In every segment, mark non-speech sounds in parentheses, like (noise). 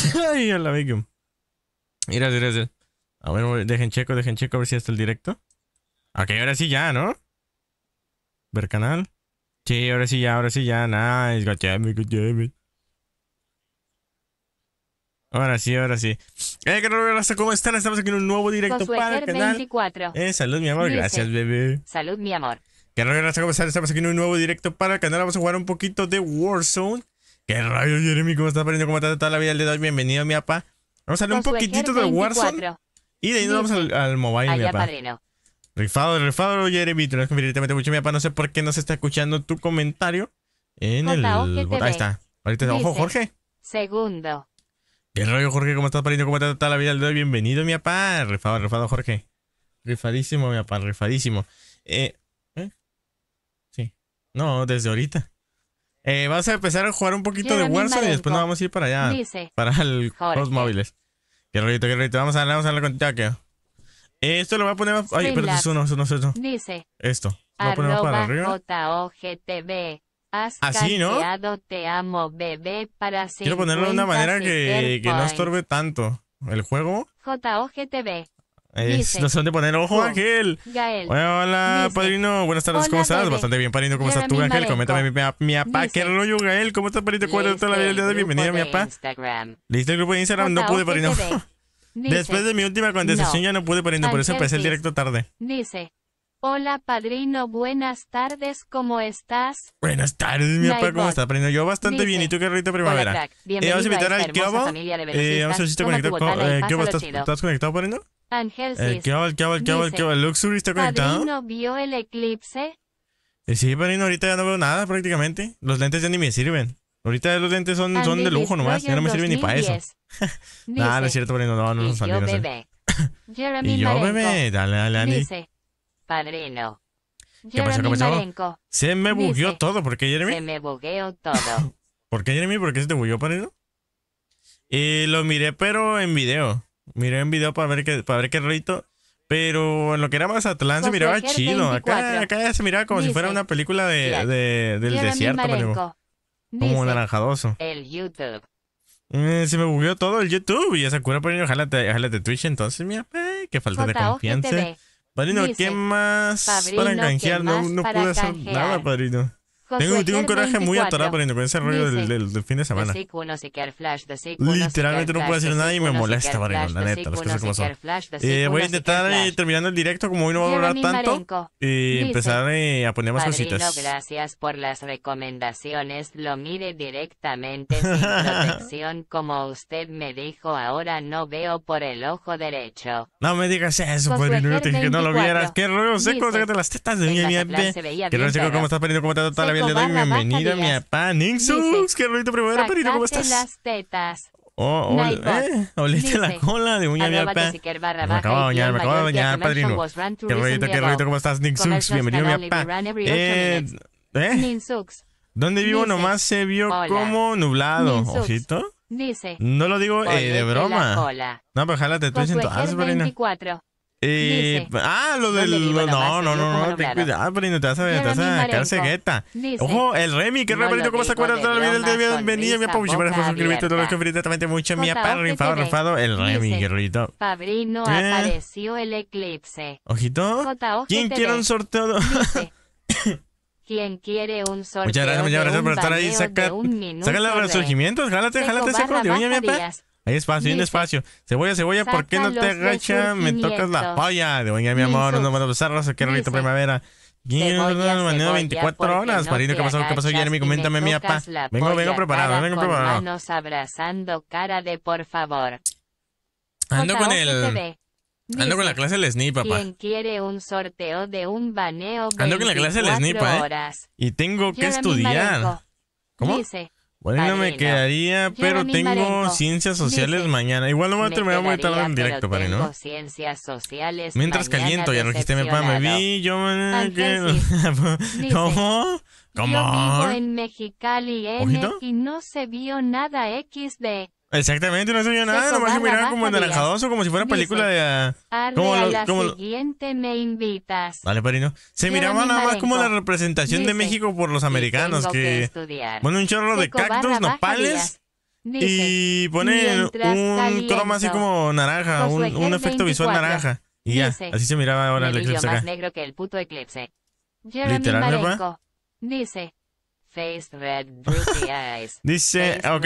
(laughs) Ay, a la mira, mira. A ver, dejen checo, dejen checo a ver si está el directo. Ok, ahora sí ya, ¿no? Ver canal. Sí, ahora sí ya, ahora sí ya. Nice, gotcha, gotcha. Ahora sí, ahora sí. Eh, ¿qué ¿Cómo están? Estamos aquí en un nuevo directo para el canal. Eh, salud, mi amor. Gracias, bebé. Salud, mi amor. ¿Qué ¿Cómo están? Estamos aquí en un nuevo directo para el canal. Vamos a jugar un poquito de Warzone. ¿Qué rayo Jeremy? ¿Cómo estás, perdiendo? ¿Cómo estás toda la vida? Le doy bienvenido, mi papá. Vamos a salir un poquitito de Warzone. Y de ahí nos vamos al, mobile, mi papá. Rifado, rifado, Jeremy. Te lo directamente mucho, mi papá. No sé por qué no se está escuchando tu comentario en el... Ahí está. Ahorita, ojo, Jorge. Segundo. ¿Qué rayo Jorge? ¿Cómo estás, pariendo? ¿Cómo estás? ¡Toda la vida? Le doy bienvenido, mi papá. Rifado, rifado, Jorge. Rifadísimo, mi papá, rifadísimo. Eh, ¿eh? Sí. No, desde ahorita. Eh, vas a empezar a jugar un poquito de Warzone y después nos vamos a ir para allá. Dice, para los móviles. Qué rolito, qué rolito. Vamos a darle, vamos a darle con Taqueo. Esto lo voy a poner. Ay, pero es uno eso no, es uno Dice. Esto. Lo voy a poner para arriba. Así, ah, ¿no? Te amo, bebé, para Quiero ponerlo de una manera que, que no estorbe tanto el juego. JOGTB no sé dónde poner ojo, oh, Ángel. Hola, padrino. Buenas tardes, ¿cómo estás? Bastante bien, padrino. ¿Cómo estás tú, Ángel? Coméntame, mi, mi, papá ¿Qué rollo, Gael? ¿Cómo estás, padrino? ¿Cuál es la vida de Bienvenido, mi papá? ¿Listo el grupo de Instagram? No pude, padrino. (laughs) Después de mi última contestación ya no pude, padrino. Por eso empecé el directo tarde. Dice. Hola padrino, buenas tardes, ¿cómo estás? Buenas tardes, mi papá, ¿cómo estás, padrino? Yo bastante bien, ¿y tú qué rito primavera? Hola, eh, vamos a invitar eh, a al Kiobo. vamos a ver si te conectado. Eh, ¿Estás conectado, padrino? ¿El ¿Qué va, qué va, qué va, qué va? ¿Luxury está conectado? Padrino vio el eclipse. Eh, sí, Padrino, ahorita ya no veo nada prácticamente. Los lentes ya ni me sirven. Ahorita los lentes son, son de lujo nomás, ya no me sirven ni para eso. (laughs) nada, es cierto, Padrino, no, no y yo, bebé. (laughs) y yo, bebé, dale, dale, Andy. Dice, padrino. ¿Qué pasó, qué pasó? Se me bugueó todo, ¿por qué, Jeremy? Se me bugueó todo. (laughs) ¿Por qué, Jeremy? ¿Por qué se te bugueó, padrino? Y eh, lo miré, pero en video. Miré un video para ver qué, para ver qué rito. Pero en lo que era más Mazatlán se miraba chido. Acá, acá, se miraba como si fuera una película de, de del desierto, Como naranjadoso. El YouTube. Eh, se me bugueó todo el YouTube y esa cura por ello, ojalá te, Twitch entonces, mira, pues, qué falta de confianza. Padrino, ¿qué más para canjear? No, no pude hacer nada, padrino. Tengo, un coraje muy atorado para Independencia Rollo del, del, del, fin de semana. Literalmente no puedo hacer nada y me molesta, vale, la neta, las cosas eh, como son. voy a intentar eh, terminando el directo, como hoy no va a durar tanto, y empezar eh, a poner más cositas. gracias por las recomendaciones, lo mire directamente (laughs) sin protección, como usted me dijo, ahora no veo por el ojo derecho. No me digas eso, Padrino, no te dije que no lo vieras. Qué rollo seco, sácate las tetas de mi mierda. Qué rollo seco, ¿cómo estás, Padrino? ¿Cómo te toda la vida? le doy bienvenida a mi papá. Qué ruido primero, Perito, ¿cómo estás? las Oh, eh, olete la cola de uña mi papá. Me acabo de bañar, me acabo de bañar, padrino. Qué ruido, qué rolito, ¿cómo estás, Nixux? Bienvenido, mi papá. Eh, eh. ¿Dónde vivo nomás se vio como nublado. Ojito. No lo digo eh, de broma. No, pero jálate te y en padrino 24. Eh, ah, lo del. No, no, no, no, no, ten cuidado, pero pues, te vas a te vas a Ojo, el Remy, que reparito, ¿cómo se acuerda todo el video del Bienvenido, mi gracias pues, por suscribirte, todo lo que directamente mucho, mi perro, rifado, rifado, el Remy, guerrerito. Fabrino, ¿Eh? apareció el eclipse. Ojito. (coughs) ¿Quién quiere un sorteo? ¿Quién quiere un sorteo. Muchas gracias, muchas gracias por estar ahí. Saca, saca los resurgimientos, jálate, jálate, saco. Oye, mi papá. Espacio espacio, hay un espacio. Cebolla, cebolla, ¿por qué no te agachas? Me tocas la polla. De día, mi amor, no van a pasar, rosa, qué bonito primavera. Cebolla, 24 horas, Marino, ¿qué pasó? ¿Qué pasó, Jeremy? Coméntame, mi papá. Vengo, vengo preparado, vengo preparado. Manos abrazando cara de por favor. Ando con el... Ando con la clase del SNIP, papá. ¿Quién quiere un sorteo de un baneo Ando con la clase del SNIP, ¿eh? Y tengo que estudiar. ¿Cómo? Dice, bueno, no me quedaría, pero tengo ciencias sociales mañana. Igual no me voy a terminar muy tarde en directo, para ¿no? Ciencias sociales. Mientras caliento, ya no dijiste mi papá, me vi, yo (laughs) Dice, ¿Cómo? ¿Cómo? Yo vivo en Mexicali N y no se vio nada XD. Exactamente, no se vio nada, nomás que miraba como anaranjadoso, como si fuera película de... Ah, como siguiente me invitas. Vale, Parino. Se miraba nada más como la representación de México por los americanos, que... Bueno, un chorro de cactus, nopales... y ponen un croma así como naranja, un, efecto visual naranja. Y ya, así se miraba ahora el eclipse acá. negro que el puto eclipse. (laughs) Dice, ah, ok,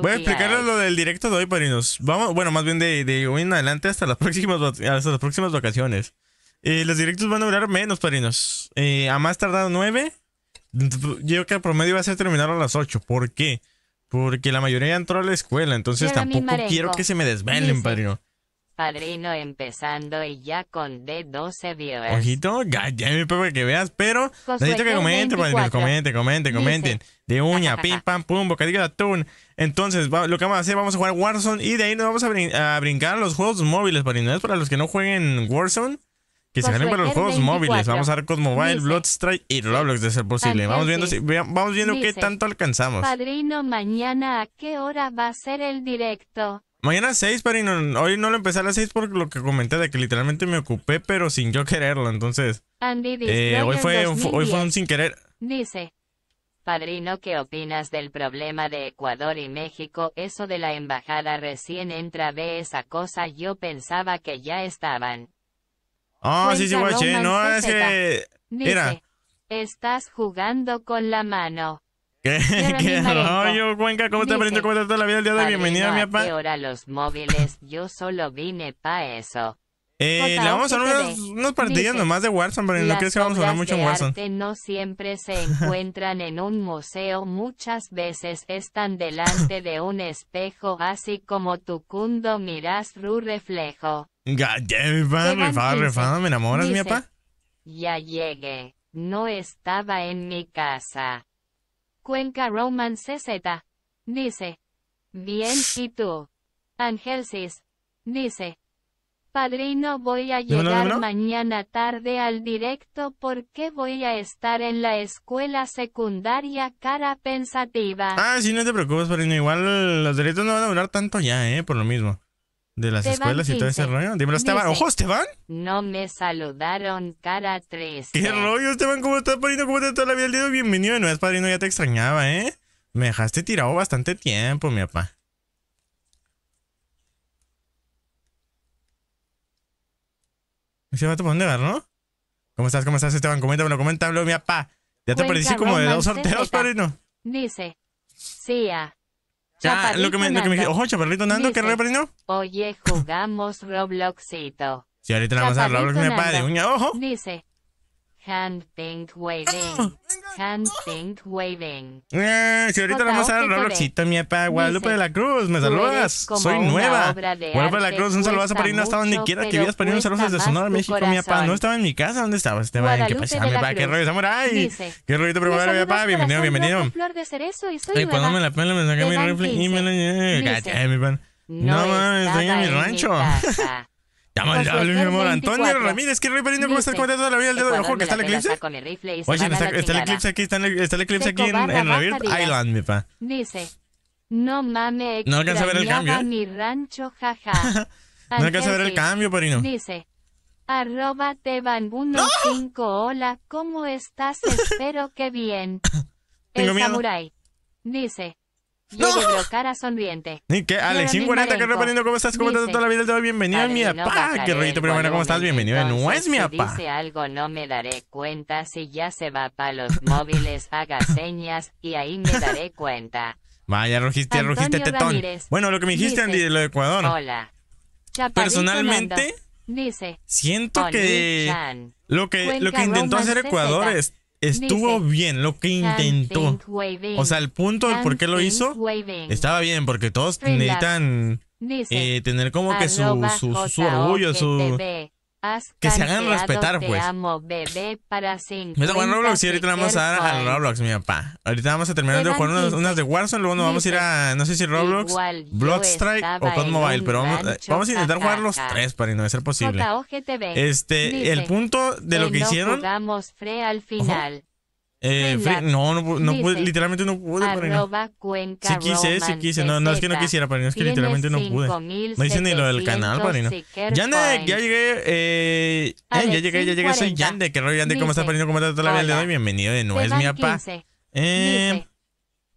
voy a explicarles lo del directo de hoy, parinos. Vamos, bueno, más bien de, hoy en adelante hasta las próximas, las próximas vacaciones. Eh, los directos van a durar menos, parinos. Eh, a más tardar 9, yo creo que el promedio va a ser terminar a las 8. ¿Por qué? Porque la mayoría entró a la escuela, entonces tampoco quiero que se me desvelen, parino. padrino padrino empezando y ya con D12 viewers. Ojito, ya, ya me que veas, pero necesito que pues, comenten, comenten, comenten, comenten, De uña, (laughs) pim, pam, pum, bocadillo de atún. Entonces, lo que vamos a hacer, vamos a jugar Warzone y de ahí nos vamos a, brincar a brincar los juegos móviles, padrino. para los que no jueguen Warzone. Que se ganen para los juegos móviles. Vamos a ver Cosmobile, Mobile, Bloodstrike y Roblox de ser posible. vamos viendo, vamos viendo qué tanto alcanzamos. Padrino, mañana a qué hora va a ser el directo. Mañana 6, padrino. Hoy no lo empecé a las 6 porque lo que comenté de que literalmente me ocupé, pero sin yo quererlo. Entonces, Andy dice, eh, hoy, fue, un sin querer. Dice, Padrino, ¿qué opinas del problema de Ecuador y México? Eso de la embajada recién entra, ve esa cosa. Yo pensaba que ya estaban. Ah, sí, sí, No, es que. Mira. Estás jugando con la mano. ¿Qué, (laughs) ¿Qué rollo, Cuenca? ¿Cómo te aprendí? ¿Cómo te toda la vida el día de bienvenida, mi papá? ahora los móviles? Yo solo vine pa' eso. Eh, le vamos a hablar unas, partidos partidas nomás de Warzone, pero no lo que que vamos a hablar mucho en Warzone. no siempre se encuentran en un museo, muchas veces están delante de un espejo, así como tu cundo miras tu reflejo. mi papá, refado, ¿me enamoras, mi papá? Ya llegué, no estaba en mi casa. Cuenca Roman CZ, Dice. Bien, ¿y tú? Angelsis. Dice. Padrino, voy a llegar mañana tarde al directo porque voy a estar en la escuela secundaria cara pensativa. Ah, sí, no te preocupes, padrino. Igual los directos no van a durar tanto ya, ¿eh? Por lo mismo de las escuelas y todo ese rollo. Dímelo, Esteban. ¡Ojo, Esteban! No me saludaron cara 3. ¿Qué rollo, Esteban? ¿Cómo estás, padrino? ¿Cómo estás toda la vida el Bienvenido de nuevo, padrino. Ya te extrañaba, ¿eh? Me dejaste tirado bastante tiempo, mi papá. Ese vato, dónde va, no? ¿Cómo estás? ¿Cómo estás, Esteban? Coméntamelo, coméntamelo, mi papá. Ya te Cuenca, como de dos sorteos, padrino. Dice, Sea ah, ya, lo que me, Ojo, chaparrito Nando, ¿qué reprino? Oye, jugamos Robloxito. Si ahorita le vamos a Roblox, me pade, uña, ojo. Dice, Hand think waving. Hand think waving. Eh, si ahorita vamos a dar Robloxito, mi papá. Guadalupe de la Cruz, me saludas. Soy nueva. Guadalupe de la Cruz, un saludo a Parina, hasta donde quiera que vivas. Parina, un saludo desde Sonora, México, mi papá. No estaba en mi casa, ¿dónde estabas? Te en qué pasa, mi papá. Qué rollo, samurai. Qué rollo primero, mi papá. Bienvenido, bienvenido. Flor y cuando me la pela, me saqué mi rifle y me Cállate, mi pan. No mames, estoy en mi rancho. Llama mi amor. Antonio Ramírez, que Rey como ¿cómo estás? ¿Cómo toda la vida el dedo mejor ¿Que está el eclipse? Oye, está, está el eclipse aquí, está el, eclipse aquí en, en Revert Island, mi pa. Dice, no mames, no alcanza a ver el cambio. ¿eh? mi rancho, jaja. (laughs) no alcanza a ver el cambio, parino. Dice, arroba teban15, hola, ¿cómo estás? (laughs) Espero que bien. El samurái dice, no. caras sonriente. ¿Y qué? Alex, 540, ¿qué reparando? ¿Cómo estás? ¿Cómo estás toda la vida? doy bienvenido a mi papá. Qué rollito primero, ¿cómo estás? Bienvenido. No es mi papá. dice algo, no me daré cuenta. Si ya se va para los móviles, (laughs) haga señas y ahí me daré cuenta. Vaya, rugiste, rojiste rugiste tetón. bueno, lo que me dijiste, Andy, de lo de Ecuador. Hola. Personalmente, dice, siento que lo que, lo que intentó hacer Ecuador es Estuvo bien lo que intentó. O sea, el punto de por qué lo hizo estaba bien, porque todos necesitan eh, tener como que su, su orgullo, su, que se hagan respetar, te pues. Amo, bebé, para Me Roblox y ahorita vamos a dar a Roblox, mi papá. Ahorita vamos a terminar de jugar unas, unas, de Warzone, luego nos vamos a ir a, no sé si Roblox, Blockstrike o COD Mobile, pero vamos, a intentar jugar los tres para no ser posible. Este, el punto de lo que, hicieron. Jugamos eh, no, no, no pude, literalmente no pude. Arroba sí quise, sí quise. No, no es que no quisiera, pero es que literalmente no pude. No hice ni lo del canal, Parino. Yandek, ya llegué. Eh, eh ya llegué, ya llegué. Soy Yandek. ¿Qué rollo, Yandek? ¿Cómo estás, Parino? ¿Cómo estás toda la vida? Le doy bienvenido de nuevo. Es mi papá. Eh.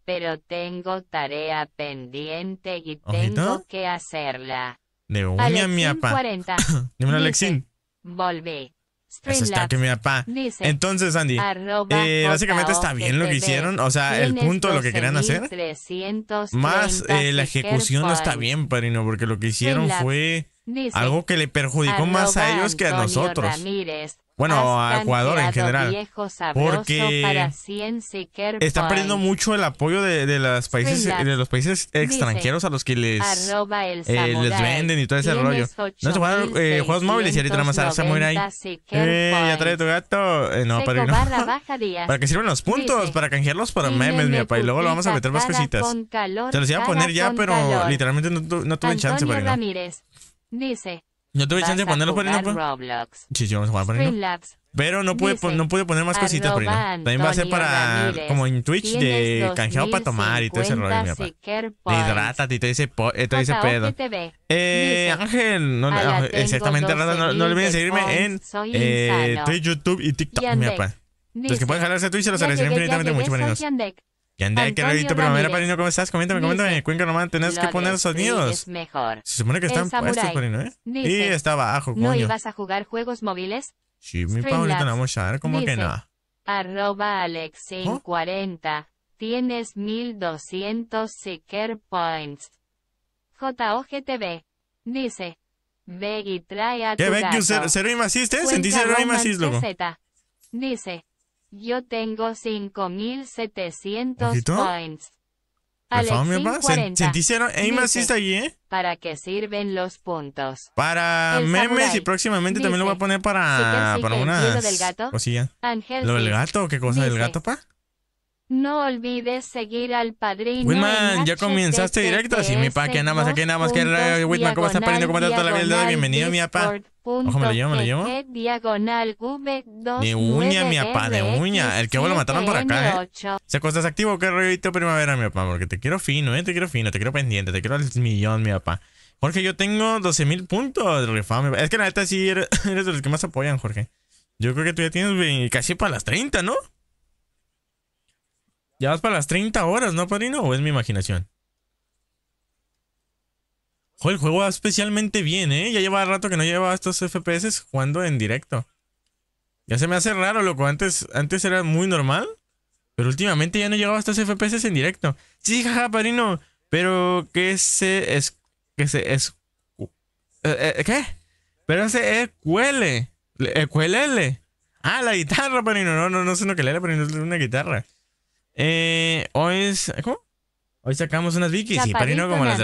pero tengo tarea pendiente y tengo que hacerla. De uña, mi papá. (laughs) Dime, Alexín. Volví que mi papá. Entonces, Andy, eh, básicamente está bien lo que hicieron. O sea, el punto de lo que querían hacer. Más eh, la ejecución no está bien, padrino, porque lo que hicieron fue algo que le perjudicó más a ellos que a nosotros bueno, a Ecuador en general. Porque están perdiendo mucho el apoyo de, de, las países, de los países extranjeros a los que les, eh, les venden y todo ese rollo. No se juegan eh, juegos móviles y ahorita nada más a ahí. Eh, ya trae tu gato. Eh, no, para no. (laughs) para que sirvan los puntos, para canjearlos para memes, mi papá. Y luego lo vamos a meter más cositas. Se los iba a poner ya, pero literalmente no, no tuve chance para Dice, no tuve chance de ponerlo por pues? Roblox. Sí, vamos a jugar Pero no pude, no pude poner más cositas por También va a ser para, como en Twitch, de canjeado para tomar y todo ese rollo, mi papá. hidrátate y te eh, dice, te dice pedo. Eh, Ángel, exactamente, Rata, no, no seguirme en eh, Twitch, YouTube y TikTok, mi papá. Los que pueden jalarse a Twitch se los agradecería infinitamente mucho, marinos. ¿Qué andé? que Revito Primavera, Parino? ¿Cómo estás? Coméntame, coméntame. Cuenca nomás, tenés que poner sonidos. Se supone que están puestos, Parino, ¿eh? Dice, y está abajo, coño. ¿No ibas a jugar juegos móviles? Sí, mi paulito no vamos a ver, como que no. Arroba Alexin40. Tienes 1200 Seeker Points. JOGTV. Dice. Ve y trae a ¿Qué tu ¿Qué ve? ¿Cero y más Sentí cero y más loco. Dice. Yo tengo 5700 points. ¿Qué Sentiste, Aima sí está allí, ¿eh? ¿Para qué sirven los puntos? Para memes y próximamente también lo voy a poner para, para una del gato. Cosilla. ¿Lo del gato? ¿Qué cosa del gato, pa? No olvides seguir al padrino. Whitman, ya comenzaste directo. Sí, mi papá, que nada más, aquí nada más, que Whitman, ¿cómo estás, perdiendo? ¿Cómo estás toda la vida? Bienvenido, mi papá. Ojo, me lo llevo, me lo llevo. de uña, mi papá, de uña. El que lo mataron por acá, ¿eh? ¿Se acostas activo qué rico primavera, mi papá? Porque te quiero fino, ¿eh? Te quiero fino, te quiero pendiente, te quiero al millón, mi papá. Jorge, yo tengo 12 mil puntos, refame. Es que la neta sí (laughs) eres de los que más apoyan, Jorge. Yo creo que tú ya tienes casi para las 30, ¿no? Ya vas para las 30 horas, ¿no, padrino? ¿O es mi imaginación? Joder, el juego va especialmente bien, ¿eh? Ya lleva rato que no llevaba estos FPS jugando en directo. Ya se me hace raro, loco. Antes, antes era muy normal. Pero últimamente ya no llegaba a estos FPS en directo. Sí, jaja, padrino. Pero ¿Qué se es. Que se es. Eh, eh, eh, ¿Qué? Pero se EQL. EQLL. E ah, la guitarra, padrino. No, no, no es una que padrino, es una guitarra. Eh, hoy es. ¿Cómo? Hoy sacamos unas vikis y, parino como las,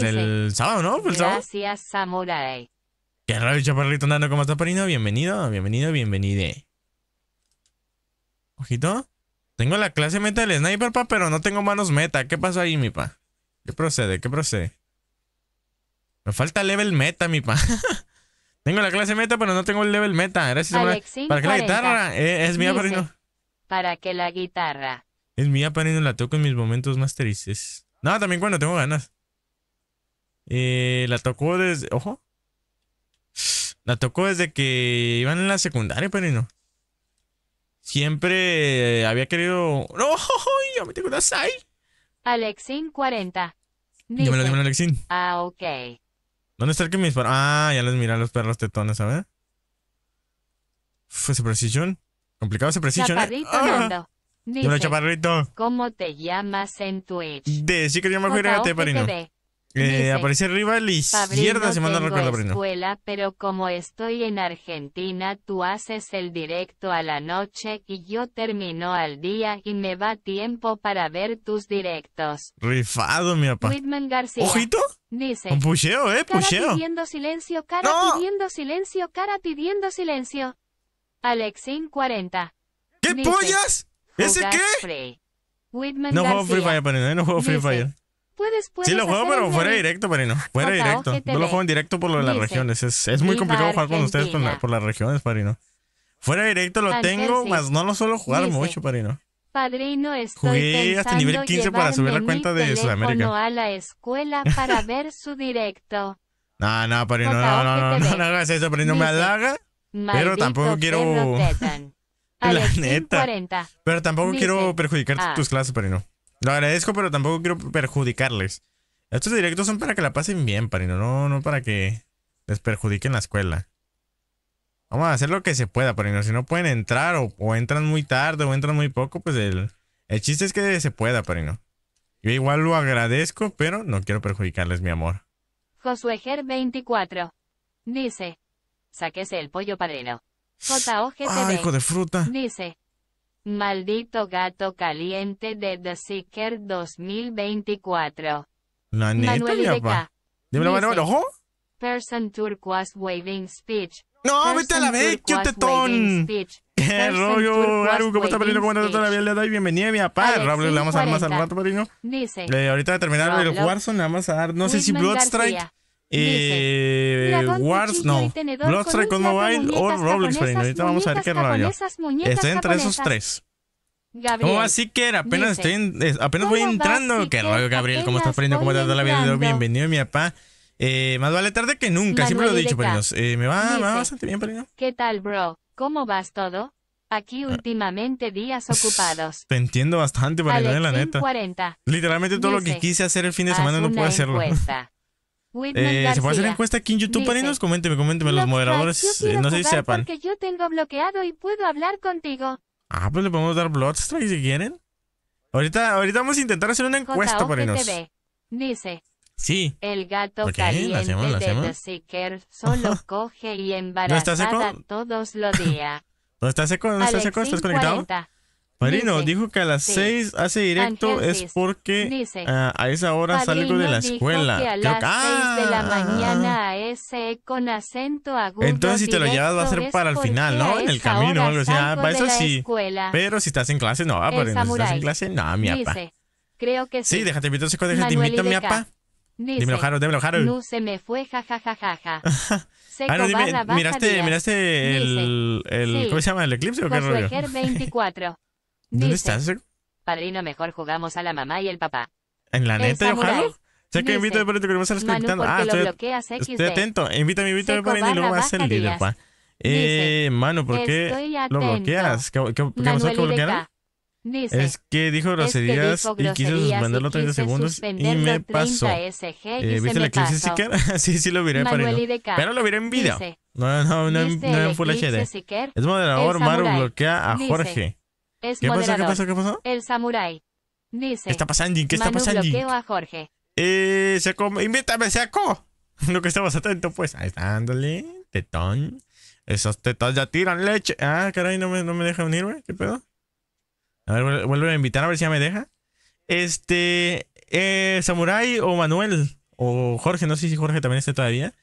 del sábado, ¿no? gracias, Samurai. Qué raro, chaparrito andando, ¿cómo está parino? Bienvenido, bienvenido, bienvenide. Ojito. Tengo la clase meta del sniper, pa, pero no tengo manos meta. ¿Qué pasó ahí, mi pa? ¿Qué procede? ¿Qué procede? Me falta level meta, mi pa. (laughs) tengo la clase meta, pero no tengo el level meta. Gracias, ¿Para qué la guitarra? Eh, es mía, parino para que la guitarra. Es mía, Panino. la toco en mis momentos más tristes. No, también cuando tengo ganas. Eh, la tocó desde. Ojo. La tocó desde que iban en la secundaria, Panino. Siempre eh, había querido. ¡No! ¡Ya me tengo una sai. Alexin 40. Yo me Alexin. Ah, ok. ¿Dónde está el que me disparó? Ah, ya les mira los perros tetones, ¿sabes? Fue su precisión. Complicado ese precision. ¿eh? Chaparrito ¡Ah! Dice, Hola, chaparrito. ¿Cómo te llamas en Twitch? Decí que yo me fui Parino. Eh, aparece arriba a la izquierda, si manda recuerdo, Parino. escuela, pero como estoy en Argentina, tú haces el directo a la noche y yo termino al día y me va tiempo para ver tus directos. Rifado, mi papá. Whitman García. ¿Ojito? Dice. Un pucheo, eh, pucheo. Cara pidiendo silencio, cara ¡No! pidiendo silencio, cara pidiendo silencio. Alexin40. ¿Qué pollas? ¿Ese qué? no juego Free Fire, Panino. ¿eh? No juego Free Fire. Puedes, sí, lo juego, pero fuera directo, Parino. Fuera directo. No lo juego en directo por lo de las regiones. Es, muy complicado jugar con ustedes por, las regiones, Parino. Fuera directo lo tengo, mas no lo suelo jugar mucho, Parino. Padrino, estoy Jugué hasta nivel 15 para subir la cuenta de Sudamérica. a la escuela para ver su directo. (laughs) No, no, Padrino, no, no, no, no, hagas eso, Padrino. Me halaga (laughs) Pero tampoco quiero. La neta. Pero tampoco quiero perjudicar ah. tus clases, Parino. Lo agradezco, pero tampoco quiero perjudicarles. Estos directos son para que la pasen bien, Parino. No, no para que les perjudiquen la escuela. Vamos a hacer lo que se pueda, Parino. Si no pueden entrar o, entran muy tarde o entran muy poco, pues el, el chiste es que se pueda, Parino. Yo igual lo agradezco, pero no quiero perjudicarles, mi amor. Josueger 24. Dice, Sáquese el pollo padrino. J Ah, hijo de fruta. Dice. Maldito gato caliente de The Seeker 2024. La neta, Manuel DK. la mano. ojo. Person turquoise waving speech. No, vete a la vez, qué tetón. ¿Qué rollo? Aru, ¿cómo está, Padrino? ¿Cómo está todavía? Le doy bienvenida a mi papá. le vamos a dar más al rato, Padrino. Dice. Eh, ahorita de terminar el Warzone, le vamos a dar, no sé si Bloodstrike. Eh, Wars, no. Bloodstrike con Mobile o Roblox, Frame. Ahorita vamos a ver qué rollo. Estoy entre esos tres. Gabriel, oh, así que Apenas, estoy apenas voy entrando. ¿Qué rollo, Gabriel? ¿Cómo estás, Perino? ¿Cómo te dado la bienvenida Bienvenido, mi papá. Eh, más vale tarde que nunca, siempre lo he dicho, Perinos. Eh, me, va, me va bastante bien, Perino. ¿Qué tal, bro? ¿Cómo vas todo? Aquí ah. últimamente días ocupados. Te entiendo bastante, Perino, eh, la neta. Literalmente todo lo que quise hacer el fin de semana no pude hacerlo. (laughs) Eh, ¿Se puede hacer encuesta aquí en YouTube, parinos? paninos? Coménteme, coménteme los moderadores. Eh, no sé si sepan. Porque Ah, pues le podemos dar ahí si quieren. Ahorita, ahorita vamos a intentar hacer una encuesta, paninos. Dice. Sí. El gato caliente la hacemos, la hacemos. de solo (laughs) coge y embaraza ¿No está seco? todos los días. (laughs) ¿No está seco? ¿No está seco? ¿Estás conectado? Marino, dijo que a las 6 hace directo es porque ah, a esa hora salgo de la escuela. Que a las que, ah, de la ah. mañana con acento agudo. Entonces si te lo llevas va a ser para el final, ¿no? En el camino o algo así. para ah, eso sí. Pero si estás en clase no, ah, si estás en clase no, mi dice, apa. Creo que sí. déjate invito, chico, déjate invito, mi apa. Dice, dímelo, Harold, dímelo, Harold. No se me fue, ja ah, (laughs) no, dime, miraste, miraste el, el, ¿cómo se llama? ¿El eclipse o qué rollo? 24. ¿Dónde Dice, estás? Padrino, mejor jugamos a la mamá y el papá. ¿En la neta, yo jalo? O sea que Dice, invítame para que no a sales Manu, Ah, estoy, estoy atento. Invítame, invítame Seco para ahí y luego vas en salir, papá. Díaz. Eh, mano, ¿por qué lo bloqueas? ¿Qué, qué, qué pasó que Dice, Es que dijo groserías dijo y quiso groserías suspenderlo 30 segundos y me pasó. SG y eh, se ¿Viste me la clase (laughs) Siker? sí, sí lo miré, para pero, Pero lo miré en video. Dice, No, no, no, no, en- Full HD. Es moderador, Maru bloquea a Dice, Jorge. ¿Qué pasa? ¿Qué pasó? ¿Qué pasó? El samurái. Dice. ¿Qué está pasando? ¿Qué está pasando? bloqueo a Jorge. Eh, come invítame, Seco. (laughs) Lo que estabas atento, pues. Ahí está, dándole. Tetón. Esos tetones ya tiran leche. Ah, caray, no me, no me deja unir, güey. ¿Qué pedo? A ver, vuelvo a invitar a ver si ya me deja. Este. Eh, Samurai o Manuel. O Jorge, no sé si Jorge también está todavía.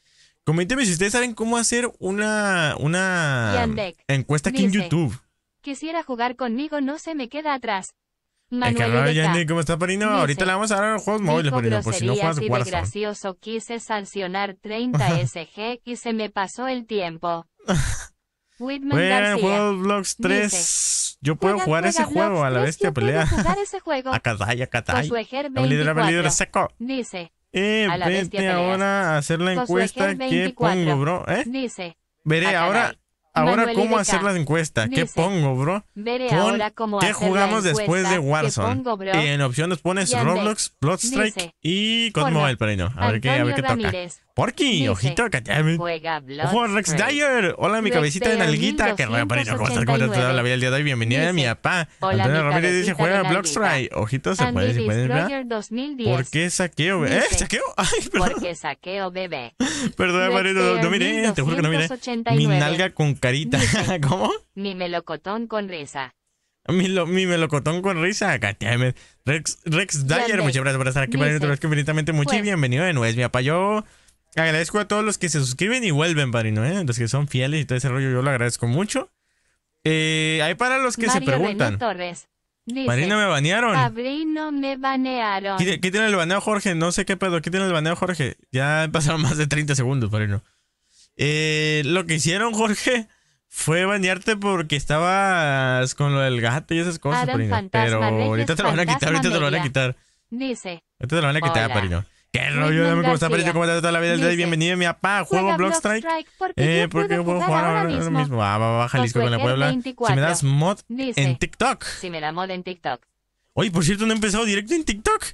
Coménteme si ustedes saben cómo hacer una, una encuesta aquí en YouTube. Quisiera jugar conmigo, no se me queda atrás. Manuel Yandy, ¿cómo está Parino? Ahorita le vamos a dar juegos móviles, Parino, por si no juegas Warzone. gracioso, quise sancionar 30 (laughs) SG y se me pasó el tiempo. (laughs) Whitman bueno, Vlogs 3. yo puedo jugar ese juego a la bestia pelea. Jugar ese juego. Katai. (laughs) A líder seco. Dice. Eh, a la vete ahora a hacer la encuesta que pongo, bro. ¿Eh? Dice. Veré ahora Ahora, ¿cómo hacer la encuesta? ¿Qué pongo, bro? ¿Qué jugamos después de Warzone? y en opciones pones Roblox, Bloodstrike y el mobile, A ver, qué, a ver qué toca. Porky, ojito, cachame. Ojo, Rex Dyer. Hola, mi cabecita de nalguita. Que reaparece. ¿Cómo estás? ¿Cómo te toda la vida el día de hoy? Bienvenida a mi papá. Antonio Ramírez dice: juega Blockstrike. Ojito, se puede, se puede, ¿Por qué saqueo, bebé? ¿Eh? ¿Saqueo? (laughs) Ay, perdón. qué saqueo, bebé. Perdón, marido. No miré, te juro que no miré. Mi nalga con carita. (laughs) ¿Cómo? Mi melocotón con risa. Mi, melocotón con risa, Rex, Rex Dyer, muchas gracias por estar aquí, Marino, que infinitamente mucho y bienvenido de nuevo, es mi papá. Yo Agradezco a todos los que se suscriben y vuelven, Parino, ¿eh? los que son fieles y todo ese rollo, yo lo agradezco mucho. Eh, para los que se preguntan. Padrino, me banearon. Padrino, me banearon. ¿Qué, tiene el baneo, Jorge? No sé qué pedo. ¿Qué tiene el baneo, Jorge? Ya pasaron más de 30 segundos, Parino. Eh, lo que hicieron, Jorge, fue banearte porque estabas con lo del gato y esas cosas, Parino. Pero ahorita te lo van a quitar, ahorita te lo van a quitar. Dice. Ahorita te lo van a quitar, Parino. ¿Qué rollo? cómo está Perito, cómo de toda la vida el día. Bienvenido, mi papá. Juego Block Strike. Eh, ¿por qué puedo jugar ahora mismo? Ah, baja el disco con la Puebla. Si me das mod en TikTok. Si me da mod en TikTok. Oye, por cierto, no he empezado directo en TikTok.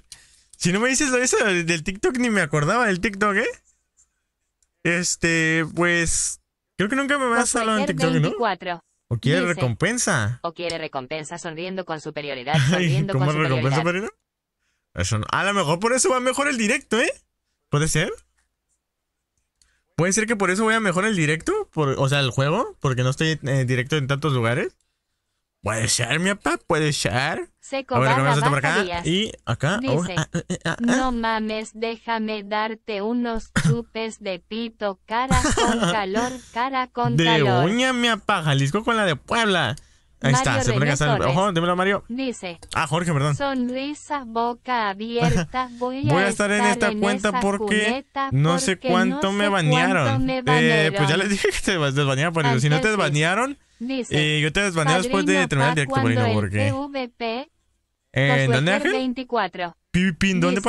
Si no me dices eso del TikTok, ni me acordaba del TikTok, ¿eh? Este, pues. Creo que nunca me vas a hablar en TikTok, ¿no? ¿O quiere recompensa? ¿O quiere recompensa sonriendo con superioridad? (laughs) Sonriendo ¿Cómo con superioridad? recompensa, Marino? A lo mejor por eso va mejor el directo, ¿eh? ¿Puede ser? ¿Puede ser que por eso vaya mejor el directo? Por, o sea, el juego, porque no estoy en eh, directo en tantos lugares. Puede ser, mi papá, puede ser. Seco, a ver, acá. Y acá. Oh, ah, eh, eh, ah, ah. no mames, déjame darte unos (laughs) chupes de pito, cara con (laughs) calor, cara con calor. De uña, mi papá, Jalisco con la de Puebla. Ahí está, se pone a Ojo, dímelo, Mario. Dice. Ah, Jorge, perdón. Sonrisa, boca abierta. (laughs) Voy, Voy a, estar, en esta cuenta porque no sé cuánto me banearon. Me eh, pues ya les dije que te desbanearon, pero si no te desbanearon, y eh, yo te desbaneé después de terminar el directo, Marino, porque. PVP, eh, ¿Dónde Ángel? 24. dónde,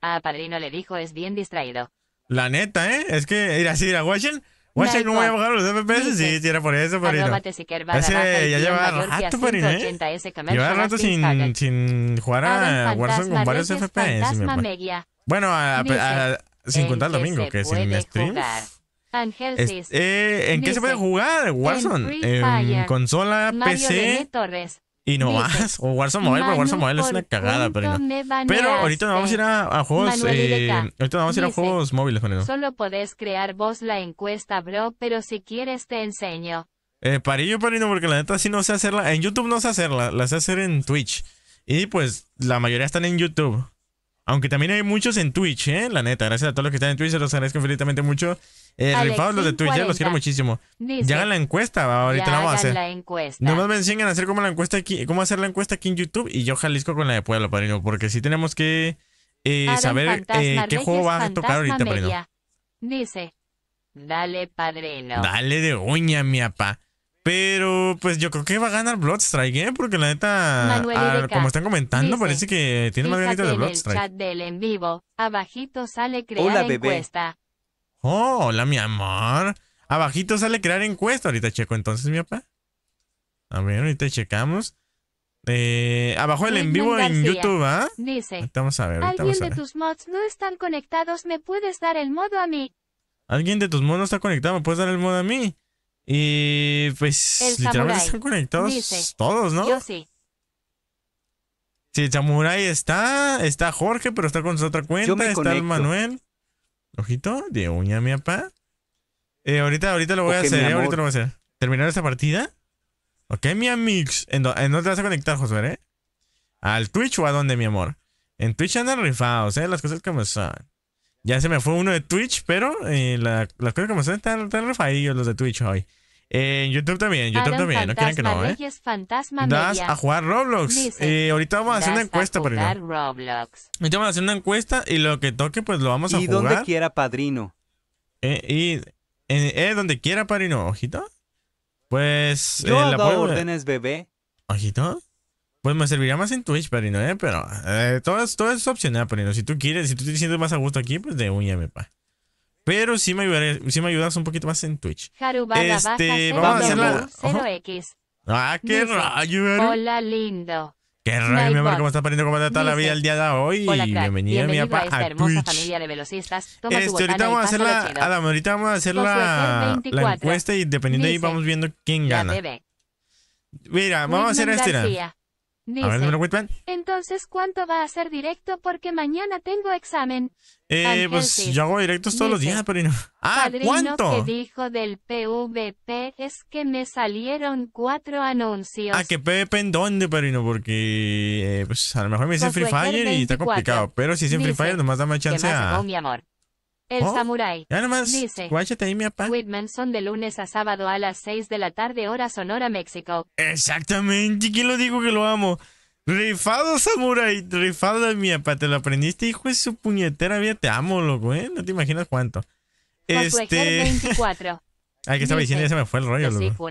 ah, Padrino le dijo, es bien distraído. La neta, ¿eh? Es que, ir así, ir a Washington si no voy a bajar los FPS sí, tiene por eso, por Ese ya lleva rato, por ¿eh? Lleva rato sin, sin jugar a Warzone con varios FPS, Bueno, a, a, sin contar el domingo, que sin stream. Es, eh, ¿En qué se puede jugar Warzone? ¿En consola, PC? Y no más. O Warzone Mobile, pero Warzone Mobile es una cagada, pero no. Pero ahorita nos vamos a ir a, juegos. Eh, ahorita vamos a ir a juegos móviles, Solo podés crear vos la encuesta, bro, pero si quieres te enseño. Eh, parillo, parino, porque la neta sí no sé hacerla. En YouTube no sé hacerla, la sé hacer en Twitch. Y pues la mayoría están en YouTube. Aunque también hay muchos en Twitch, ¿eh? La neta, gracias a todos los que están en Twitch, se los agradezco infinitamente mucho. Eh, rifados los de Twitch, ya los quiero muchísimo. hagan la encuesta, ahorita la vamos a hacer. No Nomás me enseñan a hacer como la encuesta aquí, cómo hacer la encuesta aquí en YouTube y yo Jalisco con la de Pueblo, padrino, porque si tenemos que eh, saber eh, qué juego va a tocar ahorita, padrino. Dice, dale, padrino. Dale de uña, mi apa. Pero pues yo creo que va a ganar Bloodstrike, ¿eh? Porque la neta, ah, como están comentando, parece que tiene más ganitas de Bloodstrike. vivo, abajito sale crear hola, encuesta. Oh, hola, mi amor. Abajito sale crear encuesta. Ahorita checo entonces, mi papá. A ver, ahorita checamos. Eh, abajo el en vivo en YouTube, ¿ah? Dice. Ahorita vamos a ver. Alguien de tus mods no están conectados, ¿me puedes dar el modo a mí? Alguien de tus mods no está conectado, ¿me puedes dar el modo a mí? Y pues literalmente están conectados todos, ¿no? Yo sí. Sí, Samurai está, está Jorge, pero está con su otra cuenta, está el Manuel. Ojito, de uña, mi papá. Eh, ahorita, ahorita lo voy a hacer, ahorita lo voy a hacer. Terminar esta partida. Ok, mi amix. ¿En, dónde no te vas a conectar, Josué, eh? ¿Al Twitch o a dónde, mi amor? En Twitch andan rifados, eh, las cosas como son. Ya se me fue uno de Twitch, pero eh, las cosas como son están, están los de Twitch hoy. Eh, en YouTube también, YouTube también, no quieren que no, ¿eh? das a jugar Roblox. eh, ahorita vamos a hacer una encuesta, por Ahorita vamos a hacer una encuesta y lo que toque, pues lo vamos a jugar. Y donde quiera, padrino. Eh, y eh, eh, donde quiera, padrino, ojito. Pues. Yo la órdenes, bebé. Ojito. Pues me serviría más en Twitch, Perino, ¿eh? Pero eh, todo, es, todo es opcional, Perino. Si tú quieres, si tú te sientes más a gusto aquí, pues de mi pa. Pero sí me, ayudaré, sí me ayudas un poquito más en Twitch. este, vamos a hacer la... x Ah, qué rayo, Hola, lindo. Qué rayo, mi amor, ¿cómo estás, pariendo ¿Cómo está la vida el día de hoy? Hola, Bienvenido, mi papá, a hermosa Twitch. de este, ahorita, vamos a hacer la, Adam, ahorita vamos a hacer pues la, la encuesta y dependiendo de ahí vamos viendo quién gana. Mira, vamos a hacer este. Dice, entonces, ¿cuánto va a ser directo? Porque mañana tengo examen. Eh, pues yo hago directos todos los días, pero no. Ah, padrino ¿cuánto? que dijo del PVP es que me salieron cuatro anuncios. Ah, que PVP en dónde, Perino, porque eh, pues a lo mejor me dicen pues, Free Fire y está complicado. Pero si en Free Fire, nomás más chance a... chance. El samurái. Oh, samurai. Ya nomás, dice, guáchate ahí, mi papá. son de lunes a sábado a las 6 de la tarde, hora Sonora, México. Exactamente, ¿quién lo digo que lo amo? Rifado, samurái. rifado, mi papá, te lo aprendiste, hijo de su puñetera vida, te amo, loco, ¿eh? No te imaginas cuánto. Este... 24. (laughs) Ah, que estaba diciendo, ya se me fue el rollo, loco.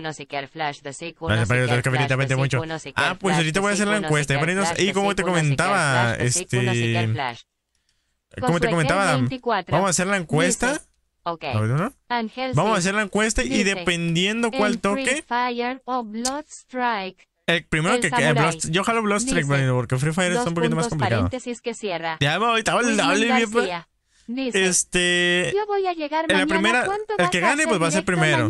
Ah, pues ahorita voy a hacer la encuesta. Y como te comentaba, este... Como te comentaba, vamos a hacer la encuesta. Vamos a hacer la encuesta y dependiendo cuál toque. El primero que, que yo jalo Blood Strike, porque Free Fire está un poquito más complicado. Ya que ahorita, Dice, este, yo voy a llegar en la primera, el que gane pues va a ser primero.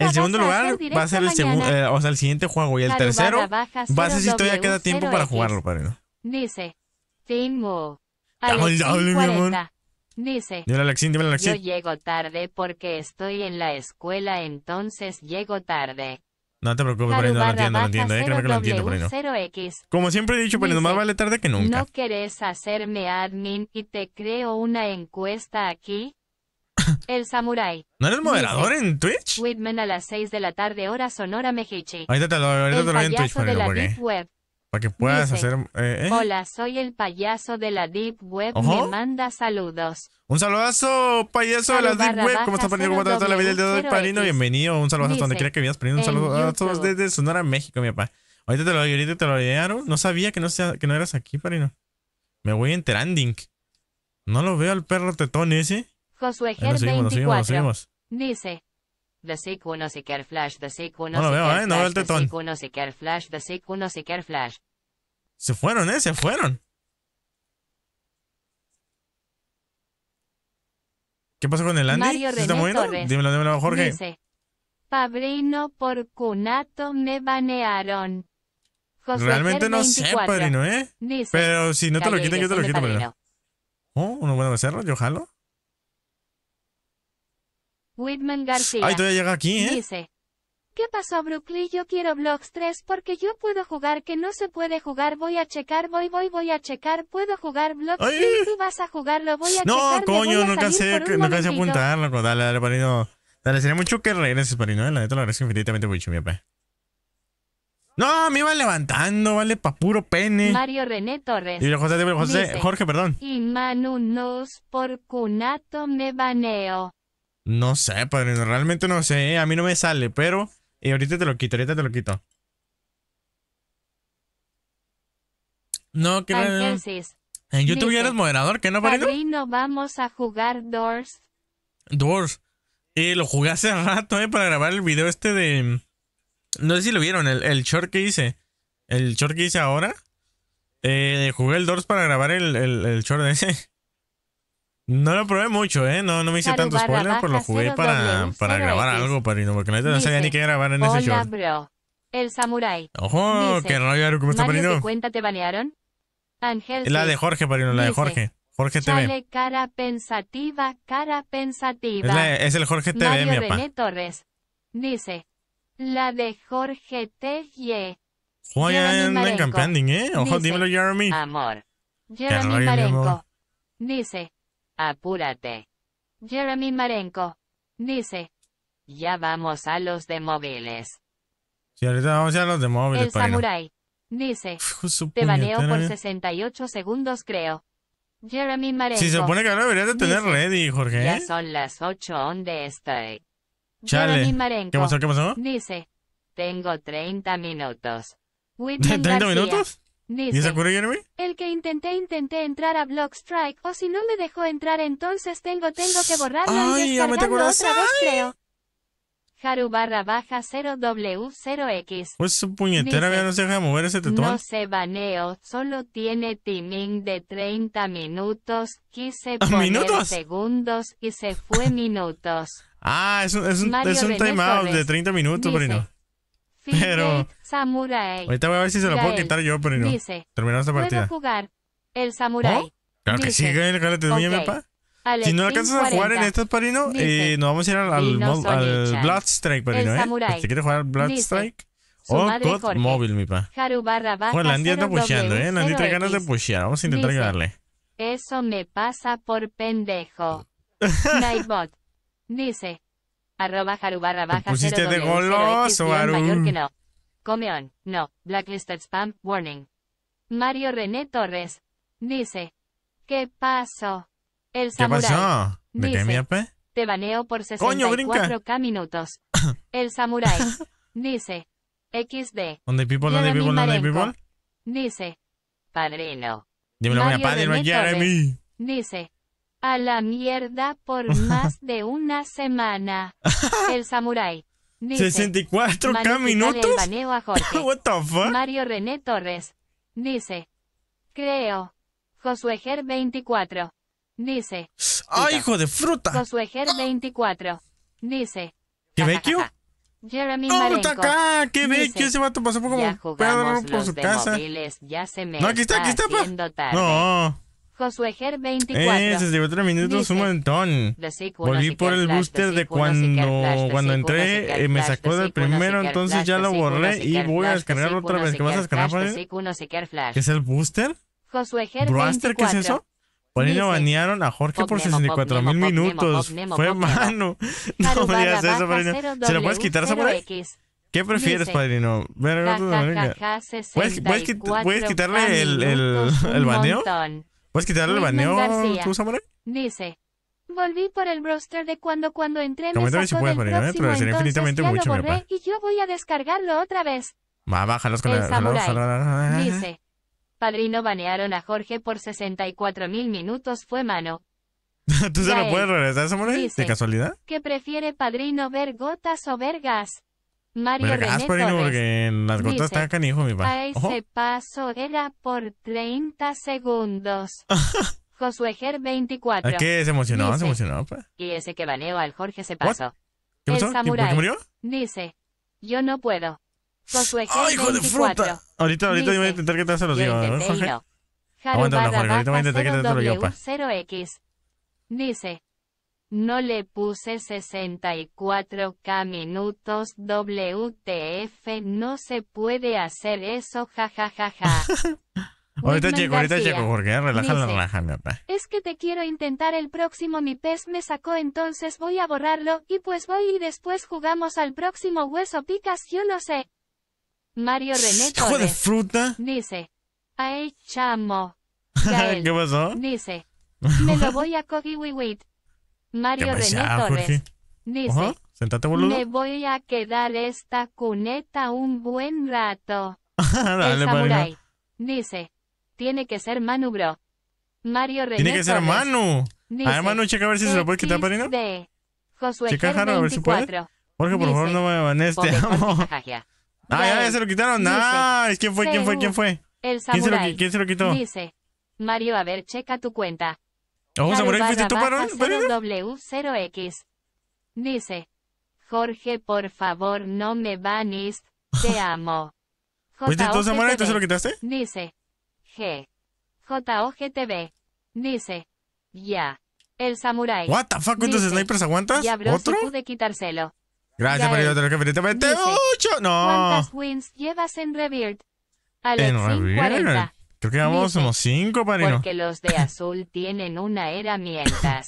El segundo lugar va a ser el segundo, eh, o sea, el siguiente juego y el tercero va a ser si todavía queda tiempo para jugarlo, Padre Dice, Team 40. Dice. Dile Alexín, dime Yo llego tarde porque estoy en la escuela, entonces llego tarde. No te preocupes, Brenda, no entiendo, lo entiendo, eh, creo que lo entiendo, Brenda. Como siempre he dicho, Brenda, más vale tarde que nunca. ¿No querés hacerme admin y te creo una encuesta aquí? (coughs) El Samurai. ¿No eres moderador en Twitch? Whitman a las 6 de la tarde, hora sonora mejichi. Ahorita te lo, ahorita te lo en Twitch, por porque... Para que puedas hacer... Eh, eh. Hola, soy el payaso de la Deep Web. Ojo. Me manda saludos. Un saludazo, payaso de la Deep Web. ¿Cómo estás, Panino? ¿Cómo estás toda la vida del día de hoy, Un saludazo Dice, donde quiera que vienes, Panino. Un saludo a ah, todos desde Sonora, México, mi papá. Ahorita te lo, ahorita te lo llegaron. No sabía que no, sea, que no eras aquí, parino. Me voy enterando. No lo veo al perro tetón ese. Josué Ger24 dice, se flash, no se flash, no se flash, fueron, eh, se fueron. ¿Qué pasó con el Andy? moviendo? Dímelo, dímelo, Jorge. por me banearon. Realmente no sé, padrino, ¿eh? Pero si no te lo quitan, yo te lo quito, Oh, uno bueno yo jalo. Whitman García. Ay, todavía llega aquí, ¿eh? Dice. ¿Qué pasó, Brooklyn? Yo quiero Blocks 3 porque yo puedo jugar que no se puede jugar. Voy a checar, voy, voy, voy a checar. Puedo jugar Blocks 3, tú vas a jugarlo, voy a no, checar. No, coño, no cansé, no cansé apuntarlo. Dale, dale, parino. Dale, sería mucho que regreses, parino. ¿eh? La neta lo agradezco infinitamente mucho, mi No, me iba levantando, vale, pa' puro pene. Mario René Torres. Y José, José, José Jorge, perdón. Y Manu por cunato me baneo. No sé, padrino. Realmente no sé. Eh, a mí no me sale, pero. Y eh, ahorita te lo quito, ahorita te lo quito. No, que En YouTube ya eres moderador, ¿qué no, padrino? no vamos a jugar Doors. Doors. Y lo jugué hace rato, eh, para grabar el video este de. No sé si lo vieron, el, short que hice. El short que hice ahora. Eh, jugué el Doors para grabar el, el short de ese. No lo probé mucho, ¿eh? No, no me hice tanto spoiler, pero lo jugué para, para grabar X. algo, parino, porque la no sabía ni qué grabar en ese show. Bro. El samurái. Ojo, Dice, qué rollo, ¿cómo está parino? cuenta te banearon? La de Jorge, parino, la de Jorge. Jorge Chale, TV. cara pensativa, cara pensativa. Es, el Jorge TV, mi papá. Torres. Dice, la de Jorge T.Y. Juan en campanding, ¿eh? Ojo, Dice, dímelo, Jeremy. Amor. Jeremy Parenco. Dice, Apúrate. Jeremy Marenko Dice. Ya vamos a los de móviles. Sí, ahorita vamos a los de móviles. El Samurai. Dice. (laughs) te baneo por 68 segundos, creo. Jeremy Marenko Si se supone que ahora deberías de tener ready, Jorge. Ya ¿eh? son las 8, ¿dónde estoy? Jeremy Marenco. ¿Qué pasó, qué pasó? Dice. Tengo 30 minutos. ¿30 minutos? Dice, ¿Y acuerda, Jeremy? El que intenté, intenté entrar a Blockstrike, o si no me dejó entrar entonces tengo, tengo que borrarlo Ay, y descargarlo otra vez, creo. Haru barra baja 0W0X. Pues su puñetera ya no se deja mover ese tetón. No se baneo, solo tiene timing de 30 minutos, quise segundos y se fue (laughs) minutos. ah, es un, es un, timeout de 30 minutos, Dice, Brino. Pero. Samurai. Ahorita voy a ver si se lo puedo quitar yo, pero no. Terminamos la partida. ¿Quieres jugar el Samurai? ¿Oh? Claro que le sí, Gael, cálate, okay. mi papá. si no alcanzas a jugar en estas, Parino, eh, nos vamos a ir al, al, al Bloodstrike, Parino, ¿eh? Si quieres jugar al Bloodstrike o oh, God móvil, mi pa. Bueno, Landy está pusheando, ¿eh? Landy trae ganas de pushear. Vamos a intentar Dice, Eso me pasa por pendejo. (laughs) Nightbot. Dice, Arroba jaru barra baja. pusiste de goloso, Mayor que no. no. Blacklisted spam, warning. Mario René Torres. Dice. ¿Qué pasó? El samurái. ¿Qué pasó? ¿Me Te baneo por 64k minutos. (laughs) El samurai. (laughs) dice. XD. ¿Dónde people? ¿Dónde people? ¿Dónde people? Dice. Padrino. Dímelo, Mario René Jeremy. Dice a la mierda por (laughs) más de una semana. (laughs) El samurái. 64k (laughs) What the fuck? Mario René Torres. Dice. Creo. Josué 24. Dice. ¡Ay, ah, hijo de fruta! Josué 24. (gasps) Dice. ¿Qué vecchio? Jeremy ¡Oh, acá! ¡Qué vecchio! Ese vato pasó por como ya por su casa. ya se me no, aquí está, aquí está, pa. No. Josué Ger 24. Eh, 64 minutos, un montón. Volví por el booster de cuando, cuando entré, eh, me sacó del primero, entonces ya lo borré y voy a descargarlo otra vez. ¿Qué vas a descargar, padre? ¿Qué es el booster? Josué ¿Bruster? ¿Qué es eso? Por lo banearon a Jorge por 64 mil minutos. Fue mano. (laughs) No digas eso, padrino. ¿Se lo puedes quitar, Samurai? ¿Qué prefieres, padrino? ¿Puedes, quitarle el, el, el baneo? ¿Puedes quitarle el baneo, tú, Samurai? Dice. Volví por el roster de cuando cuando entré me sacó si del poner, ¿eh? próximo, sería infinitamente mucho, lo borré y yo voy a descargarlo otra vez. Va, bájalos con el la, samurai. La... Dice. Padrino banearon a Jorge por 64 mil minutos fue mano. (laughs) ¿Tú se lo puedes regresar, Samurai? ¿De casualidad? ¿Qué prefiere Padrino ver gotas o vergas Mario René Gasparín, porque en las gotas está canijo, mi papá. A ese paso era por 30 segundos. (laughs) Josué Ger 24. ¿A qué se emocionó? Dice, se emocionó, pa. Y ese que baneó al Jorge se pasó. ¿Qué pasó? El samurái ¿Por qué murió? Dice, yo no puedo. Josué Ger hijo 24. de fruta! Ahorita, ahorita dice, voy a intentar que te hagas los yo Jorge. (laughs) Aguanta, Jorge. Ahorita voy a intentar que te hagas los yo, pa. x Dice, no le puse 64k minutos WTF, no se puede hacer eso, jajajaja. (laughs) ahorita llego, ahorita llego, porque relájalo, relájalo. Es que te quiero intentar el próximo, mi pez me sacó, entonces voy a borrarlo, y pues voy y después jugamos al próximo hueso picas, yo no sé. Mario René de fruta? Dice. Ay, chamo. (laughs) ¿Qué pasó? Dice. (laughs) Me lo voy a cogiwiwit. Mario René Torres. Dice, sentate, boludo. Me voy a quedar esta cuneta un buen rato. (laughs) Dale, el samurai dice, tiene que ser Manu, bro. Mario René Tiene que ser Manu. a ver, Manu, checa a ver si se lo puede quitar, De Josué checa, Jaro, a ver si puede. Jorge, por favor, no me a este. amo. ah, ya, se lo quitaron. Dice, ah, es quién fue, quién fue, quién fue. El samurai ¿Quién se lo, quién se lo quitó? Dice, Mario, a ver, checa tu cuenta. ¡Oh, Samurai, morir, tú, para W0X. Dice, Jorge, por favor, no me banes, te (laughs) amo. ¿Viste tú, Samurai, y tú se lo quitaste? Dice, G. JOGTV. Dice, ya. El samurai. What the fuck, ¿cuántos snipers aguantas? ¿Otro? pude quitárselo. Gracias por ayudar al ¡Ocho! mucho! No. ¿Cuántas wins llevas en Rebirth? Alex, 40. Creo que vamos somos cinco, padrino. Porque los de azul (laughs) tienen una herramienta.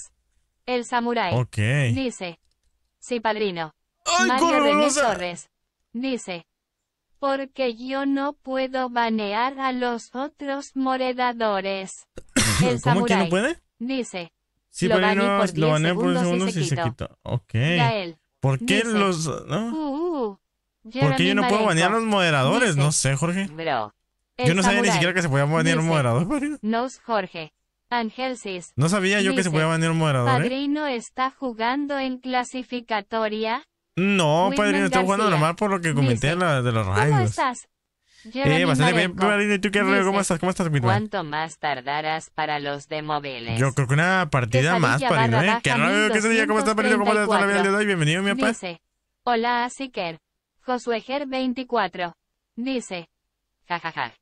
El samurái. Dice. Sí, padrino. ¡Ay, Mario Torres. Dice. Porque yo no puedo banear a los otros moredadores. (coughs) El ¿Cómo que no puede? Dice. Sí, lo padrino, lo baneé por segundos y se, se quitó. Ok. ¿Por qué los...? No? Uh, uh, ¿Por qué yo no puedo banear a los moderadores? no sé, Jorge. Bro yo no sabía ni siquiera que se podía venir un moderador. Nos Jorge. Angelsis. No sabía yo que se podía venir un moderador. ¿eh? Padrino está jugando en clasificatoria. No, Padrino está jugando normal por lo que comenté de los rayos. ¿Cómo estás? Eh, bastante bien, Padrino. tú qué ¿Cómo estás? ¿Cómo estás, mi ¿Cuánto más tardarás para los de móviles? Yo creo que una partida más, Padrino. ¿eh? ¿Qué rollo? ¿Qué sería? ¿Cómo estás, Padrino? ¿Cómo estás? ¿Cómo Bienvenido, mi papá. hola, Siker. Josueger24. Dice, jajaja. Ja, ja.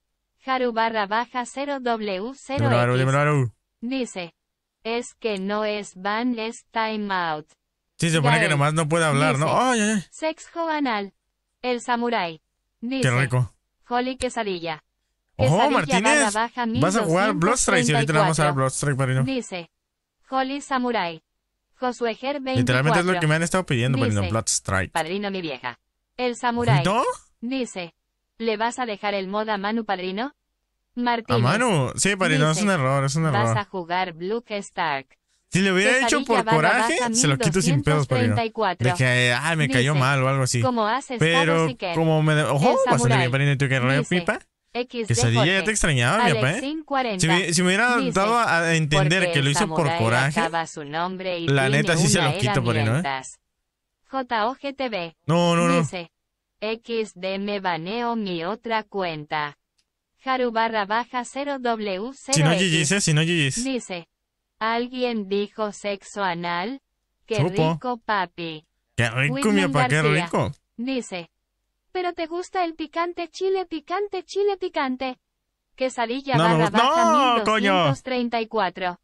Haru barra baja 0W0X. Dice, es que no es ban, es timeout. Sí, se supone que nomás no puede hablar, ¿no? Ay, ay, ay. Sexo anal. El Samurai. Dice, Qué rico. Holly quesadilla. Ojo, Martínez. vas a jugar Bloodstrike. Si ahorita le vamos a dar Bloodstrike, Marino. Dice, Holly Samurai. Josué Ger 24. Literalmente es lo que me han estado pidiendo, Dice, Marino. Bloodstrike. Padrino, mi vieja. El Samurai. ¿No? Dice, ¿le vas a dejar el mod a Manu, padrino? A Manu. Sí, Pari, no, es un error, es un error. Vas a jugar Blue Stark. Si le hubiera hecho por coraje, se lo quito sin pedos, Parino. De que, ah, me cayó mal o algo así. Pero como me... Ojo, bastante bien, Parino, tú que no pipa. Que Quesadilla, ya te extrañaba, mi papá. ¿eh? Si, me hubiera dado a entender que lo hizo por coraje, la neta sí se lo quito, Parino, ¿no? JOGTV. No, no, no. Dice, XD me baneo mi otra cuenta. Haru barra baja 0W0. Si no GG's, si no GG's. Dice, ¿alguien dijo sexo anal? Qué rico, papi. Qué rico, mi papá, qué rico. Dice, pero te gusta el picante, chile picante, chile picante. Quesadilla no, barra no, baja no, 1234.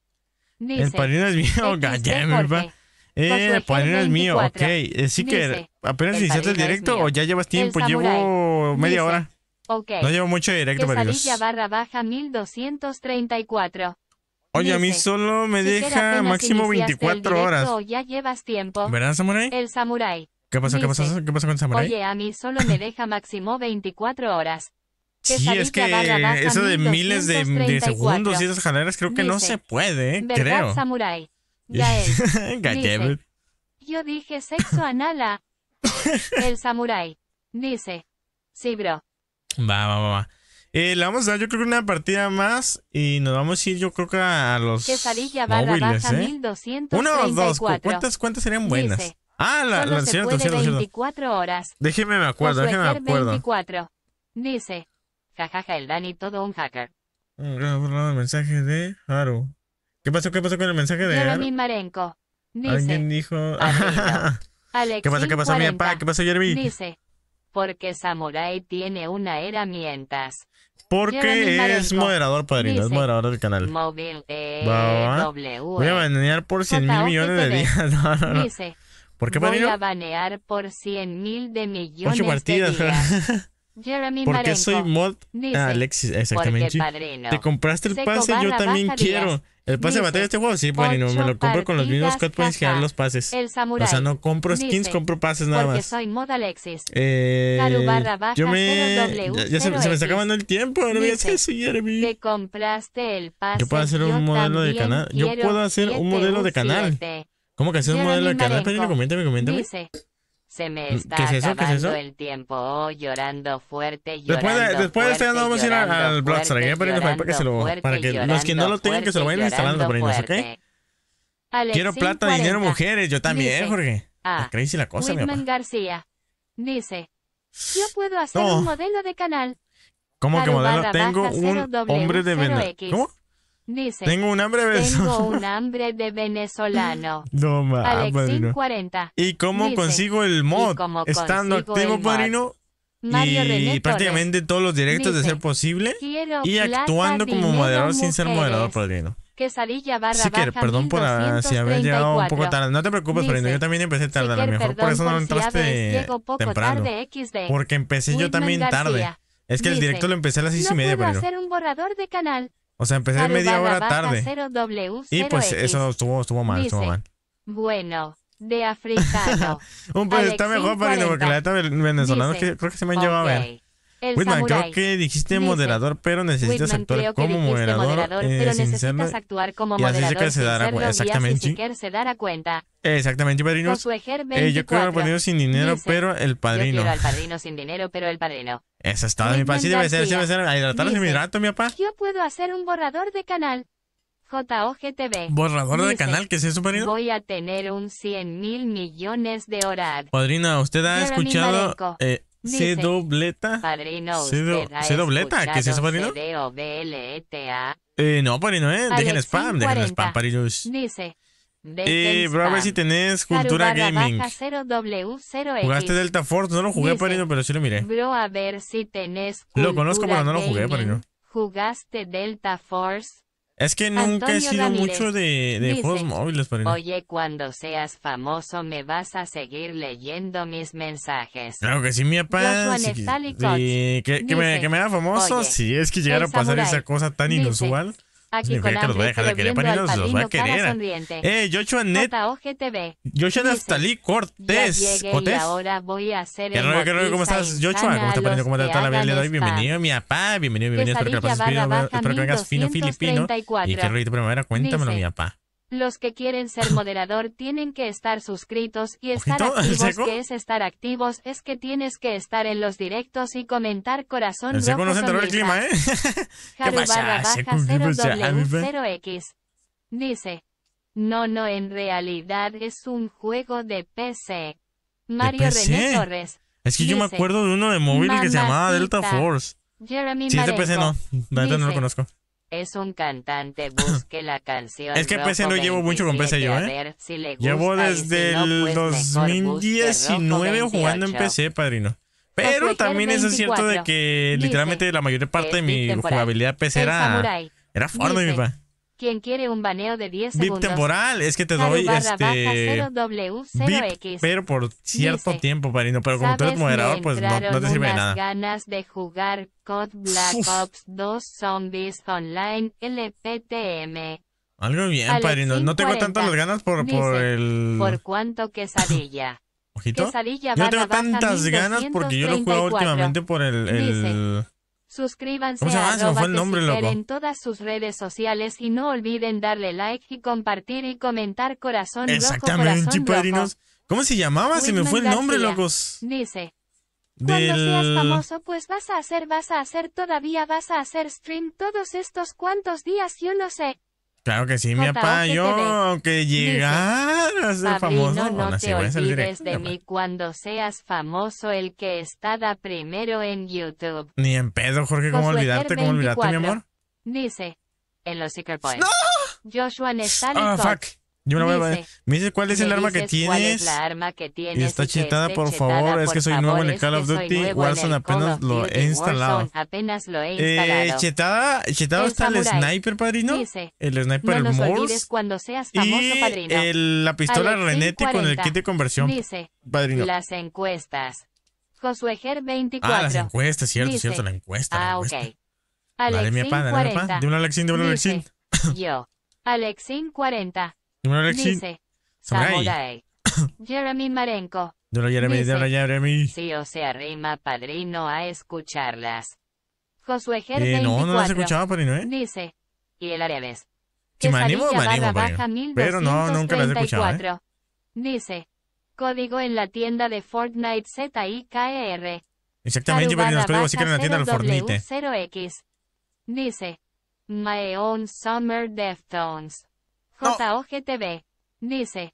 Dice, el panino es mío, este papá. eh, el panino es mío, ok. Así eh, que apenas iniciaste el directo o ya llevas tiempo, llevo media hora. No llevo mucho directo, pero. barra Oye, a mí solo me deja máximo 24 horas. Ya llevas tiempo. ¿Verdad, Samurai? El Samurai. ¿Qué pasa ¿Qué pasa ¿Qué pasa con el Samurai? Oye, a mí solo me deja máximo 24 horas. (laughs) Sí, es que eso de miles de, segundos y esas jaleras creo que no se puede, ¿eh? ¿verdad, creo. Samurai. Gael. (laughs) Dice, yo dije sexo anala. (laughs) El Samurai. Dice. Sí, bro. Va, va, va. va. Eh, le vamos a dar, yo creo que una partida más y nos vamos a ir, yo creo que a los. Quesadilla barra baja ¿eh? 1234. Uno o dos. ¿Cuántas, cuántas serían buenas? ah, la, solo de 24 horas. Déjeme me acuerdo, déjeme me acuerdo. 24. Dice, jajaja, el Dani todo un hacker. Mm, el mensaje de Haru. ¿Qué pasó? ¿Qué pasó con el mensaje de Haru? Jeremy Marenco. Dice, Alguien dijo. Alex (laughs) ¿Qué pasó? ¿Qué pasó, mi papá? ¿Qué pasó, Jeremy? Dice, porque Samurai tiene una herramientas. Porque es moderador, padrino, Dice, es moderador del canal. Móvil eh, w, Voy a banear por 100 mil millones de días. (laughs) No, no, Dice, ¿Por qué, padrino? Voy a banear por 100 mil de millones Ocho partidas, de días. (laughs) Jeremy ¿Por qué soy mod? Ah, Alexis, exactamente. Te compraste el pase, yo también quiero. ¿El pase de batalla de este juego? Sí, bueno, me lo compro con los mismos cut points que dan los pases. El o sea, no compro skins, compro pases nada más. soy mod Alexis. Eh, yo me... ya, se, me está acabando el tiempo, no voy eso, Jeremy. Te compraste el pase, yo puedo hacer un modelo de canal. Yo puedo hacer un modelo de canal. ¿Cómo que hacer un modelo de canal? Esperen, coméntame, coméntame. Se me está ¿Qué es el tiempo, oh, llorando fuerte, llorando Después de, después de este ya no vamos a ir al, al Bloodstrike, para, que se lo, para que los que no lo tengan que se lo vayan instalando por ahí, ¿ok? Quiero plata, dinero, mujeres, yo también, Jorge. Ah, crazy la cosa, Whitman mi García dice, yo puedo hacer un modelo de canal. ¿Cómo que modelo? Tengo un hombre de venta. ¿Cómo? tengo un hambre Tengo un hambre de venezolano. (laughs) No mames. Ah, padrino. ¿Y cómo consigo el mod? Estando activo, padrino. y prácticamente todos los directos de ser posible. Y actuando como moderador sin ser moderador, padrino. Quesadilla barra perdón por si haber llegado un poco tarde. No te preocupes, padrino. yo también empecé tarde. a lo mejor por eso no entraste temprano. Tarde, XD. Porque empecé yo también tarde. Es que el directo lo empecé a las seis y media, pero. hacer un borrador de canal. O sea, empecé media hora tarde. y pues eso estuvo, estuvo mal, estuvo mal. Bueno, de africano. (laughs) Un pues está mejor, Parino, porque la neta venezolana que, creo que se me han llevado a ver. El Whitman, creo que dijiste moderador, pero necesitas actuar como moderador. moderador eh, pero necesitas actuar como y Así se sin exactamente. se dará cuenta. Exactamente, padrinos. Eh, yo creo al padrino sin dinero, pero el padrino. Yo quiero al padrino sin dinero, pero el padrino. Esa está, mi papá. Sí, debe ser, sí, debe ser. A hidratarse mi rato, mi papá. Yo puedo hacer un borrador de canal. JOGTV. ¿Borrador de canal? ¿Qué es eso, padrino? Voy a tener un 100 mil millones de horas. Padrina, ¿usted ha escuchado c dobleta? c dobleta? ¿Qué es eso, padrino? E eh, no, padrino, eh. Dejen spam, dejen spam, padrinos. Dice. Eh, bro, a ver si tenés cultura gaming. Jugaste Delta Force, no lo jugué, padrino, pero sí lo miré. Bro, a ver si tenés Lo conozco, pero no lo jugué, padrino. ¿Jugaste Delta Force? Es que nunca he sido mucho de, de juegos móviles, Oye, cuando seas famoso me vas a seguir leyendo mis mensajes. Claro que sí, mi papá. Sí, que, que, me, que me haga famoso, sí. si es que llegara a pasar esa cosa tan inusual. Aquí con que los voy a dejar de querer, pero los, los voy a querer. Eh, Joshua Net. Cortés. Cortés. ahora voy a hacer ¿Cómo estás, Joshua? ¿Cómo está poniendo? ¿Cómo está la vida? doy bienvenido, mi papá. Bienvenido, bienvenido. Espero que pases Espero que vengas fino filipino. Y qué rolito primavera. Cuéntamelo, mi papá. Los que quieren ser (laughs) moderador tienen que estar suscritos y estar activos. que es estar activos? Es que tienes que estar en los directos y comentar corazón El seco no se clima, ¿eh? (laughs) ¿Qué pasa? 0 x Dice, no, no, en realidad es un juego de PC. Mario PC? René Torres. Es que yo me acuerdo de uno de móvil que se llamaba Delta Force. Jeremy Sí, de PC no. La neta no lo conozco es un cantante, (clears throat) busque la canción. Es que PC no llevo mucho con PC yo, ¿eh? llevo desde el 2019 pues jugando en PC, padrino. Pero también es cierto de que literalmente la mayor parte de mi jugabilidad PC era, era mi papá. ¿Quién quiere un baneo de 10 segundos. VIP temporal, es que te doy este VIP, pero por cierto tiempo, Parino, pero como tú eres moderador, pues no, no te sirve de nada. ganas de jugar COD Black Ops 2 Zombies Online LPTM. Algo bien, Parino. No tengo tantas ganas por, por el... Por cuánto quesadilla. (laughs) Ojito. Quesadilla yo no tengo tantas ganas porque yo lo juego últimamente por el... Suscríbanse a en todas sus redes sociales y no olviden darle like y compartir y comentar corazón Exactamente, rojo, corazón ¿Cómo se llamaba? se me fue el nombre, locos. Dice. Cuando seas famoso, pues vas a hacer, vas a hacer, todavía vas a hacer stream todos estos cuantos días, yo no sé. Claro que sí, mi papá, yo que llegar a ser famoso, no, no te olvides de mí cuando seas famoso el que estada primero en YouTube. Ni en pedo, Jorge, ¿cómo olvidarte? ¿Cómo olvidarte, mi amor? Dice, en los Secret Points. ¡No! Joshua Nestal ah, fuck. Yo me, dice, ¿cuál es el arma que tienes? es arma que tienes? Y está chetada, por favor. es que soy nuevo en el Call of Duty. Warzone apenas lo he instalado. Apenas lo he instalado. chetada, chetado está el sniper, padrino. el sniper no Morse. cuando seas famoso, padrino. la pistola Renetti con el kit de conversión. padrino. Las encuestas. Josué 24. Ah, las encuestas, cierto, cierto, la encuesta. Ah, ok. Alexin dale, mi papá, De una Alexin, de una Alexin. Yo. Alexin 40. Número Dice, Samurai. (coughs) Jeremy Marenco. Dolo Jeremy, Dice, Jeremy. Sí, o sea, rima padrino a escucharlas. Josué eh, Ger No, no las escuchaba padrino, ¿eh? Dice, y el Areves. Si me animo, Pero no, nunca las he escuchado, ¿eh? Dice, código en la tienda de Fortnite ZIKR. E Exactamente, porque los códigos sí que en la tienda del Fortnite. 0X. Dice, My Own Summer tones JOGTV. Dice.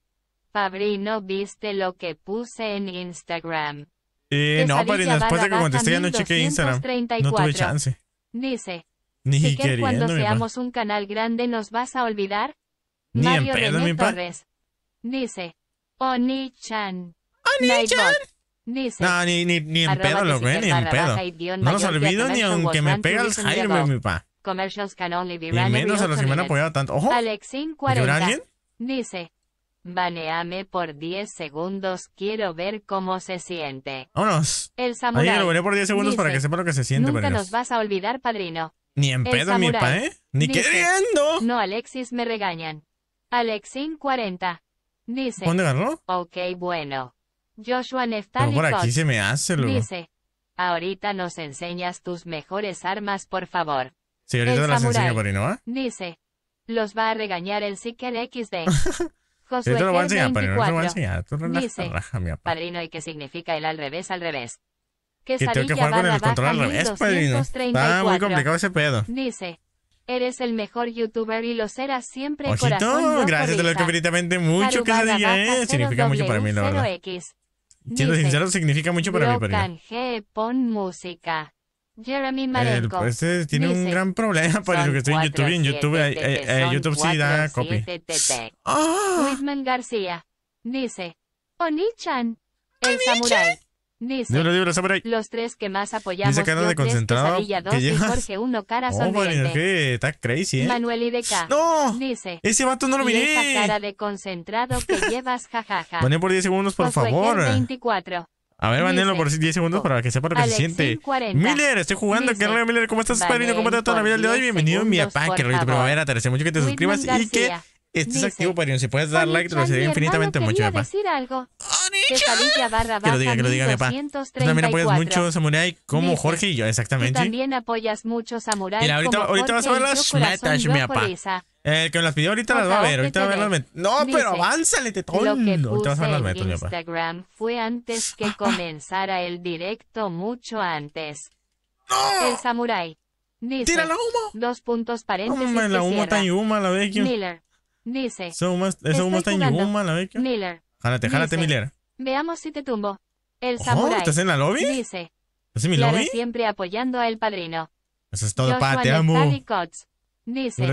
¿no ¿viste lo que puse en Instagram? Eh, no, Pabrino, después de que contesté ya no chequé Instagram. No tuve chance. Dice. Ni si cuando seamos un canal grande nos vas a olvidar. Ni en pedo, mi papá. Dice. Oni-chan. Oni-chan. Dice. No, ni, ni, ni en pedo, lo eh, ni en pedo. No los olvido ni aunque me pegue Alzheimer, mi pa commercials can only be y menos a los que me apoyado tanto. ¡Ojo! Alexin 40 dice, baneame por 10 segundos, quiero ver cómo se siente. ¡Vámonos! El samurai Ahí lo veré por 10 segundos para que sepa lo que se siente. Nunca nos vas a olvidar, padrino. Ni en pedo, mi pa, ¿eh? ¡Ni dice, queriendo! No, Alexis, me regañan. Alexin 40 dice... ¿Dónde ganó? Ok, bueno. Joshua Neftali por aquí se me hace, luego. Dice, ahorita nos enseñas tus mejores armas, por favor. Sí, ahorita el las enseño por Dice, los va a regañar el Seeker XD. Josué (laughs) sí, te lo voy a enseñar, padrino, te lo voy a enseñar. Tú relaja, mi padrino, ¿y qué significa el al revés al revés? Que tengo que jugar con el control al revés, padrino. Está muy complicado ese pedo. Dice, Eres el mejor youtuber y lo serás siempre Ojito, corazón gracias, te lo infinitamente mucho, que eh. Significa mucho para mí, la verdad. Siendo sincero, significa mucho para mí, padrino. G, pon música. Jeremy eh, Marenko. El, pues, eh, tiene dice, un gran problema por eso que estoy en YouTube. En YouTube, siete, eh, eh, eh, YouTube sí da copy. Oh. Luisman García dice: Oni-chan, el Oni samurái. Dice, lo samurai. los tres que más apoyamos. Dice cara de concentrado. que lleva... Jorge 1 cara (laughs) oh, sonriente. qué está crazy, ¿eh? Manuel IDK. ¡No! Dice, ese vato no lo miré. Esa cara de concentrado que (laughs) llevas, jajaja. Poné por 10 segundos, por Josué favor. 24. A ver, Vanelo, por 10 segundos para que sepa lo que se siente. Miller, estoy jugando. Dice, Miller, ¿cómo estás, padrino? ¿Cómo estás, toda la vida de hoy? Bienvenido a mi papá, Pero primavera. Te agradece mucho que te suscribas y que estés activo, Parión. Si puedes dar like, te lo sería infinitamente mucho, papá. decir algo. ¡Oh, que lo diga, que lo diga, mi papá. también apoyas mucho Samurai como Jorge y yo, exactamente. también apoyas mucho Samurai Mira, ahorita, como ahorita Jorge vas a ver las metas, mi papá. El que me las pidió ahorita las va a ver, ahorita va a ver No, pero avánzale, te tono. Ahorita vas a ver las metas, mi papá. Instagram fue antes que (laughs) comenzara el directo, mucho antes. ¡No! El Samurai. ¡Tira la humo! Dos puntos paréntesis. Hombre, la humo tan humo, la ve Miller. Dice. Eso más, un la beca. Miller. Jálate, jálate, Miller. Veamos si te tumbo. El Oh, ¿Estás en la lobby? Dice. ¿Estás en mi lobby? siempre apoyando a El Padrino. Eso es todo, para te amo. Dice.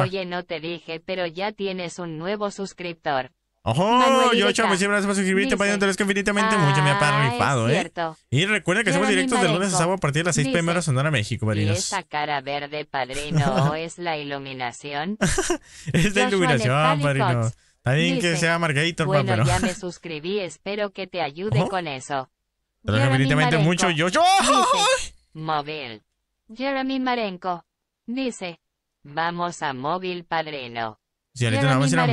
Oye, no te dije, pero ya tienes un nuevo suscriptor. Ojo, yo chamo, siempre gracias por suscribirte, Padre, que infinitamente mucho, me ha parrifado, ah, ¿eh? Y recuerda que somos directos de lunes a sábado a partir de las 6 pm hora Sonora, México, padrinos. Esa cara verde, padrino, (laughs) es la iluminación. (laughs) es la iluminación, padrino. También que sea Margator, bueno, pero... ya me (laughs) suscribí, espero que te ayude con eso. Te infinitamente mucho, yo... Móvil. Jeremy Marenco. Dice, vamos a móvil, padrino. Señorita, nada más era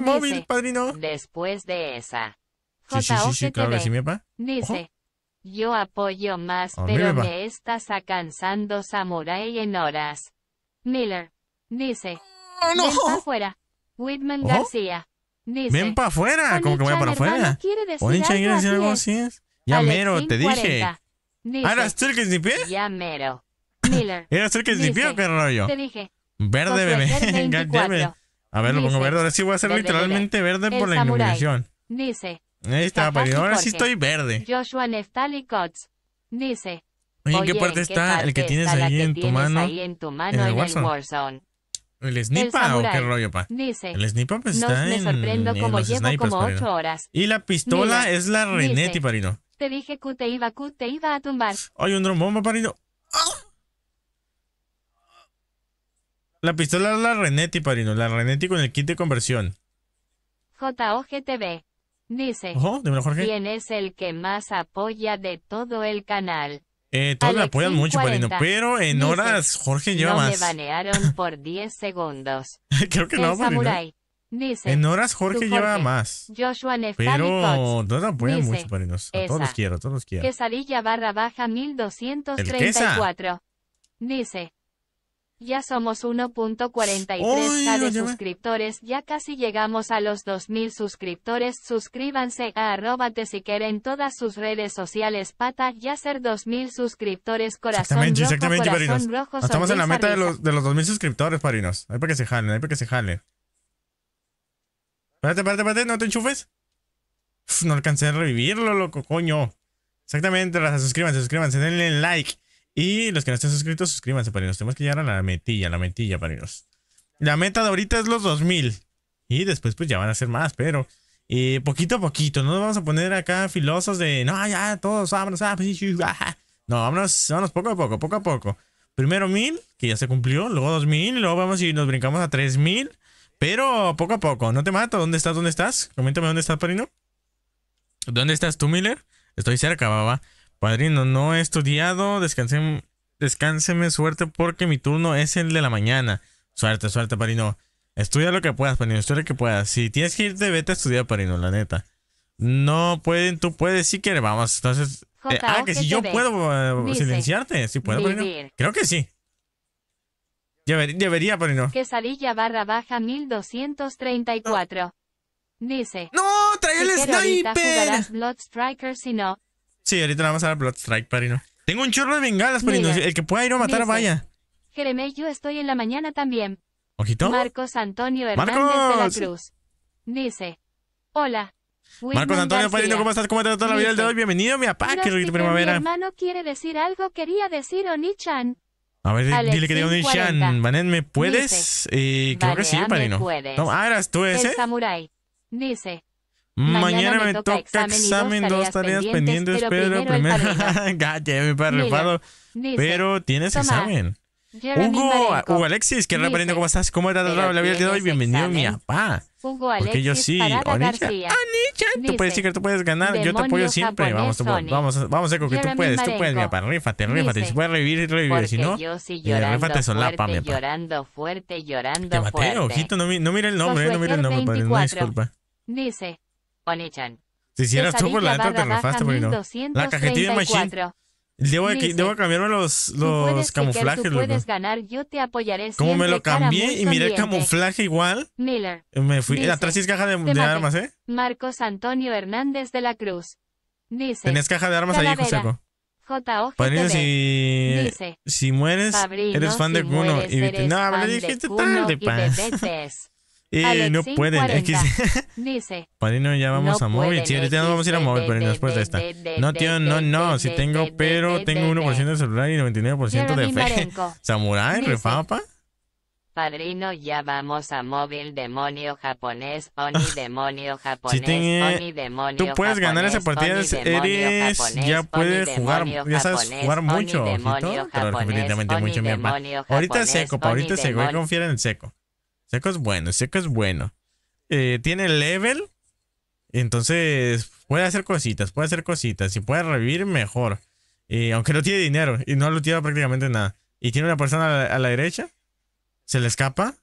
móvil, dice, padrino. Después de esa. Sí, sí, sí, sí claro que sí, mi papá. Dice, yo apoyo más, oh, pero me estás alcanzando Samurai en horas. Miller, dice, oh, no. ven para afuera. Whitman García, dice. Ven para afuera, como que voy para afuera. ¿Quiere decir algo, quiere decir así algo así es. Ya Alex mero, te dije. ¿Ahora ¿Eras tú el que limpié? Ya mero. Miller. (laughs) ¿Eras tú el que limpió o qué rollo? Te dije. Verde bebé, (laughs) engáñame. A ver, lo pongo verde. Ahora sí voy a ser literalmente verde por la iluminación. Dice. Ahí está, parido. Ahora sí estoy verde. Joshua Neftali Dice. Oye, ¿en qué parte está el que tienes ahí en tu mano? En el Warzone. ¿El Snipa o qué rollo, pa? el Snipa pues, está en sorprendo como llevo como horas. Y la pistola es la Renetti, parido. Te dije que te iba, que te iba a tumbar. Hay un dron bomba, parido. ¡Ah! La pistola es la Renetti, Parino. La Renetti con el kit de conversión. JOGTV. Dice, Ojo, Jorge. ¿quién es el que más apoya de todo el canal? Eh, todos me apoyan mucho, Parino, pero (laughs) (laughs) en horas Jorge lleva no más. me banearon por 10 segundos. Creo que no, Samurai. en horas Jorge, lleva más. Joshua pero no apoyan mucho, Parinos. A todos los quiero, a todos los quiero. Quesadilla barra baja 1234. Dice, ya somos 1.43k de suscriptores, ya casi llegamos a los 2000 suscriptores. Suscríbanse a arrobate si quieren todas sus redes sociales. Pata ya ser 2000 suscriptores, corazón exactamente, rojo, exactamente, corazón Estamos en la meta de los, de los 2000 suscriptores, parinos. Hay para que se jalen, hay para que se jalen. Espérate, espérate, espérate, no te enchufes. no alcancé a revivirlo, loco, coño. Exactamente, raza, suscríbanse, suscríbanse, denle like. Y los que no estén suscritos, suscríbanse, parinos. Tenemos que llegar a la metilla, la metilla, parinos. La meta de ahorita es los 2000. Y después, pues ya van a ser más, pero eh, poquito a poquito. No nos vamos a poner acá filosos de no, ya, todos, vámonos, ah, ah, no, vámonos, vámonos poco a poco, poco a poco. Primero 1000, que ya se cumplió, luego 2000, luego vamos y nos brincamos a 3000. Pero poco a poco, no te mato. ¿Dónde estás? ¿Dónde estás? Coméntame dónde estás, Parino. ¿Dónde estás tú, Miller? Estoy cerca, baba. Padrino, no he estudiado, descansé, descánseme suerte porque mi turno es el de la mañana. Suerte, suerte, padrino. Estudia lo que puedas, padrino, estudia lo que puedas. Si tienes que irte, vete a estudiar, padrino, la neta. No pueden, tú puedes, si sí quieres, vamos. Entonces, eh, ah, que si yo puedo eh, silenciarte, si puedo, Creo que sí. debería, padrino. Quesadilla barra baja 1234. Dice. ¡No! ¡Trae el sniper! Blood Striker si no, Sí, ahorita vamos a a Blood Strike, Parino. Tengo un chorro de bengalas, Parino. el que pueda ir a matar, vaya. Jeremé, yo estoy en la mañana también. ¿Ojito? Marcos Antonio Hernández ¡Marcos! de la Cruz. Dice, hola. Marcos Antonio Parino, ¿cómo estás? ¿Cómo te va toda la vida el de hoy? Bienvenido, mi papá, que hoy primavera. Mi hermano quiere decir algo, quería decir Onichan. A ver, dile que diga Onichan. Vanen, ¿me puedes? Dice, eh, creo que sí, ah, Parino. No, ah, eras tú ese. El samurai. Dice, Mañana, me toca, examen, dos, tareas, pendientes, pero, primero, primero padrino. pero tienes examen. Hugo, Hugo, Alexis, que reparando? cómo estás, cómo te ha tratado la vida de hoy, bienvenido mi papá. Hugo Alexis, porque yo sí, Anicha. Anicha, tú puedes decir que tú puedes ganar, yo te apoyo siempre, vamos, vamos vamos, vamos, Eco, que tú puedes, tú puedes, mi papá, rífate, rífate, si puedes revivir, y revivir si no, eh, rífate solapa, mi papá. Llorando fuerte, llorando fuerte. Te maté, ojito, no, mire el nombre, eh, no mire el nombre, padre, no disculpa. Dice, si hicieras tú por pues, la dentro te porque no. La cajetilla machine. Debo, debo cambiarme los, camuflajes, puedes ganar, yo te apoyaré Como me lo cambié y miré el camuflaje igual. Miller. Eh, me fui. atrás sí caja de, armas, ¿eh? Marcos Antonio Hernández de la Cruz. Dice. caja de armas ahí, Joseco. Padrino, si, Dice, si mueres, eres fan de Kuno. Y, no, me dijiste tan de paz. Y no pueden. 40, dice. (laughs) Padrino, ya vamos a móvil. Sí, ahorita vamos a ir a móvil, pero después de esta. No, tío, no, no. Si tengo, pero tengo 1% de celular y 99% de fe. (laughs) Samurai, refapa. Padrino, ya vamos a móvil, demonio japonés, oni (laughs) demonio japonés, oni demonio Tú puedes ganar esa partida, eres, ya puedes jugar, ya sabes jugar mucho, ojito, pero definitivamente mucho, mi hermano. Ahorita seco, pa, ahorita seco, hay que confiar en el seco. Seco es bueno, Seco es bueno. Eh, tiene level. Entonces puede hacer cositas, puede hacer cositas. Y puede revivir, mejor. Y eh, aunque no tiene dinero y no lo tira prácticamente nada. Y tiene una persona a la, derecha. Se le escapa.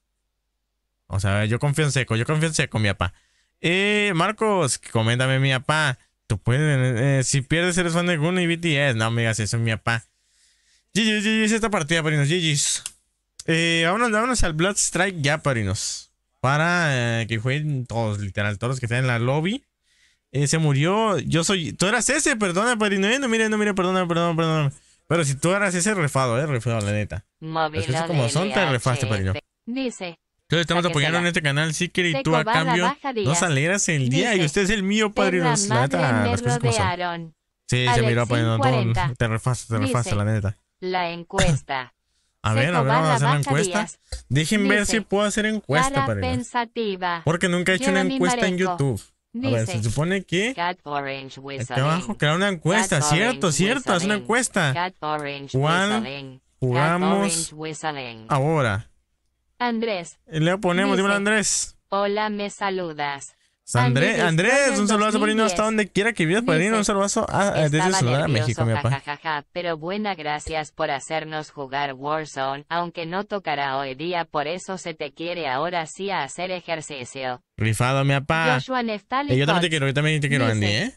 O sea, yo confío en Seco, yo confío en Seco, mi papá. Eh, Marcos, coméntame, mi papá. Tú puedes, eh, si pierdes, eres fan de Gun y BTS. No amigas, eso es mi papá. GG, GG, esta partida, perinos. GG's. Eh, vámonos, vámonos al Blood Strike ya, parinos. Para eh, que jueguen todos, literal, todos los que estén en la lobby. Eh, se murió. Yo soy. Tú eras ese, perdona, padrino eh, no, mire, no, mire, perdona, perdona, perdona. Pero si tú eras ese, refado, eh, refado, la neta. Móvil como son, te refaste, padrino Dice. Entonces estamos apoyando en este canal, sí que y tú a cambio no alegras el día y usted es el mío, padrinos. La neta, las cosas Sí, se miró poniendo todo. Te refaste, te refaste, la neta. La encuesta. A ver, a vamos a hacer una encuesta. Dejen ver si puedo hacer encuesta para pensativa. Porque nunca he hecho una encuesta en YouTube. A ver, se supone que. Aquí abajo, crear una encuesta, cierto, cierto, es una encuesta. ¿Cuál jugamos ahora? Andrés. Le ponemos, dímelo Andrés. Hola, me saludas. Andrés, Andrés, un saludazo, Padrino, hasta donde quiera que vivas, Padrino, un saludazo ah, desde Ciudad de México, mi papá. Jajaja, pero buena, gracias por hacernos jugar Warzone, aunque no tocará hoy día, por eso se te quiere ahora sí a hacer ejercicio. Rifado, mi papá. Joshua Neftali. Eh, yo también te quiero, yo también te quiero, Andy, ¿eh?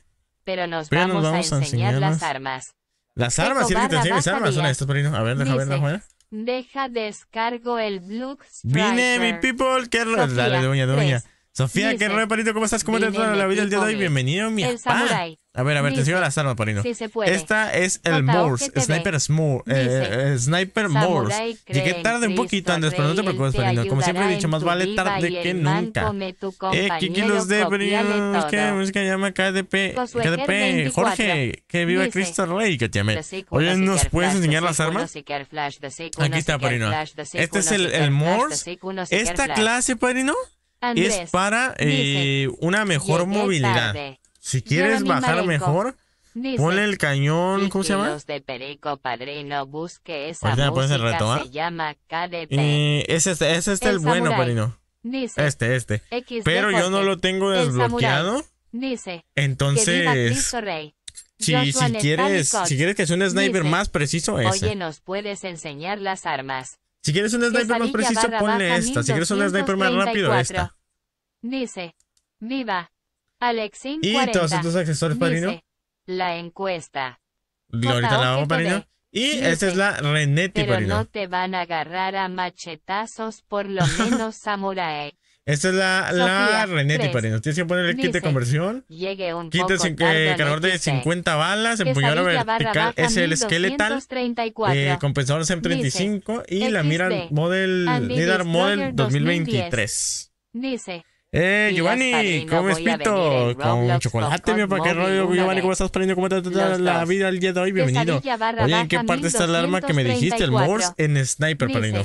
Pero nos, vamos, a enseñar, las armas. Las armas, sí, que te enseño mis armas, son estas, Padrino. A ver, deja ver, deja ver. Deja descargo el Blue Vine, mi people, que Sofía, dale, doña, doña. Sofía, qué raro, Parito, ¿cómo estás? ¿Cómo te trata la vida el día de hoy? Bienvenido, mi El A ver, a ver, te sigo las armas, parino. Esta es el Morse, Sniper eh, eh, Sniper Morse. Llegué tarde un poquito, Andrés, pero no te preocupes, parino. Como siempre he dicho, más vale tarde que nunca. Eh, ¿qué los de parino, ¿Qué música llama KDP? KDP, Jorge, que viva Cristo Rey, que te amé. Oye, ¿nos puedes enseñar las armas? Aquí está, Parino. Este es el, Morse. Esta clase, Parino, es para eh, una mejor movilidad. Si quieres bajar mejor, ponle el cañón, ¿cómo se llama? Perico ese ¿ah? eh, este, es este, el, bueno, Padrino. este, este. Pero yo no lo tengo desbloqueado. Dice, entonces... Si, quieres, si quieres que sea un sniper más preciso, ese. Oye, ¿nos puedes enseñar las armas? Si quieres un sniper más preciso, ponle esta. Si quieres un sniper más rápido, esta. Dice, viva, Alexin Y todos estos accesorios, padrino. la encuesta. Y la vamos, padrino. Y esta es la Renetti, pero padrino. no te van a agarrar a machetazos, por lo menos, (laughs) samurai. Esta es la, la Renetti Parino. Tienes que el kit de conversión. Llegue un kit de eh, cargador de 50 balas, empuñadura vertical es el esqueletal eh, compensador CM35 y la Mira Model, Nidar Model 2023. Dice, eh, Giovanni, ¿cómo es Pito? Con chocolate, mi papá, qué rollo, Giovanni, ¿cómo estás poniendo? ¿Cómo está la vida el día de hoy? Bienvenido. Oye, ¿en qué parte está el arma que me dijiste? El Morse en Sniper, Parino,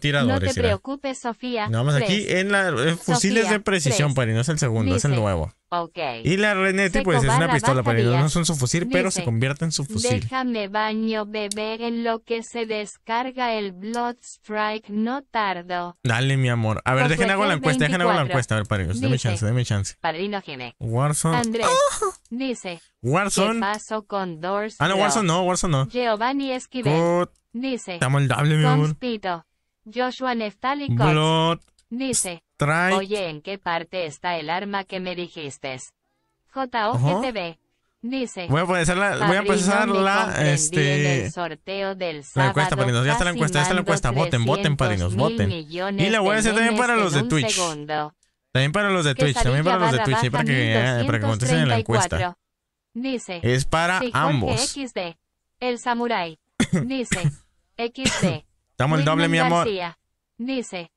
Tiradores. No te preocupes, Sofía. Nada más aquí en, la, eh, fusiles de precisión, Parino, es el segundo, es el nuevo. Okay. Y la Renetti, pues, es una pistola para ellos. No es un subfusil, pero se convierte en subfusil. Déjame baño beber en lo que se descarga el Blood Strike, no tardo. Dale, mi amor. A ver, déjenme hago la encuesta, déjenme hago la encuesta. A ver, paridos, dame chance, dame chance. Padrino Jiménez. Warzone. Andrés. ¡Oh! Dice. Warzone. ¿Qué pasó con Doors? Ah, no, Warson no, Warson no. Giovanni Esquivel. Dice. Está moldable, mi amor. Conspito. Joshua Neftali Dice. Oye, ¿en qué parte está el arma que me dijiste? JOGTV. Dice. Voy a procesar la, voy a la este, sorteo del la encuesta, padrinos. Ya está la encuesta, ya está la encuesta. Voten, voten, padrinos, voten. Y la voy a hacer también para los de Twitch. También para los de Twitch, también para los de Twitch, Y para que, eh, para contesten en la encuesta. Dice. Es para ambos. XD, el Samurai. (coughs) Dice. XD. Estamos el doble, mi amor. Dice.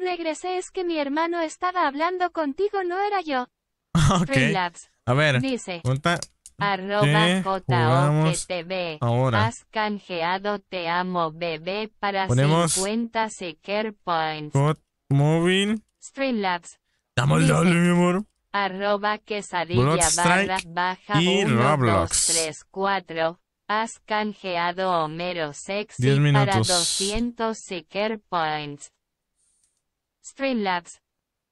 Regresé es que mi hermano estaba hablando contigo, no era yo. (laughs) Ok. Relapse. A ver. Dice. Cuenta. Arroba JOGTV. Ahora. Has canjeado Te Amo Bebé para Ponemos 50 Seeker Points. Hot Móvil. Streamlabs. Damos doble, mi amor. Arroba quesadilla barra baja y 1, Roblox. 2, 3, 4. Has canjeado Homero Sexy para 200 Seeker Points. Streamlabs.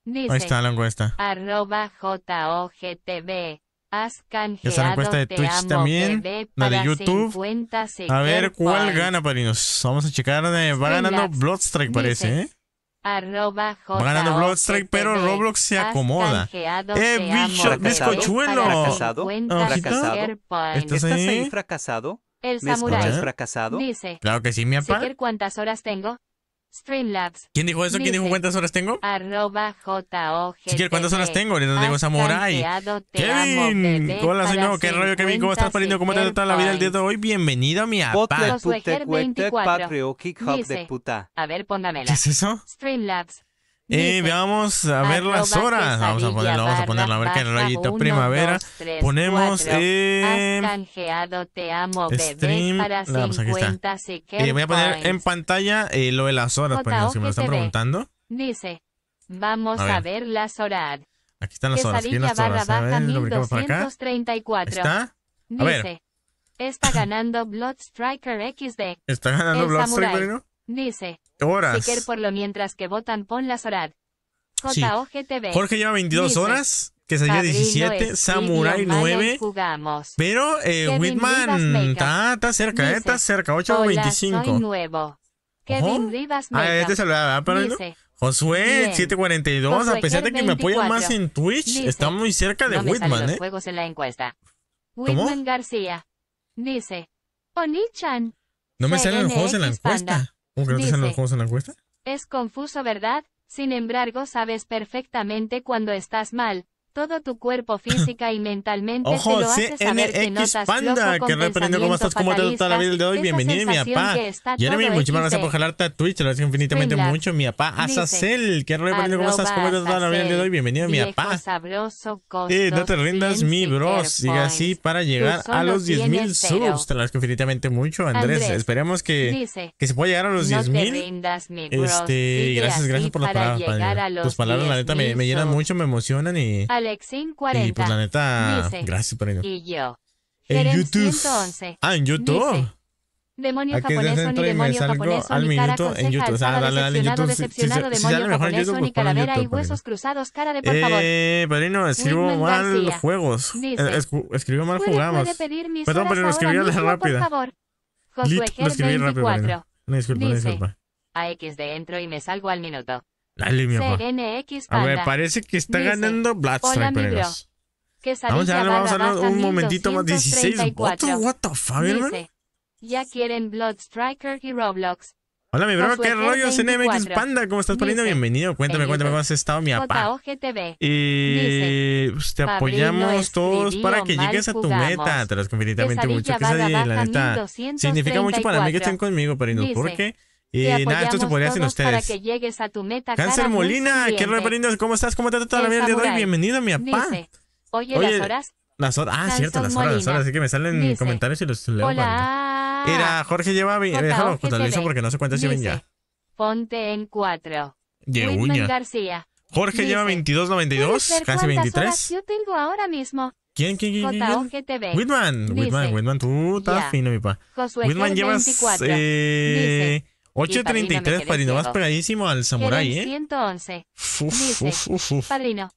Dice, Ahí está la encuesta. Arroba JOGTV. Has canjeado la encuesta de Twitch también. La de YouTube. A ver cuál gana, parinos. Vamos a checar. Van va ganando Bloodstrike, parece, ¿eh? Va ganando Bloodstrike, ¿eh? pero Roblox se acomoda. ¡Eh, bicho! ¡Bizcochuelo! ¿Fracasado? ¿Fracasado? ¿Estás ahí? ¿Estás ahí fracasado? El ¿Me samurai. fracasado? Dice. Claro que sí, mi papá. ¿Cuántas horas tengo? ¿Quién dijo eso? ¿Quién dijo cuántas horas tengo? Arroba quieres ¿cuántas horas tengo? Le digo Samurai. Kevin. hola, soy nuevo. ¿Qué rollo, Kevin? ¿Cómo estás, pariendo? ¿Cómo te está la vida el día de hoy? Bienvenido a mi apá. Patrio, Kick de puta. A ver, ¿Qué es eso? Streamlabs. Y vamos a ver las horas. Vamos a ponerlo, vamos a ponerlo, a ver qué el rayito primavera. Ponemos. Eh, stream. Para pues aquí está. voy a poner en pantalla eh, lo de las horas, porque si me lo están preguntando. Dice, vamos a ver, las horas. Aquí están las horas. Aquí las horas. A ver, lo para acá. ¿Está? A ver. Está ganando Striker XD. ¿Está ganando Striker, no? Dice. Horas. por lo mientras que votan Jorge lleva 22 horas. Que sería 17, Samurai 9. Jugamos. Pero eh, Whitman está cerca, está eh, cerca. 8.25. Soy nuevo. Kevin Rivas ah, este Josué 742, a pesar de que me apoyan más en Twitch, está muy cerca de Whitman, ¿eh? en la encuesta. García dice, No me salen los juegos en la encuesta no los juegos en la Es confuso, ¿verdad? Sin embargo, sabes perfectamente cuando estás mal, todo tu cuerpo física y mentalmente Ojo, te lo hace saber que notas Panda, que reprendo cómo estás, cómo te toda la vida de hoy. Bienvenido, mi papá. Jeremy, muchísimas gracias por jalarte a Twitch, lo agradezco infinitamente mucho. Mi papá, Azazel, que reprendo cómo estás, cómo te toda la vida de hoy. Bienvenido, mi papá. Eh, no te rindas, mi bros. siga así pues, para llegar a los 10.000 subs. Te lo agradezco infinitamente mucho, Andrés. Esperemos que, que se pueda llegar a los 10.000. Este, gracias, gracias por las palabras, Tus palabras, la neta, me llenan mucho, me emocionan y... 40. Y pues la neta, gracias por En YouTube. ah, en YouTube. Demonio japonés, demonio al minuto en YouTube. O ah, sea, dale, dale, YouTube. si, demonio japonés, YouTube, cruzados, Eh, padrino, eh, escribo mal juegos. escribo mal jugamos. Perdón, pero escribí a la lo escribí rápido. disculpa, disculpa. A X de entro y me salgo al minuto. Dale, mi amor. A ver, parece que está ganando Bloodstrike, amigos. Vamos a darle, vamos a darle un momentito más. 16 votos, what the fuck, hermano. Ya quieren Bloodstriker y Roblox. Hola, mi bro, ¿qué rollo? CNMX Panda, ¿cómo estás poniendo? Bienvenido, cuéntame, cuéntame cómo has estado, mi papá. Y pues, te apoyamos todos para que llegues a tu meta. Te las infinitamente mucho. Que la neta significa mucho para mí que estén conmigo, Perino. ¿Por qué? Y nada, esto se podría sin ustedes. Para que llegues a tu meta Cáncer Molina, ¿qué reprendas? ¿Cómo estás? ¿Cómo te trata la vida de Bienvenido, mi papá. oye, las horas. Las horas, ah, cierto, las horas, las horas. Así que me salen comentarios y los leo. Hola. Mira, Jorge lleva. Déjalo, déjalo, eso porque no sé cuántas lleven ya. Ponte en cuatro. Yeguña. García. Jorge lleva 22.92, casi 23. Horas yo tengo ahora mismo. ¿Quién, quién, quién? quién? Whitman, Whitman, Whitman, tú estás fino, mi pa. Josué Whitman llevas. Eh, 8.33, Padrino, vas pegadísimo al samurái, ¿eh? 111. Uf, uf, uf, uf. Padrino.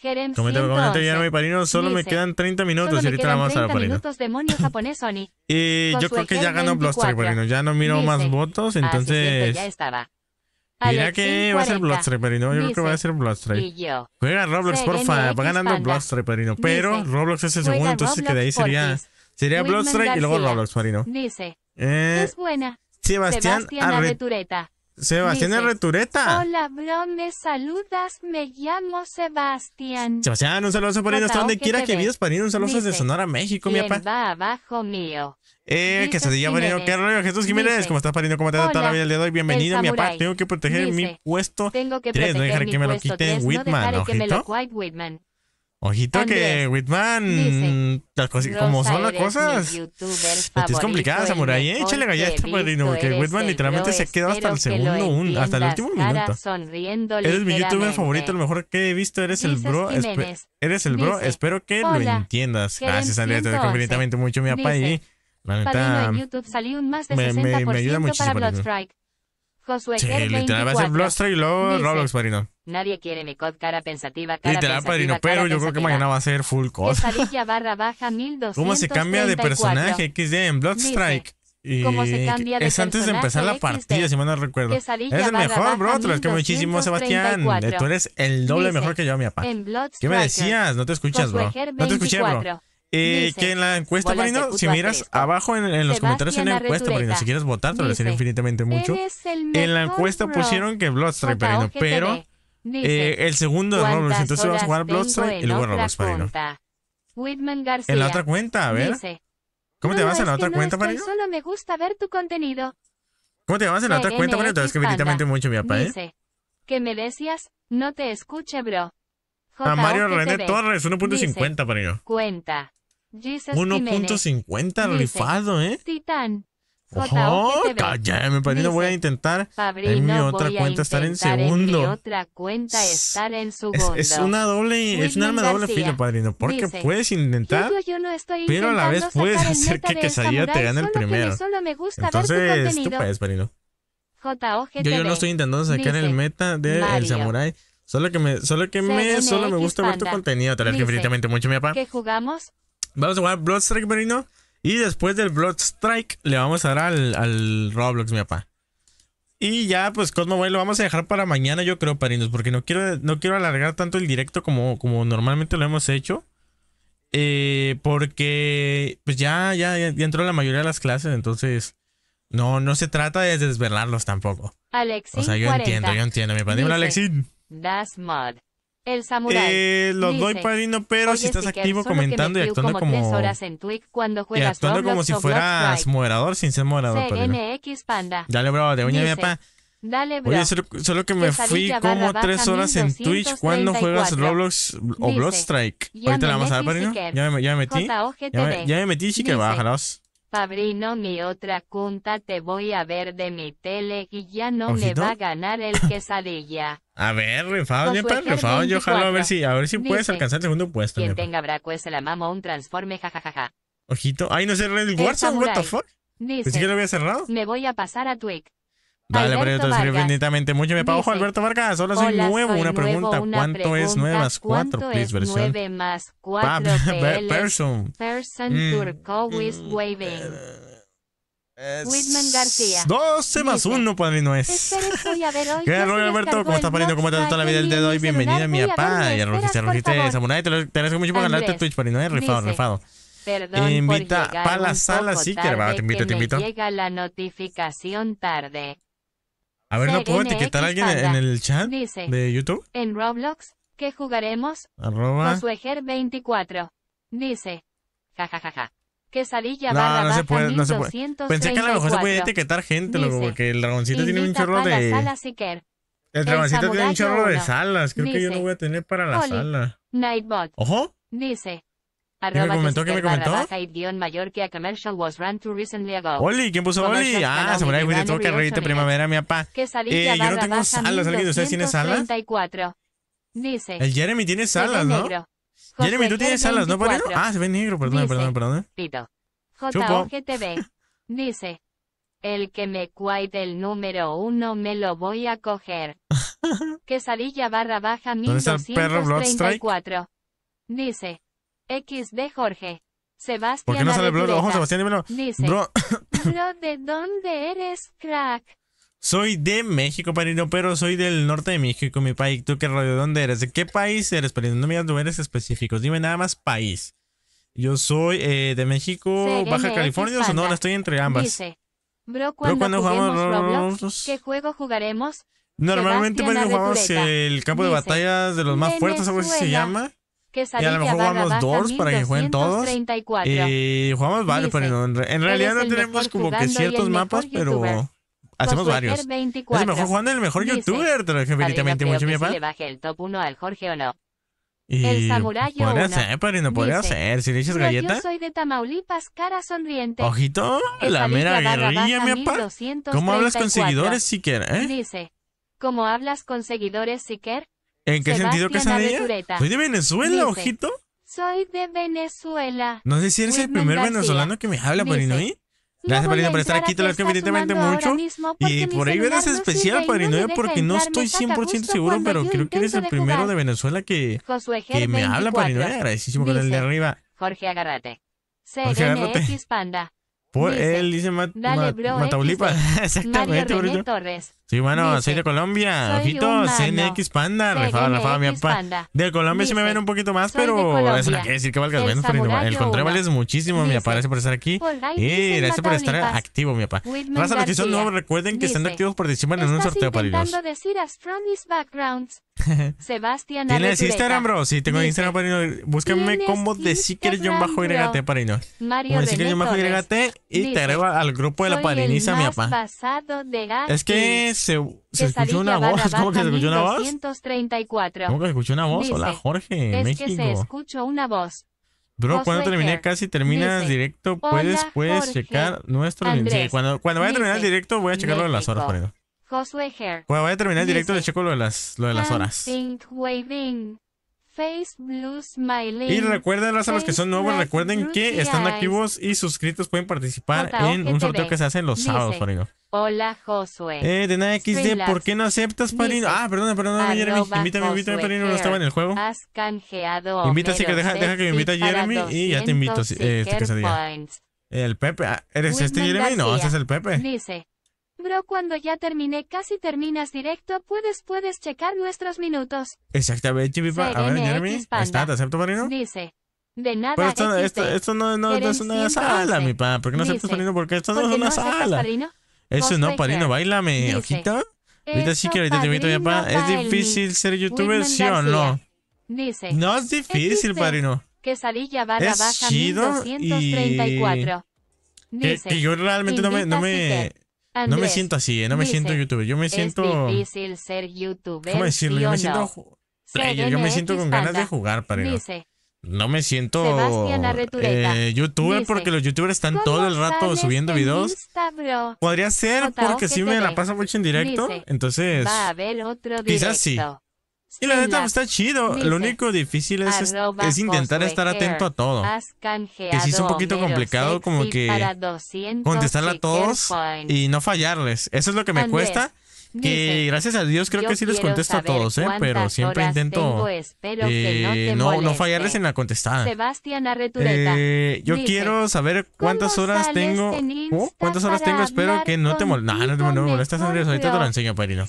Gerem Coméntame, coméntame, ya no Padrino, solo me quedan 30 minutos y ahorita la vamos a la Padrino. minutos, demonio japonés, Sony. Y (laughs) eh, yo creo que ya ganó Bloodstrike, Padrino, ya no miro más votos, ah, entonces... Mira que va a ser Bloodstrike, Padrino, yo creo que va a ser Bloodstrike. Juega Roblox, porfa, va ganando Bloodstrike, Padrino, pero Roblox es el segundo, entonces que de ahí sería... Sería Bloodstrike y luego Roblox, Padrino. Dice, eh, es buena. Sebastián, Sebastián Sebastián Dices, Arretureta. Hola, bro, me saludas, me llamo Sebastián. Sebastián, un saludo por ahí, hasta donde quiera que vivas, para un saludo desde Sonora, México, mi papá. va abajo mío. Eh, que se diga, Parino, qué rollo, Jesús Jiménez, ¿cómo estás, Parino? ¿Cómo te ha toda la vida el doy bienvenida Bienvenido, mi papá, tengo que proteger mi puesto. Tengo que proteger tres, no dejar que me lo quiten, Whitman, ojito. Ojito que Whitman, como son las cosas. Es complicada, Samurai, ¿eh? Échale galleta, padrino, porque Whitman literalmente se quedó hasta el segundo, hasta el último minuto. Eres mi youtuber favorito, lo mejor que he visto, eres el bro. Eres el bro, espero que lo entiendas. Gracias, Andrea, te doy infinitamente mucho, mi papá. Y la neta, me, ayuda muchísimo sí, literal, va a ser Bloodstrike y luego Roblox, padrino. Nadie quiere mi cod cara pensativa, Literal, padrino, pero yo creo que mañana va a ser full cod. (laughs) ¿Cómo se cambia de personaje XD en Bloodstrike? Y es antes de empezar la partida, si mal no recuerdo. Es el mejor, bro. Te lo que muchísimo, Sebastián. Tú eres el doble mejor que yo, mi papá. ¿Qué me decías? No te escuchas, bro. No te escuché, bro. Eh, que en la encuesta, Marino, si miras abajo en, los comentarios en la encuesta, Marino, si quieres votar, te lo decir infinitamente mucho. En la encuesta pusieron que Bloodstrike, Marino, pero eh, el segundo de Roblox, entonces vas a jugar Bloodstrike y luego Roblox, Marino. En la otra cuenta, a ver. ¿Cómo te vas en la otra cuenta, Marino? Solo me gusta ver tu contenido. ¿Cómo te vas en la otra cuenta, Marino? Te lo que infinitamente mucho, mi papá, ¿eh? me decías, no te escuche, bro. A Mario René Torres, 1.50, Marino. Cuenta. 1.50 rifado, ¿eh? Oh, cállame, Padrino, voy a intentar en mi otra cuenta estar en segundo. otra cuenta es, una doble, es un arma de doble filo, Padrino, porque puedes intentar, pero a la vez puedes hacer que Quesadilla te gane el primero. me Entonces, Padrino. Yo, no estoy intentando sacar el meta del Samurai. Solo que me, solo que me, solo me gusta ver tu contenido, te infinitamente mucho, mi papá. ¿Qué jugamos? Vamos a jugar Bloodstrike, Marino. Y después del Bloodstrike le vamos a dar al, Roblox, mi papá. Y ya, pues Cosmo Boy lo vamos a dejar para mañana, yo creo, parinos, porque no quiero, no quiero alargar tanto el directo como, como normalmente lo hemos hecho. Eh, porque pues ya, ya, entró la mayoría de las clases, entonces no, no se trata de desvelarlos tampoco. Alexin o sea, yo entiendo, yo entiendo, mi Dímelo, Alexin. That's mod. El Samurai. Eh, doy padrino, pero si estás activo comentando y actuando como. horas en cuando y actuando como si fueras moderador sin ser moderador. CNX Dale, bro, de uña papá. Oye, solo, que me fui como tres horas en Twitch cuando juegas Roblox o Bloodstrike. Ahorita la vamos a dar, padrino. Ya me, metí. Ya me, metí, Fabrino, mi otra cuenta te voy a ver de mi tele y ya no me va a ganar el (laughs) quesadilla. A ver, rifado, bien rifado. Yo jalo a ver si, a ver si puedes alcanzar el segundo puesto. Quien tenga braco es la mamo un transforme, jajajaja. Ojito. Ay, no cerré el Warzone, what the fuck. que lo había cerrado. Me voy a pasar a Twig. Dale, Alberto, te sirve infinitamente mucho. Me pago dice, Alberto Vargas. Solo soy nuevo. una pregunta. ¿Cuánto es 9 más 4, please, versión? 9 más 4 (laughs) PL, Person. Person mm. Turco mm, with eh, waving. Whitman García. 12 más 1, padrino es. ¿Qué rollo, Alberto? ¿Cómo estás, padrino? ¿Cómo estás toda la vida del dedo hoy? Bienvenida, mi papá. Ya rogiste, rogiste esa moneda. Te agradezco mucho por ganarte Twitch, padrino. rifado, rifado. Perdón invita para la sala, sí, que Te invito, te invito. Llega la notificación tarde. A ver, ¿no puedo etiquetar ¿eh? a alguien en el chat de YouTube? En Roblox, ¿qué jugaremos? Arroba. 24. Dice. Jajajaja. que salí a Quesadilla no, se Pensé que a lo mejor se podía etiquetar gente, loco, porque el dragoncito tiene un chorro de. el, dragoncito tiene un chorro de salas. Creo que yo no voy a tener para la sala. Nightbot. Ojo. Dice. Arroba comentó? ¿Qué me comentó? Oli, ¿quién puso Oli? Ah, se me olvidó que toca reírte primavera, mi papá. Que salía eh, yo no tengo ¿Ustedes tiene salas? Dice. El Jeremy tiene salas, ¿no? Jeremy, tú tienes salas, ¿no, Pablo? Ah, se ve negro, perdón, perdón, perdón. ¿eh? Pito. JOGTV. Dice. El que me cuide el número uno me lo voy a coger. (laughs) Quesadilla barra baja 1234. Dice. X de Jorge. Sebastián. ¿Por qué no sale bro? Ojo, Sebastián, dímelo. bro. (laughs) ¿de dónde eres, crack? Soy de México, Parino, pero soy del norte de México, mi país. ¿Tú qué rollo? ¿De dónde eres? ¿De qué país eres, Parino? No me digas lugares específicos. Dime nada más país. Yo soy eh, de México, Baja California o no, Estoy entre ambas. Dice, bro, ¿cuándo, jugamos ¿Qué juego jugaremos? Normalmente, Parino, pues, jugamos el campo de batallas de los más fuertes, algo así se llama y a lo mejor jugamos dos para que jueguen todos. Y jugamos varios, pero en, realidad no tenemos como que ciertos mapas, pero hacemos varios. 24. Es mejor jugando el mejor youtuber, te lo dije infinitamente mucho, mi papá. le el top 1 al Jorge o no. Y el podría uno. ser, pero no podría ser. Si le dices galleta. Yo soy de Tamaulipas, cara sonriente. Ojito, la mera guerrilla, mi papá. ¿Cómo hablas con seguidores siquiera, eh? Dice, ¿cómo hablas con seguidores siquiera? ¿En qué Sebastián sentido ella? ¿Soy de Venezuela, ojito? Soy de Venezuela. No sé si eres el primer venezolano que me habla, Parinoy. Pues, Gracias, por estar aquí. Te lo agradezco evidentemente mucho. Y por ahí verás especial, Parinoy, porque no estoy 100% seguro, pero creo que eres el primero de Venezuela que, que me habla, Parinoy. Agradecísimo con el de arriba. Jorge, agárrate. Jorge, Panda. Por, él dice Mataulipas. (laughs) Exactamente, Mario Torres. Sí, bueno, soy de Colombia. ojito, CNX Panda. Rafa, Rafa, mi papá. De Colombia sí me ven un poquito más, pero eso no quiere decir que valgas menos. Pero el contrario vales muchísimo, mi papá. Gracias por estar aquí. Y eh, gracias por estar activo, mi papá. Raza, los que son nuevos, recuerden que están activos participan en un sorteo para irnos. backgrounds. (laughs) Sebastián ¿Tienes Instagram, bro? Sí, tengo Instagram para irnos. Búscame como de bajo yrgt para irnos. Mario de bajo y te agrego al grupo de la paliniza, mi papá. Es que es se, escuchó una voz. ¿Cómo que se escuchó una voz? ¿Cómo que se escuchó una voz? Hola, Jorge, es México. que se escuchó una voz. Bro, cuando terminé, casi terminas directo, puedes, puedes checar nuestro... cuando, cuando vaya a terminar el directo, voy a checar lo de las horas, por Josué Cuando vaya a terminar el directo, le checo lo de las, lo de las horas. Face Y recuerden a los que son nuevos, recuerden que están activos y suscritos pueden participar en un sorteo que se hace los sábados, Farino. Hola, Josué. Eh, de nada XD, ¿por qué no aceptas, Parino? Ah, perdón, perdón, Jeremy. Invítame, invítame, Parino, no estaba en el juego. Has canjeado. Invita, sí, que deja, que me invita a Jeremy y ya te invito, eh, este quesadilla. El Pepe, ah, ¿eres este Jeremy? No, ese es el Pepe. Dice. Bro, cuando ya terminé, casi terminas directo, puedes, puedes checar nuestros minutos. Exactamente, mi A ver, Jeremy, está, ¿te acepto, Parino? Dice. De nada. Pero pues esto, esto, esto no, no, es una sala, mi pa. ¿Por qué no aceptas, padrino? Porque esto no es una sala. Eso no, parino, bailame, ojito. Ahorita sí que ahorita te invito, mi pa. Es difícil ser youtuber, ¿sí o no? Dice. No es difícil, parino. Quesadilla barra es baja 1234. Y... que, yo realmente no me, no me, ¿eh? no me siento así, no me siento youtuber. Yo me siento. Es difícil ser youtuber. ¿Cómo decirlo? Yo me siento. Player. Yo me siento con ganas de jugar, para no me siento eh, youtuber porque los youtubers están todo el rato subiendo videos. Podría ser porque si sí me la paso mucho en directo. entonces, quizás sí. Y la neta está chido. Lo único difícil es, es, intentar estar atento a todo. Que sí es un poquito complicado como que contestarle a todos y no fallarles. Eso es lo que me cuesta que gracias a Dios creo que sí les contesto a todos, ¿eh? pero siempre intento no, eh, fallarles en la contestada. Sebastián eh, yo quiero saber cuántas horas tengo. ¿Cuántas horas tengo? Espero que no te, molestes. no, no me molestas, Andrés. Ahorita te lo enseño, Parino.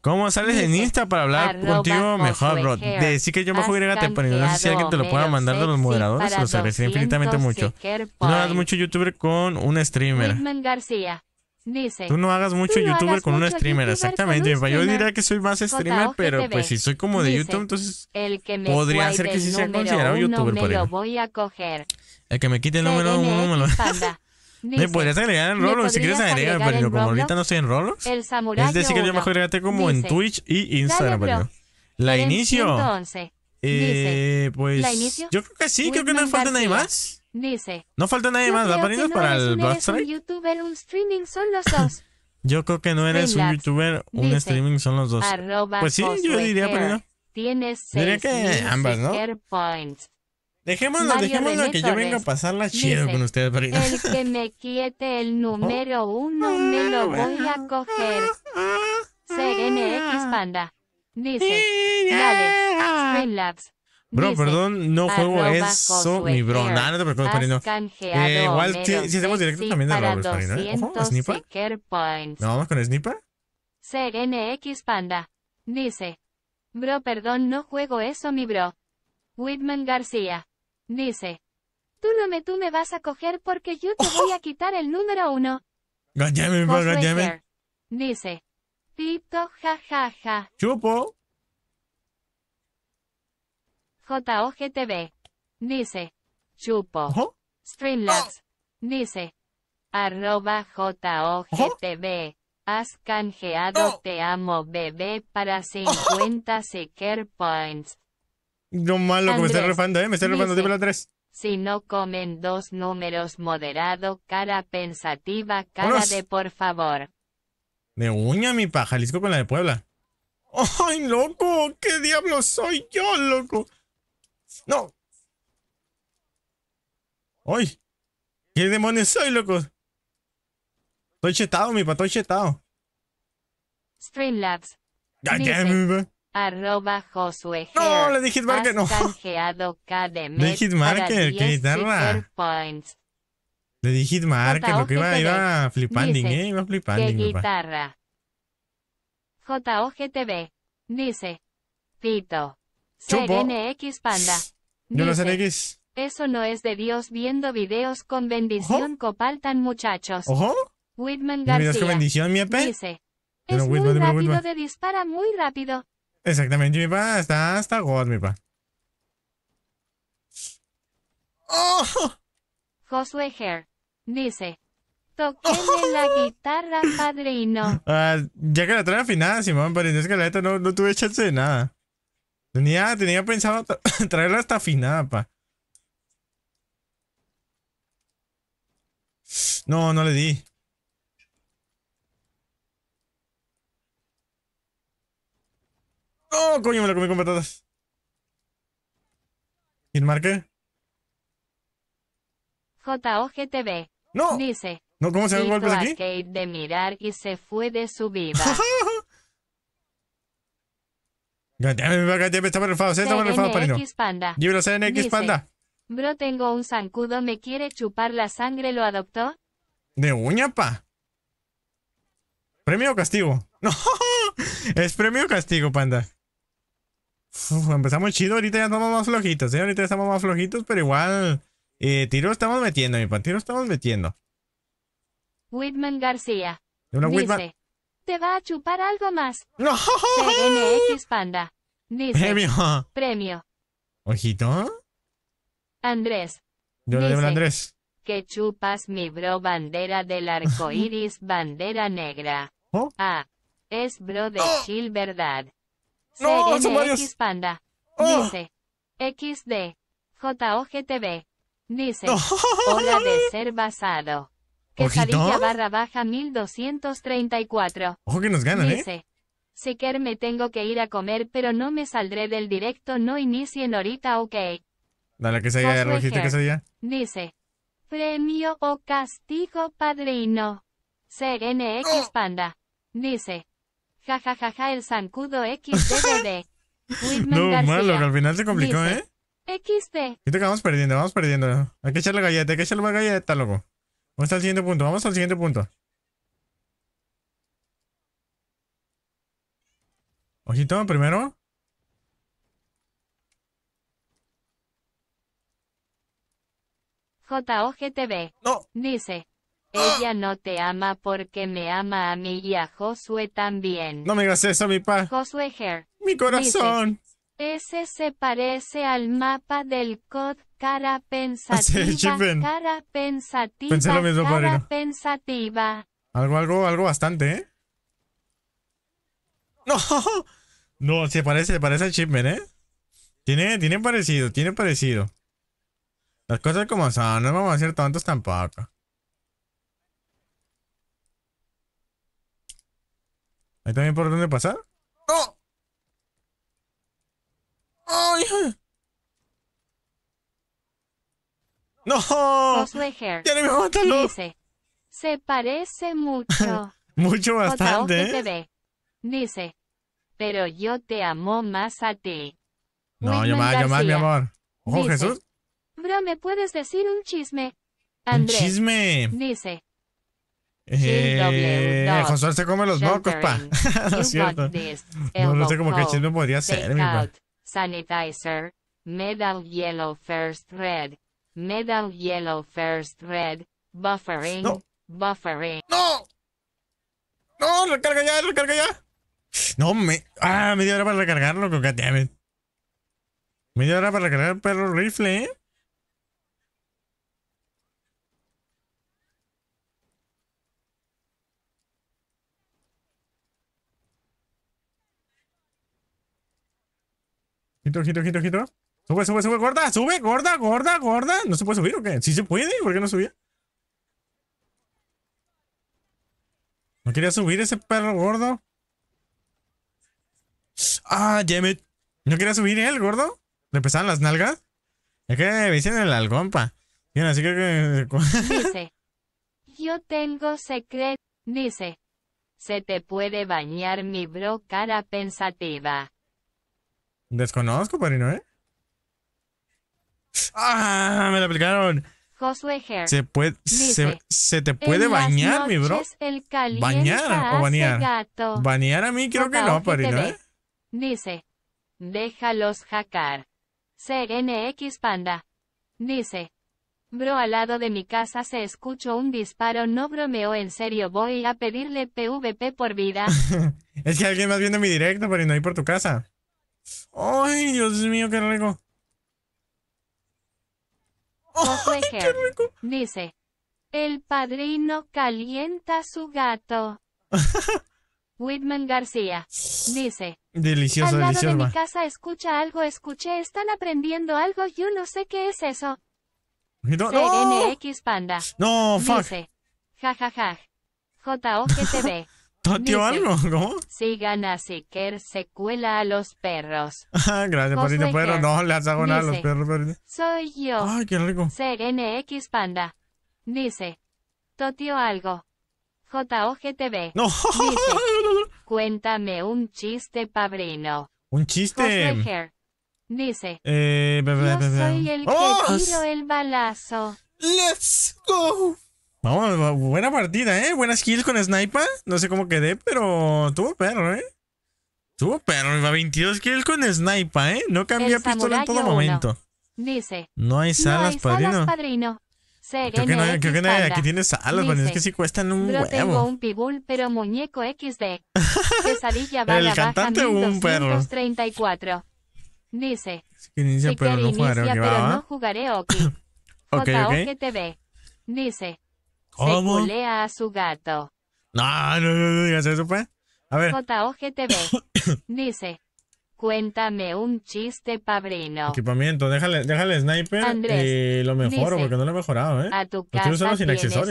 ¿Cómo sales en Insta para hablar contigo mejor, bro? Decir que yo me mejor la temporada, No sé si alguien te lo pueda mandar de los moderadores. lo agradecería infinitamente mucho. No hagas mucho youtuber con un streamer. García tú no hagas mucho youtuber con una streamer, exactamente. Yo diría que soy más streamer, pero pues si soy como de YouTube, entonces el que me podría ser que sí sea considerado youtuber. El que me quite el número uno me lo... (laughs) Dice, ¿Me podrías agregar en Roblox? Si quieres agregar, pero como ahorita no estoy en Roblox, el es decir, que yo mejor agregate como en Twitch y Instagram. ¿La inicio? Eh, pues yo creo que sí, pues creo que no falta nadie más. Dice. No falta nadie más, ¿la Parino? para el Blood Strike? Un youtuber, un streaming son los dos. (laughs) yo creo que no eres un youtuber, un streaming son los dos. Pues sí, yo diría Parino Tienes Diría que ambas, ¿no? Dejémoslo, dejémoslo que yo venga a pasarla chido con ustedes, Parida. El que me quiete el (laughs) oh. número uno me lo ah, voy a coger. Ah, ah, CNX Panda. Dice, dale, Streamlabs. Bro, perdón, no juego eso, mi bro. Nada, no te preocupes, eh, igual, si, hacemos directo también de Roblox, Marino. ¿no? Ojo, ¿No vamos con Sniper? CNX Panda. Dice. Bro, perdón, no juego eso, mi bro. Whitman García. Dice. Tú no me, tú me vas a coger porque yo te voy a quitar el número uno. Gállame, bro, gállame. Dice. Pito, ja, ja, ja. Chupo. JOGTV. Dice. Chupo. Streamlabs. Dice. Arroba JOGTV. Has canjeado Te Amo Bebé para 50 Seeker Points. No malo que me estoy refando, ¿eh? Me estoy refando tipo la tres. Si no comen dos números moderado, cara pensativa, cara de por favor. De uña, mi paja, con la de Puebla. ¡Ay, loco! ¿Qué diablo soy yo, loco? ¡No! ¡Uy! ¿Qué demonios soy, loco? Estoy chetado, mi pato? estoy chetado. Streamlabs. Ya, Arroba Josué. No, le dije Hitmarker, no. Le dije Hitmarker, qué guitarra. Le dije Hitmarker, lo que iba, iba flipanding, eh. Iba flipanding, Qué guitarra. JOGTV. Dice. Tito. CNX Panda. Yo Eso no es de Dios viendo videos con bendición Copal copaltan muchachos. ¿Ojo? Whitman García. con bendición, mi Dice, es rápido de dispara muy rápido. Exactamente, mi pa. Está hasta God, mi pa. ¡Oh! Josué Dice, toquéle la guitarra, padrino. Ah, ya que la trae afinada, Simón, pero es que la neta no, no tuve chance de nada. Tenía, tenía pensado (laughs) traerla hasta afinada, pa. No, no le di. No, coño, me la comí con patatas. ¿Y el marque? JOGTV. No. Dice. No, ¿cómo se ve el golpe de aquí? de mirar y se fue de su vida. (laughs) Panda. en X Panda. Bro, tengo un zancudo, me quiere chupar la sangre, ¿lo adoptó? De uña, pa. ¿Premio o castigo? (laughs) No, es premio o castigo, panda. empezamos chido, ahorita ya estamos más flojitos, ¿eh? Ahorita estamos más flojitos, pero igual... Eh, tiro estamos metiendo, mi pan, tiro estamos metiendo. Whitman García. Dice te va a chupar algo más. CNX Panda. Dice, premio. Premio. Ojito. Andrés. Yo le digo a Andrés. Que chupas mi bro bandera del arco (laughs) iris bandera negra. Ah, es bro de chill verdad. No, CNX Panda. Dice. XD. JOGTV. Dice. Hora de ser basado. Quesadilla barra baja 1234. Ojo que nos ganan, ¿eh? Dice, Si Siquer me tengo que ir a comer, pero no me saldré del directo, no inicien ahorita, ok. Dale, que quesadilla, que quesadilla. Dice, premio o castigo padrino. CNX oh. Panda. Dice, jajajaja ja, ja, ja, el zancudo XDDD. (laughs) no, malo, que al final se complicó, ¿eh? XD. Y te vamos perdiendo, vamos perdiendo. Hay que echarle galleta, hay que echarle más galleta, loco. Vamos al siguiente punto, vamos al siguiente punto. Ojito, primero. JOGTV. No. Dice. ¡Ah! Ella no te ama porque me ama a mí y a Josué también. No me digas eso, mi pa. Josué Her. Mi corazón. Ese se parece al mapa del COD cara ah, pensativa, cara pensativa, cara pensativa. Algo, algo, algo bastante, ¿eh? (laughs) No, no, se parece, se parece al Chipman, ¿eh? Tiene, tiene parecido, tiene parecido. Las cosas como son, no vamos a hacer tantos tampoco. ¿Hay también por dónde pasar? ¡No! ¡Ay! ¡No! ¡Tiene mi mátalo! Dice, se parece mucho. (laughs) mucho bastante, ¿eh? Dice, pero yo te amo más a ti. No, yo más, yo más, mi amor. ¡Oh, dice, Jesús! Bro, ¿me puedes decir un chisme? André, ¡Un chisme! Dice, eh, Consuelo se come los mocos, pa. no es (laughs) (laughs) cierto. No, no sé cómo qué chisme podría ser, mi pa sanitizer, metal yellow first red, metal yellow first red, buffering, buffering. ¡No! ¡No! ¡Recarga ya! ¡Recarga ya! No, me. Ah, media hora para recargarlo, Me Media hora para recargar el perro rifle, ¿eh? Sube, sube, sube, gorda, sube, gorda, gorda, gorda. ¿No se puede subir o qué? Sí se puede, ¿por qué no subía? ¿No quería subir ese perro gordo? Ah, ¿No quería subir él, gordo? ¿Le pesaban las nalgas? Es que me dicen el algompa. Bien, así que... (laughs) Dice, yo tengo secreto. Dice, se te puede bañar mi bro cara pensativa. Desconozco, parino, ¿eh? ¡Ah! Me la aplicaron. Josué Se, puede, se, te puede bañar, mi bro. bañar o bañar. Gato. Bañar a mí creo que no, parino, ¿eh? Dice, déjalos jacar. CNX Panda. Dice, bro al lado de mi casa se escuchó un disparo, no bromeo, en serio voy a pedirle PVP por vida. (laughs) es que alguien más viendo mi directo, parino. ahí por tu casa. ¡Ay, Dios mío, qué rico! ¡Ay, qué rico! Dice, el padrino calienta su gato. (laughs) Whitman García. Dice. Delicioso, Al lado de mi casa escucha algo, escuché, están aprendiendo algo, yo no sé qué es eso. No, no. Panda. No, fuck. Dice. ¿Totio algo? ¿Cómo? Sigan a se secuela a los perros. (laughs) Ah, gracias, Patito Perro. No, le has hago nada a los perros, perrito. Soy yo. Ay, qué rico. CNX Panda. Dice, Totio algo. JOGTV. (laughs) No. (laughs) cuéntame un chiste, Pabrino. ¿Un chiste? Dice, eh, yo soy el que ¡Oh! tiro el balazo. Let's go. Vamos, buena partida, ¿eh? Buenas kills con Sniper. No sé cómo quedé, pero tuvo perro, ¿eh? Tuvo perro. Iba 22 kills con Sniper, ¿eh? No cambia pistola en todo momento. Dice. No hay salas, no hay padrino. Salas, padrino. Creo que, no, hay, no aquí tienes salas, Dice, es que sí cuestan un Bro, huevo. tengo un pibul, pero muñeco XD. (laughs) Pesadilla va El cantante hubo un perro. Dice. Es que inicia, pero, no jugaré, pero no jugaré Ok, (laughs) Okay, Dice. ¿Cómo? Se a su gato. No, no, no, no se supe. A ver. JOGTV (coughs) dice, Cuéntame un chiste, pabrino. Equipamiento, déjale, déjale sniper y lo mejoro porque no lo he mejorado, ¿eh? A tu casa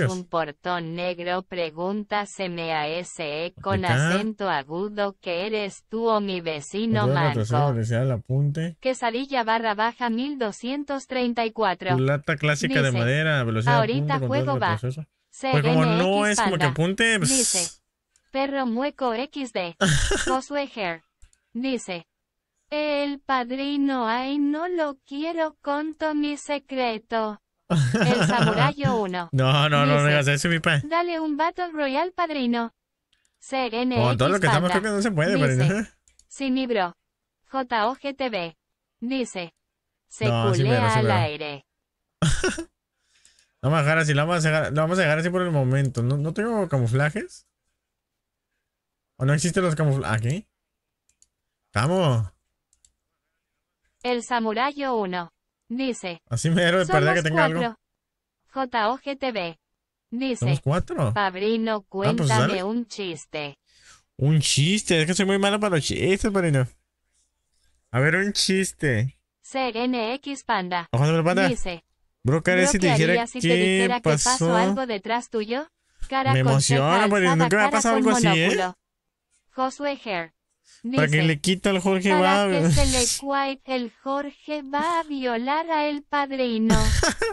un portón negro, pregúntaseme a ese con acento agudo que eres tú o mi vecino manco. el apunte. Quesadilla barra baja 1234. Plata clásica de madera, velocidad Ahorita apunte, juego va. Pues como no es como que apunte, pues... Dice, perro mueco XD, (laughs) Josué Hair. Dice, el padrino ay no lo quiero conto mi secreto. El Samurayo (laughs) 1. No, no, no, no, no digas eso, mi pa. Dale un Battle royal, padrino. Ser NX Con todo lo que estamos copiando no se puede, Dice, padrino. Sin libro JOGTV. Dice. Se culea al aire. (laughs) no vamos a dejar así, lo vamos a dejar, así por el momento. ¿No, tengo camuflajes? ¿O no existen los camuflajes? ¿Aquí? Vamos. El Samurai 1. Dice. Así me dieron de perder que tenga algo. JOGTV. Dice. ¿Somos cuatro? Ah, pues cuéntame un chiste. Un chiste, es que soy muy malo para los chistes, Fabrino. A ver, un chiste. CNX Panda. panda. Dice. Bro, ¿qué si te si te dijera que pasó? algo detrás tuyo? Cara me emociona, Fabrino. Nunca me ha pasado algo así, ¿eh? Josué Hair para que le quita al Jorge para va. Que se le quite (laughs) el Jorge va a violar a el padrino.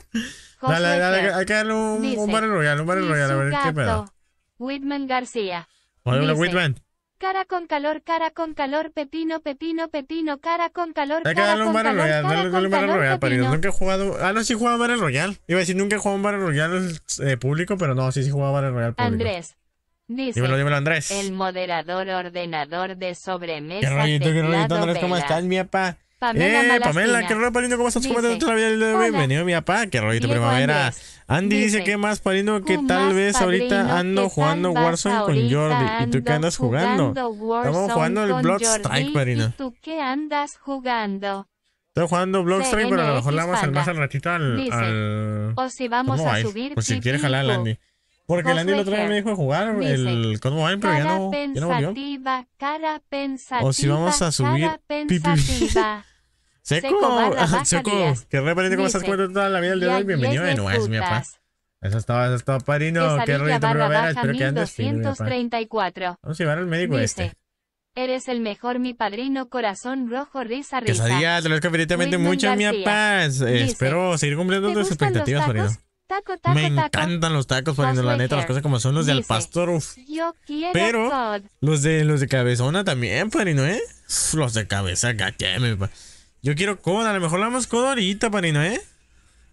(laughs) dale, dale, hay que darle un, barrio royal, un barrio royal, a ver qué pedo. Whitman García. Hola, dice, Whitman. Cara con calor, cara con calor, pepino, pepino, pepino, cara con calor, hay que darle un barrio royal, dale, dale un barrio royal, Pepino. Nunca he jugado. Ah, no, sí he jugado barrio royal. Iba a decir, nunca he jugado un barrio royal eh, público, pero no, sí, sí jugado barrio royal público. Andrés dímelo, dímelo, Andrés. El moderador ordenador de sobremesa. Qué rollito, qué rollito, Andrés, ¿cómo estás, mi papá? Pamela, eh, Pamela, qué rollo, Palino, ¿cómo estás? ¿Cómo te Bienvenido, mi papá, qué rollito, primavera. Andy dice, qué más, Palino, que tal vez ahorita ando jugando Warzone con Jordi. ¿Y tú qué andas jugando? Estamos jugando el Bloodstrike, Palino. ¿Y tú qué andas jugando? Estoy jugando Bloodstrike, pero a lo mejor la vamos a más al ratito al... O si vamos a subir... Pues si quieres jalar, Andy. Porque el Andy el otro día me dijo de jugar el Cod pero ya no, ya volvió. o si vamos a subir. Seco, Seco, que referente como estás jugando toda la vida el día de hoy. Bienvenido de nuevo, es mi papá. Eso estaba, eso estaba padrino. Qué rito, ver. Espero que andes bien. Vamos a llevar al médico este. Eres el mejor, mi padrino, corazón rojo, risa, risa. te lo agradezco infinitamente mucho, mi papá. Espero seguir cumpliendo tus expectativas, padrino. Me encantan los tacos, poniendo la neta, las cosas como son los de al pastor. Uf. Yo quiero Pero los de los de cabezona también, Parino, ¿eh? Los de cabeza, papá Yo quiero cod, a lo mejor la damos cod ahorita, Parino, ¿eh?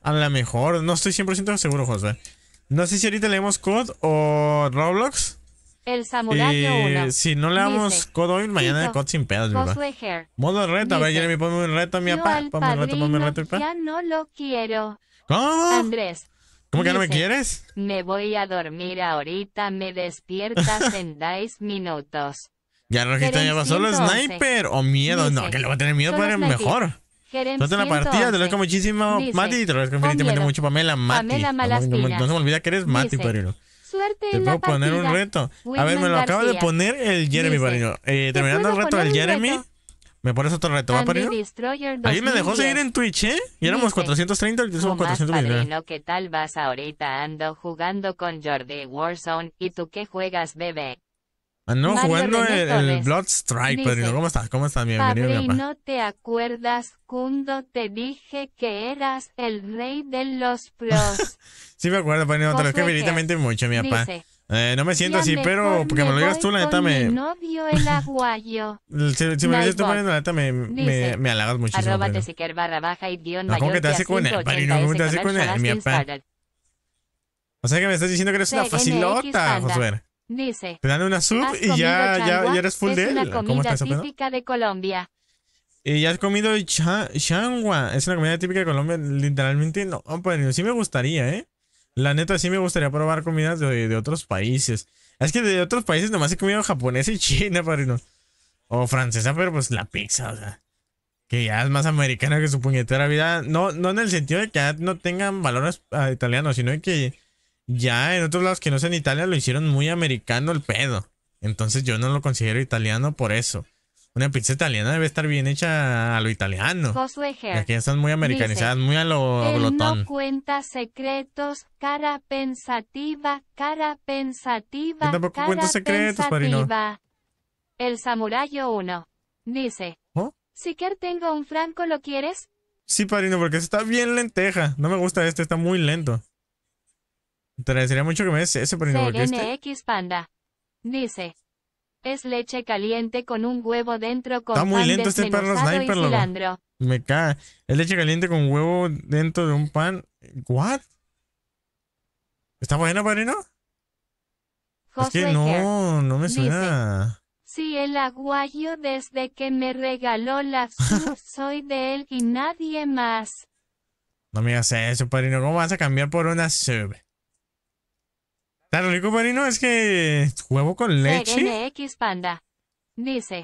A lo mejor, no estoy 100% seguro, José. No sé si ahorita leemos cod o Roblox. El Samurai eh, Si no le damos cod hoy, mañana de cod sin pedos, papá Modo reto, a ver, Jeremy, ponme un reto, mi papá. Ponme un reto, ponme un reto, mi papá. Ya no lo quiero. ¿Cómo? Andrés, ¿Cómo que no me quieres? Me voy a dormir ahorita, me despiertas (laughs) en 10 minutos. Ya no ya lleva solo sniper o miedo. no, que le va a tener miedo, pero mejor. te la partida, te lo agradezco, muchísimo Mati y te lo infinitamente mucho Pamela Mati. Pamela no, se me olvida que eres Mati, padrino. Suerte te puedo poner un reto. a ver, me lo acaba de poner el Jeremy, padrino. Eh, terminando el reto del Jeremy. ¿Me pones otro reto, va, a parir? Ahí me dejó seguir en Twitch, ¿eh? Y éramos 430 430, ahorita somos 429. ¿qué tal vas ahorita? Ando jugando con Jordi Warzone. ¿Y tú qué juegas, bebé? Ando jugando el, Blood Strike, ¿Cómo estás? ¿Cómo estás? Bienvenido, padre, mi papá. no te acuerdas cuando te dije que eras el rey de los pros. (laughs) sí me acuerdo, padrino, te lo que evidentemente mucho, mi papá. Eh, no me siento así, pero porque me, lo digas tú, la neta me. el aguayo. (laughs) si, me lo dices tú, la neta me, me, me halagas muchísimo. Arroba barra baja y no, ¿Cómo que te hace con él? Marino, ¿cómo te hace con él? Mi papá. O sea que me estás diciendo que eres una facilota, Josué. Dice. Te dan una sub y ya, ya, ya eres full de él. ¿Cómo Es una comida típica de Colombia. ¿Y ya has comido changua? Es una comida típica de Colombia, literalmente no. pues sí me gustaría, ¿eh? La neta, sí me gustaría probar comidas de, otros países. Es que de otros países nomás he comido japonesa y (laughs) china, padrino. O francesa, pero pues la pizza, o sea. Que ya es más americana que su puñetera vida. No, no en el sentido de que no tengan valores ah, italianos, sino de que ya en otros lados que no sean Italia lo hicieron muy americano el pedo. Entonces yo no lo considero italiano por eso. Una pizza italiana debe estar bien hecha a lo italiano. Aquí están muy americanizadas, muy a lo glotón. No cuenta secretos, cara pensativa, cara pensativa. Yo tampoco secretos, Parino. El Samurayo 1 dice: ¿Oh? Si quer tengo un franco, ¿lo quieres? Sí, Parino, porque está bien lenteja. No me gusta este, está muy lento. Te agradecería mucho que me des ese, Parino. Porque este... Panda dice: es leche caliente con un huevo dentro con Está muy lento este perro sniper, Me cae. Es leche caliente con huevo dentro de un pan. ¿What? ¿Está buena, padrino? Es que no, no me suena. Sí, el aguayo desde que me regaló la (laughs) soy de él y nadie más. No me hagas eso, padrino. ¿Cómo vas a cambiar por una sub? ¿Está rico, parino? es que huevo con leche. LX Panda. Dice.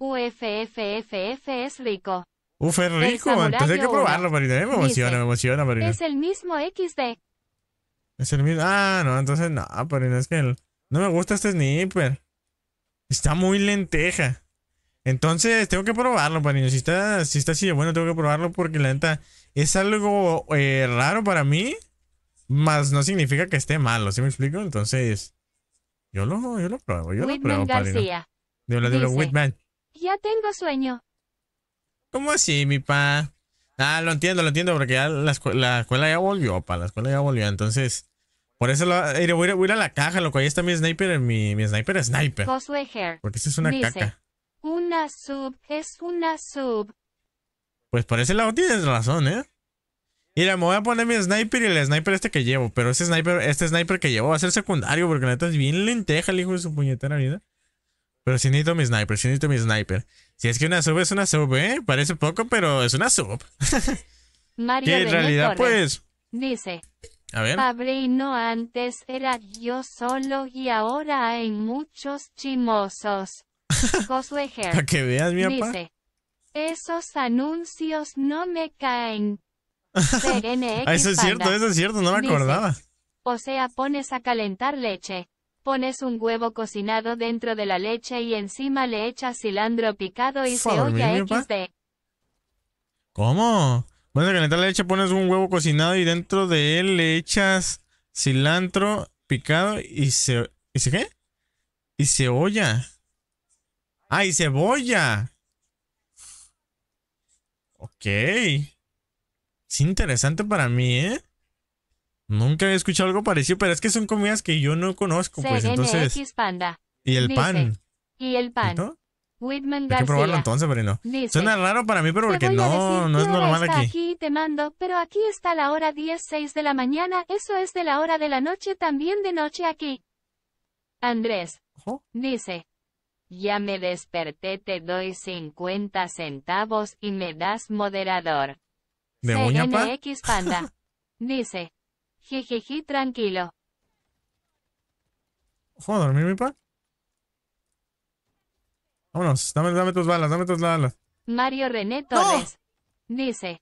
UFFFF es rico. Uf, es rico. Entonces hay que probarlo, parino Me emociona, me emociona, parino Es el mismo XD. Es el mismo. Ah, no, entonces no, parino Es que no me gusta este sniper. Está muy lenteja. Entonces, tengo que probarlo, parino Si está, si está así de bueno, tengo que probarlo porque la es algo eh, raro para mí. Más no significa que esté malo, ¿sí me explico? Entonces, yo lo, yo lo pruebo, yo Whitman lo pruebo, García. Whitman. Ya tengo sueño. ¿Cómo así, mi pa? Ah, lo entiendo, lo entiendo, porque ya la, la escuela ya volvió, pa, la escuela ya volvió, entonces... Por eso lo, voy, a, voy, a, la caja, loco. Ahí está mi sniper, mi, mi sniper sniper. Porque esto es una caca. Una sub es una sub. Pues por ese lado tienes razón, ¿eh? Mira, me voy a poner mi sniper y el sniper este que llevo. Pero ese sniper, este sniper que llevo va a ser secundario porque la neta es bien lenteja el hijo de su puñetera vida. Pero si necesito mi sniper, Si necesito mi sniper. Si es que una sub es una sub, ¿eh? Parece poco, pero es una sub. (laughs) Mario que en realidad, pues. Dice. A ver. Pabrino antes era yo solo y ahora hay muchos chimosos. (laughs) Para que veas, mi Dice. Esos anuncios no me caen. (laughs) Ah, eso es cierto, eso es cierto, no me acordaba. o sea, pones a calentar leche. Pones un huevo cocinado dentro de la leche y encima le echas cilantro picado y cebolla XD. ¿Cómo? a calentar leche pones un huevo cocinado y dentro de él le echas cilantro picado y se... ¿Y se qué? Y cebolla. ¡Ah, y cebolla! Ok. Es interesante para mí, ¿eh? Nunca había escuchado algo parecido, pero es que son comidas que yo no conozco, pues entonces. Panda. Y el pan. Y el pan. ¿No? Hay que probarlo entonces, no. Suena raro para mí, pero porque no, no es normal aquí. aquí. Te mando, pero aquí está la hora 10, de la mañana, eso es de la hora de la noche, también de noche aquí. Andrés. Dice. Ya me desperté, te doy 50 centavos y me das moderador. ¿De pa? Panda. (laughs) Dice. Jejeje, tranquilo. Joder, mi pa? Vámonos, dame, tus balas, dame tus balas. Mario René Torres. Dice.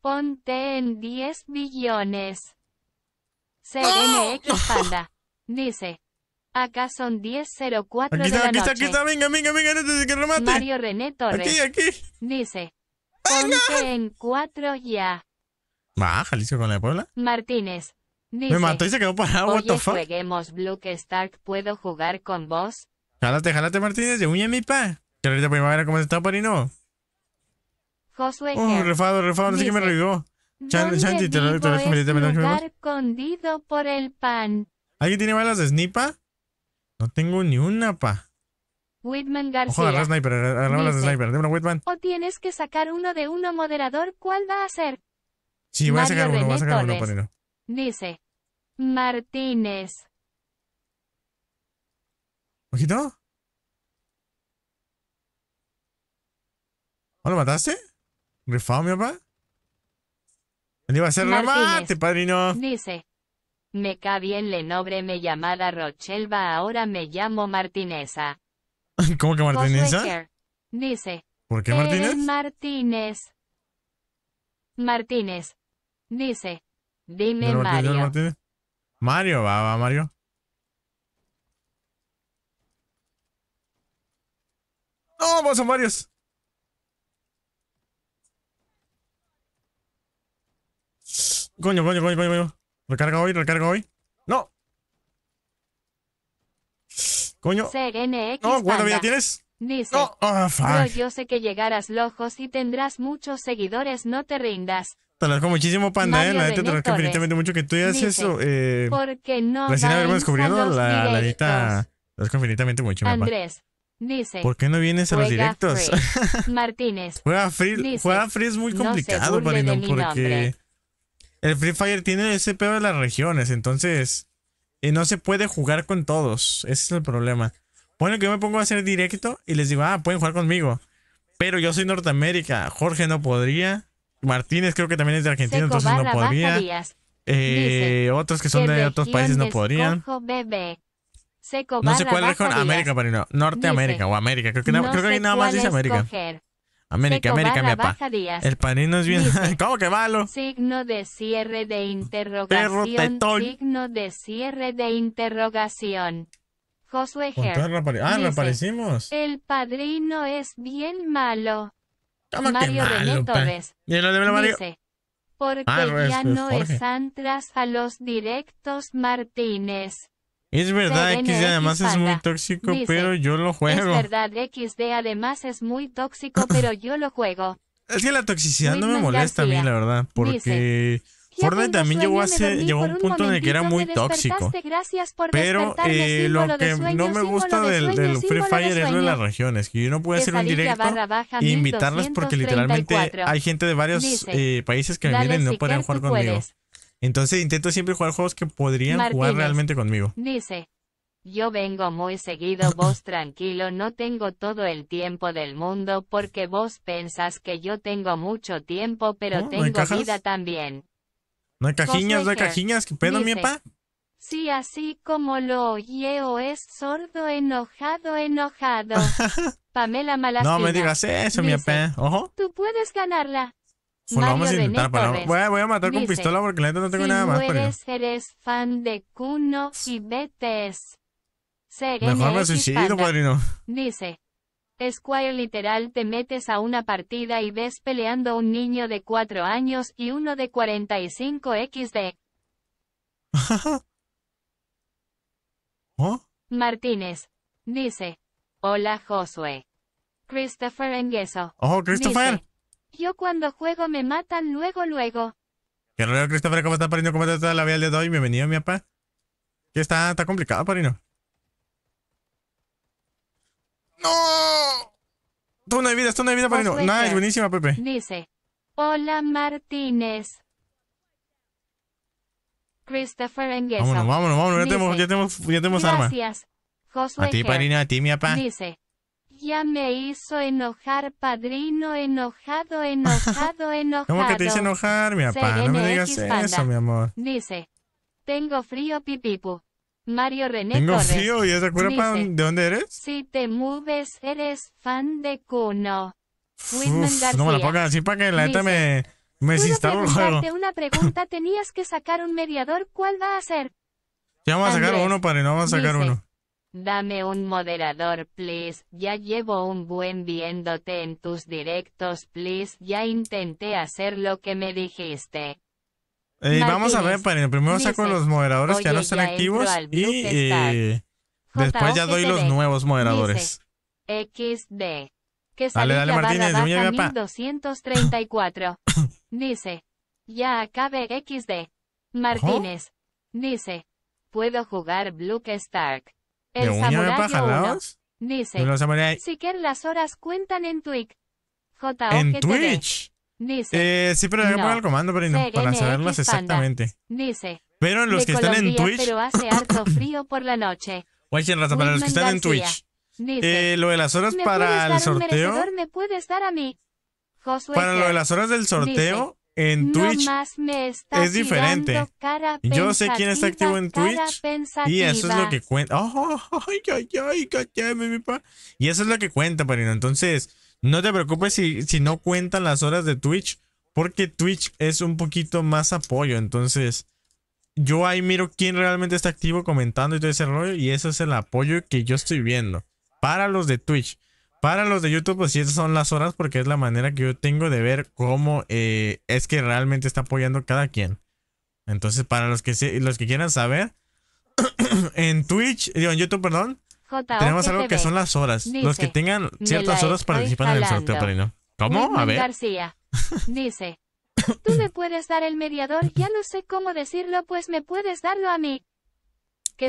Ponte en 10 billones. CNX ¡No! Panda. Dice. Acá son 10.04 de la noche. Aquí está, aquí está, venga, venga, venga, antes de que remate. Mario René Torres. Aquí, aquí. Dice. Ponte en cuatro ya. Va, Jalisco con la Puebla. Martínez. Me mató y se quedó parado, what the fuck. Blue Stark, ¿puedo jugar con vos? Jálate, jálate, Martínez, de uña mi pa. Que ahorita primavera pues, cómo se está parino. Josué. Oh, refado, refado, no sé qué me revivió. Chanti, te lo dejo militarmente. escondido por el pan. ¿Alguien tiene balas de snipa? No tengo ni una, pa. Whitman García. Ojo, las O tienes que sacar uno de uno moderador, ¿cuál va a ser? Sí, voy a sacar uno, voy a sacar uno, padrino. Dice, Martínez. ¿Ojito? ¿O lo mataste? ¿Refao, mi papá? ¿Dónde iba a hacer remate, padrino? Dice, me cae bien le nombre me llamada Rochelva, ahora me llamo Martineza. Ah". (laughs) ¿Cómo que Martínez? Dice. ¿Por qué Martínez? Martínez. Martínez. Dice. Dime Mario. Mario, va, va, Mario. No, vos son varios. Coño, coño, coño, coño, coño. Recarga hoy, recarga hoy. No. Coño. CNX no, tienes. Dice, no. oh, yo sé que llegarás lejos y tendrás muchos seguidores, no te rindas. Te agradezco muchísimo, Panda, eh, la gente te agradezco infinitamente mucho que tú ya haces eso. Eh, porque no recién haberme descubriendo la, la te Te agradezco infinitamente mucho, Andrés. Dice, ¿Por qué no vienes a los directos? (laughs) Martínez. juega Free, juega Free es muy complicado, no porque el Free Fire tiene ese peor de las regiones, entonces y no se puede jugar con todos. Ese es el problema. Bueno, que yo me pongo a hacer directo y les digo, ah, pueden jugar conmigo. Pero yo soy Norteamérica. Jorge no podría. Martínez creo que también es de Argentina, entonces no podría. Eh, otros que son de otros países no podrían. no sé cuál con América, pero Norteamérica o América. Creo que, que nada más dice América. América, Seco América, me papá. El padrino es bien. Dice, (laughs) ¿Cómo que malo? Signo de cierre de interrogación. Perro signo de cierre de interrogación. Josué Herr. Ah, reaparecimos. El padrino es bien malo. Mario que malo, Mario? Dice, porque ah, ya pues, no es, es antras a los directos Martínez. Es verdad, XD además es muy tóxico, pero yo lo juego. Es verdad, XD además es muy tóxico, (laughs) pero yo lo juego. Es que la toxicidad no me molesta a mí, la verdad, porque... Dice, Fortnite también llegó a ser, llegó un, punto en el que era muy tóxico. pero eh, lo que no me gusta del, Free Fire es lo de las regiones, que yo no puedo hacer un directo e invitarlas porque literalmente hay gente de varios eh, países que me vienen y no pueden jugar conmigo. Entonces intento siempre jugar juegos que podrían jugar realmente conmigo. Dice, yo vengo muy seguido, vos (laughs) tranquilo, no tengo todo el tiempo del mundo porque vos pensás que yo tengo mucho tiempo, pero tengo vida también. No hay cajiñas, no hay cajiñas, qué pedo, mi papá. Sí, así como lo o es sordo, enojado, enojado. (laughs) Pamela Malaspina. No me digas eso, mi papá. Ojo. Tú puedes ganarla. Pues vamos a intentar voy, a, matar con pistola porque la neta no tengo nada más. Pero... eres, fan de Kuno y BTS. Mejor me suicido, padrino. Dice, Squire literal te metes a una partida y ves peleando a un niño de 4 años y uno de 45 XD. (laughs) ¿Oh? Martínez. Dice, hola Josué. Christopher Engueso. ¡Oh, Christopher! Yo cuando juego me matan luego, luego. ¿Qué rollo, Christopher? ¿Cómo está, Parino? ¿Cómo está la vida el día de hoy? Bienvenido, mi papá. ¿Qué está? Está complicado, Parino. ¡No! Tú no hay vida, tú no hay vida, Parino. Nada, nice, buenísima, Pepe. Dice, hola, Martínez. Christopher Engueso. Vámonos, vámonos, vámonos. ya tenemos, ya tenemos, ya gracias, arma. Gracias. A ti, Parino, a ti, mi papá. Dice, ya me hizo enojar, padrino, enojado, enojado, (laughs) enojado. ¿Cómo que te hice enojar, mi papá? No me digas eso, mi amor. Dice, tengo frío, pipipu. Mario René Tengo frío, y esa cura de dónde eres? Si te mueves, eres fan de Kuno. no me la pongas así para que la neta me, me instale el juego. una pregunta, tenías que sacar un mediador, ¿cuál va a ser? Ya vamos a sacar uno, padre, no vamos a sacar uno. Dame un moderador, please. Ya llevo un buen viéndote en tus directos, please. Ya intenté hacer lo que me dijiste. vamos a ver, para Primero saco los moderadores que ya no están activos y eh, después ya doy los nuevos moderadores. XD. Que dale, dale, Martínez, mi baja (coughs) dice, ya acabe XD. Martínez. Dice, puedo jugar Blue Stark. El ¿De uña de pájaros? Dice. si sí que las horas cuentan en Twitch. ¿En Twitch? Dice. Eh, sí, pero hay que poner el comando para, no, para saberlas exactamente. Dice. Pero los que Colombia, están en Twitch. Pero hace harto (coughs) frío por la noche. Oye, raza, para los que están en Twitch. Dice, eh, lo de las horas para el sorteo. me puedes dar a mí. Josué para lo de las horas del sorteo, en Twitch es diferente. Yo sé quién está activo en Twitch y eso es lo que cuenta. y eso es lo que cuenta, Parino. Entonces, no te preocupes si, si no cuentan las horas de Twitch, porque Twitch es un poquito más apoyo. Entonces, yo ahí miro quién realmente está activo comentando y todo ese rollo, y eso es el apoyo que yo estoy viendo para los de Twitch. Para los de YouTube, pues sí, esas son las horas porque es la manera que yo tengo de ver cómo eh, es que realmente está apoyando cada quien. Entonces, para los que, los que quieran saber, (coughs) en Twitch, digo, en YouTube, perdón, tenemos algo que son las horas. los que tengan ciertas horas participan en el sorteo, no. ¿Cómo? A ver. García (laughs) dice, tú me puedes dar el mediador, ya no sé cómo decirlo, pues me puedes darlo a mí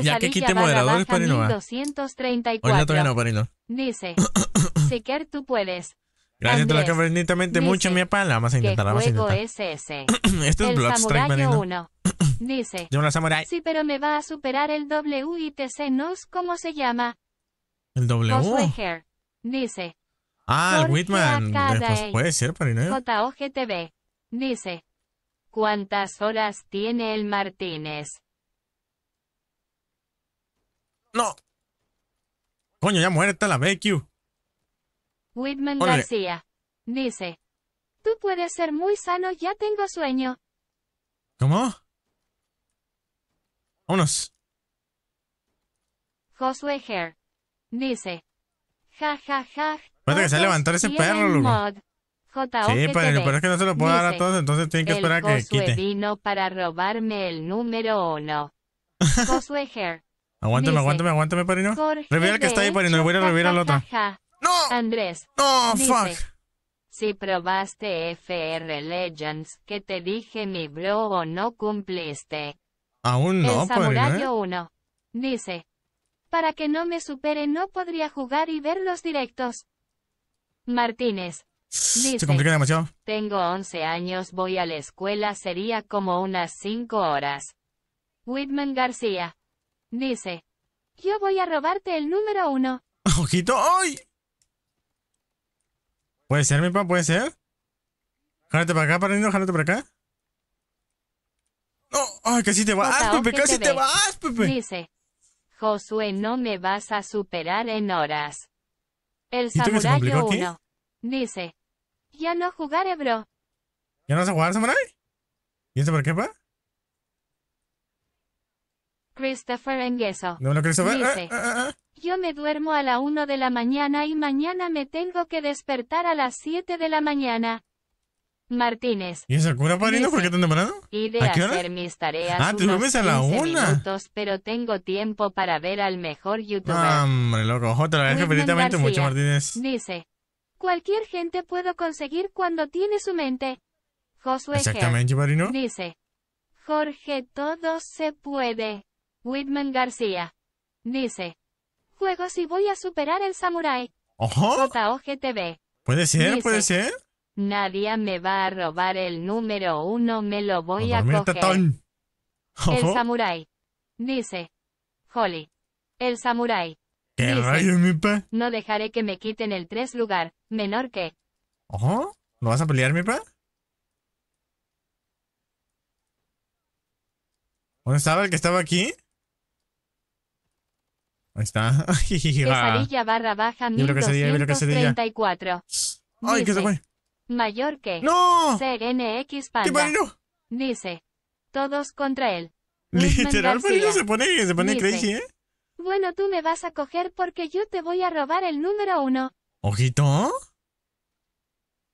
que ya que quite moderadores para innovar. no, Dice, si (coughs) quer tú puedes. Gracias te a todos mucho mi apala. Vamos a intentar, vamos a intentar. Es ese? (coughs) este es Bloodstrike, Uno. (coughs) Dice. De una samurai. Sí, pero me va a superar el WITC NOS, ¿cómo se llama? El W. Dice. Ah, el Whitman. Eh, pues puede ser, Marino. JOGTV. Dice. ¿Cuántas horas tiene el Martínez? No. Coño, ya muerta la BQ. Whitman García dice: Tú puedes ser muy sano, ya tengo sueño. ¿Cómo? Vámonos. Josué Hair. dice: Ja, ja, ja. que se ese perro, Sí, pero, es que no se lo puedo dar a todos, entonces tienen que esperar a que para robarme el número (laughs) Aguántame, aguántame, aguántame, Parino. el que está ahí, Parino. Y voy a revivir al otro. ¡No! Andrés. ¡No, fuck! Si probaste FR Legends que te dije mi bro o no cumpliste. Aún no, El Samurai ¿eh? 1. Dice. Para que no me supere no podría jugar y ver los directos. Martínez. Dice, Se complica demasiado. Tengo 11 años, voy a la escuela, sería como unas 5 horas. Whitman García. Dice, yo voy a robarte el número uno. (laughs) Ojito, ¡ay! ¿Puede ser, mi papá? ¿Puede ser? Jálate para acá, para niño, jálate para acá. No, ay, casi te vas, Pepe, casi te, vas, Pepe. Dice, Josué, no me vas a superar en horas. El Samurai uno. dice, ya no jugaré, bro. ¿Ya no vas a jugar, Samurai? ¿Y esto por qué, pa? Christopher Engueso. No, no, Christopher. Dice, ah, ah, ah, Yo me duermo a la 1 de la mañana y mañana me tengo que despertar a las 7 de la mañana. Martínez. ¿Y esa cura Parino? ¿Por qué tan temprano? Y de ¿A hacer mis tareas. Ah, tú duermes a la 1. pero tengo tiempo para ver al mejor youtuber. hombre, loco. Otra vez que mucho, Martínez. Dice: Cualquier gente puedo conseguir cuando tiene su mente. Josué Exactamente, Parino. Dice: Jorge, todo se puede. Whitman García. Dice. Juego si voy a superar el Samurai. JOGTV. Puede ser, puede ser. Nadie me va a robar el número uno, me lo voy a, coger. El Samurai Dice. Holly. El Samurai ¿Qué mi pa? No dejaré que me quiten el tres lugar, menor que. Ojo. ¿No vas a pelear, mi pa? ¿Dónde estaba el que estaba aquí? Ahí está. (laughs) Quesadilla barra baja 34. Ay, ¿qué se fue? Mayor que. ¡No! NX Panda. ¿Qué Dice. Todos contra él. Pues, Literal, se pone, se pone crazy, ¿eh? Bueno, tú me vas a coger porque yo te voy a robar el número uno. ¿Ojito?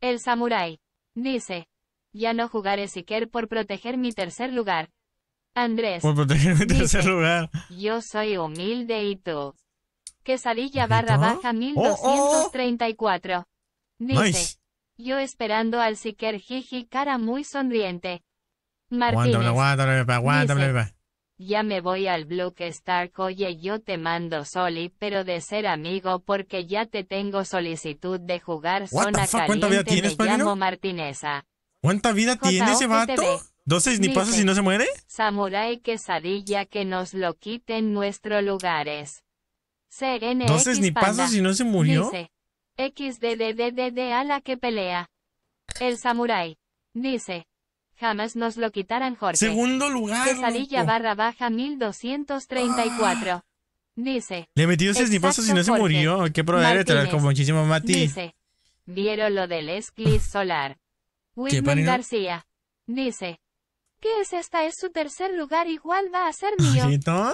El samurái. Dice. Ya no jugaré siquiera por proteger mi tercer lugar. Andrés. Yo soy humilde y tú. Quesadilla barra baja 1234. Dice. Yo esperando al siker Jiji cara muy sonriente. Martínez. ya me voy al blue star oye yo te mando Soli, pero de ser amigo porque ya te tengo solicitud de jugar zona caliente, ¿Cuánta vida tienes, me ¿Cuánta vida tiene ese vato? ¿Doce ni pasos y no se muere? Samurai quesadilla que nos lo quiten nuestros lugares. ¿Dos ¿Doce ni pasos y no se murió? Dice, XDDDD a la que pelea. El samurai. Dice, jamás nos lo quitarán Jorge. Segundo lugar. Quesadilla barra baja 1234. Ah. Dice. Le metió ese ni pasos y no se murió. Qué probable traer con muchísimo Mati. Dice. Vieron lo del esclis solar. Whitman García. Dice. ¿Qué es esta? Es su tercer lugar, igual va a ser mío. ¿Cosito?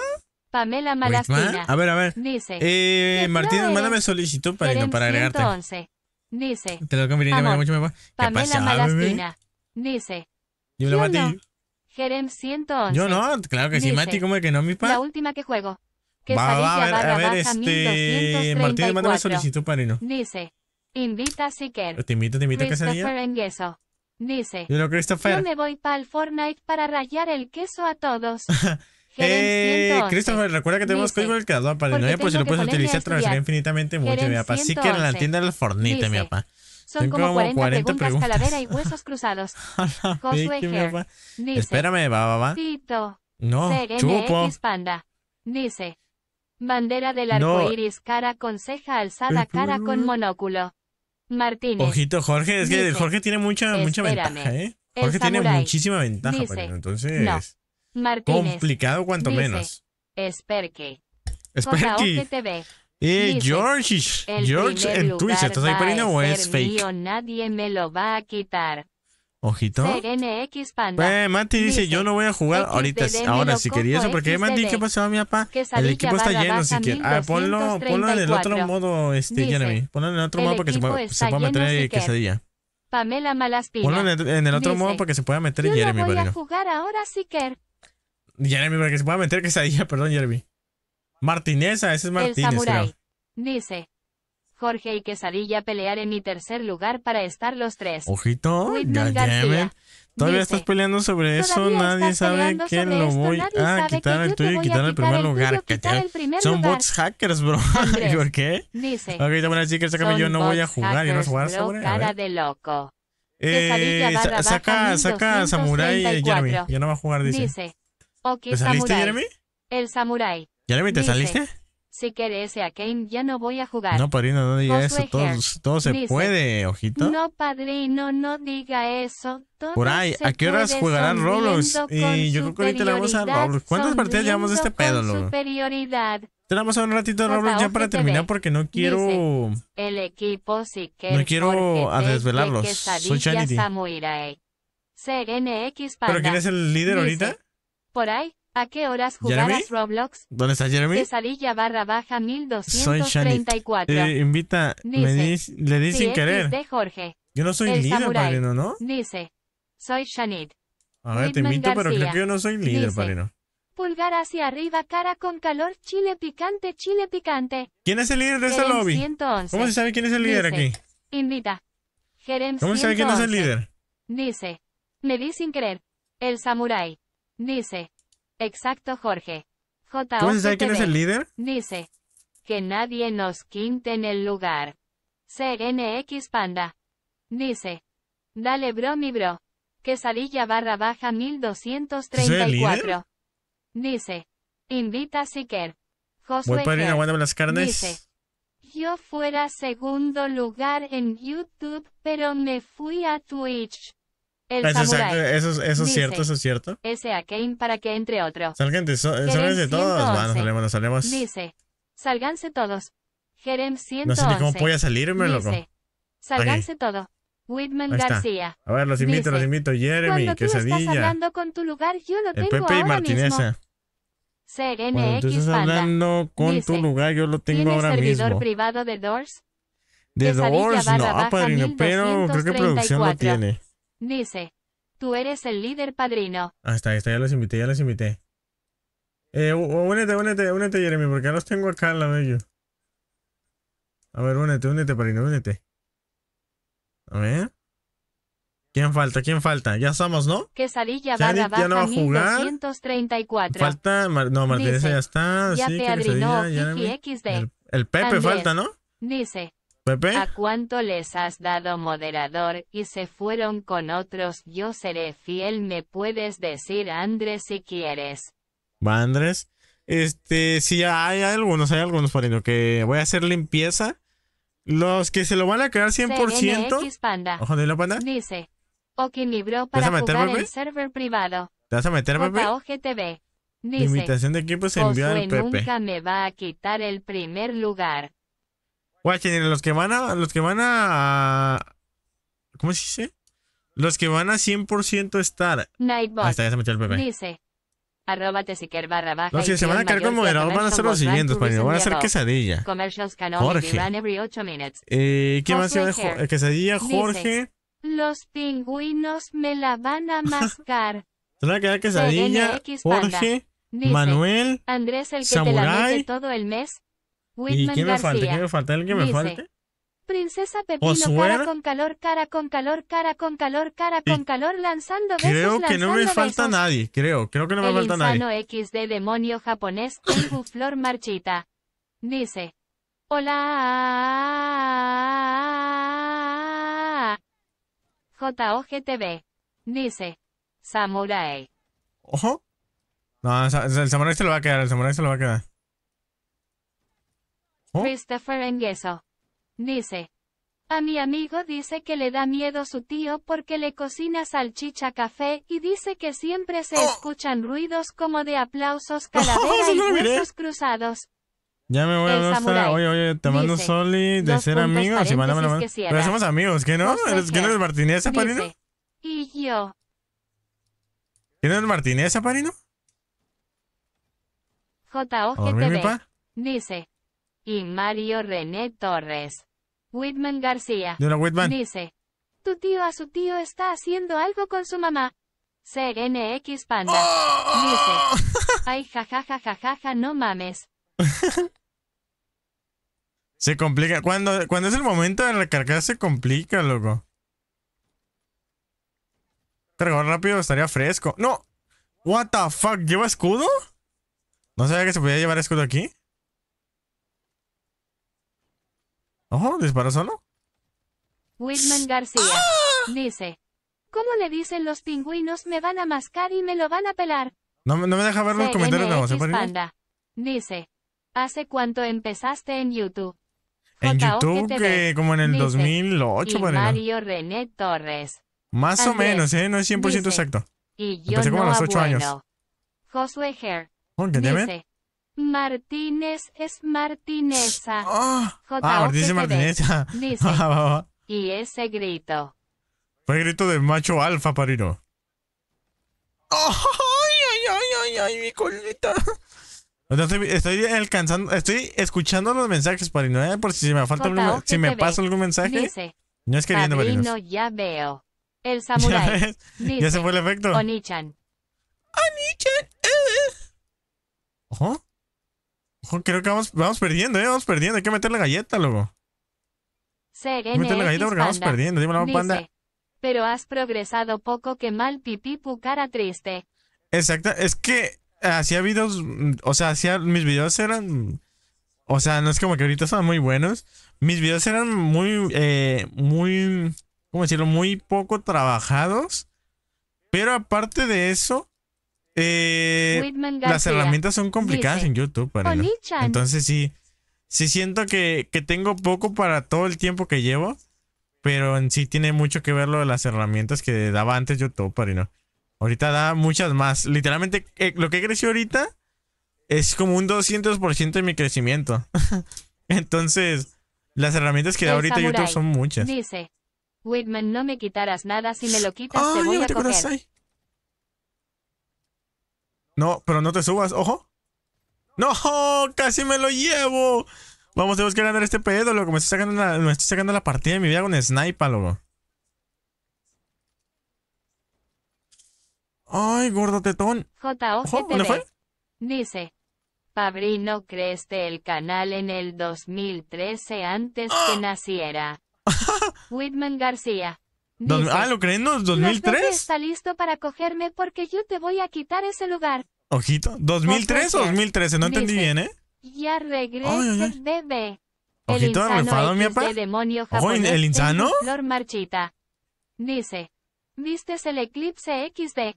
Pamela Malastina. A ver, a ver. Dice. Eh, Martínez, mándame solicitud para, no, para agregarte. 111. Dice. Te lo cambié, amor, mucho mejor. Pamela Malastina. Dice. Yo, lo maté. Jerem 111. Yo no, claro que sí, Mati, ¿cómo es que no, mi pa? La última que juego. Que va, va, a ver, a ver, este... Martínez, mándame solicitud, para no. Dice. Invita a Siker. Te invito, te invito a Quesadilla. Christopher Engueso. Dice. Yo me voy para el Fortnite para rayar el queso a todos. (laughs) eh, Christopher, recuerda que tenemos dice, código del creador para el 9, pues si lo puedes utilizar, atravesaría infinitamente mucho, mi papá. Así que en la tienda del Fortnite, mi papá. Son como, 40, preguntas, preguntas, calavera y (laughs) huesos cruzados. (laughs) Ah, Espérame, va, va, va. No, chupo. Panda. Dice. Bandera del arco iris, cara con ceja alzada, cara con monóculo. Martínez. Ojito, Jorge, es que Jorge tiene mucha, mucha ventaja, ¿eh? Jorge tiene muchísima ventaja, dice, entonces. No. complicado cuanto dice, menos. Esperque. Esperque. Y Eh, George, George en Twitch, ¿estás ahí, Perina, o es fake? nadie me lo va a quitar. Ojito. Eh, Mati dice, yo no voy a jugar ahorita. Ahora, si quería eso, porque Mati, ¿qué pasó, mi papá? El equipo está lleno, si quieres. Ah, ponlo, en el otro modo, este, Jeremy. Ponlo en el otro modo porque se se pueda meter quesadilla. Pamela Malaspina. Ponlo en el, otro modo modo porque se pueda meter Jeremy. Yo voy a jugar ahora, Jeremy, para que se pueda meter quesadilla, (laughs) perdón, Jeremy. Martineza, ese es Martínez, creo. Dice, Jorge y Quesadilla pelear en mi tercer lugar para estar los tres. Ojito, Todavía estás peleando sobre eso, nadie sabe que lo voy a quitar el tuyo y quitar el primer lugar. Son bots hackers, bro. (laughs) ¿Y ¿Por qué? Dice. Ok, bueno, chicas, sácame, yo no voy a jugar, yo no voy a jugar sobre. Cara de loco. Eh, saca, saca Samurai Jeremy. Ya no va a jugar, dice. okay, ¿Te saliste, Jeremy? El Samurai. ¿Jeremy, te saliste? Si querés a Kane, ya no voy a jugar. No, padrino, no diga eso. Todo, se puede, ojito. No, padrino, no diga eso. Por ahí, ¿a qué horas jugarán Roblox? Y yo creo que ahorita le vamos a Roblox. ¿Cuántas partidas llevamos de este pedo, loco? a Tenemos un ratito de Roblox ya para terminar porque no quiero. el equipo sí que. No quiero a desvelarlos. Soy Chanity. Pero quién es el líder ahorita? Por ahí. ¿A qué horas jugarás Roblox? ¿Dónde está Jeremy? Pesadilla barra baja 1234. Soy eh, invita, me le di sin querer. Yo no soy líder, samurai. ¿no? Dice, soy Shanid. A ver, te invito, pero creo que yo no soy líder, dice, Pulgar hacia arriba, cara con calor, chile picante, chile picante. ¿Quién es el líder de este lobby? ¿Cómo se sabe quién es el líder aquí? Invita. ¿Cómo se sabe quién es el líder? Dice, me di sin querer. El samurái. Dice, Exacto, Jorge. J. quién es el líder? Dice. Que nadie nos quinte en el lugar. CNX Panda. Dice. Dale bro mi bro. Quesadilla barra baja 1234. Dice. Invita a Siker. Josué Voy para las carnes. Dice. Yo fuera segundo lugar en YouTube, pero me fui a Twitch. El eso, Eso, eso es cierto, eso es cierto. Ese a Kane para que entre otro. Salgan so, eh, de todos. vámonos, salgamos, nos Dice, salganse todos. Jerem 111. No sé ni cómo voy a salirme, loco. Dice, salganse todos. Whitman García. A ver, los invito, dice, los invito. Jeremy, Cuando tú Quesadilla. estás hablando con tu lugar, yo lo tengo el Pepe ahora y Martineza. mismo. Ah. CNX Cuando tú estás Panda. hablando con dice, tu lugar, yo lo tengo ahora mismo. ¿Tienes servidor privado de Doors? De Doors, no, ah, padrino, pero creo que producción lo tiene. Dice, tú eres el líder padrino. Ah, está, está, ya los invité, ya los invité. Eh, únete, únete, únete, Jeremy, porque ya los tengo acá en la bello. A ver, únete, únete, padrino, únete. A ver. ¿Quién falta? ¿Quién falta? Ya estamos, ¿no? Quesadilla Barra Baja ya no va a jugar. Falta, no, Martínez ya está. Ya te adrinó, ya, XD. El, Pepe falta, ¿no? Dice, Pepe. ¿A cuánto les has dado moderador y se fueron con otros? Yo seré fiel, me puedes decir Andrés si quieres. Va Andrés. Este, sí, hay, algunos, hay algunos, Farino, que voy a hacer limpieza. Los que se lo van a quedar 100%. Ojo Ojo, la panda. Dice, bro, para meter, jugar en server privado. ¿Te vas a meter, Pepe? OGTV. Dice, de de se envió al Pepe. nunca me va a quitar el primer lugar. Guachen, los que van a. Los que van a. ¿Cómo se dice? Los que van a 100% estar. Nightbot. Ahí está, ya se metió el Pepe. Dice. Arroba barra baja. Los se van a caer con moderador van a ser los siguientes, Panino. Van a hacer quesadilla. Jorge. quién Eh, ¿Qué más va a Quesadilla, Jorge. Los pingüinos me la van a mascar. (laughs) Se van a quedar quesadilla, Jorge, Manuel, Andrés el que te la todo el mes. ¿Y quién me falta? ¿Quién me falta? ¿Alguien me falta? Princesa Pepino, cara con calor, cara con calor, cara con calor, cara con calor, lanzando besos, Creo que no me falta nadie, creo, creo que no me falta nadie. El X de demonio japonés, Eibu Flor Marchita. Dice, hola, JOGTV. Dice, Samurai. Ojo. No, el Samurai se lo va a quedar, el Samurai se lo va a quedar. ¿Oh? Christopher Engueso. Dice. A mi amigo dice que le da miedo su tío porque le cocina salchicha café y dice que siempre se oh. escuchan ruidos como de aplausos, (laughs) vez y huesos cruzados. Ya me voy a ver, Oye, oye, te mando Soli de ser amigos. Y mándame, Pero somos amigos, ¿qué no? ¿Eres, ¿Quién es Martínez Zaparino? Y yo. ¿Quién es Martínez Zaparino? JOGTV. Dice y Mario René Torres. Whitman García. Whitman? Dice, tu tío a su tío está haciendo algo con su mamá. CNX Panda. ¡Oh! Dice, ay jajajajajaja, ja, no mames. (laughs) se complica. Cuando, cuando es el momento de recargar se complica, loco. Cargador rápido estaría fresco. ¡No! ¿What the fuck? ¿Lleva escudo? No sabía que se podía llevar escudo aquí. Oh, ¿dispara solo? Whitman García. ¡Ah! Dice. ¿Cómo le dicen los pingüinos me van a mascar y me lo van a pelar? No, me deja ver los comentarios, no, se Panda. Dice. ¿Hace cuánto empezaste en YouTube? En YouTube, que como en el 2008, por bueno. Mario René Torres. Más o menos, ¿eh? No es 100% exacto. Y yo Empecé como a los 8 años. Josué Herr. dice, Martínez es Martínez. Ah, ah, Martínez es Martínez. (laughs) Ah, y ese grito. Fue grito de macho alfa, parino. ay, ay, ay, ay, mi colita Estoy, alcanzando, estoy escuchando los mensajes, parino, ¿eh? por si me falta algún, si me pasa algún mensaje. no es queriendo, parino. ya veo. El (laughs) samurai. ¿Ya, se fue el efecto. Onichan. Onichan. Eh, eh. ¿Oh? creo que vamos, vamos perdiendo, eh, Vamos perdiendo. Hay que meter la galleta, luego Hay meter la eh, galleta porque vamos perdiendo. Dime la panda. Pero has progresado poco que mal pipí pu cara triste. Exacto. Es que ah, hacía videos. O sea, hacía. Mis videos eran. O sea, no es como que ahorita son muy buenos. Mis videos eran muy. Eh, muy. ¿Cómo decirlo? Muy poco trabajados. Pero aparte de eso. Eh, las herramientas son complicadas en YouTube. Para Entonces sí, sí siento que, tengo poco para todo el tiempo que llevo, pero en sí tiene mucho que ver lo de las herramientas que daba antes YouTube, no. Ahorita da muchas más. Literalmente, eh, lo que he crecido ahorita es como un 200% de mi crecimiento. (laughs) Entonces, las herramientas que da ahorita YouTube son muchas. Dice, Whitman, no me quitarás nada, si me lo quitas te voy a no, pero no te subas, ojo. ¡No! ¡Casi me lo llevo! Vamos, tenemos que ganar este pedo, loco. Me estoy sacando la, sacando la partida de mi vida con sniper, loco. Ay, gordo tetón. fue? Dice. Pabrino creste el canal en el 2013 antes que ¡Ah! naciera. (laughs) Whitman García ah, ¿lo creen? ¿No? ¿2003? está listo para cogerme porque yo te voy a quitar ese lugar. Ojito, ¿2003 o 2013? No entendí bien, ¿eh? Ya regresé, bebé. Ojito arrefado, mi papá. Oh, ¿el insano? Flor marchita. Dice, ¿viste el eclipse XD?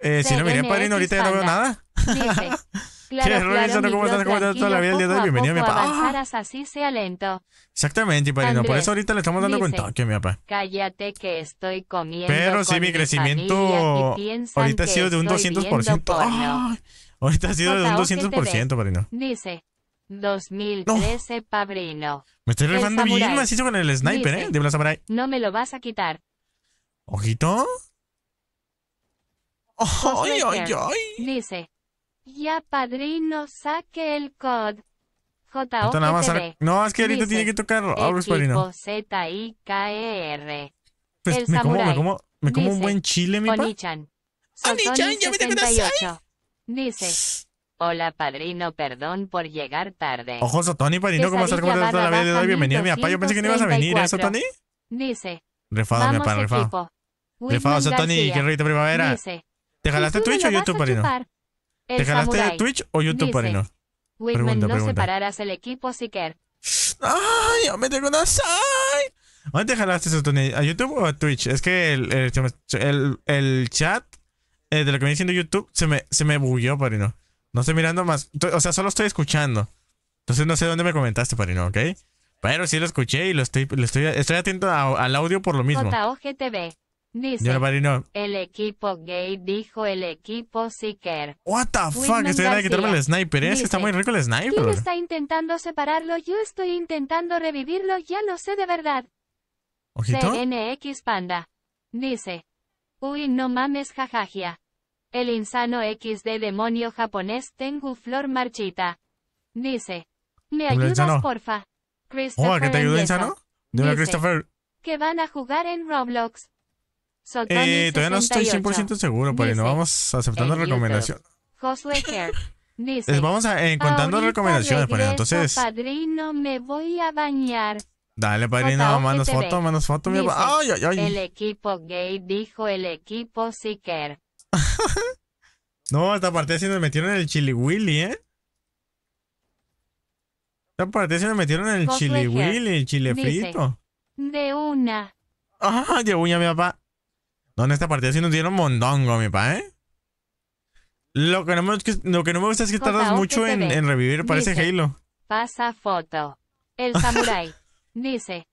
Eh, si no miré, padrino, ahorita ya no veo nada. Dice, (laughs) claro, claro, no como estás, están estás toda la vida el día de Bienvenido, mi papá. Avanzaras ah. así sea lento. Exactamente, Por eso ahorita le estamos dando cuenta. Que mi papá. Cállate que estoy comiendo. Pero sí, mi crecimiento ahorita ha sido de un 200%. ahorita ha sido de un 200%, Parino. Dice. 2013 no. Pabrino. Me estoy rifando bien macizo con el sniper, ¿eh? De No me lo vas a quitar. ¿Ojito? ¡Ay, ay, ay! Dice, ya padrino, saque el COD. J nada no, es que ahorita tiene que tocarlo. Abres, padrino. Z I K e R. Pues me como, me como, me como un buen chile, mi pa. Onichan. chan ya me te Dice. (sniffs) Hola, padrino, perdón por llegar tarde. Ojo, Sotoni, padrino, ¿cómo estás? ¿Cómo estás? La vida le doy bienvenida a mi papá. Yo pensé que no ibas a venir, ¿eh, Sotoni? Dice. Refado, mi papá, refado. Refado, Sotoni, qué rito primavera. ¿Te jalaste Twitch o YouTube, padrino? ¿Te jalaste Twitch o YouTube Parino? Whitman no separarás el equipo si quer ¡Ay! ¡Me tengo una ¿Dónde te jalaste eso, Tony? ¿A YouTube o a Twitch? Es que el, el, el, chat eh, de lo que me diciendo YouTube se me, se me Parino. No estoy mirando más. O sea, solo estoy escuchando. Entonces no sé dónde me comentaste, Parino, ¿ok? Pero sí lo escuché y lo estoy, estoy, estoy atento al audio por lo mismo. Dice, el equipo gay dijo el equipo seeker. What the fuck, estoy de quitarme el sniper, ¿eh? está muy rico el sniper. ¿Quién está intentando separarlo? Yo estoy intentando revivirlo, ya lo sé de verdad. ¿Ojito? CNX Panda. Dice, uy no mames jajajia. El insano XD demonio japonés Tengu Flor Marchita. Dice, ¿me ayudas porfa? Christopher oh, ¿que te ayudó, insano? Dime Christopher. Que van a jugar en Roblox. Eh, todavía no estoy 100% seguro, pero no vamos aceptando recomendaciones. (laughs) Les vamos a, eh, encontrando recomendaciones, entonces. Padrino, me voy a Dale, padrino, manos foto, foto. mi El equipo gay dijo el equipo Seeker. (laughs) no, esta parte Si nos metieron en el chili willy, ¿eh? Esta parte sí nos metieron en el chili willy, el chile frito. De una. de uña, mi papá. No, en esta partida sí nos dieron mondongo, mi pa, ¿eh? Lo que no me, gusta es que tardas mucho en, revivir, parece ese Halo. Pasa foto. El (laughs) samurai. Dice.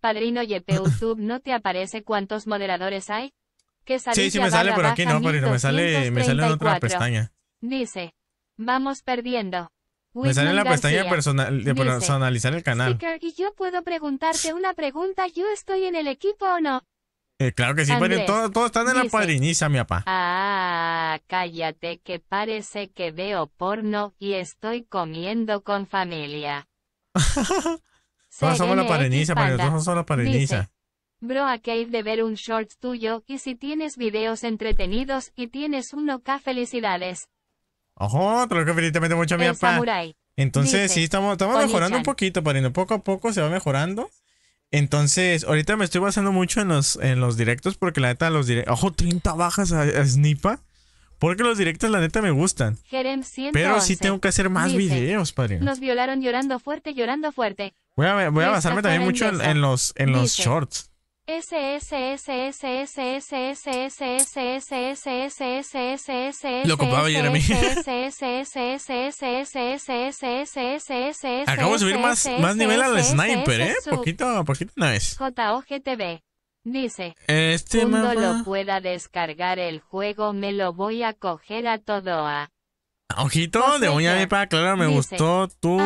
Padrino YouTube (laughs) ¿no te aparece cuántos moderadores hay? Que sí, sí me sale, pero aquí no, padrino, me sale, en otra pestaña. Dice. Vamos perdiendo. me sale en la pestaña personal, de personalizar el canal. y yo puedo preguntarte una pregunta, ¿yo estoy en el equipo o no? Eh, claro que sí, pero pues, todos están en la padriniza, mi papá. Ah, cállate que parece que veo porno y estoy comiendo con familia. (laughs) todos somos la padriniza, pero pues, todos somos la padriniza. Bro, aquí de ver un short tuyo y si tienes videos entretenidos y tienes uno K, felicidades. Ojo, te lo que felicitamente mucho a mi papá. Entonces, sí, estamos, estamos mejorando un poquito, padrino. Poco a poco se va mejorando. Entonces, ahorita me estoy basando mucho en los, en los directos porque la neta los directos... Ojo, 30 bajas a, Snipa. Porque los directos la neta me gustan. pero sí tengo que hacer más videos, padre. Nos violaron llorando fuerte, llorando fuerte. Voy a, basarme también mucho en, los, en los shorts. Lo Jeremy. de subir más, nivel al sniper, Poquito, Dice, este lo pueda descargar el juego me lo voy a coger a todo a... (laughs) Ojito de uña de para claro, me gustó tu,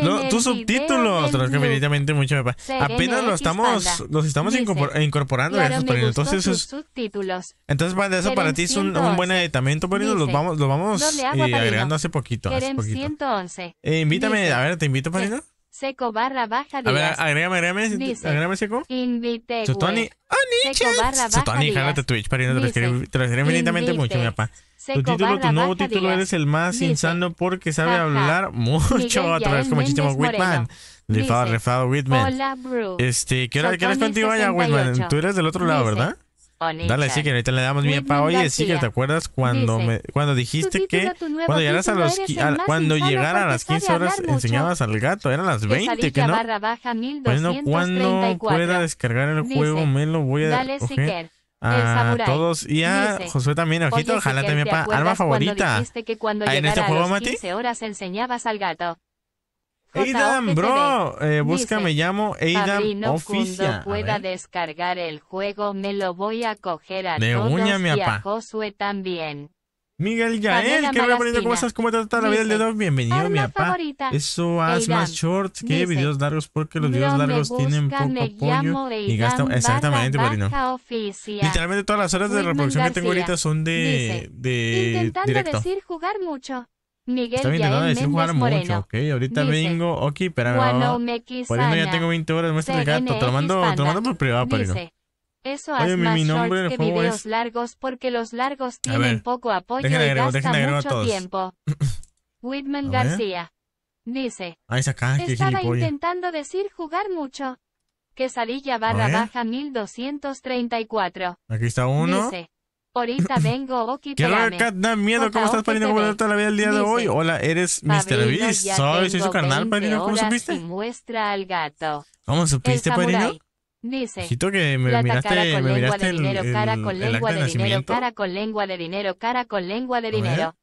lo, tus subtítulos. Definitivamente mucho me pasa. Apenas lo estamos, los estamos dice, incorporando. Claro, eso entonces, esos, subtítulos. Entonces, para eso, para ti es un, buen aditamento, Pero Los vamos, los vamos eh, agregando hace poquito. Hace poquito. 111. Eh, invítame, a ver, te invito, Parino. Seco barra baja de A ver, agrégame, agrégame, dice, agrégame seco. Invite. Sotoni. Aniche. Sutoni, jálate Twitch, Parino. Te lo escribí infinitamente mucho, mi papá tu título, tu nuevo título eres el más insano porque sabe hablar mucho a través como muchísimo Whitman. Rifado, refado, Whitman. Hola, Este, ¿qué hora, ¿qué contigo allá, Whitman? Tú eres del otro lado, ¿verdad? Dale, sí, que ahorita le damos mi para Oye, sí, que te acuerdas cuando cuando dijiste que cuando llegaras a los cuando llegara a las 15 horas enseñabas al gato, eran las 20, que no. Bueno, cuando pueda descargar el juego me lo voy a Dale, a todos y a Josué también. Ojito, ojalá también para arma favorita. Que cuando ah, en este juego, Mati. horas enseñabas al gato. Aidan, bro, eh, busca, me llamo Aidan Oficial. Cuando pueda descargar el juego, me lo voy a coger a de todos uña, y a Josué también. Miguel Yael, que va poniendo, ¿cómo estás? ¿Cómo te trata la vida del dedo? Bienvenido, mi papá. Eso haz más shorts que videos largos, porque los videos largos tienen poco apoyo y gastan. Exactamente, Marino. Literalmente todas las horas de reproducción que tengo ahorita son de. de intentando decir jugar mucho. Miguel Está bien, nada decir jugar mucho, ok. Ahorita vengo, ok, pero. Bueno, ya tengo 20 horas, Muéstrame el gato. Te lo mando, te por privado, Parino. Eso hace más shorts que videos largos porque los largos tienen poco apoyo y gastan mucho tiempo. (clears throat) Whitman García dice, Ay, ah, estaba intentando decir jugar mucho. Quesadilla barra baja 1234. Aquí está uno. Dice, ahorita (clears throat) vengo, Oki, Kat, da miedo, ¿cómo estás, Parino? ¿Cómo toda la vida el día de hoy? Hola, eres Mr. Beast. Soy, su carnal, Parino. ¿Cómo supiste? muestra al gato. ¿Cómo supiste, Parino? Dice. que me plata, miraste, cara con me lengua de dinero, cara con lengua de, dinero, cara con lengua de dinero, cara con lengua de dinero.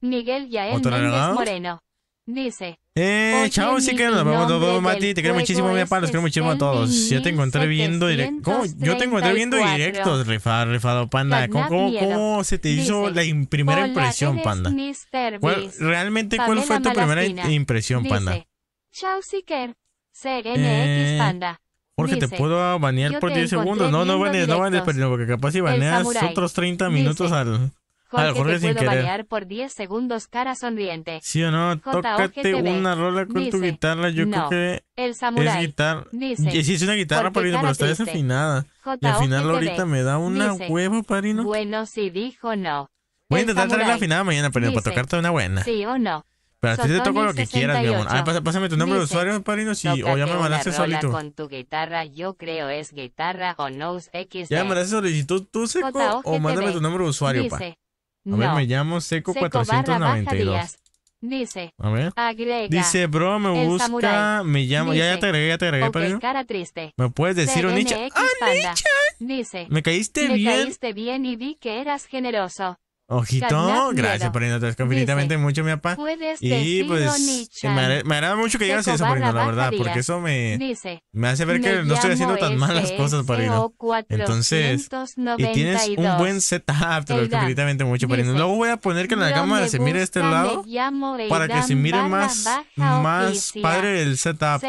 Miguel Yael Méndez Moreno. Dice. Eh, chao, sí que nos vemos todos, Mati. Te quiero muchísimo, mi papá. Los quiero muchísimo a todos. Yo te encontré viendo directo. Yo te encontré viendo directo rifado, rifado, panda. ¿Cómo, cómo, se te hizo la primera impresión, panda? ¿Realmente cuál fue tu primera impresión, panda? Chao, Siker. NX eh, panda. Jorge, te puedo banear por 10 segundos. No, no banees, no banees, pero porque capaz si baneas otros 30 minutos al. Jorge, al Jorge te sin banear por 10 segundos, cara sonriente. Sí o no, tócate una rola con tu guitarra. Yo creo que el es guitarra. Dice, sí, es una guitarra, Parino, pero está desafinada. Y final ahorita me da una hueva, Parino. Bueno, si dijo no. Voy a intentar traer la afinada mañana, pero para tocarte una buena. Sí o no. Pero a ti te toca lo que quieras, mi amor. Ah, pásame tu nombre de usuario, Parino, si, o ya me mandaste solito. con tu guitarra, yo creo es guitarra Ya me mandaste solicitud tú, Seco, o mándame tu nombre de usuario, pa. A ver, me llamo Seco492. Dice, a ver. Dice, bro, me busca, me llamo. ya, ya te agregué, ya te agregué, okay, cara triste. ¿Me puedes decir Onicha? ¡Ah, Dice, me caíste bien. Me caíste bien y vi que eras generoso. Ojito, gracias por irnos infinitamente mucho, mi papá. Y pues me, agrada mucho que a eso, la verdad, porque eso me, me hace ver que no estoy haciendo tan malas cosas, Marino. Entonces, y tienes un buen setup, te lo infinitamente mucho, Marino. Luego voy a poner que en la cámara se mire este lado para que se mire más, más padre el setup,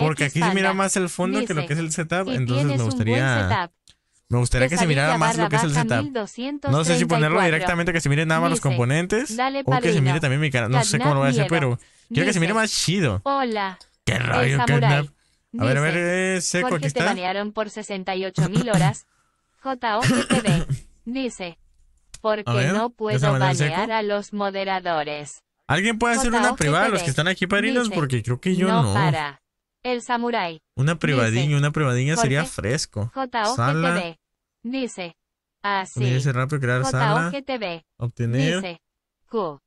porque aquí se mira más el fondo que lo que es el setup, entonces me gustaría me gustaría que se mirara más lo que es el setup. No sé si ponerlo directamente que se mire nada más los componentes o que se mire también mi cara. No sé cómo lo voy a hacer, pero quiero que se mire más chido. Hola. Qué rayo, Catnap. A ver, a ver, eh, seco, aquí está. por horas. (laughs) Dice, porque no puedo banear a los moderadores. ¿Alguien puede hacer una privada a los que están aquí padrinos? Porque creo que yo no. Para. El samurai Una privadinha, una privadinha sería fresco. JOTV. Dice. Así. Dice rápido crear sala. Obtener. Dice. Q.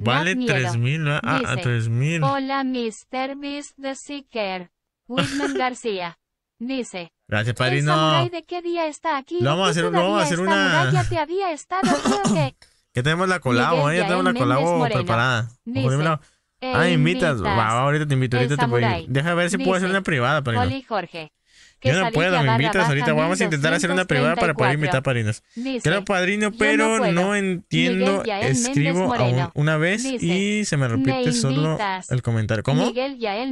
Vale 3000, ¿no? Ah, 3000. Hola, Mr. Beast the Seeker. Whitman García. Dice. Gracias, padrino. ¿De qué día está aquí? Lo vamos a hacer, vamos a hacer una. Ya te había estado, (coughs) creo que. tenemos la colabo, eh, ya tenemos la colabo preparada. Dice, ah, invitas. ahorita te invito, ahorita te voy. Deja ver si puedo hacer una privada, padrino. Oli Jorge yo no puedo, me invitas ahorita. Vamos a intentar hacer una privada para poder invitar padrinos. Dice, Creo padrino, pero no, entiendo. Escribo una vez y se me repite (coughs) solo el comentario. ¿Cómo?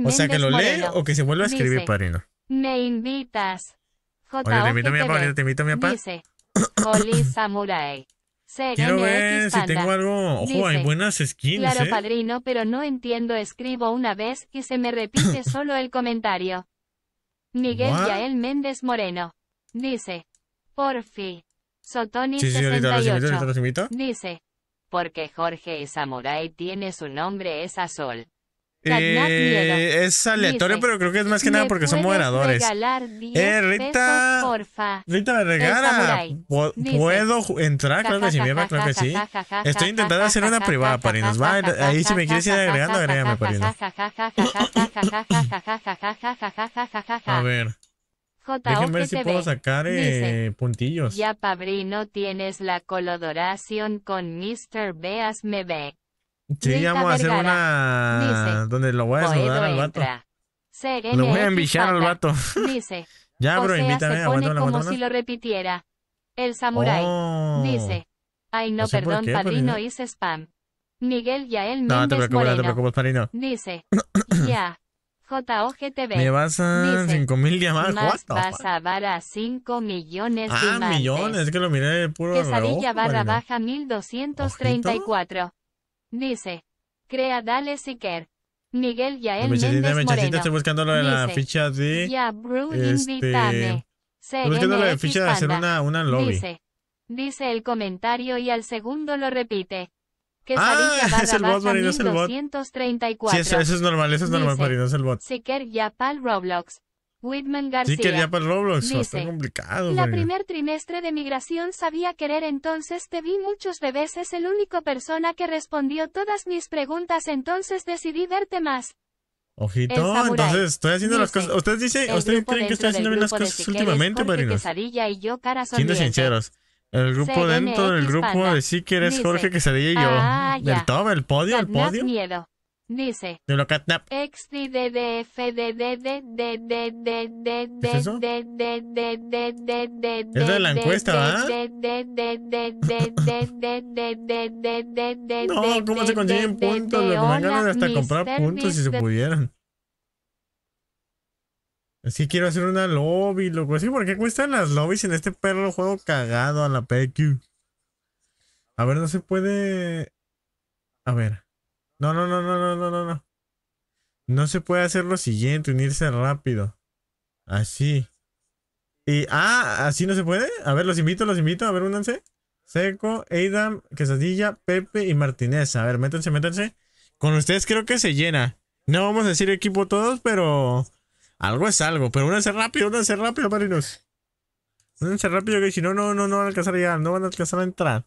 O sea, que lo lee o que se vuelva a escribir padrino. Me invitas. te invito a mi papá, te invito a mi papá. Dice, Samurai. Quiero ver si tengo algo. Ojo, hay buenas skins. Claro, padrino, pero no entiendo. Escribo una vez y se me repite solo el comentario. Miguel Yael Méndez Moreno. Dice. Porfi. Sotoni sí, 68. Sí, dice. Porque Jorge Samurai tiene su nombre es Azul es aleatorio, pero creo que es más que nada porque son moderadores. Eh, Rita. Porfa. Rita me regala. ¿Puedo entrar? Claro que sí, Estoy intentando hacer una privada, Parinos. Va, ahí si me quieres ir agregando, agrégame, Parinos. A ver. Déjenme ver si puedo sacar eh, puntillos. Ya, Pabrino, tienes la colaboración con Mr. Beas Mebek. Sí, vamos a hacer una donde lo voy a pues, al vato. Lo voy a envichar al vato. (laughs) Dice. ya, bro, invítame. Se como si lo repitiera. El samurái. Oh. Dice. Ay, no, perdón, padrino, hice spam. Miguel te preocupes, Dice. (clears throat) ya. JOGTV. Me vas a dice, mil diamantes. vas a 5 millones ah, de millones, es que lo miré puro barra 1234. Dice. Crea Dale Siquer. Miguel Yael Méndez Moreno. estoy buscando lo de la ficha de... Ya, Bru, este, invítame. Estoy buscando la ficha de hacer una, una lobby. Dice, dice el comentario y al segundo lo repite. Quesadilla ah, (laughs) es el bot, Marino, es el bot. Sí, eso, eso, es normal, eso es normal, Marino, es el bot. ya Yapal Roblox. Whitman García. Sí quería para Roblox, dice, está complicado. La primer trimestre de migración sabía querer entonces te vi muchos bebés es el único persona que respondió todas mis preguntas entonces decidí verte más. Ojito, entonces estoy haciendo las cosas. Ustedes dicen, ustedes creen que estoy haciendo bien las cosas últimamente, padrinos. Y yo, Siendo sinceros. El grupo dentro del grupo Panda. de sí que eres Jorge Quesadilla y yo. Ah, del top, el podio, el podio. miedo. Dice. de la encuesta, No, ¿cómo se consiguen puntos? Lo que hasta comprar puntos si se pudieran. quiero hacer una lobby, ¿por qué cuestan las lobbies en este perro juego cagado a la PQ? A ver, no se puede... A ver. No, no, no, no, no, no, no, no. No se puede hacer lo siguiente, unirse rápido. Así. Y, ah, así no se puede. A ver, los invito, los invito. A ver, únanse. Seco, Adam, Quesadilla, Pepe y Martínez. A ver, métanse, métanse. Con ustedes creo que se llena. No vamos a decir equipo todos, pero algo es algo. Pero únanse rápido, únanse rápido, marinos. Únanse rápido que si no, no, no, no van a alcanzar ya, No van a alcanzar a entrar.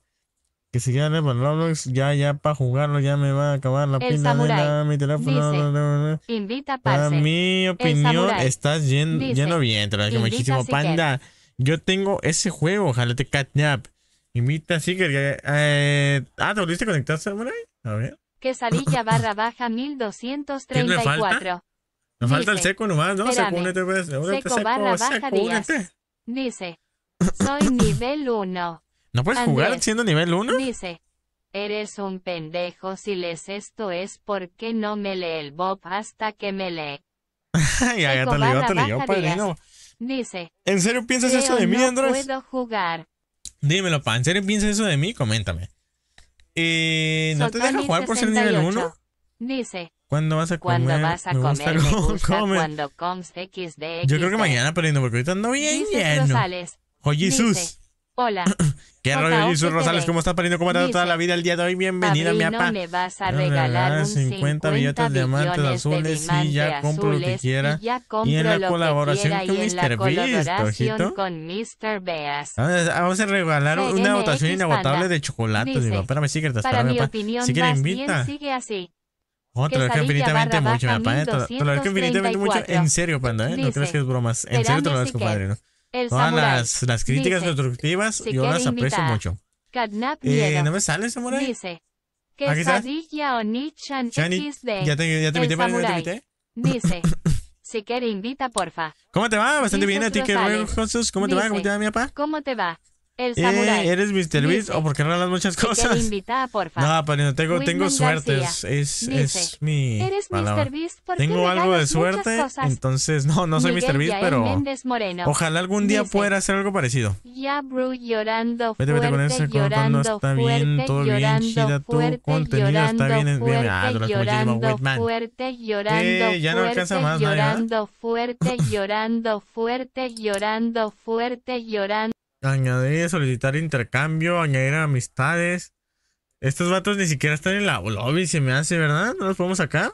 Que si ya le Roblox, ya, ya, para jugarlo, ya me va a acabar la el de mi teléfono. no, no, invita a mi opinión, estás lleno bien, te lo muchísimo panda. Yo tengo ese juego, ojalá te catnap. Invita a Seeker. Eh, ah, ¿te volviste a conectar, Samurai? A ver. Quesadilla (laughs) barra baja 1234. Nos falta el seco nomás, ¿no? pues. Seco, seco baja Dice, soy nivel 1. ¿No puedes jugar siendo nivel 1? Dice, eres un pendejo si lees esto es porque no me lee el Bob hasta que me lee. ya, ya te leyó, te leyó, padrino. Dice, ¿en serio piensas eso de mí, no Andrés? puedo jugar. Dímelo, pa, ¿en serio piensas eso de mí? Coméntame. Eh, ¿No te deja jugar por ser nivel 1? Dice, ¿Cuándo vas a comer? ¿Cuándo vas a comer? cuando comes XD, Yo creo que mañana, pero no, porque ahorita ando bien Dices lleno. Rosales, Jesús. Hola. (coughs) ¿Qué rollo, Jesús Rosales? ¿Cómo estás, pariendo? ¿Cómo ha toda la vida el día de hoy? Bienvenida, mi papá. me vas a ah, regalar un 50 billetes de diamantes azules y ya compro lo que quiera. Y, en la colaboración con Mr. Beast, ojito. Ah, ah, Vamos a regalar una votación inagotable de chocolate. Digo, espérame, sí que te espera, mi papá. Sí que invita. Sigue así. Oh, te lo dejo infinitamente mucho, mi papá. Eh. Te lo dejo infinitamente mucho. En serio, panda, ¿eh? No crees que es bromas. En serio te lo dejo, padre, ¿no? El Todas samurai. Las, las, críticas dice, constructivas si yo las aprecio imitar. mucho. eh, ¿No me sale Samurai? Dice. Quesadilla Onichan XD. Ya te, ya te invité, ya te invité. Dice. si (coughs) quiere invita, porfa. ¿Cómo te va? Bastante bien a ti, que Jesús. ¿Cómo dice, te va? ¿Cómo te va, mi papá? ¿Cómo te va? El samurai. Eh, ¿Eres Mr. Beast o porque no hablas muchas cosas? te Invita, porfa. No, pero no tengo, tengo suerte. Es, es, es, mi. Eres palabra. Mr. Beast porque Tengo algo de suerte. Entonces, no, no soy Miguel Mr. Beast, pero. Ojalá algún día Dice, pueda hacer algo parecido. Ya, Bru, llorando. Fuerte, vete, vete con eso. Llorando, no está fuerte, bien, todo llorando, bien. Chida, tu fuerte, contenido llorando, está bien. Fuerte, bien. Ah, llorando, Whitman. fuerte, llorando. Eh, ya no alcanza más, Llorando, fuerte, llorando, fuerte, llorando, fuerte, llorando. Añadir, solicitar intercambio, añadir amistades. Estos vatos ni siquiera están en la lobby, se me hace, ¿verdad? ¿No los podemos sacar?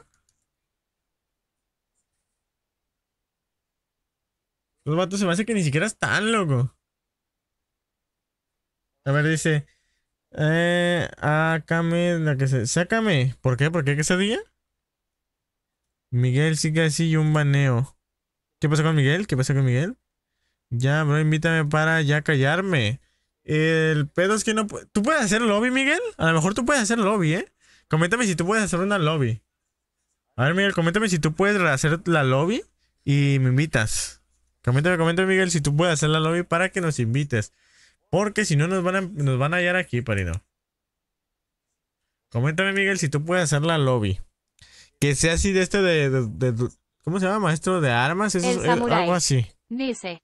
Los vatos se me hace que ni siquiera están, loco. A ver, dice. Eh, acame, la que se. Sácame. ¿Por qué? ¿Por qué ¿Qué se Miguel sigue así y un baneo. ¿Qué pasa con Miguel? ¿Qué pasa con Miguel? Ya, bro, invítame para ya callarme. El pedo es que no. ¿Tú puedes hacer lobby, Miguel? A lo mejor tú puedes hacer lobby, ¿eh? Coméntame si tú puedes hacer una lobby. A ver, Miguel, coméntame si tú puedes hacer la lobby y me invitas. Coméntame, coméntame, Miguel, si tú puedes hacer la lobby para que nos invites. Porque si no, nos van a, nos van a hallar aquí, parido. Coméntame, Miguel, si tú puedes hacer la lobby. Que sea así de este de. ¿Cómo se llama, maestro de armas? Eso, es, eh, algo así. Dice.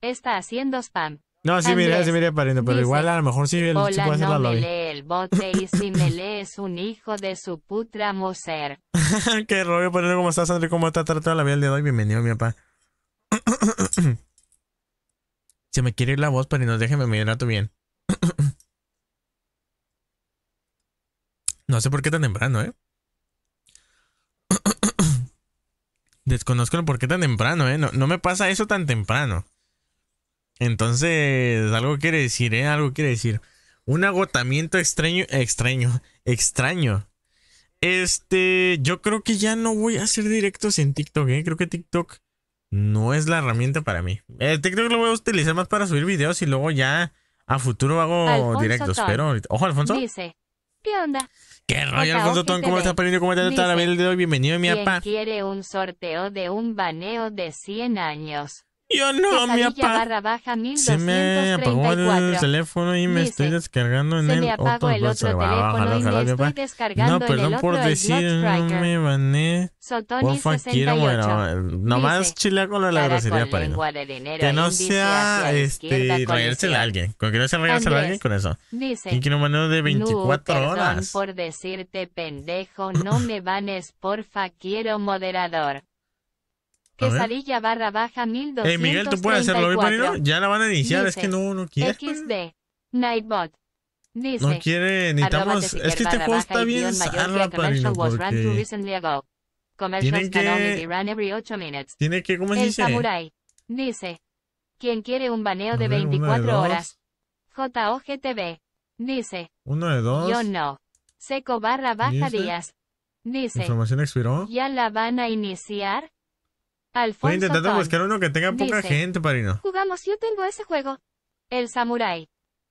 Está haciendo spam. No, sí, mira, sí, me iría pero igual a lo mejor sí, el, Hola, no me lee el bote y si me es un hijo de su putra moser. (laughs) Qué rollo, ponerlo ¿cómo estás, André? ¿Cómo está tratando la vida el día de hoy? Bienvenido, mi papá. (coughs) Se me quiere ir la voz, pero no déjeme, me tu bien. (coughs) no sé por qué tan temprano, ¿eh? (coughs) Desconozco el por qué tan temprano, ¿eh? no me pasa eso tan temprano. Entonces, algo quiere decir, ¿eh? Algo quiere decir. Un agotamiento extraño, extraño, extraño. Este, yo creo que ya no voy a hacer directos en TikTok, ¿eh? Creo que TikTok no es la herramienta para mí. El eh, TikTok lo voy a utilizar más para subir videos y luego ya a futuro hago directos. Pero Ojo, Alfonso. Dice, ¿qué onda? ¿Qué rollo, Alfonso ¿Cómo estás poniendo? ¿Cómo estás? de Bienvenido, mi apa. quiere un sorteo de un baneo de 100 años? Yo no, mi papá. Se me apagó el teléfono y me estoy descargando en el me apagó el otro teléfono y me estoy descargando No, perdón por decir, no me bané. Porfa, quiero, bueno, nomás chilea con la grosería para Que no sea, este, regárselo a alguien. Con que no se regársela a alguien con eso. Dice, y que no de 24 horas. por decirte pendejo, no me banes, porfa, quiero moderador quesadilla barra baja 1200. Eh, Miguel, tú puedes hacerlo, Marino? Ya la van a iniciar, es que no, no quiere. XD, Nightbot. Dice, no quiere, necesitamos. Es que este juego está bien sano, Padrino. Porque... Tienen que. Tiene que, ¿cómo se dice? Samurai. Dice. Quien quiere un baneo de 24 horas. JOGTV. Dice. Uno de dos. Yo no. Seco barra baja días. Dice. ¿Información expiró? ¿Ya la van a iniciar? Alfonso a intentar buscar uno que tenga poca gente para Parino. Jugamos, yo tengo ese juego. El Samurai.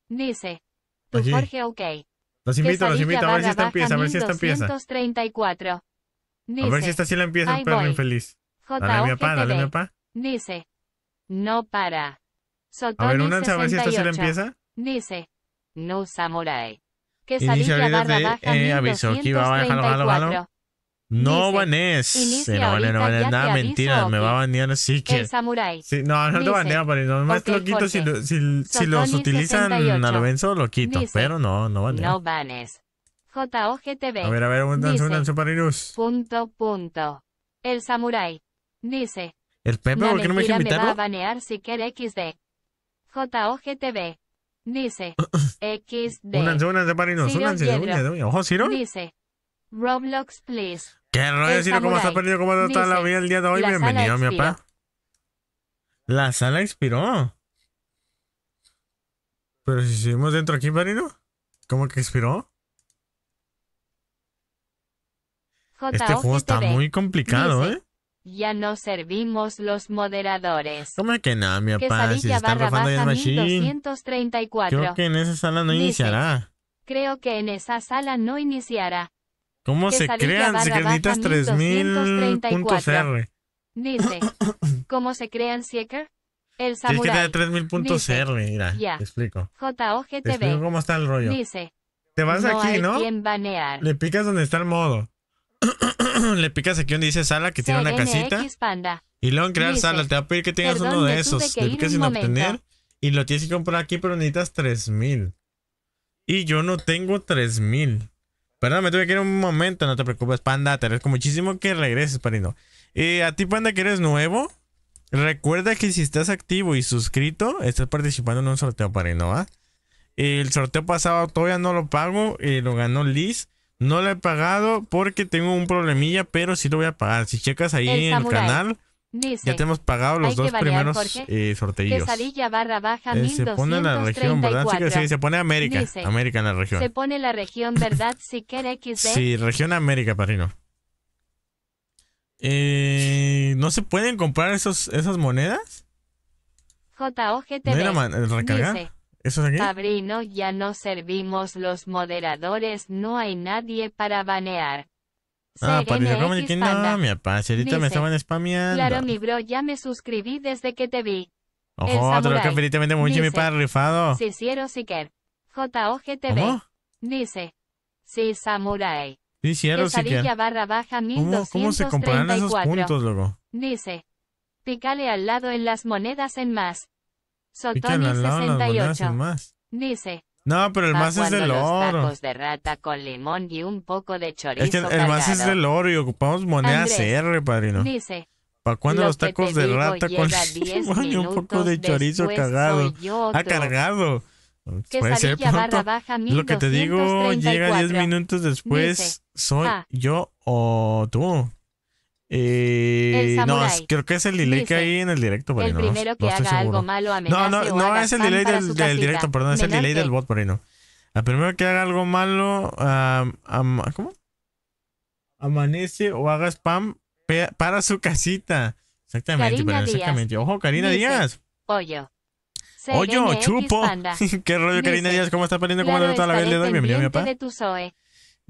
Dice. Tu Jorge OK. Los invito, los invito, a ver si está empieza. a ver si está empieza. 234. a ver si esta sí la empieza el perro infeliz. Dale mi papá, dale mi papá. Dice. No para. Sotoni a ver, una a ver si esta sí la empieza. Dice. No Samurai. Que barra baja eh, que iba a bajarlo, bajarlo, no banees. Se no banea, no vanes, Nada, mentira. me va a banear así que. El samurai. Sí, no, no te lo banea, pero nomás okay, lo quito si, si, si los utilizan 68. a Lorenzo, lo quito. pero no, no banea. No banes. JOGTV. A ver, a ver, un danzo, Punto, punto. El samurai. Dice. El Pepe, ¿por qué no me deja invitarlo? me va a banear si quiere XD. JOGTV. Dice. XD. Únanse, únanse, parinos, un únanse. Ojo, Ciro. Dice. Roblox, please. ¿Qué rollo, Ciro? ¿Cómo está perdido? ¿Cómo está la vida el día de hoy? Bienvenido, mi papá. La sala expiró. Pero si seguimos dentro aquí, Marino, ¿cómo que expiró? este juego está muy complicado, ¿eh? Ya no servimos los moderadores. ¿Cómo que nada, mi papá? Si se está rafando el machine. Creo que en esa sala no iniciará. Creo que en esa sala no iniciará. ¿Cómo se crean Necesitas 3000.r? Dice, (clears throat) ¿cómo se crean Seeker? El samurai. Dice que 3000.r, mira, te explico. JOGTV. Te explico cómo está el rollo. Dice, te vas no aquí, ¿no? Le picas donde está el modo. (clears throat) Le picas aquí donde dice sala, que tiene una casita. Y luego en crear sala, te va a pedir que tengas uno de esos. Le picas sin obtener y lo tienes que comprar aquí, pero necesitas 3000. Y yo no tengo 3000. Perdón, me tuve que ir un momento, no te preocupes, Panda. Te agradezco muchísimo que regreses, Parino. Eh, a ti, Panda, que eres nuevo, recuerda que si estás activo y suscrito, estás participando en un sorteo, Parino, ¿va? El sorteo pasado todavía no lo pago, y eh, lo ganó Liz. No lo he pagado porque tengo un problemilla, pero sí lo voy a pagar. Si checas ahí en el canal, ya ya tenemos pagado los dos primeros eh, sorteos. Eh, se pone la región, ¿verdad? Sí, se pone América. América en la región. Se pone la región, ¿verdad? si quiere XD. Sí, región América, padrino. Eh, ¿No se pueden comprar esos, esas monedas? JOGT. ¿No eh, recargar? ¿Eso es aquí? Padrino, ya no servimos los moderadores, no hay nadie para banear. Ah, apareció como el no, mi papá, si ahorita me estaban spameando. Claro, mi bro, ya me suscribí desde que te vi. Ojo, otro que felizmente mucho mi par rifado. Si quiero siquer. JOGTV. Dice. Sí, Samurai. Si quiero siquer. barra baja 1234. ¿Cómo, ¿Cómo se comparan esos puntos, luego? Dice. Pícale al lado en las monedas en más. Sotoni 68. Dice. No, pero el ah, más es del oro. Tacos de rata con limón y un poco de chorizo. Es que el, más es del oro y ocupamos moneda CR, padrino. Dice. ¿Para cuándo los tacos de rata con (laughs) limón y un poco de chorizo cagado? ¡Ha ah, cargado. Puede ser pronto. Lo que te digo llega 10 minutos después. soy ah". yo o tú. Y eh, no, creo que es el delay que hay en el directo, por El no, no haga No, no, no es el delay del, directo, perdón, es el delay del bot, por no El primero que haga algo malo, um, ¿cómo? Amanece o haga spam para su casita. Exactamente, exactamente. Ojo, Karina Díaz. Pollo. chupo. (laughs) Qué rollo, Karina Díaz. ¿Cómo está poniendo? ¿Cómo claro, le toda la vez? de a bienvenido, mi papá.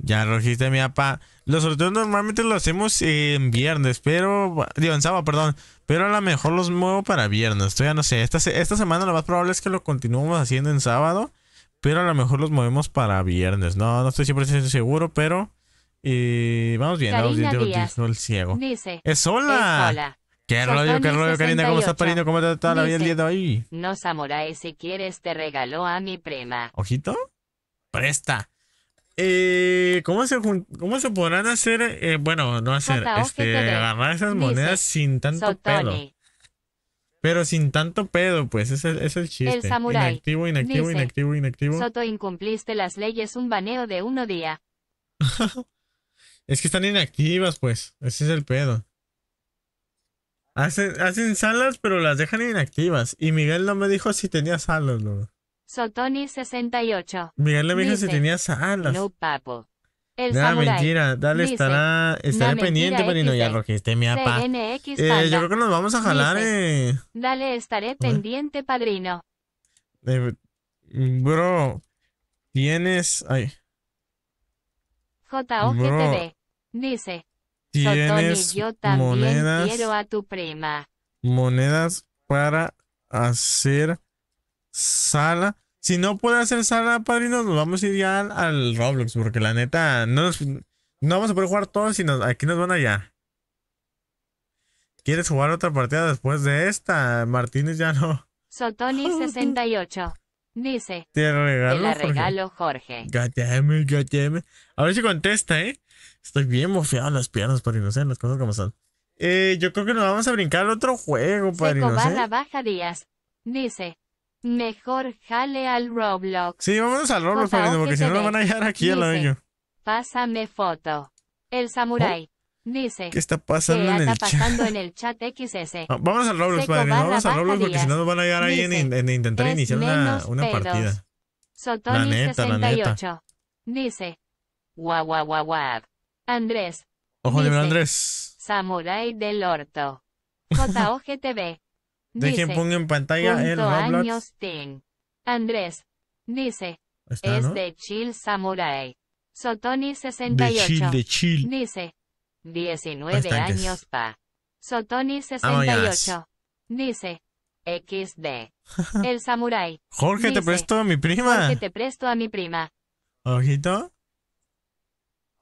Ya lo mi apa Los sorteos normalmente los hacemos en viernes, pero. Digo, en sábado, perdón. Pero a lo mejor los muevo para viernes. Todavía no sé. Esta, esta semana lo más probable es que lo continuemos haciendo en sábado. Pero a lo mejor los movemos para viernes. No, no estoy siempre seguro, pero. y eh, vamos viendo vamos el ciego. Dice, es hola. ¿Qué rollo, qué rollo, Karina? ¿Cómo estás, pariendo ¿Cómo está la vida el día de hoy? No, Samurai, si quieres, te regaló a mi prima. ¿Ojito? Presta. Eh, ¿cómo, se ¿Cómo se podrán hacer, eh, bueno, no hacer, este, agarrar esas monedas sin tanto pedo? Pero sin tanto pedo, pues, es el chiste. inactivo, inactivo, inactivo, inactivo. Soto, incumpliste las leyes, un baneo de uno día. (laughs) es que están inactivas, pues, ese es el pedo. Hacen, hacen salas, pero las dejan inactivas. Y Miguel no me dijo si tenía salas, No Sotoni68. le dijo si tenías alas. No, papo. El mentira, dale, estará, estaré pendiente, padrino. ya rojiste mi apa. Eh, yo creo que nos vamos a jalar, eh. Dale, estaré pendiente, padrino. Eh, bro, tienes. Ay. JOGTV. Dice. Tienes Sotoni, yo también quiero a tu prima. Monedas para hacer sala. Si no puede hacer sala, padrinos nos vamos a ir ya al, Roblox, porque la neta, no, nos, no vamos a poder jugar todos y aquí nos van allá. ¿Quieres jugar otra partida después de esta? Martínez ya no. Sotoni 68 (laughs) dice: Te, regalo, regalo, Jorge. A ver si contesta, ¿eh? Estoy bien mofeado en las piernas, padrino, las cosas como son. Eh, yo creo que nos vamos a brincar otro juego, padrinos, baja días. Dice, Mejor jale al Roblox. Sí, vámonos al Roblox, Jota, porque si no nos van a llegar aquí al año. Pásame foto. El Samurai Dice. ¿Qué está pasando, en, el pasando en, el chat? XS? vamos al Roblox, padrino. Vamos al Roblox porque si no nos van a llegar ahí en, en, intentar iniciar una, una partida. Sotoni neta, 68. Dice. Guau, guau, guau, guau. Andrés. Ojo Andrés. Samurai del orto. JOGTV. Dejen, dice, pongo en pantalla el Roblox. Años Andrés, dice, es de Chill Samurai. Sotoni 68. De chill, de chill. Dice, 19 años pa. Sotoni 68. Oh, Dice, XD. (laughs) El Samurai. Jorge, te presto a mi prima. Jorge, te presto a mi prima. Ojito.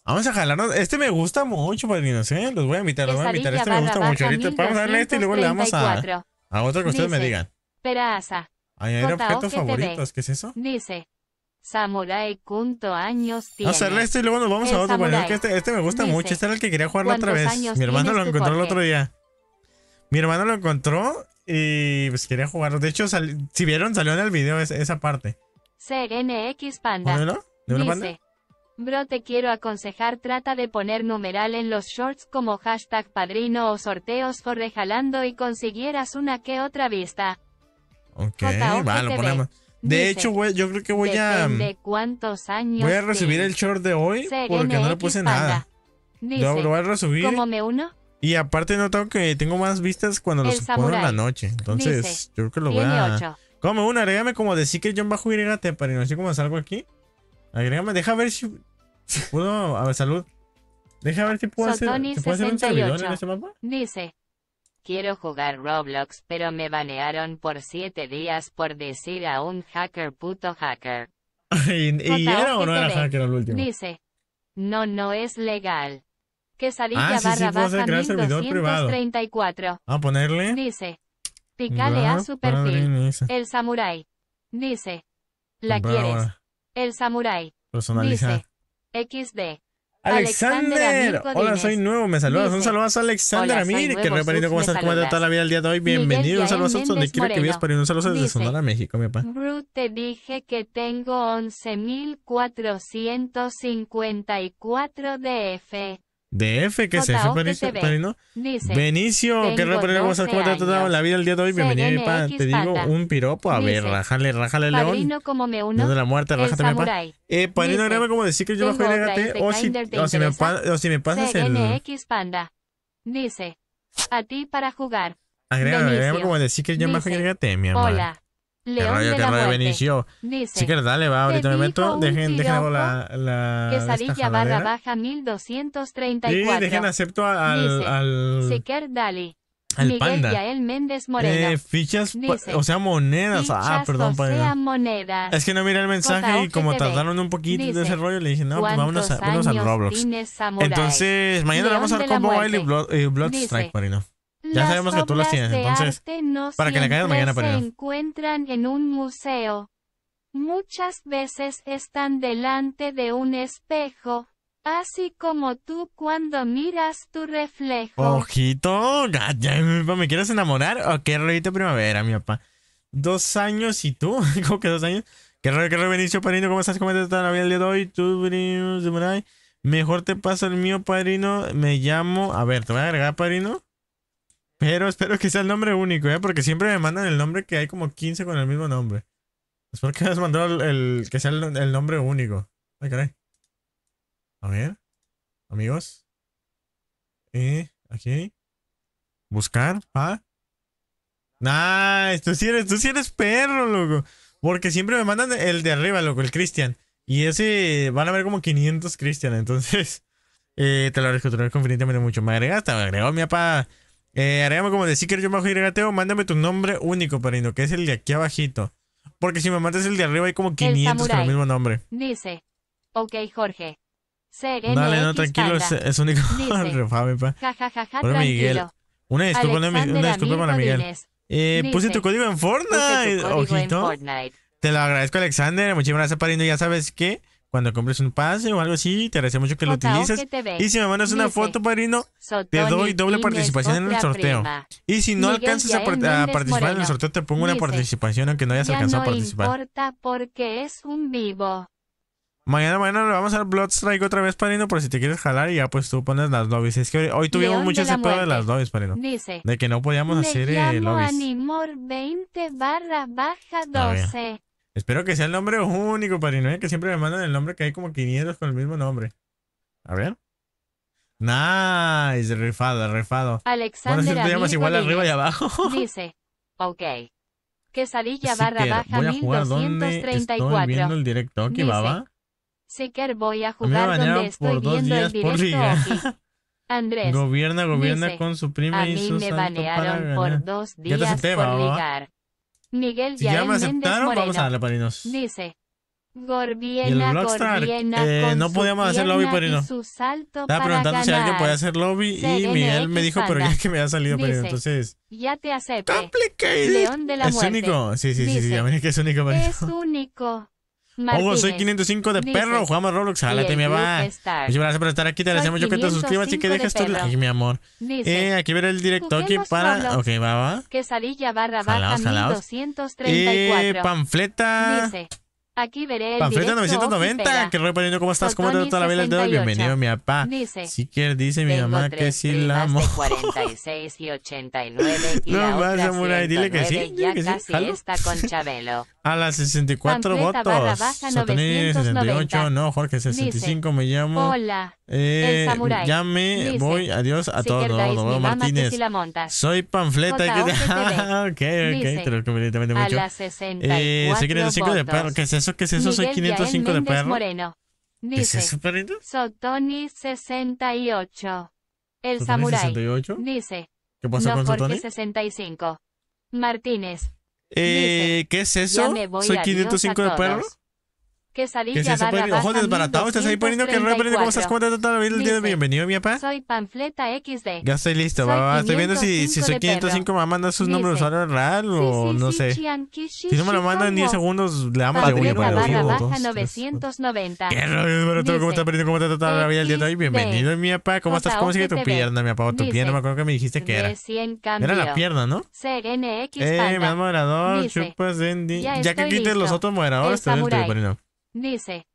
Vamos a jalarnos. Este me gusta mucho, padrinos, ¿eh? Los voy a invitar, los voy a invitar. Este me gusta mucho. vamos a darle este y luego le damos a. A ah, otro que ustedes me digan. Peraza. Añadir objetos favoritos, ¿qué es eso? Dice. Samurai Kunto años tiene. Hacerle este y luego nos vamos a otro. Bueno, este, este, me gusta mucho. Este era el que quería jugar otra vez. Mi hermano lo encontró el otro día. Mi hermano lo encontró y pues quería jugarlo. De hecho, si vieron, salió en el video esa parte. CNX Panda. ¿De una panda? Bro te quiero aconsejar trata de poner numeral en los shorts como hashtag padrino o sorteos for jalando y consiguieras una que otra vista. Ok, va, lo ponemos. De hecho, yo creo que voy a... Mm, cuántos años Voy a recibir el short de hoy porque no le puse nada. lo voy a recibir ¿Cómo me uno? Y aparte noto que tengo más vistas cuando los pongo en la noche. Entonces, yo creo que lo voy a... Como uno, agregame como decir que John bajo y te para no sé como salgo aquí. Agrégame, deja ver si puedo. A ver, salud. Deja ver si puedo, hacer, si puedo hacer, un servidor en este mapa. Dice: Quiero jugar Roblox, pero me banearon por 7 días por decir a un hacker puto hacker. (laughs) ¿Y, era o no era hacker al último? Dice: No, no es legal. Quesadilla ah, sí, barra baja 1234. A ah, ponerle. Dice: Picale a su perfil. El samurai. Dice: La quieres. El samurái personaliza Dice, XD. Alexander, Alexander hola, soy nuevo, me saludas. un saludo a Alexander Amir, que re cómo estás, cómo te toda la vida el día de hoy. Bienvenido, un saludo a donde quiero que vivas, para un saludo desde Sonora, México, mi papá. Bru, te dije que tengo 11.454 DF. DF, que se eso, Perino. Benicio, que reprende cosas como te ha tratado la vida el día de hoy. Bienvenido, mi pan. Te digo un piropo. A ver, rájale, rájale, león. como de la muerte, rájate, mi pan. Eh, Panino, graba como decir que yo bajo LGT. O si, o, si me, o si me pasas el. Panda. Dice. A ti para jugar. como decir que yo bajo LGT, mi amor. Hola. León rayo, de la Benicio. sí que dale, va, ahorita un momento. Dejen, dejen la, la Quesadilla barra baja 1234. Sí, dejen acepto al... al... dale. Al panda. Yael Méndez Moreno. Eh, fichas, o sea, monedas. ah, perdón, o sea, monedas. Es que no miré el mensaje y como tardaron un poquito Dice, de ese rollo, le dije, no, pues vámonos a, al Roblox. Entonces, mañana vamos a ver combo va y Blood, eh, Strike, Marino. Ya las sabemos que tú las tienes, entonces, no para que la mañana para se encuentran en un museo. Muchas veces están delante de un espejo, así como tú cuando miras tu reflejo. Ojito, ¿me quieres enamorar? ¿O qué rollito primavera, mi papá? Dos años y tú, (laughs) ¿cómo que dos años? Qué rollo, qué rollo, Benicio, padrino, ¿cómo estás? ¿Cómo te está la vida el día de hoy? Tú, Mejor te paso el mío, padrino. Me llamo, a ver, te voy a agregar, padrino. Pero espero que sea el nombre único, ¿eh? Porque siempre me mandan el nombre que hay como 15 con el mismo nombre. Espero que has mandado el, que sea el, nombre único. Ay, caray. A ver. Amigos. Eh, aquí. Buscar. Ah. Nice. Tú si eres, tú perro, loco. Porque siempre me mandan el de arriba, loco, el Cristian Y ese van a ver como 500 Christian. Entonces, (laughs) eh, te lo agradezco, te lo agradezco infinitamente mucho. Me agregaste, me agregó mi papá. Eh, haremos como de que yo me voy a regateo. Mándame tu nombre único, Parino, que es el de aquí abajito. Porque si me mandas el de arriba hay como 500 con el mismo nombre. Dice. Ok, Jorge. sereno. Dale, no, tranquilo, es, único. (laughs) Refame, pa. Ja, ja, Miguel. Una disculpa, una, disculpa para Miguel. Eh, puse tu código en Fortnite, ojito. Te lo agradezco, Alexander. Muchísimas gracias, Parino. Ya sabes que cuando compres un pase o algo así, te agradece mucho que lo utilices. y si me mandas una foto, padrino, te doy doble participación en el sorteo. Y si no alcanzas a, participar en el sorteo, te pongo una participación aunque no hayas alcanzado a participar. No importa porque es un vivo. Mañana, mañana le vamos al Bloodstrike otra vez, Parino, por si te quieres jalar y ya pues tú pones las lobbies. Es que hoy tuvimos muchas ese de las lobbies, Parino. de que no podíamos hacer eh, lobbies. Animor 20 barra baja 12. Espero que sea el nombre único, padrino. ¿eh? Que siempre me mandan el nombre que hay como 500 con el mismo nombre. A ver. Nice, rifado, rifado. Alexander bueno, te llamas igual arriba y abajo. (laughs) Dice, ok. Quesadilla barra baja 1234. Estoy viendo el directo aquí, baba. que voy a jugar a donde estoy viendo el directo (laughs) Andrés. Gobierna, gobierna dice, con su prima y su A mí me banearon por dos días por ligar. Miguel si ya me aceptaron, vamos a darle parinos. Dice. Gorbiena, Gorbiena, eh, no podíamos hacer lobby perino. Estaba preguntando si alguien podía hacer lobby y Miguel me dijo, pero ya que me ha salido dice, entonces. Ya te acepto. es único. Sí, sí, sí, sí, ya me que es único. Es único. Pongo soy 505 de perro, jugamos Roblox, jálate mi va. Muchas pues, pues, gracias por estar aquí, te agradecemos yo que te suscribas y que dejes tu like, mi amor. eh, aquí veré el directo aquí para... ok, va, va. Quesadilla barra barra 234. Eh, panfleta. Dice, Aquí veré el Panfleta 990, que poniendo, cómo estás, cómo te toda la vida el dedo. Bienvenido, mi papá. Dice, quieres dice mi mamá que sí la amo. 46 (laughs) no vas, otra samurai, dile que sí. Ya que sí. está con Chabelo. A las 64 votos. Sotoni, 68, no, Jorge 65, me llamo. Hola. el eh, Samurai. Llame. voy, adiós a todos. No, no, Martínez. Soy panfleta. (laughs) ok, ok, te lo mucho. A las 64 eh, de perro. ¿Qué es eso? ¿Qué es eso? soy 505 de perro. Moreno. Dice, ¿Qué es eso, perrito? Sotoni 68. El Sotoni 68? Dice. ¿Qué pasa con Sotoni? Jorge 65. Martínez. Eh, ¿Qué es eso? Soy 505 de perro que Ojo, desbaratado, estás ahí poniendo que no cómo estás cómo toda la vida el día de bienvenido, mi papá. Soy Panfleta XD. Ya estoy listo, papá. Estoy viendo si, si soy 505, me mandan sus números ahora real o no sé. Si no me lo manda en 10 segundos, le damos de dar para el 990. Qué rollo cómo estás aprendiendo cómo te la vida el día de hoy. Bienvenido, mi papá. ¿Cómo estás? ¿Cómo sigue tu pierna, mi papá? Tu pierna, me acuerdo que me dijiste que era. Era la pierna, ¿no? Eh, me moderador, chupas, Ya que quites los otros moderadores, te estoy poniendo. Dice.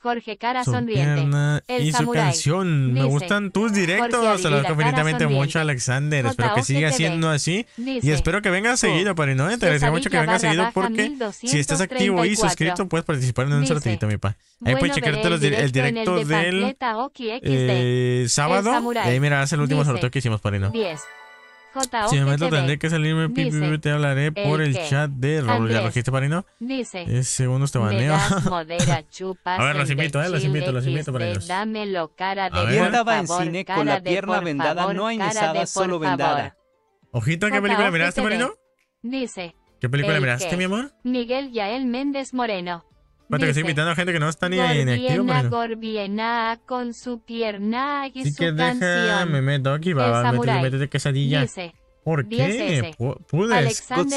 Jorge Cara su Sonriente. El y su canción. Me gustan tus directos. Te lo infinitamente mucho, Alexander. espero que siga siendo así. y espero que venga seguido, parino. no te agradezco mucho que venga seguido porque si estás activo y suscrito, puedes participar en un dice, sorteo, mi pa. Ahí bueno, puedes checarte los, el directo, el del eh, sábado. El y ahí mirarás el último sorteo que hicimos, Parino. 10. E si me meto, e. tendré que salirme. te hablaré por el, chat de Roblox. ¿Ya lo dijiste, Parino? Dice. Es segundos te baneo. (laughs) a ver, los invito, eh, los invito, los invito para ellos. Dámelo, cara de. estaba en cine con la pierna vendada, no solo vendada. Ojito, ¿qué e película miraste, Marino? Dice. ¿Qué película miraste, mi amor? Miguel Yael Méndez Moreno. Bueno, que estoy invitando a gente que no está ni con su pierna y que deja, me meto aquí, va, métete, quesadilla. ¿Por qué? Pudes. con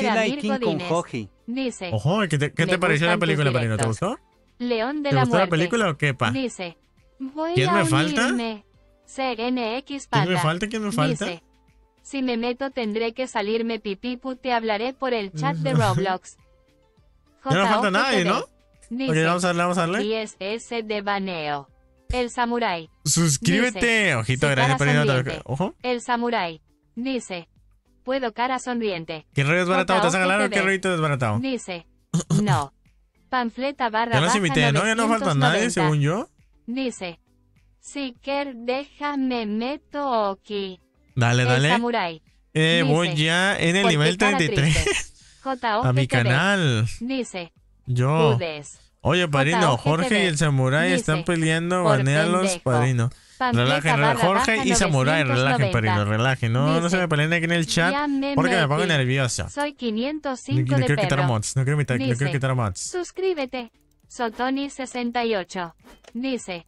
Dice. Ojo, ¿qué te, pareció la película, ¿Te gustó? León de ¿Te gustó la película o qué, pa? Dice. ¿Quién me falta? ¿Quién me falta? ¿Quién me falta? si me meto tendré que salirme pipipu, te hablaré por el chat de (laughs) Roblox. no me falta nadie, ¿no? Dice, Oye, vamos a darle, vamos a darle. Y ese de baneo. El samurái. Suscríbete. Ojito, gracias por irnos. Ojo. El samurái. Dice. Puedo cara sonriente. ¿Qué rollo desbaratado? ¿Te has agarrado? qué rollo desbaratado? Dice. (clears throat) No. Panfleta barra. Ya los invité, ¿no? Ya no falta nadie, según yo. Dice. Si quer, déjame meto aquí. Dale, dale. El samurái. Eh, voy ya en el nivel 33. a mi canal. Dice. Yo. Oye, padrino, Jorge y el Samurai están peleando, banealos, padrino Relajen, Jorge y Samurai, relajen, padrino, relajen. No, no se me peleen aquí en el chat porque me pongo nerviosa. Soy 505 no, quiero quitar mods, no quiero quitar, no quiero quitar mods. Suscríbete. Sotoni68. Dice.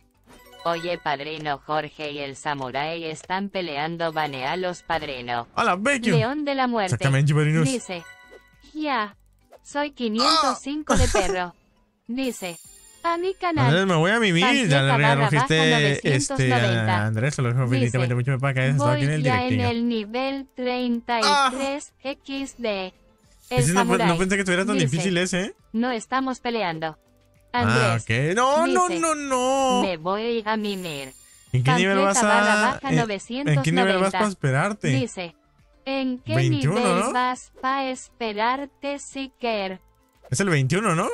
Oye, padrino Jorge y el samurái están peleando, banealos, padrino. ¡Hola, bello! León de la muerte. Exactamente, Dice. Ya. Soy 505 de ah. perro. (laughs) Dice. A mi canal. Andrés, me voy a mimir. Ya le rugiste este, a Andrés, lo dijo felizmente mucho paga que estaba aquí en el directo. en el nivel 33 ah. XD. no, pensé que estuviera tan difícil ese, ¿eh? No estamos peleando. Ah, Andrés, No, no, no, no. Me voy a mimir. ¿En qué nivel vas a...? Eh, ¿En qué nivel vas para esperarte? Dice, ¿En qué 21, nivel vas para esperarte, quer? Es el 21, ¿no?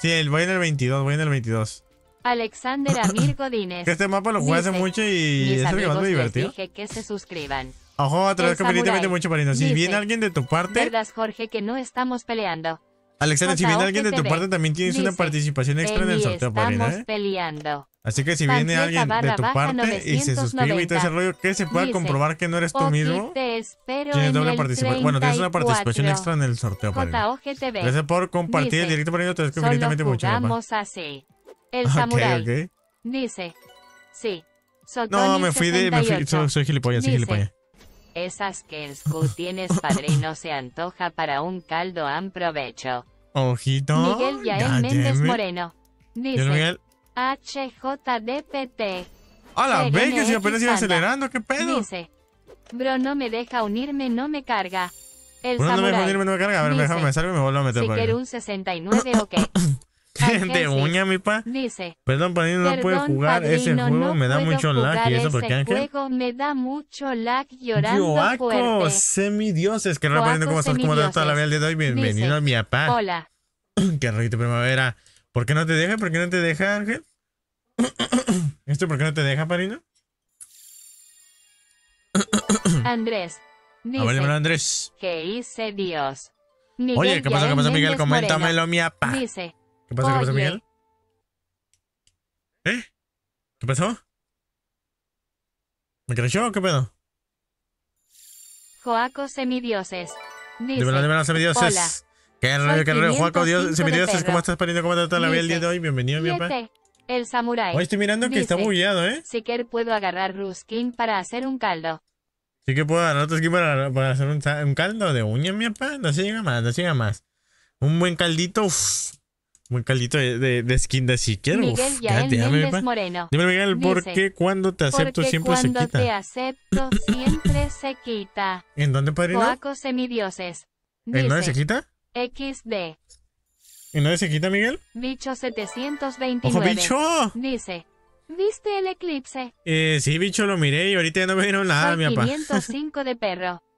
Sí, el, voy en el 22, voy en el 22. Alexander (coughs) Amir Godínez. este mapa lo jugué hace mucho y es me divertido. dije que se suscriban. Ojo, otra vez completamente mucho, Marino. Si viene alguien de tu parte... Verdad, Jorge, que no estamos peleando. Alexander, si viene alguien de tu parte, también tienes una participación extra en el sorteo, Estamos ¿eh? peleando. Así que si viene alguien de tu parte y se suscribe y todo ese rollo, ¿qué? se puede comprobar que no eres tú oh, mismo, tienes doble Bueno, tienes una participación extra en el sorteo, padrina. Gracias por compartir el directo, padrino. Te agradezco infinitamente mucho, Vamos así. El Samurai dice, sí. No, me fui de... soy, gilipollas, soy gilipollas. Esas que el tienes, no se antoja para un caldo han provecho. Ojito. Miguel Yael Méndez Moreno. Dice. HJDPT. Hola, ve que si apenas iba acelerando, ¿qué pedo? Dice. Bro, no me deja unirme, no me carga. El bro no me deja unirme, no me carga. A ver, déjame, me salgo y me vuelvo a meter. Si quiero un 69 o qué. Ah, (laughs) de uña, mi pa. Dice, perdón, Padrino, no puede jugar ese juego, me da mucho lag. ¿Y eso por qué, Ángel? me da mucho lag llorando Yoaco, ah, semidioses. Que no Padrino, ¿cómo estás? ¿Cómo estás toda la vida día de hoy? Bienvenido a mi papá. Hola. (clears throat) Qué rico, primavera. ¿Por qué no te deja? ¿Por qué no te deja, Ángel? (clears throat) ¿Esto por qué no te deja, Padrino? (coughs) Andrés. Dice, a ver, Andrés. ¿Qué hice Dios? Oye, ¿qué pasa? ¿Qué pasa, Miguel? Coméntamelo, mi papá. Dice, ¿Qué pasó? ¿Qué pasó, Miguel? ¿Eh? ¿Qué pasó? ¿Me creció o qué pedo? Joaco semidioses. Dice, dímelo, dímelo, semidioses. Qué rollo, qué rollo. Joaco, semidioses, ¿cómo estás, pariendo? ¿Cómo te está la vida el día de hoy? Bienvenido, mi papá. El samurái. Hoy estoy mirando que está bugueado, ¿eh? si que puedo agarrar Ruskin para hacer un caldo. Sí que puedo agarrar Ruskin para, para hacer un, caldo de uña, mi papá. No se llega más, no se llega más. Un buen caldito, uff muy caldito de, skin de si Miguel ya. cállate, Moreno. Dime, Miguel, ¿por qué cuando te acepto siempre se quita? Cuando te acepto siempre se quita. ¿En dónde, padrino? Paco, semidioses. ¿En dónde se quita? XD. ¿En dónde se quita, Miguel? Bicho 729. ¡Ojo, bicho! Dice, ¿viste el eclipse? Eh, sí, bicho, lo miré y ahorita ya no me vieron nada, mi papá. 505 de perro. (laughs)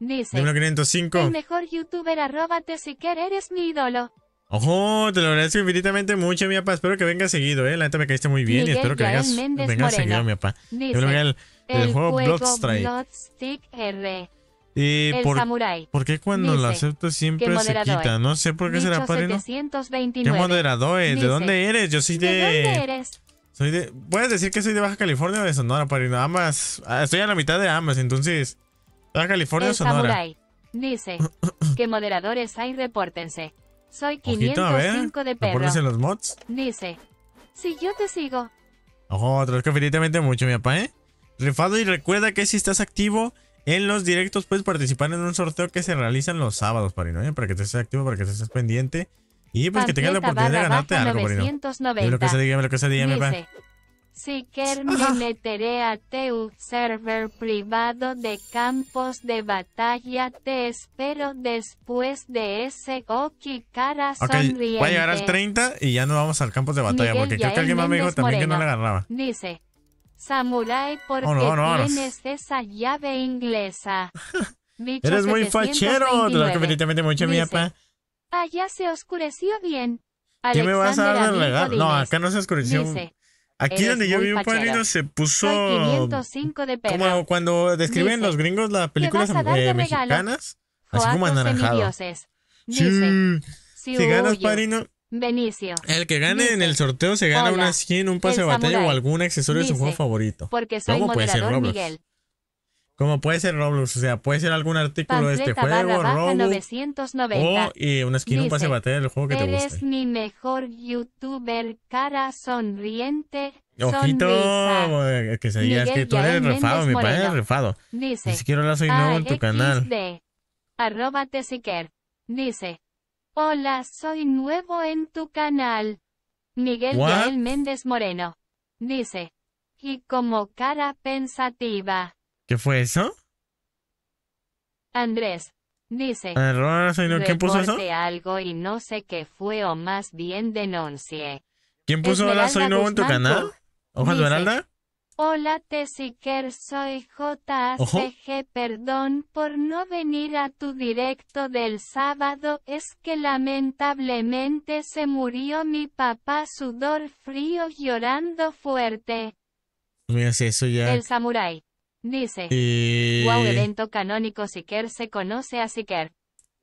Dice, 505. El mejor youtuber, arroba si eres mi ídolo. Ojo, te lo agradezco infinitamente mucho, mi papá. Espero que venga seguido, eh. La neta me caíste muy bien y espero que vengas, vengas seguido, mi papá. Dice, el, juego Bloodstrike. por, samurai. ¿Por qué cuando lo acepto siempre se quita? No sé por qué será padre. ¿Qué moderador ¿De dónde eres? Yo soy de. ¿De dónde eres? Soy de. Puedes decir que soy de Baja California o de Sonora, nada Ambas. Ah, estoy a la mitad de ambas, entonces. Baja California o Sonora. Samurai. Dice (clears throat) que moderadores hay, repórtense. Soy 505 de perro. los mods? Dice. Si yo te sigo. Ojo, te infinitamente mucho, mi papá, ¿eh? Rifado y recuerda que si estás activo en los directos puedes participar en un sorteo que se realiza los sábados, Parino, ¿eh? Para que te estés activo, para que te estés pendiente. Y pues que tengas la oportunidad de ganarte algo, Parino. Dime lo que se diga, dime lo que se diga, mi papá. Si quer me meteré a tu server privado de campos de batalla. Te espero después de ese Oki cara okay, Voy a llegar al 30 y ya no vamos al campo de batalla porque creo que alguien más me dijo también que no le agarraba. Dice, Samurai, por oh, tienes esa llave inglesa. (laughs) Eres muy fachero, definitivamente mucho, mi papá. Allá ah, se oscureció bien. ¿Qué me vas a dar de regalo? No, acá no se oscureció. Aquí donde yo vi un padrino, se puso. De como cuando describen los gringos las películas eh, mexicanas, así como anaranjado. Sí. Si ganas, padrino. Benicio. El que gane en el sorteo se gana una skin, un pase de batalla o algún accesorio de su juego favorito. ¿Cómo puede ser Miguel. Como puede ser Roblox, o sea, puede ser algún artículo de este juego, Roblox, o y una skin, un pase batalla del juego que te guste. Eres mi mejor youtuber, cara sonriente, Ojito, que se diga, es que tú eres refado, mi padre es refado. Dice, Ni siquiera la soy nuevo en tu canal. Arroba Dice, hola, soy nuevo en tu canal. Miguel Yael Méndez Moreno. Dice, y como cara pensativa. ¿Qué fue eso? Andrés. Dice. que ah, señor. ¿Quién puso eso? algo y no sé qué fue o más bien denuncie. ¿Quién puso hola soy nuevo en tu canal? Ojo Esmeralda. Hola Tesiker, soy JCG, perdón por no venir a tu directo del sábado, es que lamentablemente se murió mi papá sudor frío llorando fuerte. Mira, si eso ya... El samurái. Dice, eh... wow, evento canónico Siquer se conoce a Siquer.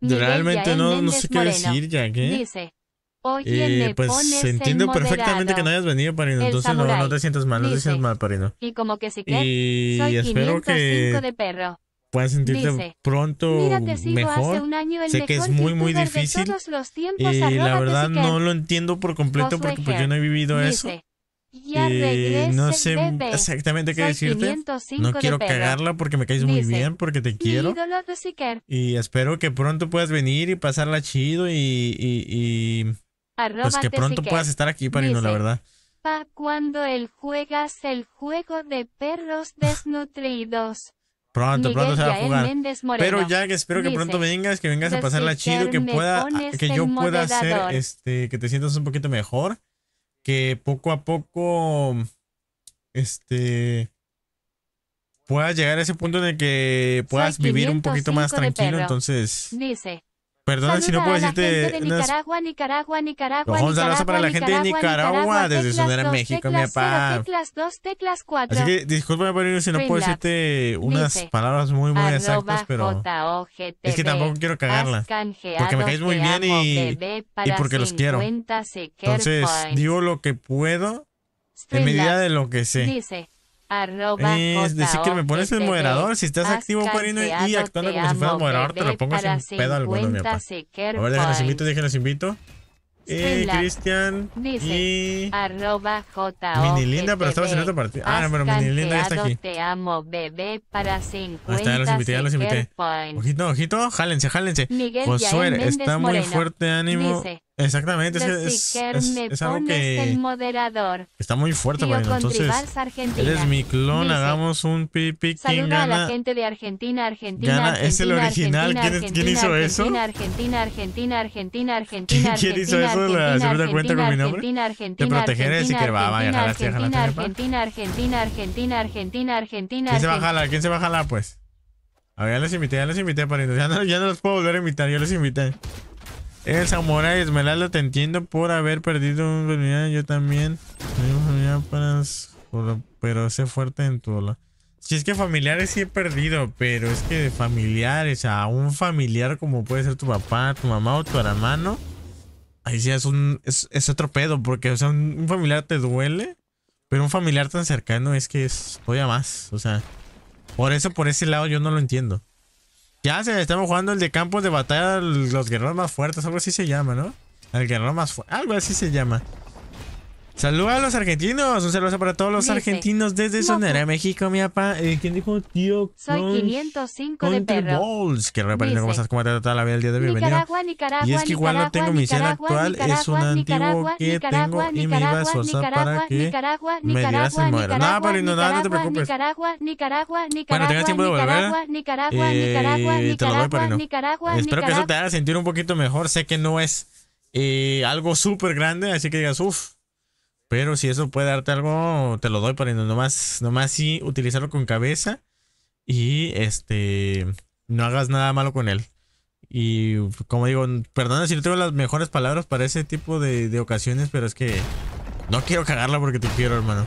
Realmente no, sé qué decir, ya ¿qué? Dice, Oye, eh, pues entiendo perfectamente que no hayas venido, Parino. entonces no, te sientas mal, no te sientas mal, Parino. Y como que si y soy espero que de perro. puedas sentirte pronto mejor. sé que es muy, muy difícil. y la verdad no lo entiendo por completo porque pues, yo no he vivido eso. Ya eh, no sé exactamente qué decirte. No quiero cagarla porque me caes muy bien, porque te quiero. Y espero que pronto puedas venir y pasarla chido y, y, pues que pronto puedas estar aquí, Parino, la verdad. Pa, cuando él juegas el juego de perros (laughs) desnutridos. Pronto, pronto se va a jugar. Pero ya que espero que pronto vengas, que vengas a pasarla chido, que pueda, que yo pueda hacer, este, que te sientas un poquito mejor que poco a poco, este, puedas llegar a ese punto de que puedas vivir un poquito más tranquilo. Entonces, dice, Perdona si no puedo decirte. De Nicaragua, Nicaragua, Nicaragua. para la gente de Nicaragua, desde en México, mi papá. Teclas Así que si no puedo decirte unas palabras muy, muy exactas, pero. Es que tampoco quiero cagarla. Porque me caes muy bien y, porque los quiero. Entonces, digo lo que puedo en medida de lo que sé. Arroba es decir, que me pones en moderador. Si estás activo, Marino, y actuando como si fueras moderador, te lo pongo sin pedo alguno, mi papá. A ver, déjenos invito, déjenos invito. Eh, Cristian y Minilinda, pero estabas en otra partida. Ah, no, pero Minilinda ya está aquí. amo, bebé, para 50 está, ya los invité, ya los invité. Ojito, ojito, jálense, jálense. Josué, está muy fuerte ánimo. Exactamente, es, algo que está muy fuerte, Entonces, es mi clon, hagamos un pipi. Saluda a la gente de Argentina, Argentina, es el original. ¿Quién, hizo eso? Argentina, Argentina, Argentina, Argentina, ¿Quién hizo eso? cuenta con mi nombre. Te protegeré que va, vaya, Argentina, Argentina, Argentina, Argentina, Argentina, Argentina. ¿Quién se va a jalar? ¿Quién se va a jalar, pues? A ver, ya les invité, ya les invité, Ya no, ya no los puedo volver a invitar, Yo les invité. El y Esmeralda, te entiendo por haber perdido un familiar. Yo también. Pero sé fuerte en tu hola. Si es que familiares sí he perdido, pero es que de familiares, a un familiar como puede ser tu papá, tu mamá o tu hermano, ahí sí es un es, otro pedo, porque o sea, un, un, familiar te duele, pero un familiar tan cercano es que es todavía más, o sea, por eso por ese lado yo no lo entiendo. Ya se estamos jugando el de campos de batalla, los guerreros más fuertes, algo así se llama, ¿no? El guerrero más fuerte, algo así se llama. Saludos a los argentinos. Un saludo para todos los argentinos desde Sonora, México, mi apa. Eh, ¿Quién dijo tío? Soy 505 de perro. Balls, que vas cómo comer toda la vida el día de hoy. Nicaragua, Nicaragua, y es que igual no tengo mi cena actual. es un antiguo que tengo y me iba a esforzar para que Nicaragua, me dieras el Nada, no te preocupes. Nicaragua, Nicaragua, Nicaragua, tengas tiempo de volver. Nicaragua, Nicaragua, eh, te lo doy, Espero que eso te haga sentir un poquito mejor. Sé que no es eh, algo súper grande, así que digas, uff pero si eso puede darte algo, te lo doy para nomás, nomás sí utilizarlo con cabeza y este no hagas nada malo con él. Y como digo, perdona si no tengo las mejores palabras para ese tipo de, ocasiones, pero es que no quiero cagarla porque te quiero, hermano.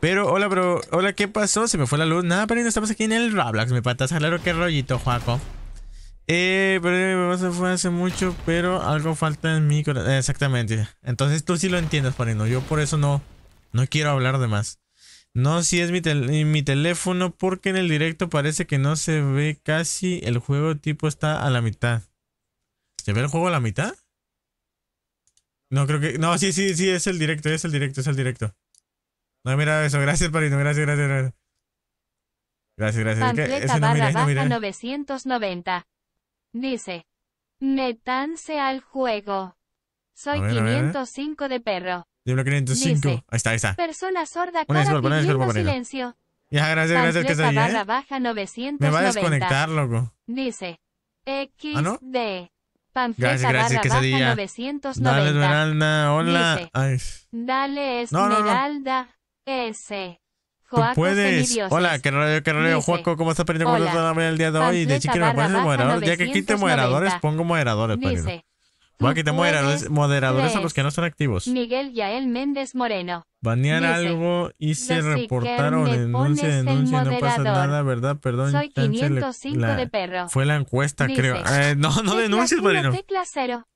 Pero, hola, bro. Hola, ¿qué pasó? Se me fue la luz. Nada, pero estamos aquí en el Roblox, Me patas. Claro, qué rollito, Juaco. Eh, pero se fue hace mucho, pero algo falta en mi eh, Exactamente. Entonces tú sí lo entiendes, Parino. Yo por eso no, no quiero hablar de más. No, si es mi, mi teléfono, porque en el directo parece que no se ve casi el juego tipo está a la mitad. ¿Se ve el juego a la mitad? No, creo que... No, sí, sí, sí, es el directo, es el directo, es el directo. No, mira eso. Gracias, Parino. Gracias, gracias, gracias. Gracias, gracias. Dice. metanse al juego. Soy 505 de perro. Dime 505. ahí está, ahí está. Persona sorda con silencio. Ya, gracias, gracias que soy, ¿eh? barra baja 990. Me va a desconectar, loco. Dice. XD. ¿Ah, Panfleta gracias, barra que baja 990. Dale, Esmeralda, hola. Dice, Ay. Dale, Esmeralda, S. Tú puedes. Hola, qué rollo, qué rollo, Juaco, ¿cómo estás perdiendo la te el día de hoy? De chiquero, me pones moderador? Ya que quité moderadores, pongo moderadores, dice, Voy a quitar moderadores, moderadores a los que no son activos. Miguel Yael Méndez Moreno. Banear algo y se reportaron denuncia, denuncia, no pasa nada, ¿verdad? Perdón. Soy 505 de perro. Fue la encuesta, creo. Eh, no, no denuncies, Moreno. Tecla cero.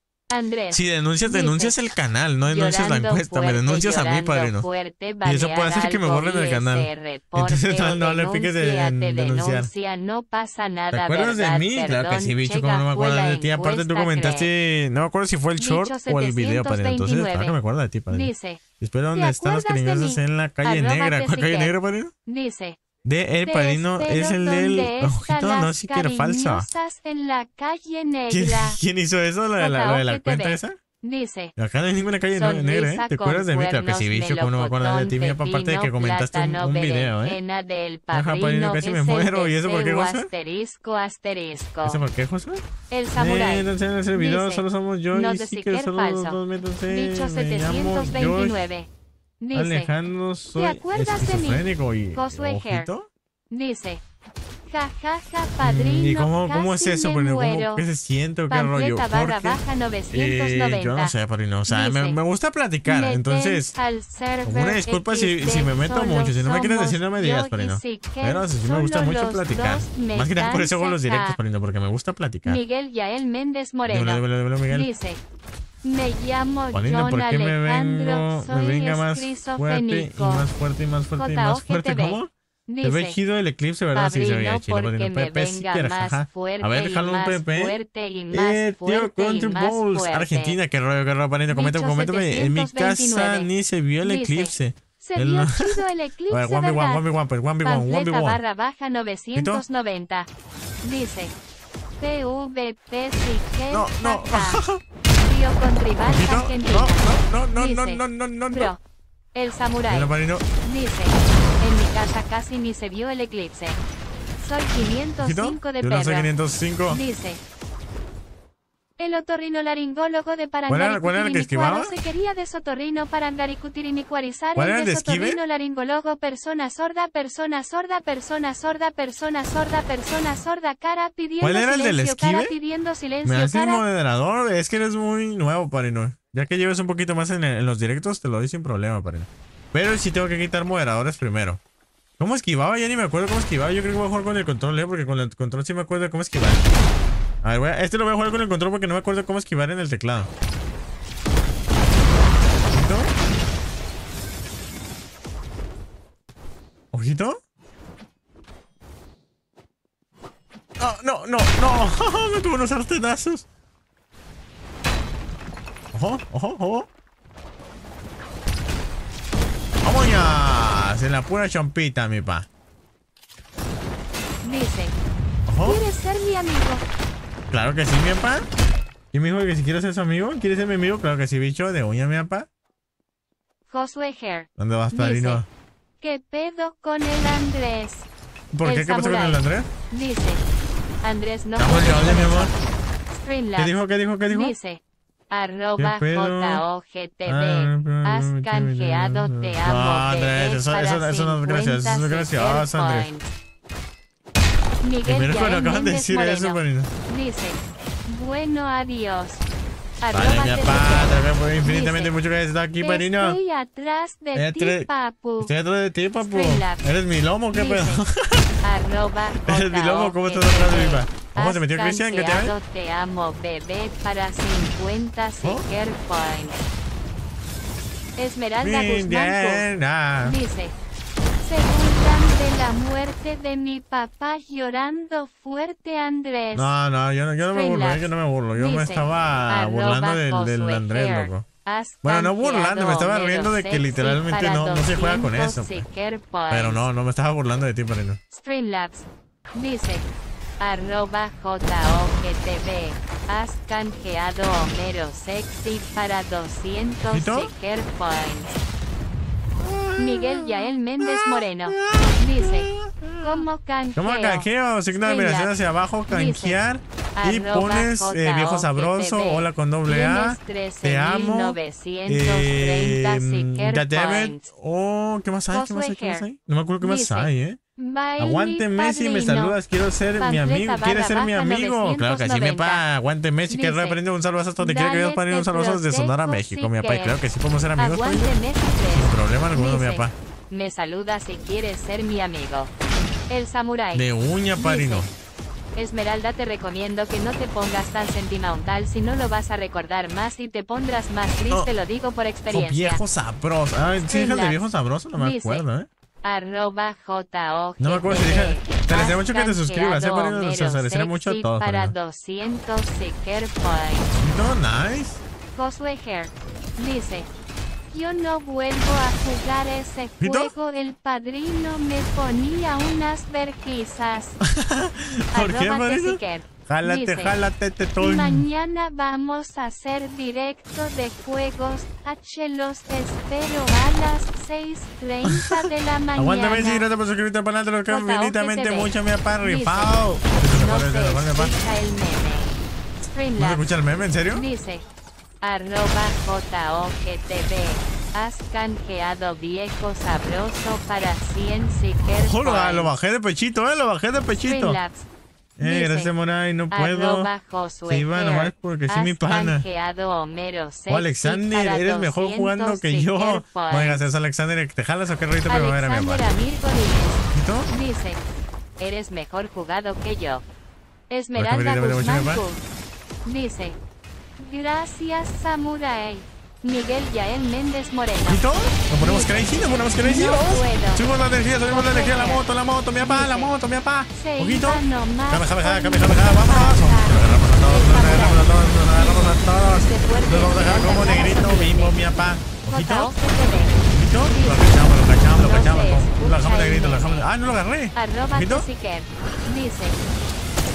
Si denuncias, denuncias el canal, no denuncias la encuesta, me denuncias a mí, padrino. y eso puede hacer que me borren el canal. Entonces (laughs) no, le piques de denunciar. no pasa ¿Te acuerdas de mí? claro que sí, bicho, como no me acuerdo de ti. Aparte tú comentaste, no me acuerdo si fue el short o el video, padrino. Entonces, claro que me acuerdo de ti, padrino. Dice. Espera, ¿dónde están los cariñosos en la calle negra? ¿Cuál calle negra, padrino? Dice. De El Padrino es el del ojito, no, sí falso. En la calle negra. ¿Quién, hizo eso? ¿Lo de la, de la cuenta esa? Dice. Acá no hay ninguna calle negra, ¿eh? ¿Te acuerdas de mí? Claro que sí, bicho, como no me acuerdo de ti, mi aparte de que comentaste un, video, ¿eh? Ajá, padrino, casi me muero. ¿Y eso por qué, José Asterisco, asterisco. ¿Eso por qué, José? El samurái. entonces en el servidor, solo somos yo y sí que solo dos, métanse. Dicho 729. Alejandro, soy ¿Te acuerdas de mí? y ojito. Dice, ja, ja, ja, mm, padrino, ¿Y cómo, cómo es eso? Me ¿Cómo, ¿Qué se siente? ¿Qué rollo? Barra baja eh, yo no sé, padrino. O sea, me, me, gusta platicar. Entonces, una disculpa si, si, me meto mucho. Si no me quieres decir, no me digas, padrino. Pero sí si me gusta mucho platicar. Más que nada por eso hago los directos, padrino, porque me gusta platicar. Miguel Yael Méndez Moreno. Dímelo, Miguel. Dice, me llamo Paulina, John ¿por qué Alejandro, me vengo, soy me venga más fuerte y más fuerte y más fuerte y más fuerte? ¿Cómo? Dice, se ve el eclipse, ¿verdad? Pablino, sí, se veía chido. Pablino, Pepe, sí, jaja. A ver, déjalo un Pepe. eh, tío, Country Bowls. Argentina, qué rollo, qué rollo, Pablino. Comenta, coméntame. En mi casa ni se vio el Dice, eclipse. Se el... vio (laughs) chido el eclipse, A ver, 1v1, 1v1, 1v1, 1v1. 1 barra baja 990. Dice, PVP, sí, que... No, no. (laughs) con rival argentino. No, no, no, no, no, no, no, no, no. Bro, el samurái dice, en mi casa casi ni se vio el eclipse. Soy 505 de no soy 505 Dice, el otorrinolaringólogo de Parangaricutirimicua se quería de sotorrino parangaricutirimicularizar el de laringólogo persona sorda, persona sorda, persona sorda, persona sorda, persona sorda, cara pidiendo ¿Cuál era el del esquive? cara pidiendo silencio, ¿Me moderador? Es que eres muy nuevo, Parino. Ya que lleves un poquito más en, en los directos, te lo doy sin problema, Parino. Pero si tengo que quitar moderadores primero. ¿Cómo esquivaba? Ya ni me acuerdo cómo esquivaba. Yo creo que voy con el control, ¿eh? Porque con el control sí me acuerdo cómo esquivaba. A ver, voy a, este lo voy a jugar con el control porque no me acuerdo cómo esquivar en el teclado. ¿Ojito? ¿Ojito? Oh, no, no, no. (laughs) me tuvo unos artenazos. Ojo, ojo, ojo. ¡Vamos ya! En la pura champita, mi pa. Dice, ¿quieres ser mi amigo? Claro que sí, mi papá. Y me dijo que si quieres ser su amigo, ¿quieres ser mi amigo? Claro que sí, bicho, de uña, mi papá. Josué Hair. ¿Dónde vas, padrino? ¿Qué pedo con el Andrés? ¿Por qué? ¿Qué con el Andrés? Dice, Andrés no... Vamos, mi amor. ¿Qué dijo, qué dijo, qué dijo? Dice, arroba JOGTV, ah, has canjeado, te amo, No, Andrés, eso, eso, eso no es gracioso, eso no es gracioso, Andrés. Miguel Primero Yael cuando acaban de decir Moreno. eso, Dice, bueno, adiós. Marina, pa, también infinitamente dice, mucho que has estado aquí, Marina. Estoy atrás de ti, papu. Estoy atrás de ti, papu. ¿Eres mi lomo? ¿Qué pedo? (laughs) (laughs) ¿Eres mi lomo? ¿Cómo estás atrás de mi papá? ¿Cómo se metió Cristian? ¿Qué te amo? Te amo, bebé, para 50 Seeker Points. Esmeralda Guzmán dice preguntan de la muerte de mi papá llorando fuerte, Andrés. No, no, yo no, yo no me burlo, yo no me burlo. Yo me estaba burlando del, del Andrés, loco. Bueno, no burlando, me estaba riendo de que literalmente no, no se juega con eso. Pues. Pero no, no me estaba burlando de ti, Marino. Streamlabs dice arroba JOGTV. Has canjeado Homero Sexy para 200 Seeker Points. Miguel Yael Méndez Moreno. Dice, ¿cómo canjeo? ¿Cómo canjeo? Signo de admiración hacia abajo, canjear. y pones eh, viejo sabroso, hola con doble A, te amo, eh, it oh, ¿qué más hay? ¿Qué más hay? No me acuerdo qué más hay, eh. Aguante Messi, me saludas, quiero ser mi amigo, quieres ser mi amigo. Claro que sí, mi papá, aguante Messi, que reprende un saludo hasta donde quiera que Para ir un saludo de Sonora, México, mi papá, Y claro que sí podemos ser amigos. Pues". Aguante Messi, me saluda si quieres ser mi amigo. El samurái. De uña, parino. Esmeralda te recomiendo que no te pongas tan sentimental si no lo vas a recordar más y te pondrás más triste, lo digo por experiencia. viejo sabroso. Ay, sí, hija de viejo sabroso, no me acuerdo, ¿eh? Arroba J No me acuerdo si dije... Te deseo mucho que te suscribas, ¿eh, Se les se mucho a todos. Para 200 seeker points. No, nice. Cosway Hair dice, yo no vuelvo a jugar ese juego. El padrino me ponía unas verquisas. (laughs) ¿Por qué, Tesiquer. Jálate, Dice, te tetón. Mañana vamos a hacer directo de juegos. H los espero a las 6.30 de la (laughs) mañana. Aguántame si gracias por suscribirte al canal. Te lo creo infinitamente mucho, mi papá. Rifao. No se escucha el meme. ¿No se escucha el meme, en serio? Dice arroba JOGTV. Has canjeado viejo sabroso para 100 seekers. Hola, lo bajé de pechito, eh, lo bajé de pechito. Eh, gracias Moray, no puedo. Se iba nomás porque sí mi pana. O Alexander, eres mejor jugando que yo. Bueno, gracias Alexander, ¿te jalas o qué rolito primavera, mi amor. ¿Y Dice, eres mejor jugado que yo. Esmeralda Guzmán Dice, Gracias, Samurai. Miguel Yael Méndez Moreno. todo? ¿Lo ponemos ¿Lo ponemos Subimos la energía, subimos la energía, la moto, la moto, mi papá, la moto, mi papá. Poquito. vamos. a agarramos a todos, a como negrito Lo cachamos, lo cachamos, lo cachamos. Ah, no lo agarré. Arroba Dice.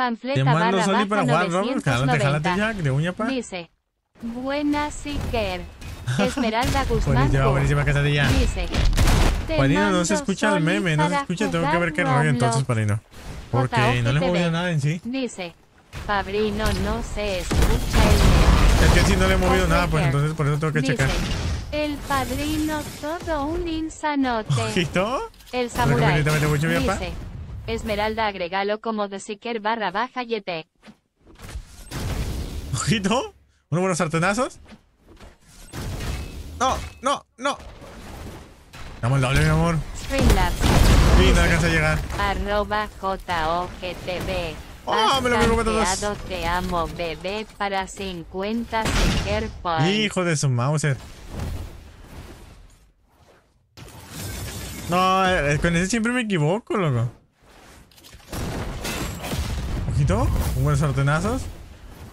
Panfleta barra baja para Juan, 990. Jálate, te ya, de uña pa. Dice, buena Siker. (laughs) Esmeralda Guzmán. buenísima, buenísima ya. Dice, padrino no se escucha el meme, no se escucha, tengo que ver qué rollo entonces, padrino. Porque no le movido nada en sí. Dice, padrino no se escucha el meme. Es que si no le he movido nada, pues entonces por eso tengo que checar. El padrino, todo un (laughs) insanote. todo? El samurai. Dice, Esmeralda agregalo como de Seeker barra baja yete. Ojito. Unos buenos sartenazos. No, no, no. Damos el doble, mi amor. Streamlabs. Sí, no alcanza a llegar. Arroba JOGTV. Oh, me lo todos. Te amo, bebé, para 50 Seeker Hijo de su Mauser. No, eh, con ese siempre me equivoco, loco. Un buen sartenazo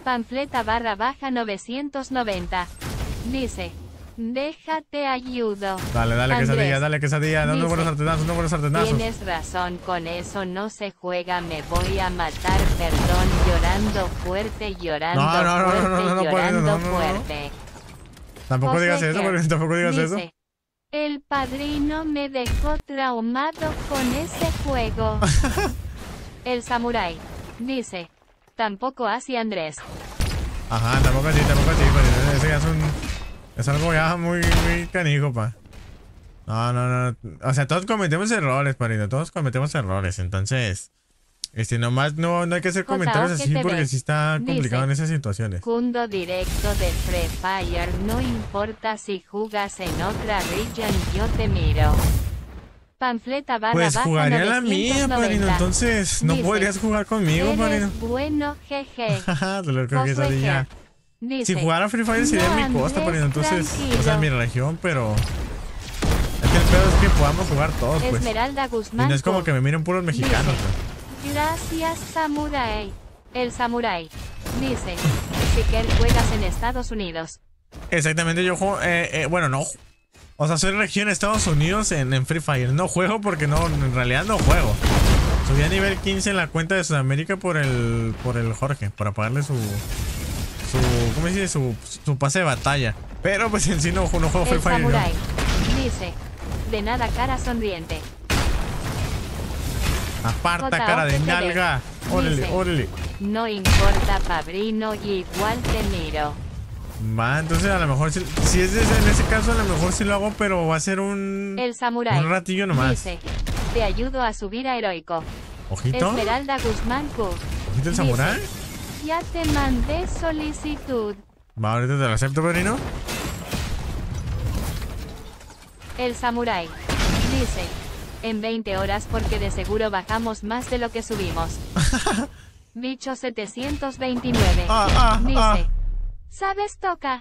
Panfleta barra baja 990. Dice. Déjate ayudo. Dale, dale, Andrés, quesadilla, dale, quesadilla. Dice, no buenos artenazos, no buenos artenazos. Tienes razón, con eso no se juega. Me voy a matar, perdón. Llorando fuerte, llorando no, no, no, fuerte, no, no, llorando fuerte. Tampoco digas eso, porque tampoco digas eso. El padrino me dejó traumado con ese juego. (laughs) el samurái. Dice. Tampoco así Andrés. Ajá, tampoco así, tampoco así, pues, ese es un... Es algo ya muy, muy canijo, pa. No, no, no. O sea, todos cometemos errores, parido. Todos cometemos errores. Entonces, este, nomás no, no hay que hacer comentarios así porque sí está complicado en esas situaciones. Segundo directo de Free Fire. No importa si jugas en otra region, yo te miro barra pues jugaría la mía, parino, Entonces, no podrías jugar conmigo, Marino. Bueno, jeje. (laughs) creo que salía. si jugara Free Fire sería mi costa, parino, Entonces, o sea, mi región, pero. Es que el peor es que podamos jugar todos, pues. Esmeralda Guzmán. Y no es como que me miren puros mexicanos, Dice, pues. Gracias, Samurai. El Samurai. Dice, si juegas en Estados Unidos. Exactamente, yo juego. eh, eh bueno, no. O sea, soy región de Estados Unidos en, Free Fire. No juego porque no, en realidad no juego. Subí a nivel 15 en la cuenta de Sudamérica por el, por el Jorge, para pagarle su, su ¿cómo se dice? Su, pase de batalla. Pero pues en sí no, juego Free Fire. dice, de nada cara sonriente. Aparta cara de nalga. Órale, órale. No importa, Pabrino, igual te miro. Va, entonces a lo mejor, si, si es en ese caso, a lo mejor sí lo hago, pero va a ser un. El samurai. Un ratillo nomás. Dice, te ayudo a subir a heroico. Ojito. Esmeralda Guzmán Q. el samurái ya te mandé solicitud. Va, ahorita te lo acepto, Perino. El samurai. Dice, en 20 horas porque de seguro bajamos más de lo que subimos. Bicho (laughs) 729. Ah, ah, dice. Ah. ¿Sabes toca?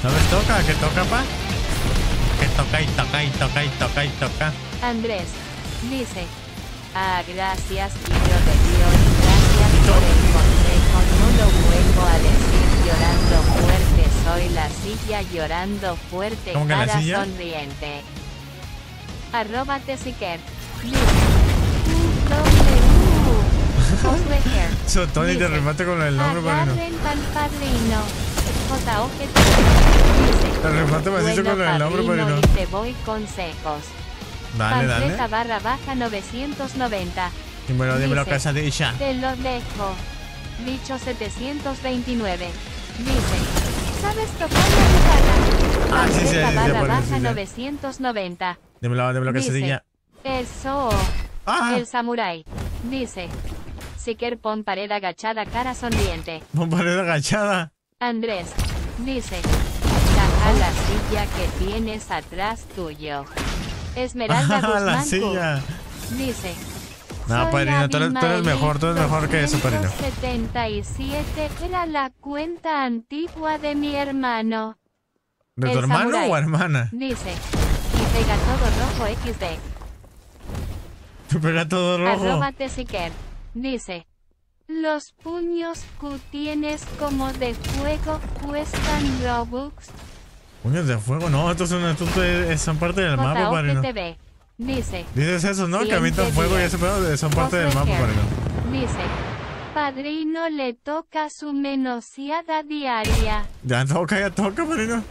¿Sabes toca? ¿Qué toca, pa? Que toca y toca y toca y toca y toca. Andrés dice, ah, gracias, y yo de Dios, gracias por el consejo, no lo vuelvo a decir llorando fuerte, soy la silla llorando fuerte, cara sonriente. Arroba Tesiker. Sotoni (laughs) te remate con el nombre para no. Te remate con el nombre para no. Te voy consejos. Dale, dale. barra baja 990. Dímelo, dímelo, casa de Isha. Te lo dejo. Bicho 729. Dice, ¿sabes tocar la guitarra? Ah, sí, sí, barra baja 990. Dímelo, dímelo, casadilla. Eso. El ah. samurái. Dice, pon pared agachada cara sonriente. Pon pared agachada. Andrés, dice, Caja la silla que tienes atrás tuyo. Esmeralda (laughs) Guzmán la silla. Dice. No, padrino, tú, eres, mejor, tú eres mejor que eso, padrino. 77 era la cuenta antigua de mi hermano. ¿De tu hermano o hermana? Dice. Y pega todo rojo XD. supera pega todo rojo. Arroba dice. Los puños que tienes como de fuego cuestan Robux. Puños de fuego, no, estos son, estos son eh, parte del mapa, para Dice. Dices eso, ¿no? de fuego y ese pedo eh, son parte del mapa, para Dice. Padrino le toca su menoseada diaria. Ya toca, ya toca, Marino.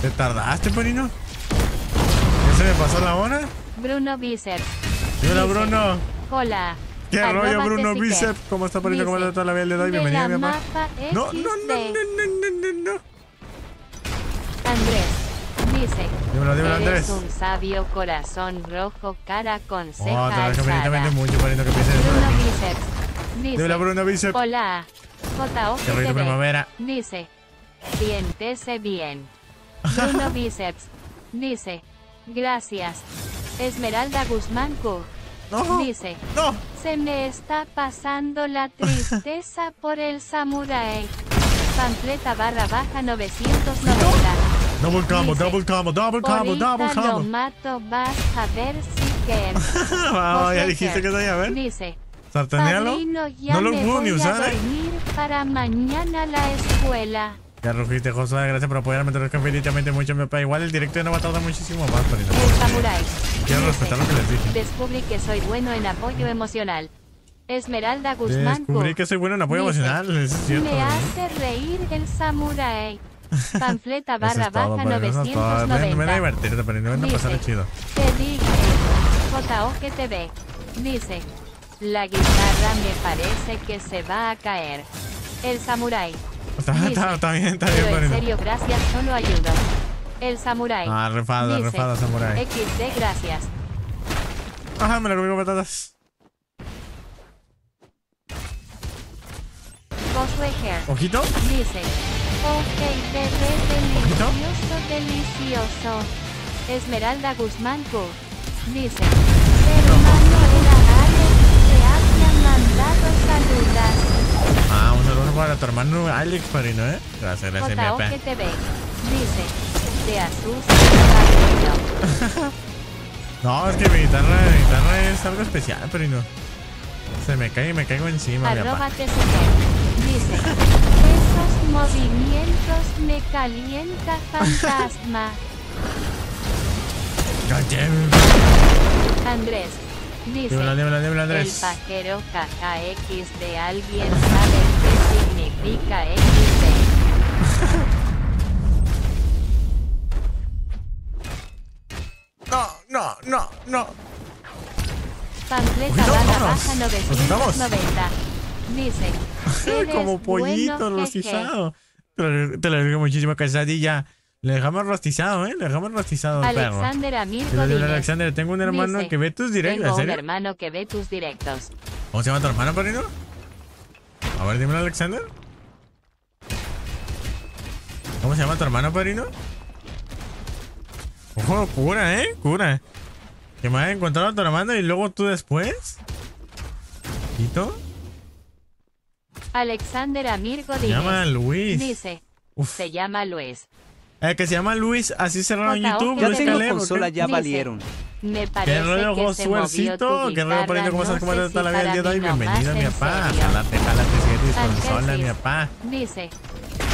¿Te tardaste, padrino? ¿Ya se me pasó la hora? Bruno Viser. Hola, Bruno. Hola ¿Qué rollo, Bruno Bicep? ¿Cómo está poniendo como toda la vida de doy? Bienvenida, mi amor. No, no, no, no, no, no, no. Andrés dice. Dímelo, dímelo, Andrés. Eres un sabio corazón rojo, cara con oh, ceja. Oh, otra que me mucho poniendo que pienses. Bruno Bicep. Dice. Dímelo, Bruno Bicep. Hola. J.O. Qué rollo primavera. Dice. Siéntese bien. (laughs) Bruno Bíceps. Dice. Gracias. Esmeralda Guzmán Q. No, Dice, no. se me está pasando la tristeza (laughs) por el samurai. Pampleta barra baja 990. Double combo, double combo, double combo, double combo. lo mato, vas a ver si que... wow, (laughs) ah, ya dijiste que sabía, ver. Dice, Sartanealo. No lo puedo ni usar, para mañana la escuela. Ya rugiste, Josué. Gracias por apoyarme. Te lo infinitamente mucho, me papá. Igual el directo no va a tardar muchísimo más, pero El samurai. Quiero respetar lo que les dije. Descubrí que soy bueno en apoyo emocional. Esmeralda Guzmán. Descubrí que soy bueno en apoyo emocional. me hace reír el samurai. (laughs) Panfleta barra baja 990. Me ven, ven a pero no a pasar chido. Te dije, JOGTV. Dice, la guitarra me parece que se va a caer. El samurai. Está, está, está, bien, está bien, En serio, gracias, solo ayuda. El samurai. Ah, refada, Dice, refada, samurai. XD, gracias. Ajá, me la comí con patatas. Ojito. Dice. Ok, bebé delicioso, delicioso. Esmeralda Guzmán Q. Dice. Hermano, de la Alex, te hacían mandado saludas. Ah, un saludo para tu hermano Alex Parino ¿eh? Gracias, gracias, mi (laughs) no, es que mi guitarra, es algo especial, Perino. Se me cae y me caigo encima, Dice, esos movimientos me calienta fantasma. (laughs) Andrés, Dice, dímelo, dímelo, dímelo, el paquero KKX de alguien sabe qué significa XD. (laughs) no, no, no, no. Pampleta da la baja 990. Dice, (laughs) como pollito bueno, Te lo digo muchísimo, casadilla. Le dejamos rostizado, ¿eh? Le dejamos rostizado. Alexander Amir Alexander, tengo un hermano que ve tus directos. Tengo un hermano que ve tus directos. ¿Cómo se llama tu hermano, padrino? A ver, dímelo, Alexander. ¿Cómo se llama tu hermano, padrino? Oh, cura, ¿eh? Cura. Que me haya encontrado a tu hermano y luego tú después. ¿Quito? Alexander Amir Godínez. Se llama Luis. se llama Luis. El eh, que se llama Luis, así cerraron YouTube. Ya tengo consola, ya valieron. Me parece que rollo, Josuercito? ¿Qué rollo, Parito? ¿Cómo estás? ¿Cómo estás? la vida día de hoy? Bienvenido, mi papá. Jalate, jalate, si eres consola, mi papá. Dice...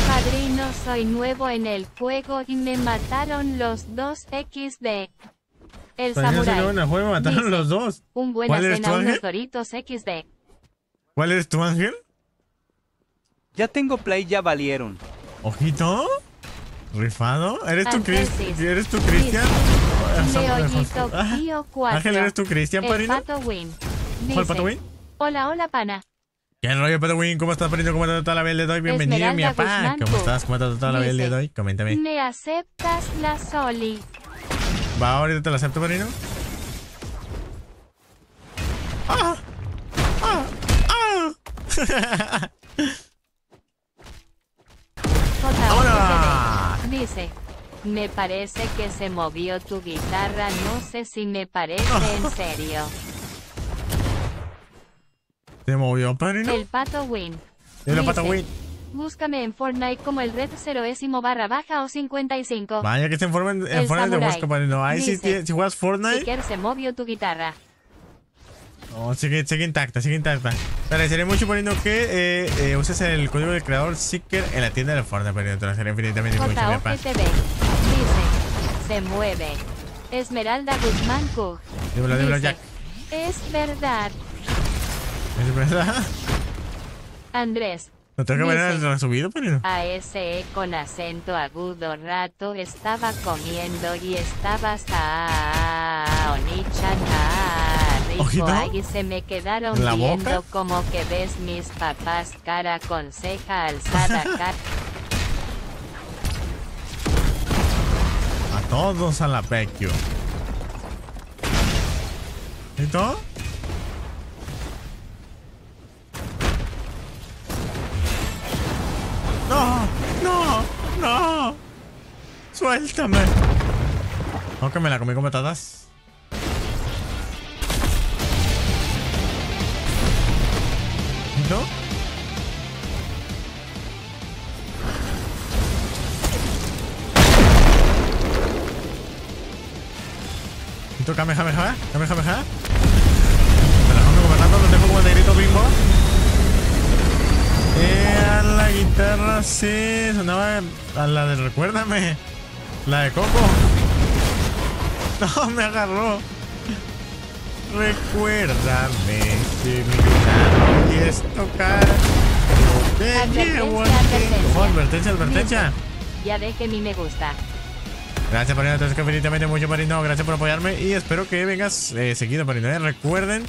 Padrino, soy nuevo en el juego y me mataron los dos XD. El pues samurái. Me el juego mataron los dos. Un buen cena Los doritos XD. ¿Cuál eres tu ángel? Ya tengo play, ya valieron. ¿Ojito? ¿Rifado? ¿Eres tú, Cristian, ¿Eres tú Cristian? Ah, Ángel, ¿eres tú Cristian, padrino? Pato Win. ¿Cuál Pato Hola, hola, pana. ¿Qué rollo, Pato Win? ¿Cómo estás, padrino? ¿Cómo estás toda la vez de hoy? Bienvenido, mi papá. ¿Cómo estás? ¿Cómo estás toda la vez le doy? Coméntame. ¿Me aceptas la soli? Va, ahorita te la acepto, padrino. ¡Ah! ¡Ah! ¡Ah! ¡Ahora! (laughs) Dice, me parece que se movió tu guitarra, no sé si me parece en (laughs) serio. ¿Se movió, padrino? El pato Win. El pato Win. Búscame en Fortnite como el red 0 barra baja o 55. Vaya que se informen en, Fortnite de Ahí si, si juegas Fortnite. se movió tu guitarra. Oh, sigue, sigue intacta, sigue intacta. Te agradeceré mucho poniendo que eh, eh, uses el código del creador Seeker en la tienda de Fortnite, pero te agradeceré infinitamente mucho, Dice, se mueve. Esmeralda Guzmán Es verdad. ¿Es verdad? Andrés. No tengo que ver el resubido, pero. ese con acento agudo rato estaba comiendo y estaba a Onichan y se me quedaron viendo como que ves mis papás cara con ceja alzada (laughs) A todos a la pecho. ¿Y todo? No, no, no. Suéltame. Aunque me la comí con metadas ¿no? ¿Y tú Kamehameha? ¿Kamehameha? Pero no me comentas cuando tengo como el grito bimbo. Eh, la guitarra sí, sonaba a la de Recuérdame. La de Coco. (laughs) No, me agarró. Recuérdame que mi guitarra es tocar. advertencia, advertencia. Ya deje mi me gusta. Gracias, Marino. Entonces, infinitamente mucho, Marino. Gracias por apoyarme y espero que vengas eh, seguido, Marino. recuerden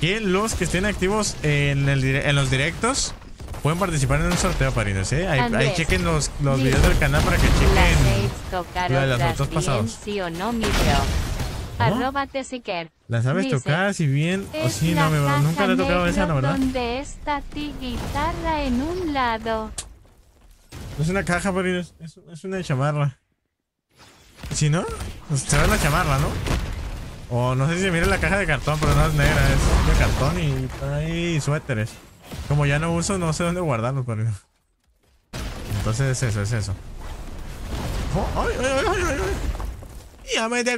que los que estén activos en, los directos pueden participar en un sorteo, Parinos, ¿eh? Ahí, chequen los, los videos del canal para que chequen lo de los otros pasados. ¿Ah? Arroba La sabes tocar, si bien. O si no, me, nunca le he tocado esa, la verdad. ¿Dónde está tu guitarra en un lado? No es una caja, pero es, es, una chamarra. Si no, pues, se ve la chamarra, ¿no? O no sé si se mira la caja de cartón, pero no es negra, es de cartón y hay suéteres. Como ya no uso, no sé dónde guardarlos, pero. Entonces es eso, es eso. Oh, ay, ay, ay, ay, Ya me te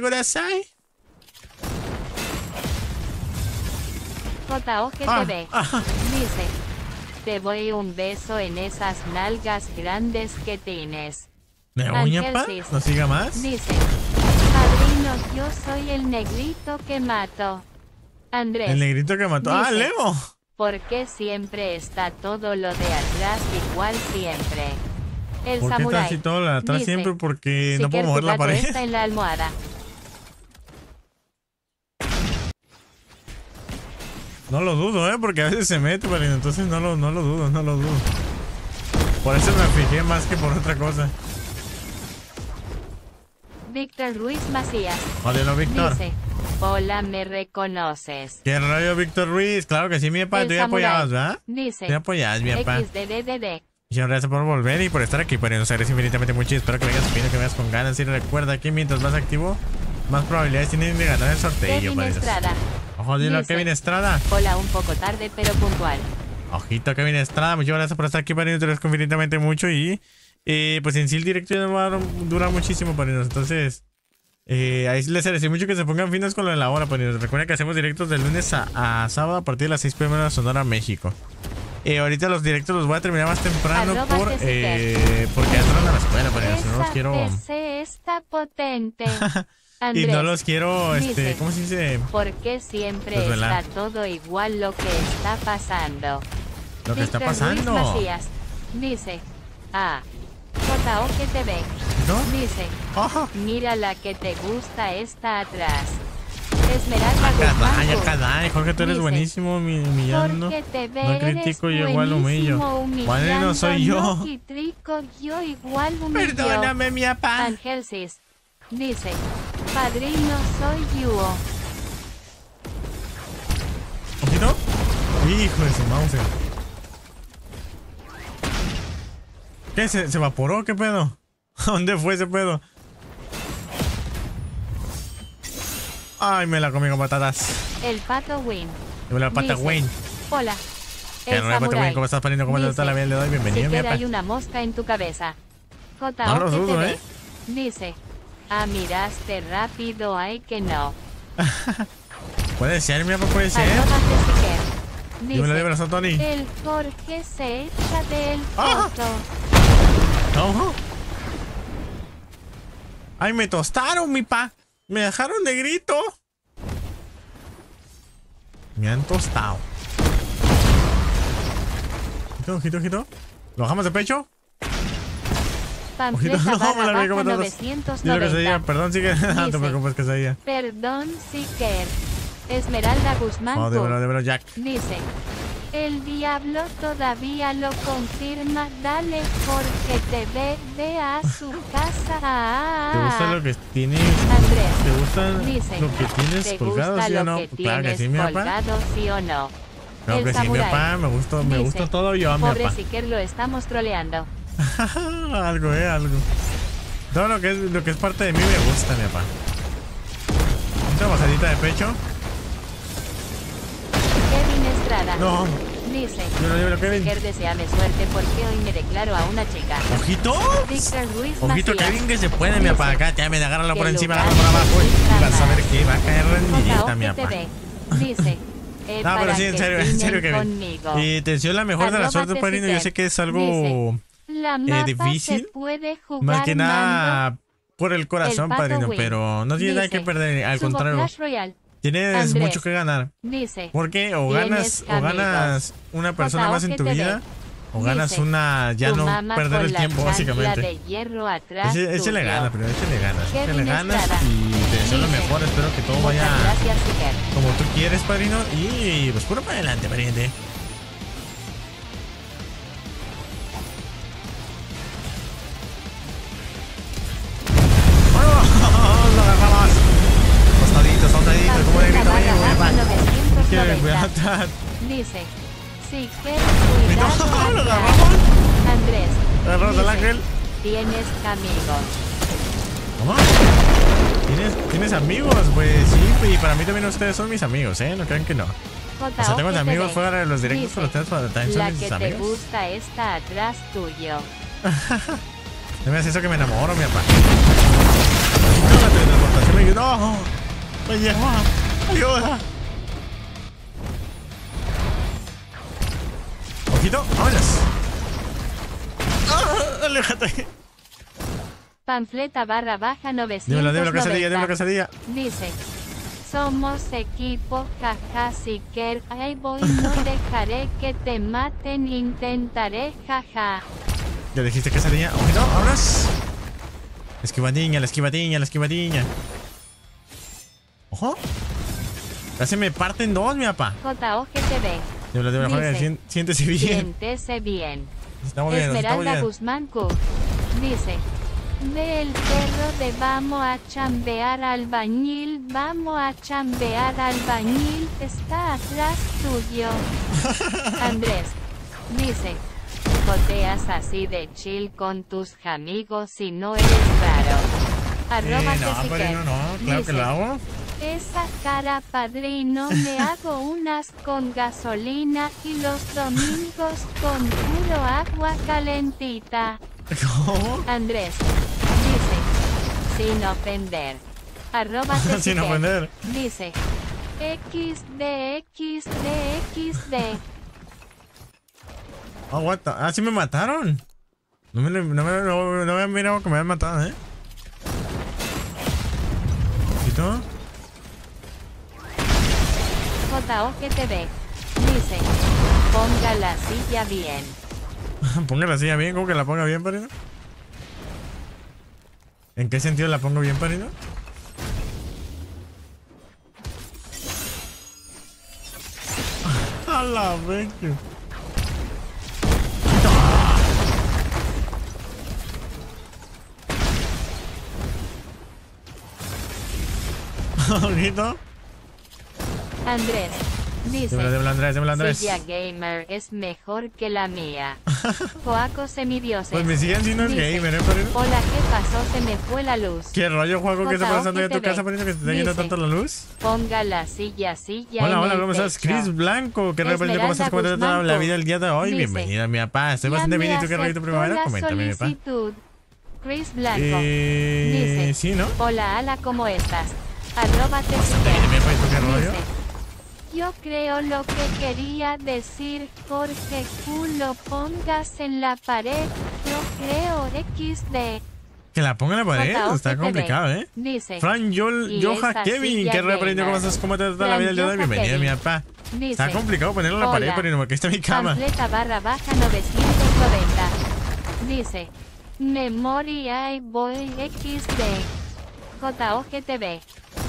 ve ah. Dice, te voy un beso en esas nalgas grandes que tienes. ¿Me uña, ¿No siga más? Dice, padrinos, yo soy el negrito que mato. Andrés. El negrito que mató. ah, Lemo. ¿Por qué siempre está todo lo de atrás igual siempre? El ¿Por qué está así todo lo de atrás siempre? Porque no puedo mover la pared. en la almohada. No lo dudo, ¿eh? Porque a veces se mete, pero Entonces no lo, no dudo, no lo dudo. Por eso me fijé más que por otra cosa. Víctor Ruiz Macías. no, Víctor. hola, me reconoces. ¿Qué rollo, Víctor Ruiz? Claro que sí, mi papá. Tú ya apoyabas, ¿verdad? Dice. Tú apoyabas, mi papá. Muchas gracias por volver y por estar aquí, Pero pues, Nos agradezco infinitamente mucho Espero que vengas que veas con ganas. Y recuerda que mientras más activo, más probabilidades tienen de ganar el sorteo. Jodido, Kevin Estrada. Hola, un poco tarde, pero puntual. Ojito, Kevin Estrada. Muchas gracias por estar aquí, para Te agradezco infinitamente mucho. Y eh, pues en sí el directo ya no va a durar muchísimo, parinos. Entonces, eh, ahí les agradezco mucho que se pongan finas con lo de la hora, parinos. Recuerden que hacemos directos de lunes a, a sábado a partir de las 6 pm de Sonora, México. Eh, ahorita los directos los voy a terminar más temprano por, eh, porque entran a la escuela, para no los quiero. Esta está potente. (laughs) y no los quiero, este, ¿cómo se dice? Porque siempre pues, está todo igual lo que está pasando? Lo que está pasando. Macías, dice, ah, J.O. que te ve. ¿No? Dice, Ajá. mira la que te gusta está atrás. Esmeralda ah, Guzmán. cada, Jorge, tú eres dice, buenísimo que Te no critico, yo igual humillo. ¿Cuál no soy yo? No critico, yo igual humillo. Perdóname, mi apá Ángel Dice, padrino soy Yuo. ¿Ojito? Hijo de su mouse. ¿Qué? ¿Se, evaporó? ¿Qué pedo? (laughs) dónde fue ese pedo? Ay, me la comí con patatas. El pato Wayne. Hola, pata Dice, Hola. El pato Wayne, ¿cómo estás, poniendo ¿Cómo La bien le doy bienvenido. Si hay una mosca en tu cabeza. J no ¿eh? Dice, Ah, miraste rápido, ay que no. (laughs) puede ser, mi amor, puede ser. Dime la de San Tony. El Jorge se echa del auto ah. foto. Ay, me tostaron, mi pa. Me dejaron de grito. Me han tostado. Ojito, ojito, ojito. ¿Lo bajamos de pecho? Panfleta no, barra la había Yo lo que se perdón, sí que... (laughs) no te preocupes que se Perdón, sí que... Er-". Esmeralda Guzmán. No, dímelo, dímelo, Jack. Dice... El diablo todavía lo confirma, dale porque te ve, ve a su casa. Ah, ¿Te gusta lo que tienes? Andrés, ¿te gusta dicen, lo que tienes colgado, sí o no? Claro que sí, mi papá. ¿sí o no? No, que sí, mi papá, me gusta, me gusta todo yo a mi papá. Pobre Siker, lo estamos troleando. (laughs) algo, eh, algo. Todo lo que es, lo que es parte de mí me gusta, mi papá. Una pasadita de pecho. Kevin Estrada. No. Dice. Yo no Kevin. Mujer deseame suerte porque hoy me declaro a una chica. ¡Ojito! Luis Ojito, Kevin, que se puede, mi papá. Acá, ya me agárralo por encima, agárralo por abajo. Y vas a ver que va a caer rendidita, mi papá. Dice. (laughs) Eh, no, pero sí, en serio, en serio, Kevin. Y te deseo la mejor Arroba de las suertes, Padrino. Yo sé que es algo... Eh, difícil. Más que nada por el corazón, padrino, pero no tiene nada que perder, al contrario. Tienes mucho que ganar. Porque o ganas, o ganas una persona más en tu vida, o ganas una ya no perder el tiempo, básicamente. ese, le gana, pero ese le gana le y te deseo lo mejor. Espero que todo vaya como tú quieres, padrino. Y pues puro para adelante, pariente. las ramas. Costadito, saltadito, como le grito a ¿Qué? me voy a atar. Dice, sí, ¿Qué? cuidado. ¡No, (laughs) no, Andrés. El rol del ángel. Tienes amigos. ¿Cómo? ¿Tienes, ¿Tienes amigos? Pues sí, pues, y para mí también ustedes son mis amigos, ¿eh? No crean que no. O sea, tengo amigos fuera de los directos, pero ustedes también son mis amigos. La que te gusta está atrás tuyo. (laughs) No me haces eso que me enamoro, mi papá. No, la teletransportación me No, me lleva. Ayuda. Ojito, vámonos. ¡Ah! Aléjate. Panfleta barra baja 900. Dímelo, dímelo, casadilla, dímelo, casadilla. Dice. Somos equipo, jaja, quer... ahí voy, no (laughs) dejaré que te maten, intentaré, jaja. Ya dijiste que salía. ¡Oh, ¡Ojito! ¡Vámonos! La esquivadiña, la esquivadiña, la esquivadiña. ¡Ojo! Ya se me parten dos, mi papá. JOGTV. Yo lo se mejor. Siéntese bien. Siéntese bien. Estamos bien, Esmeralda Guzmán Ku. Dice. Ve el perro de vamos a chambear al bañil, vamos a chambear al bañil, está atrás tuyo. (laughs) Andrés. Dice boteas así de chill con tus amigos si no eres raro. Arroba eh, no, no, claro que hago. Esa cara padrino me (laughs) hago unas con gasolina y los domingos con puro agua calentita. ¿Cómo? Andrés, dice, sin ofender. Arroba (laughs) sin ofender. Dice, xdxdxd. Oh, ah, sí me mataron. No me, no me, mirado que me habían matado, ¿eh? ¿Listo? JOGTV dice, ponga la silla bien. (laughs) ponga la silla bien, ¿cómo que la ponga bien, parino? ¿En qué sentido la pongo bien, parino? (laughs) A la vez. Bonito. Andrés. Dice, dímelo, dímelo, Andrés, dímelo, Andrés. Silla gamer es mejor que la mía. (laughs) Joaco semidioses. Pues me siguen siendo gamer, ¿eh? Hola, ¿qué pasó? Se me fue la luz. ¿Qué rollo, Joaco? ¿Qué está pasando en tu casa poniendo que te está yendo tanto la luz? Ponga la silla, silla. Hola, hola, ¿cómo estás? Chris Blanco. ¿Qué rollo? ¿Cómo estás? ¿Cómo te ha la vida el día de hoy? Dice, Bienvenida, mi papá. Estoy bastante bien. ¿Y tú qué rollo primavera? Coméntame, mi papá. Chris Blanco. Eh, dice, sí, ¿no? Hola, Ala, ¿cómo estás? Arroba yo creo lo que quería decir, Jorge tú lo pongas en la pared, yo creo XD. Que la ponga en la pared, está complicado, ¿eh? Dice. Fran yo, Yoja Kevin, que reaprendió cómo estás, cómo te trata la vida el día de hoy. Bienvenido, mi papá. está complicado ponerlo en la pared, pero no me está mi cama. Dice. memory y voy XD. JOGTV.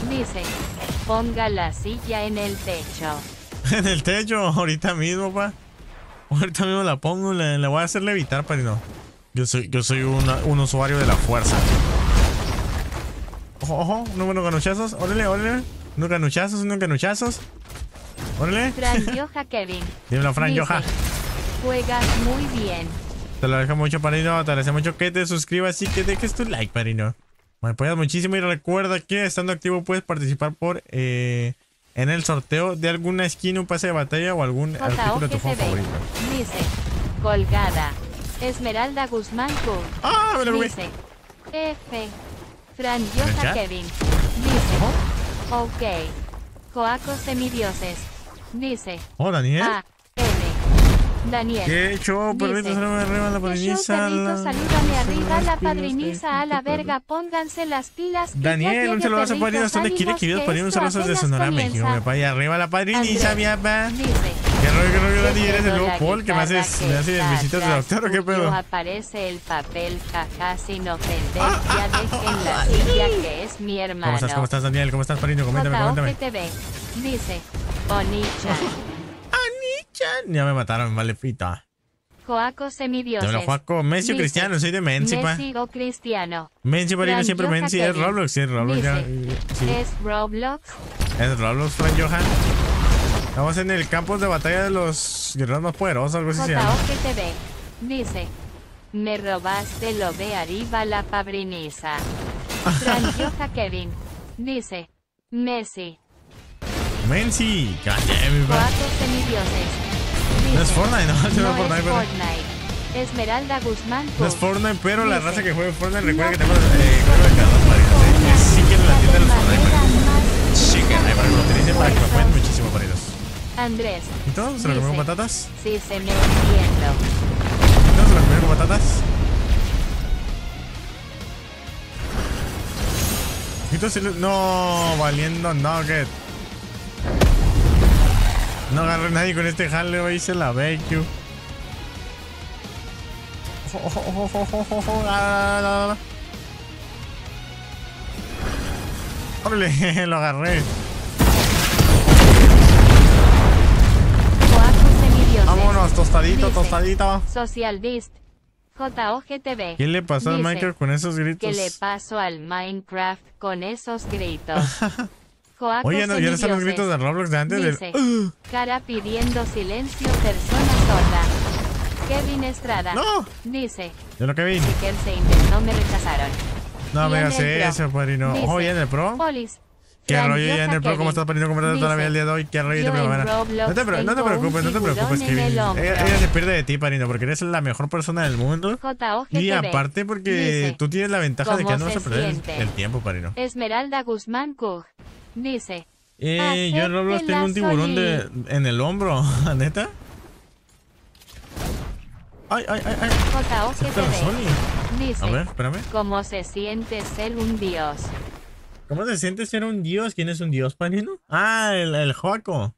Dice ponga la silla en el techo. (laughs) ¿En el techo? Ahorita mismo, pa. Ahorita mismo la pongo, la, voy a hacer levitar, no Yo soy, yo soy un usuario de la fuerza. Ojo, ojo, número ganuchazos. Órale, órale. Unos ganuchazos, unos ganuchazos. Órale. Fran (laughs) Kevin. Dímelo, Fran Juegas muy bien. Te lo dejo mucho, parino. Te agradecemos mucho que te suscribas y que dejes tu like, parino. Me pues, apoyas muchísimo y recuerda que estando activo puedes participar por eh, en el sorteo de alguna skin, un pase de batalla o algún artículo de tu favorito. Dice, colgada, Esmeralda Guzmán Ah, lo Dice, F, Fran Kevin. Dice, ok, Coacos Semidioses. Dice, oh, Daniel. A, Daniel. ¿Qué show? Permítame arriba la padriniza. salúdame eh, arriba la padriniza a la verga. Pónganse las pilas. Daniel, un saludo a los hasta ¿Dónde quiere que padrino Un saludo desde Sonora, México. Me vaya arriba la padriniza, mi papá. ¿Qué rollo, qué rollo, Daniel ¿Eres el nuevo Paul que me haces, me haces visitas de doctor o qué pedo? aparece el papel, jaja, sin ofender. Ah, ya ah, dejen ah, la silla que es mi hermano. ¿Cómo estás, cómo estás, Daniel? ¿Cómo estás, padrino? Coméntame, coméntame. Dice, Bonita ya me mataron, vale fita Joaco semidioses. Hola, Joaco. Messi o Cristiano, soy de Messi, pa. Messi o Cristiano. Messi para siempre Messi Es Roblox, sí, es Roblox. Es Roblox. Es Roblox, Fran Johan. Estamos en el campo de batalla de los guerreros más poderosos, algo así se Dice, me robaste lo de arriba la pabriniza. (laughs) Franjoja Kevin. Dice, Messi. Messi. Joaco semidioses. No es Fortnite, no, (laughs) no es Fortnite, Esmeralda Guzmán. No es Fortnite, pero la raza que juega Fortnite recuerda que tenemos eh, código de cada ¿eh? Sí, que en la tienda de los Fortnite. Sí, que hay para que lo utilicen para que lo jueguen muchísimo paridos. Andrés. ¿Y todo? ¿Se lo con patatas? Sí, se me entiendo. ¿Y todo? ¿Se lo comieron con patatas? Entonces, no, valiendo nugget. que. No agarré nadie con este jaleo, hoy se la ve, ¡Órale! (laughs) Lo agarré. Vámonos, tostadito, tostadito. Social Beast. JOGTV. ¿Qué le pasó al Minecraft con esos gritos? ¿Qué le pasó al Minecraft con esos gritos? (laughs) Oye, no, ya no los gritos de Roblox de antes Dice, del... Cara pidiendo silencio, persona sorda. Kevin Estrada. ¡No! Dice... Yo no Kevin. Que vi. No me rechazaron. No me hagas eso, parino. Ojo, ya en el pro. Polis. ¿Qué rollo ya en el pro? ¿Cómo estás, padrino? ¿Cómo estás todavía el día de hoy? ¿Qué rollo de No te, no te preocupes, no te preocupes, Kevin. Ella, se pierde de ti, Parino, porque eres la mejor persona del mundo. Y aparte porque tú tienes la ventaja de que no vas a perder el, tiempo, Parino. Esmeralda Guzmán Cug. Dice. Eh, yo en Roblox tengo un tiburón en el hombro, (laughs) ¿neta? Ay, ay, ay, ay. A ver, espérame. ¿Cómo se siente ser un dios? ¿Cómo se siente ser un dios? ¿Quién es un dios, parino? Ah, el, el Joaco.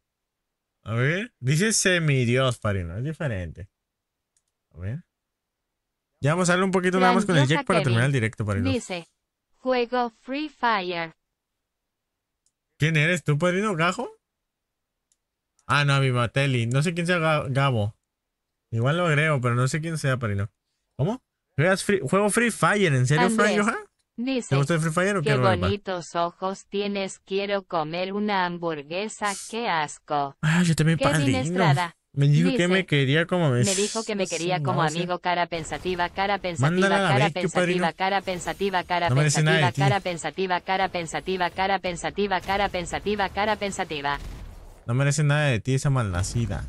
A ver. Dice semidios, parino Es diferente. A ver. Ya vamos a darle un poquito nada más con el Jack para terminar el directo, parino Dice, juego Free Fire. ¿Quién eres tú, padrino? ¿Gajo? Ah, no, mi mateli. No sé quién sea Gabo. Igual lo agrego, pero no sé quién sea, padrino. ¿Cómo? juego Free Fire? ¿En serio, Johan? ¿Te gusta el Free Fire o qué? Qué bonitos ojos tienes, quiero comer una hamburguesa, qué asco. Ah, yo también, padrino. Me dijo que me quería como me... dijo que me quería como ¿eh? amigo, cara pensativa, cara pensativa, cara pensativa, cara pensativa, cara pensativa, cara pensativa, cara pensativa, cara pensativa, cara pensativa, cara pensativa. No merece nada de ti esa malnacida.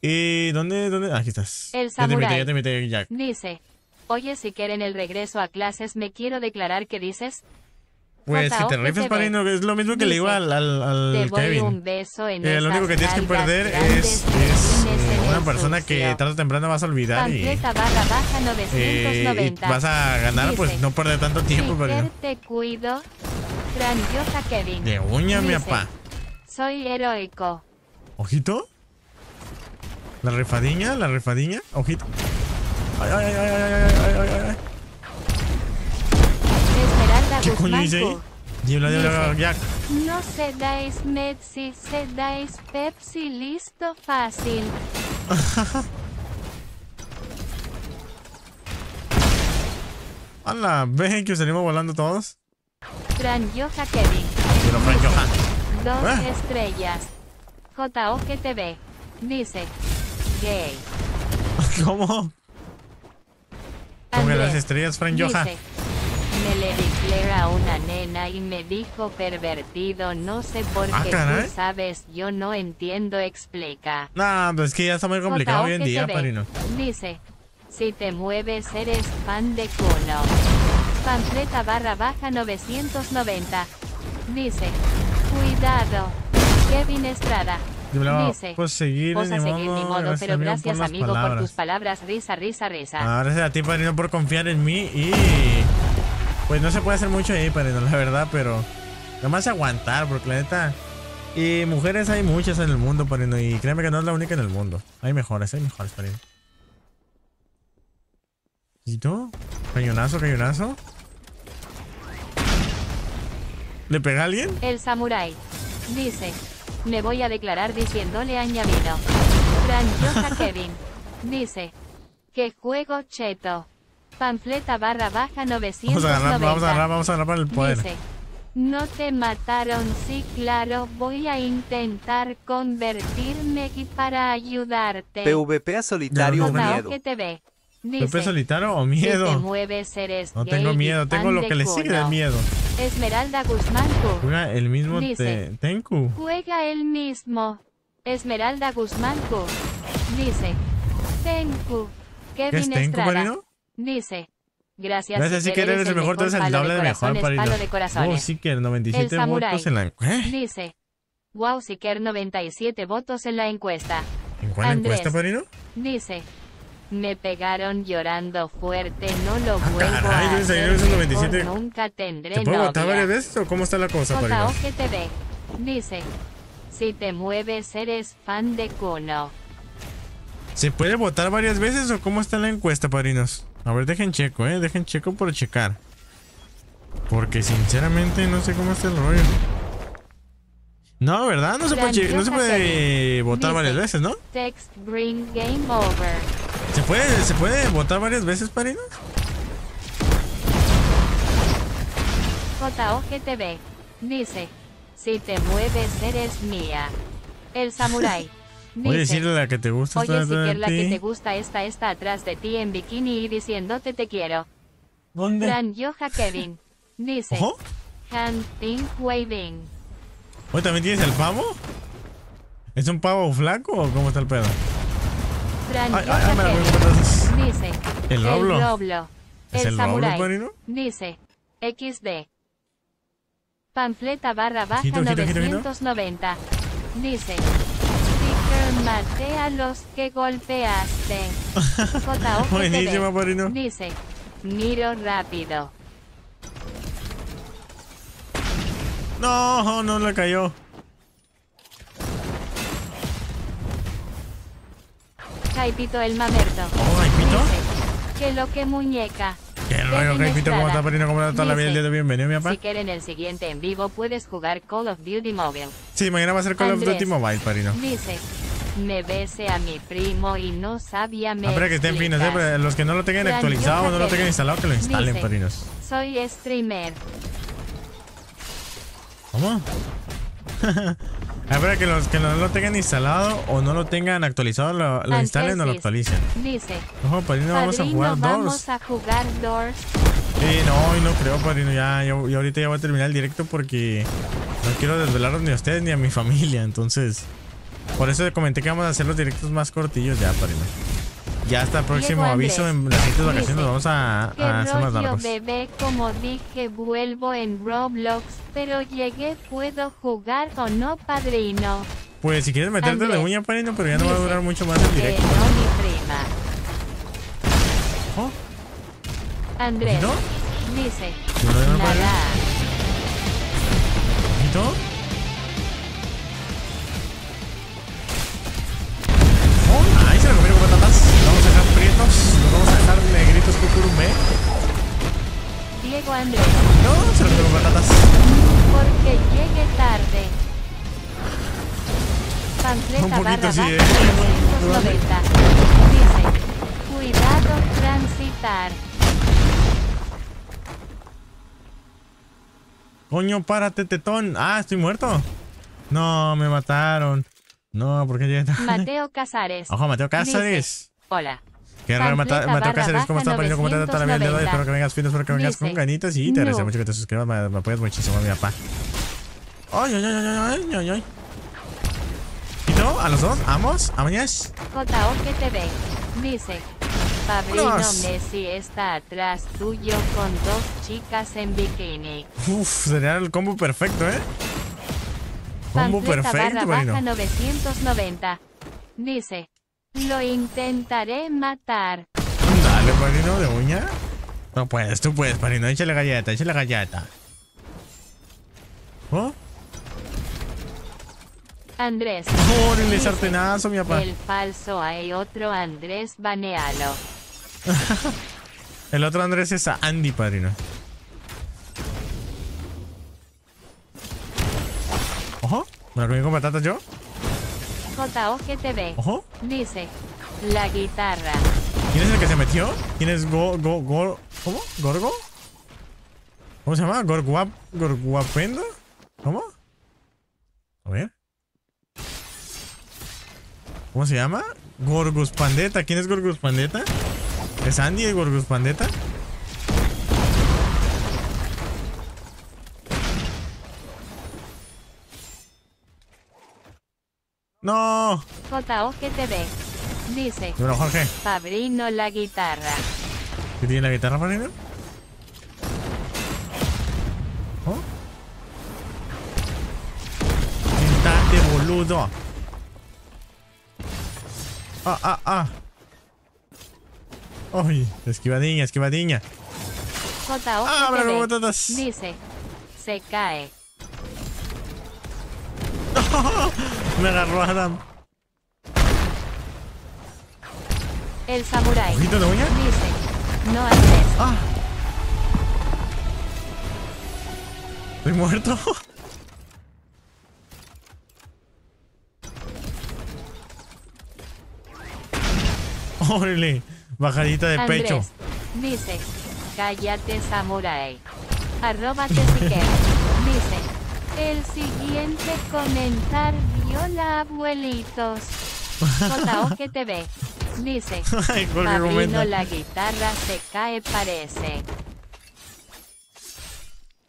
¿Y eh, ¿dónde, dónde? aquí estás. El samurai. Ya te metí, ya te Dice, oye, si quieren el regreso a clases, me quiero declarar que dices, pues si te rifes, para que es lo mismo que le digo al, al, al Kevin. Un beso en eh, lo único que tienes que perder es, una persona que tarde o temprano vas a olvidar y eh, vas a ganar, pues no perder tanto tiempo. Pero... te cuido, grandiosa Kevin. De uña, mi papá. Soy heroico. ¿Ojito? ¿La rifadiña? ¿La rifadiña? ¿Ojito? ay, ay, ay, ay, ay, ay. ay. ¿Qué dice No se da es Messi, se da es Pepsi, listo, fácil. ¡Hala! (laughs) ¿Ven que salimos volando todos? Fran Yoja Kevin. Pero Fran Dos ¿Eh? estrellas. JOGTV Dice. Gay. (laughs) ¿Cómo? Como las estrellas, Fran Yoja. Me le declara una nena y me dijo pervertido, no sé por ah, qué tú sabes, yo no entiendo, explica. No, pues es que ya está muy complicado hoy en día, Parino. Dice, si te mueves eres fan de cuno. Panfleta barra baja 990. Dice, cuidado, Kevin Estrada. Dice, pues seguir, seguir modo, modo, pero gracias amigo por, amigo por tus palabras, risa, risa, risa. Gracias a ti, Parino, por confiar en mí y... Pues no se puede hacer mucho ahí, pero la verdad, pero nada aguantar, porque la neta. Y mujeres hay muchas en el mundo, Parino. Y créeme que no es la única en el mundo. Hay mejores, hay mejores, Parino. ¿Y tú? Cañonazo, cañonazo. ¿Le pega a alguien? El samurái dice: Me voy a declarar diciéndole añadido. Franjosa (laughs) Kevin dice: Que juego cheto. Panfleta barra baja 900. Vamos a ganar, vamos a ganar, vamos a ganar para el poder. no te mataron, sí, claro, voy a intentar convertirme y para ayudarte. PvP a solitario miedo. te ¿PvP solitario o miedo? no tengo miedo, tengo lo que le sigue de miedo. Esmeralda Guzmán Juega el mismo dice, Tenku. Juega el mismo. Esmeralda Guzmán Dice, Tenku. Kevin ¿Qué es Dice. Gracias. Gracias, si quieres eres el mejor, tú eres el doble de, mejor, parino. Palo de Wow, 97 votos en la encuesta. ¿Eh? Dice. Wow, Seeker, 97 votos en la encuesta. ¿En cuál encuesta, Parino? Dice. Me pegaron llorando fuerte, no lo ah, vuelvo caray, a hacer, 97. nunca tendré ¿Te puedo novia. votar varias veces o cómo está la cosa, parino? Dice. Si te mueves, eres fan de Kuno. ¿Se puede votar varias veces o cómo está la encuesta, padrinos? A ver, dejen checo, eh. Dejen checo por checar. Porque sinceramente no sé cómo está el rollo. No, ¿verdad? No se puede, no se puede votar varias veces, ¿no? Text bring ¿Se puede, ¿Se puede votar varias veces, Parina? JOGTV dice: Si te mueves, eres mía. El samurai. (laughs) Voy a la que te gusta. Oye, si quieres la que te gusta, esta está atrás de ti en bikini y diciéndote te quiero. ¿Dónde? Fran Yoja Kevin. Dice. Hand Hunting Waving. ¿Oye, también tienes el pavo? ¿Es un pavo flaco o cómo está el pedo? Fran ay, Kevin. Nice. El roblo. El, ¿Es el, Roblo, samurai. dice. XD. Panfleta barra baja 990. Dice. Mate a los que golpeaste. (laughs) Buenísima, Parino. Dice, miro rápido. No, no la cayó. Caipito, el mamerto. Oh, Caipito ¡Qué lo que muñeca. Que loque, Caipito ¿cómo está Parino? ¿Cómo está la vida el día de bienvenido, mi papá? Si quieren el siguiente en vivo, puedes jugar Call of Duty Mobile. Sí, mañana va a ser Call of Duty Mobile, Parino. Dice, me besé a mi primo y no sabía me ah, Hombre, que estén finos, ¿eh? los que no lo tengan actualizado, o no lo tengan instalado, que lo instalen, parinos. Soy streamer. ¿Cómo? (laughs) Ahora que los que no lo tengan instalado o no lo tengan actualizado, lo, instalen o lo actualicen. Dice. Ojo, Padrino, vamos a jugar Doors. Sí, no, y no creo, Padrino. Ya, ahorita ya voy a terminar el directo porque no quiero desvelaros ni a ustedes ni a mi (laughs) familia. Entonces, por eso te comenté que vamos a hacer los directos más cortillos ya, padrino Ya hasta el próximo aviso en las siguientes vacaciones nos vamos a, hacer más largos. como vuelvo en Roblox, pero llegué, ¿puedo jugar no, padrino? Pues si quieres meterte de uña, padrino, pero ya no va a durar mucho más el directo. ¿Oh? Andrés ¿No? dice, ¿No? ¿No? Nos vamos a dejar negritos mes Diego Andrés. No, se lo tengo patatas. Porque llegue tarde. Panfleta Un barra eh. Dice, cuidado transitar. Coño, párate, tetón. Ah, estoy muerto. No, me mataron. No, porque llegué tarde. Mateo Casares. Ojo, Mateo Casares. Hola, que raro, me, toca hacer como estaba poniendo cómo te trata la vida Espero que vengas fines, espero que vengas con ganitas. Y te agradezco mucho que te suscribas, me, apoyas muchísimo, mi papá. Ay, ay, ay, ay, ay, ay. ¿Y tú? ¿A los dos? ¿Amos? ¿Amañas? Jotao que te Dice. Pablo Messi está atrás tuyo con dos chicas en bikini. Uf, sería el combo perfecto, ¿eh? Combo perfecto, Pablino. 990. Dice. Lo intentaré matar. Dale, padrino, de uña. No puedes, tú puedes, padrino. Échale galleta, échale galleta. ¿Oh? Andrés. el sartenazo, mi papá. El falso hay otro Andrés, banealo. (laughs) el otro Andrés es a Andy, padrino. Ojo, me lo comí con patatas yo. JOGTV. Ojo. Dice, la guitarra. ¿Quién es el que se metió? ¿Quién es Go... ¿Cómo? ¿Gorgo? ¿Cómo se llama? ¿Gorguap... Gorguapendo? ¿Cómo? A ver. ¿Cómo se llama? Gorgus Pandeta. ¿Quién es Gorgus Pandeta? ¿Es Andy el Gorgus Pandeta? No. JOGTV. Dice. Bueno, Jorge. Fabrino la guitarra. ¿Qué tiene la guitarra, Fabrino? ¿Oh? de boludo. Ah, ah, ah. Uy, esquivadiña, esquivadiña. JOGTV. Dice. Se cae. (laughs) Me agarró Adam. El samurái. lo de uña? Dice, no haces. Ah. ¿Estoy muerto? (laughs) Órale, bajadita de pecho. Dice, cállate samurái. Arroba quieres (laughs) Dice, el siguiente comentar viola abuelitos. que Dice, (laughs) Ay, la guitarra se cae parece.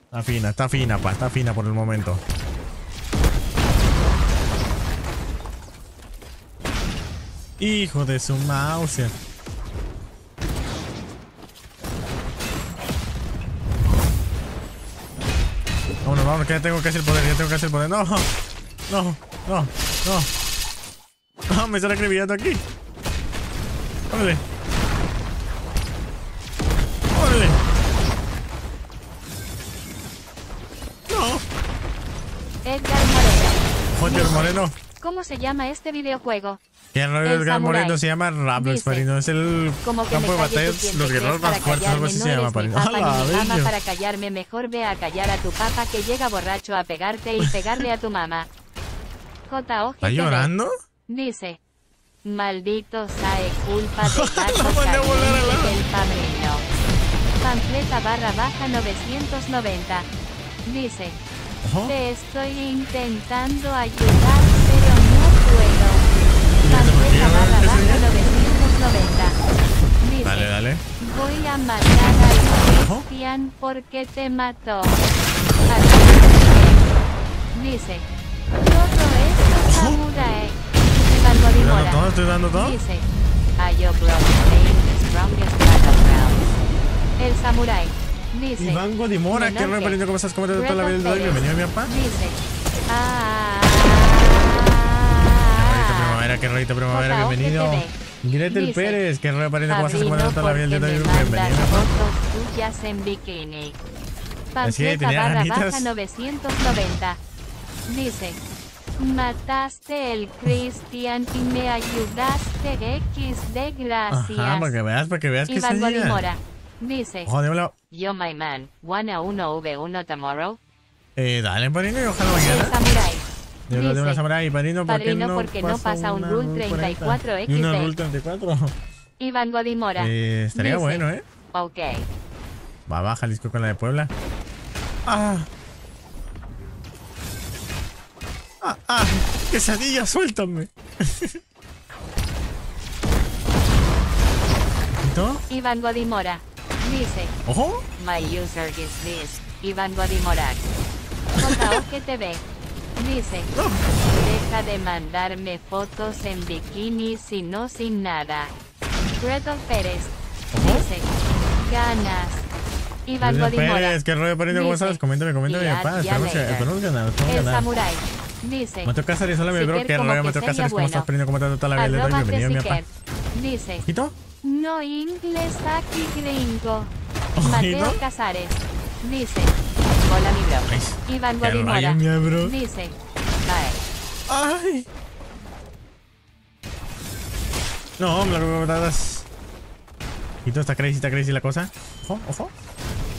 Está fina, está fina, pa, está fina por el momento. Hijo de su mouse. Vamos, vamos. que ya tengo hacer el poder, ya tengo hacer el poder. No, no, no, no. No, ah, me sale acribillando aquí. Órale. Órale. No. el Moreno. Joder, Moreno. ¿Cómo se llama este videojuego? Ya no el gran se llama Rablox, Parino. Es el como que campo de batallas, los guerreros más fuertes, algo así se llama, Parino. para callarme, mejor ve a callar a tu papá que llega borracho a pegarte y pegarle a tu mamá. J.O. ¿Está llorando? Dice, maldito sae culpa de (laughs) volar del padrino. Pampleta barra baja 990. Dice, te estoy intentando ayudar, pero suelo. dale, dale. Voy a matar al Cristian porque te mató. Dice, todo esto samurai. Estoy Dice, El samurai. Dice, Iván Godimora, que no me estás cómo estás cometiendo toda la vida Bienvenido mi papá. Dice, ah primavera, qué rarito primavera, Jota, bienvenido. Gretel Dice, Pérez, que rollo parece como se acomodado toda la piel de David Bienvenido. fotos es, en bikini. Pampleta barra baja 990. Dice, mataste el Cristian y me ayudaste X de gracias. Ah, para que veas, para que veas que Iván Limora Dice, Jódemelo. Oh, yo my man, wanna uno v 1 tomorrow. Eh, dale, Marino, y ojalá mañana. De una, de una samurai, padrino, ¿por padrino no porque no pasa un Rule 34 x un Rule 34? Iván Godimora. Eh, estaría bueno, ¿eh? Ok. Va, va, Jalisco con la de Puebla. ¡Ah! ¡Ah, ah! ¡Quesadilla, suéltame! ¿Tú? Iván Godimora. Dice. ¡Ojo! My user is this. Iván Godimora. ve Dice, deja de mandarme fotos en bikini si no sin nada. Gretel Pérez. Dice, ganas. Iván Godimora. ¿Qué rollo, parido? ¿Cómo estás? Coméntame, coméntame. Paz, esperamos ganar, El Samurai. Dice. Mateo Cáceres, hola, mi bro. ¿Qué rollo, Mateo Casares. ¿Cómo estás, aprendiendo? ¿Cómo estás toda la vida? Le doy bienvenido a mi papá. Dice. ¿Ojito? No inglés aquí gringo. Mateo Casares. Dice. Hola, mi bro. Iván Dice. Bye. Ay. No, hombre, verdad. Y todo está crazy, está crazy la cosa. Ojo, ojo.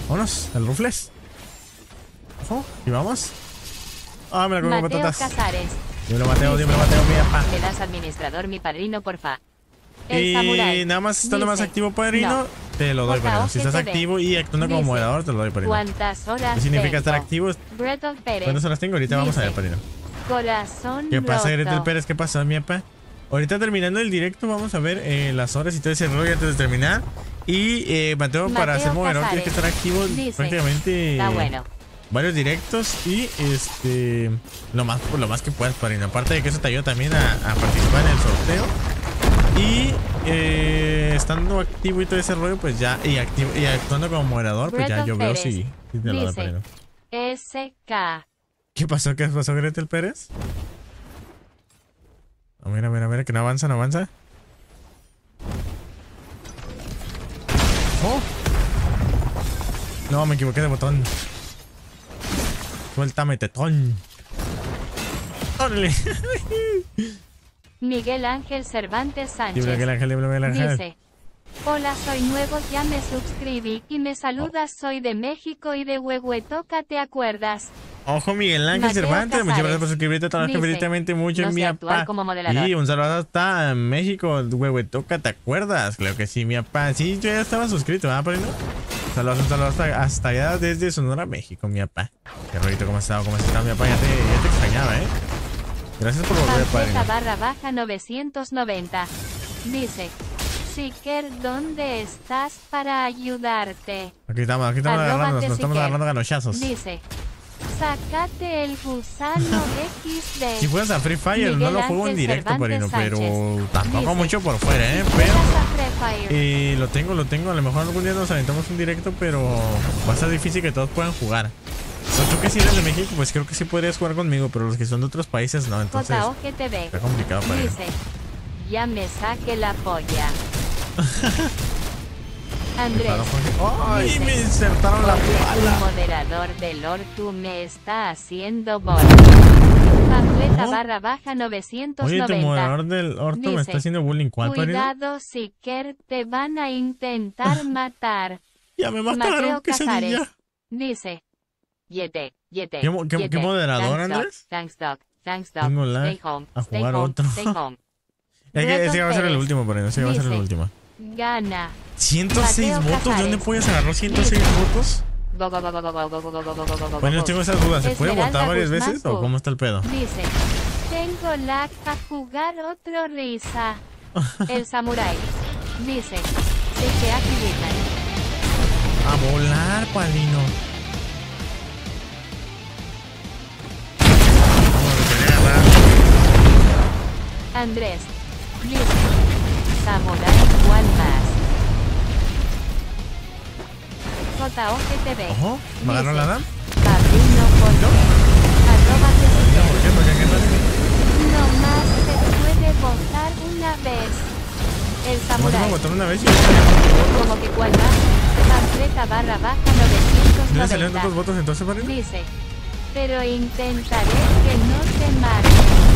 Vámonos, al rufles. Ojo, y vamos. Ah, me la comí patatas. Casares. Yo lo mateo, yo me lo mateo, mira, pa. Me das administrador, mi padrino, porfa y nada más estando más activo, padrino, te lo doy, padrino. Si estás activo y actuando como moderador, te lo doy, padrino. ¿Cuántas horas ¿Qué significa estar activo? ¿Cuántas horas tengo? Ahorita vamos a ver, padrino. Corazón ¿Qué pasa, Gretel Pérez? ¿Qué pasa, mi apa? Ahorita terminando el directo, vamos a ver eh, las horas y todo ese rollo antes de terminar. Y eh, Mateo, para ser moderador tienes que estar activo prácticamente bueno. varios directos y este lo más lo más que puedas, padrino. Aparte de que eso te ayuda también a participar en el sorteo. Y eh, estando activo y todo ese rollo, pues ya. Y, activo, y actuando como moderador, pues ya yo veo si, SK. ¿Qué pasó? ¿Qué pasó, Gretel Pérez? Oh, mira, mira, mira, que no avanza, no avanza. Oh. No, me equivoqué de botón. Suéltame, tetón. ¡Órale! (laughs) Miguel Ángel Cervantes Sánchez. Dice, hola, soy nuevo, ya me suscribí y me saludas, soy de México y de Huehuetoca, ¿te acuerdas? Ojo, Miguel Ángel Cervantes, muchas gracias por suscribirte, agradezco infinitamente mucho en mi papá. Y un saludo hasta México, Huehuetoca, ¿te acuerdas? Creo que sí, mi papá. Sí, yo ya estaba suscrito, ¿verdad, por no? Saludos, un saludo hasta, allá desde Sonora, México, mi papá. Qué rolito, ¿cómo has estado? ¿Cómo has estado, mi papá? ya te extrañaba, ¿eh? Gracias por volver, padre. barra baja 990. Dice, Siker, ¿dónde estás para ayudarte? Aquí estamos, aquí estamos Arróbate agarrando, nos estamos agarrando ganochazos. Dice, Sácate el gusano (laughs) XD. Si fueras a Free Fire, no lo juego en directo, Perino, pero tampoco Dice, mucho por fuera, ¿eh? Pero. Y lo tengo, lo tengo. A lo mejor algún día nos aventamos un directo, pero va a ser difícil que todos puedan jugar. O sea, tú que si eres de México, pues creo que sí podrías jugar conmigo, pero los que son de otros países no, entonces. que Está complicado para Dice, ya me saque la polla. (laughs) Andrés. ¡Ay! me insertaron la El moderador del Ortu me está haciendo bullying. Atleta barra baja 990. Oye, tu moderador del Ortu me está haciendo bullying. Cuidado, si quer te van a intentar (laughs) matar. ya me mataron, Mateo ¿qué Dice, ¿Qué, moderador, Andrés? Tengo la a jugar otro. Este ese va a ser el último, por ahí. Ese va a ser el último. Gana. 106 votos. ¿De dónde puedes agarrar 106 votos? Bueno, tengo esas dudas. ¿Se puede votar varias veces o cómo está el pedo? Dice, tengo lag a jugar otro risa. El samurai. Dice, se te A volar, palino Andrés. Chris. Samurai Juan Más. JOGTV. Ojo, ¿me ganó la dan? Pablino Polo. Arroba ¿Por qué? ¿Por qué? ¿Qué pasa? Nomás se puede votar una vez. El samurai. ¿Cómo votar una vez? Como que cuál más. barra baja 990. ¿No le salieron tantos votos entonces, Marina? Dice. Pero intentaré que no se marque.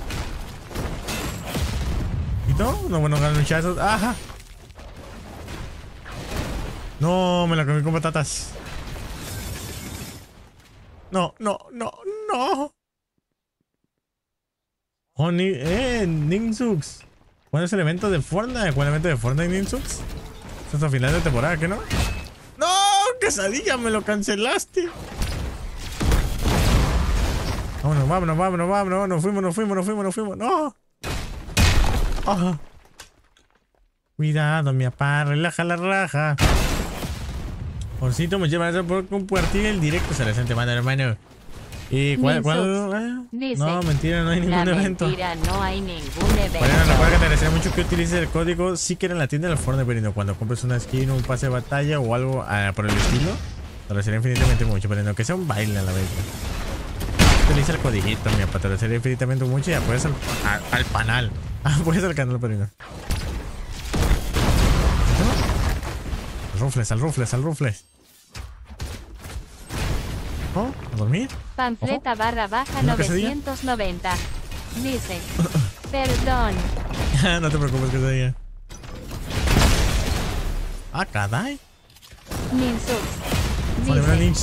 No, bueno, ganchazos. ¡Ajá! No, me la comí con patatas. No, no, no, no. Oh, ni eh, Ninsux ¿Cuál es el evento de Fortnite? ¿Cuál es el evento de Fortnite, Esto Es a final de temporada, ¿qué no? ¡No! salida! ¡Me lo cancelaste! Vámonos, vámonos, vámonos, vámonos. Nos fuimos, nos fuimos, nos fuimos, nos fuimos. ¡No! Cuidado, mi papá, relaja la raja. Porcito, me lleva a por compartir el directo. Se reciente, mano, hermano. ¿Y cuál? cuál ah? No, mentira, no hay ningún evento. Mentira, no hay ningún evento. Bueno, recuerda que te agradecería mucho que utilices el código si quieres en la tienda del Fortnite, pero cuando compres una skin, un pase de batalla o algo ah, por el estilo, te agradecería infinitamente mucho, pero que sea un baile a la vez. Utiliza el codiguito, mi papá, te agradecería infinitamente mucho y apoyas al panal. (laughs) Ah, puedes el canal padrino. Al Rufles, al Rufles, al Rufles. ¿Oh? ¿A dormir? Panfleta barra baja 990. Dice. (laughs) Perdón. Ah, no te preocupes que te diga. Ah, caray. Ninsux.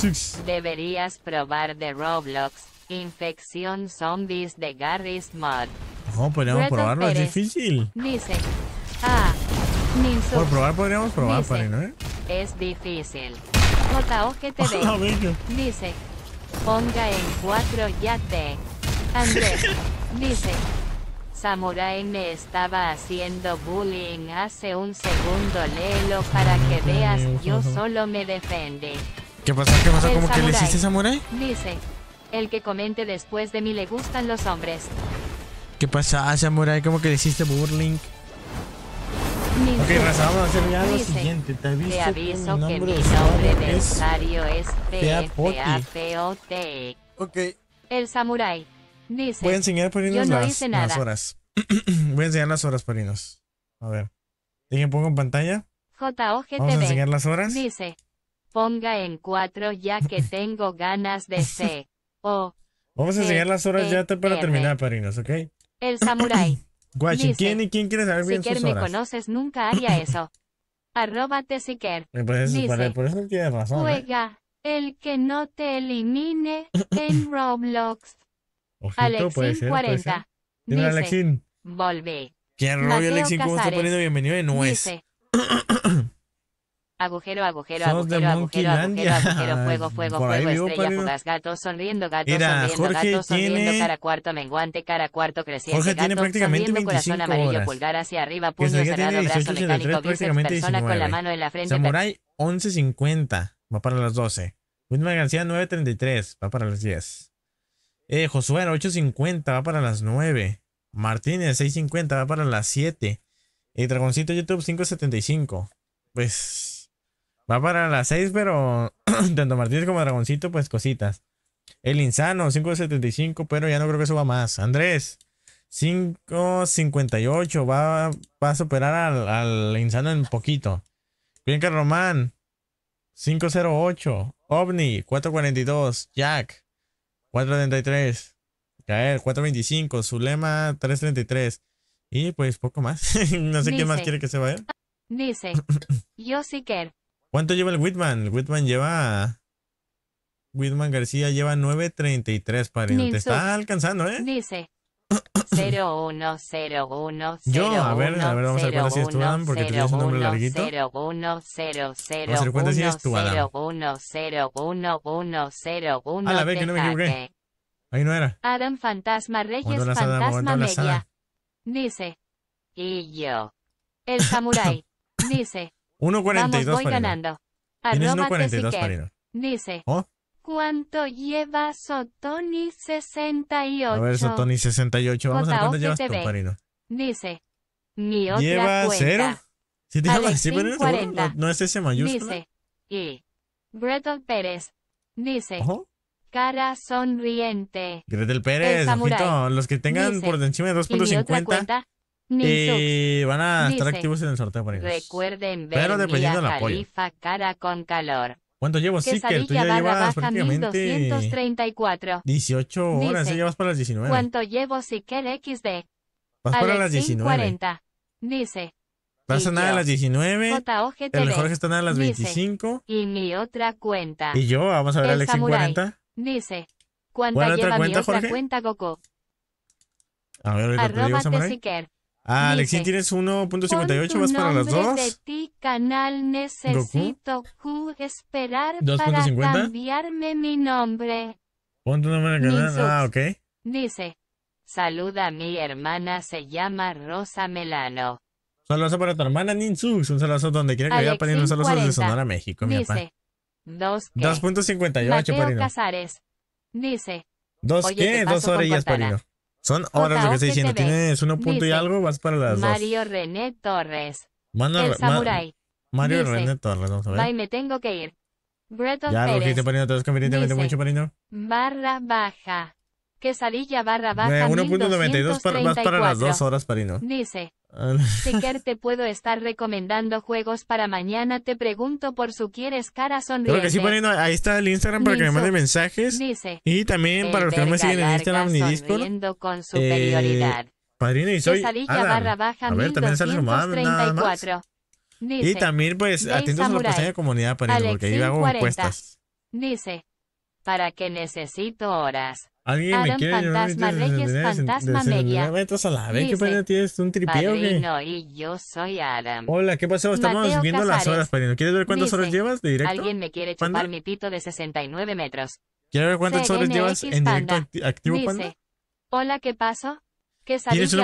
Dice, Deberías probar de Roblox. Infección Zombies de Gary mod No, podríamos probarlo, es difícil. Dice. Ah, Por probar podríamos probar, Dice, j ¿no? Es difícil. JOGTV. (laughs) Ah, dice. Ponga en 4 yate. Andrés. (laughs) dice. Samurai me estaba haciendo bullying hace un segundo. Léelo para ah, que veas. Yo solo me defende. ¿Qué pasa? ¿Qué pasa? ¿Cómo que le hiciste Samurai? Dice. El que comente después de mí le gustan los hombres. ¿Qué pasa, Samurai? ¿Cómo que le hiciste burling? ok, raza, vamos a hacer ya lo siguiente. Te aviso, aviso que, mi nombre de usuario es PFAPOTE. Ok. El Samurai. Dice. Voy a enseñar por las, horas. (clears throat) Voy a enseñar las horas porinos. A ver. Dejen pongo en pantalla. JOGTV. Vamos a enseñar las horas. Dice. Ponga en cuatro ya que tengo ganas de (laughs) C. Oh, Vamos a enseñar las horas eh, ya para eh, terminar, eh, Parinos, ¿ok? El samurái. (coughs) Guachi, ¿quién y quién quiere saber bien sus horas? Si me conoces, nunca (coughs) haría eso. Arróbate te Pues Dice, por eso tiene razón. Juega, el que no te elimine (coughs) en Roblox. Ojito, 40. Dime, Dice, Alexin. Volví. ¿Quién rollo, Alexin? ¿Cómo está poniendo bienvenido de nuez? Dice, Agujero, agujero, agujero, agujero, agujero, agujero, agujero, fuego, (laughs) fuego, fuego, estrella, fugaz, gato, sonriendo, gato, sonriendo, gato, sonriendo, tiene... cara cuarto, menguante, cara cuarto, creciente, gato, tiene prácticamente sonriendo, corazón amarillo, pulgar hacia arriba, puño cerrado, brazo 83, mecánico, bíceps, persona 19. con la mano en la frente. Samurai, 11.50, va para las 12. Wilma García, 9.33, va para las 10. Eh, Josué, 8.50, va para las 9. Martínez, 6.50, va para las 7. Y eh, Dragoncito YouTube, 5.75. Pues Va para las 6, pero (clears throat) tanto Martínez como Dragoncito, pues cositas. El Insano, 5.75, pero ya no creo que suba más. Andrés, 5.58, va, va a superar al, Insano en poquito. Bien, Román, 5.08. OVNI, 4.42. Jack, 4.33. Caer, 4.25. Zulema, 3.33. Y pues poco más. (laughs) no sé qué más quiere que se vaya. Dice, (clears throat) yo sí quiero. ¿Cuánto lleva el Whitman? El Whitman lleva. Whitman García lleva 9.33, para Te está alcanzando, ¿eh? Dice. 010101. (coughs) Yo, a ver, a ver, vamos a ver cuenta si es tu Adam, porque tú tienes un nombre larguito. Vamos a ver cuenta si es tu Adam. A la vez que no me equivoqué. Ahí no era. Adam Fantasma Reyes Fantasma Media. Dice. Y yo. El Samurai. (laughs) Dice. 1.42 Vamos, Tienes 1.42 Dice. ¿Oh? ¿Cuánto lleva Sotoni 68? A ver, Sotoni 68. Vamos a ver cuánto llevas tú, Farina. Dice. Mi otra ¿Lleva cuenta. cero? Si te llamas así, pero no, es ese mayúsculo. Dice. Y. Gretel Pérez. Dice. ¿Oh? Cara sonriente. Gretel Pérez, los que tengan por encima de 2.50 y van a estar activos en el sorteo, por Recuerden ver Pero dependiendo de la cara con calor. ¿Cuánto llevo? Sí, tú ya llevas prácticamente 18 horas, Dice, ya vas para las 19. ¿Cuánto llevo Siker XD? Vas Alex para las 19. 40. Dice. Vas a nada a las 19. JOGTV. El Jorge está nada a las 25. Y mi otra cuenta. Y yo, vamos a ver el Alex en 40. Dice. ¿Cuánto lleva mi otra cuenta Goku? A ver, ahorita te digo, Samurai. Ah, Alexín, tienes 1.58, vas para las dos. necesito esperar para cambiarme mi nombre. Pon tu nombre canal, ah, ok. Dice, saluda a mi hermana, se llama Rosa Melano. Saludos para tu hermana Ninsux, un saludo donde quiera que vaya poniendo un saludo de Sonora, México, mi papá. 2.58, Casares. Dice, ¿Dos qué? Dos orillas, Parino. Son horas lo que estoy diciendo. Tienes uno punto y algo, vas para las Mario René Torres. el Samurai. Mario René Torres, vamos a ver. Bye, me tengo que ir. Breton ya lo que estoy poniendo todo convenientemente mucho, Parino. Barra baja quesadilla barra baja. 1.92 más para las dos horas, Parino. Dice. Ah, Sequer (laughs) te puedo estar recomendando juegos para mañana. Te pregunto por su quieres cara sonriente. Creo que sí, Parino, ahí está el Instagram para que me mande mensajes. Dice. Y también para los que no me siguen en Instagram ni Discord. con superioridad. Eh, padrino, y soy. Adam. barra baja. A ver, también sale su Dice, y también, pues, atentos a la pestaña de comunidad, Parino, porque ahí hago 40. encuestas. Dice. Para que necesito horas. Alguien me quiere Fantasma llamar Reyes de Fantasma Media. Metas a la vez, ¿qué pena tienes? ¿Un tripeo ¿qué? y yo soy Adam. Hola, ¿qué pasó? Estamos Mateo viendo Casares. las horas, padrino. ¿Quieres ver cuántas Dice, horas llevas de directo? Alguien me quiere chupar ¿Panda? mi pito de 69 metros. ¿Quieres ver cuántas CNX horas llevas en directo acti activo, Dice, Panda? Hola, ¿qué pasó? ¿Qué salió Tienes un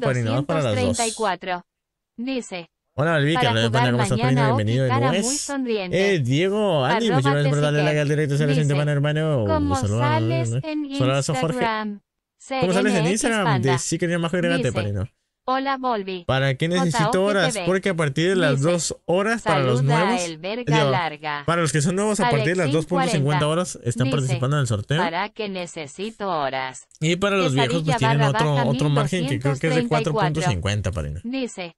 padrino, para las dos. Dice, Hola, Volvi, que a poner hermosos Bienvenido de nuevo. Eh, Diego, Andy, muchas gracias por darle like al directo. Se siente mal, hermano. Como sales en Instagram. ¿Cómo sales en Instagram? De sí quería más agregante, Palino. Hola, Volvi. ¿Para qué necesito horas? Porque a partir de las 2 horas para los nuevos. Para los que son nuevos, a partir de las 2.50 horas están participando en el sorteo. ¿Para qué necesito horas? Y para los viejos, pues tienen otro, otro margen que creo que es de 4.50, Palino. Dice.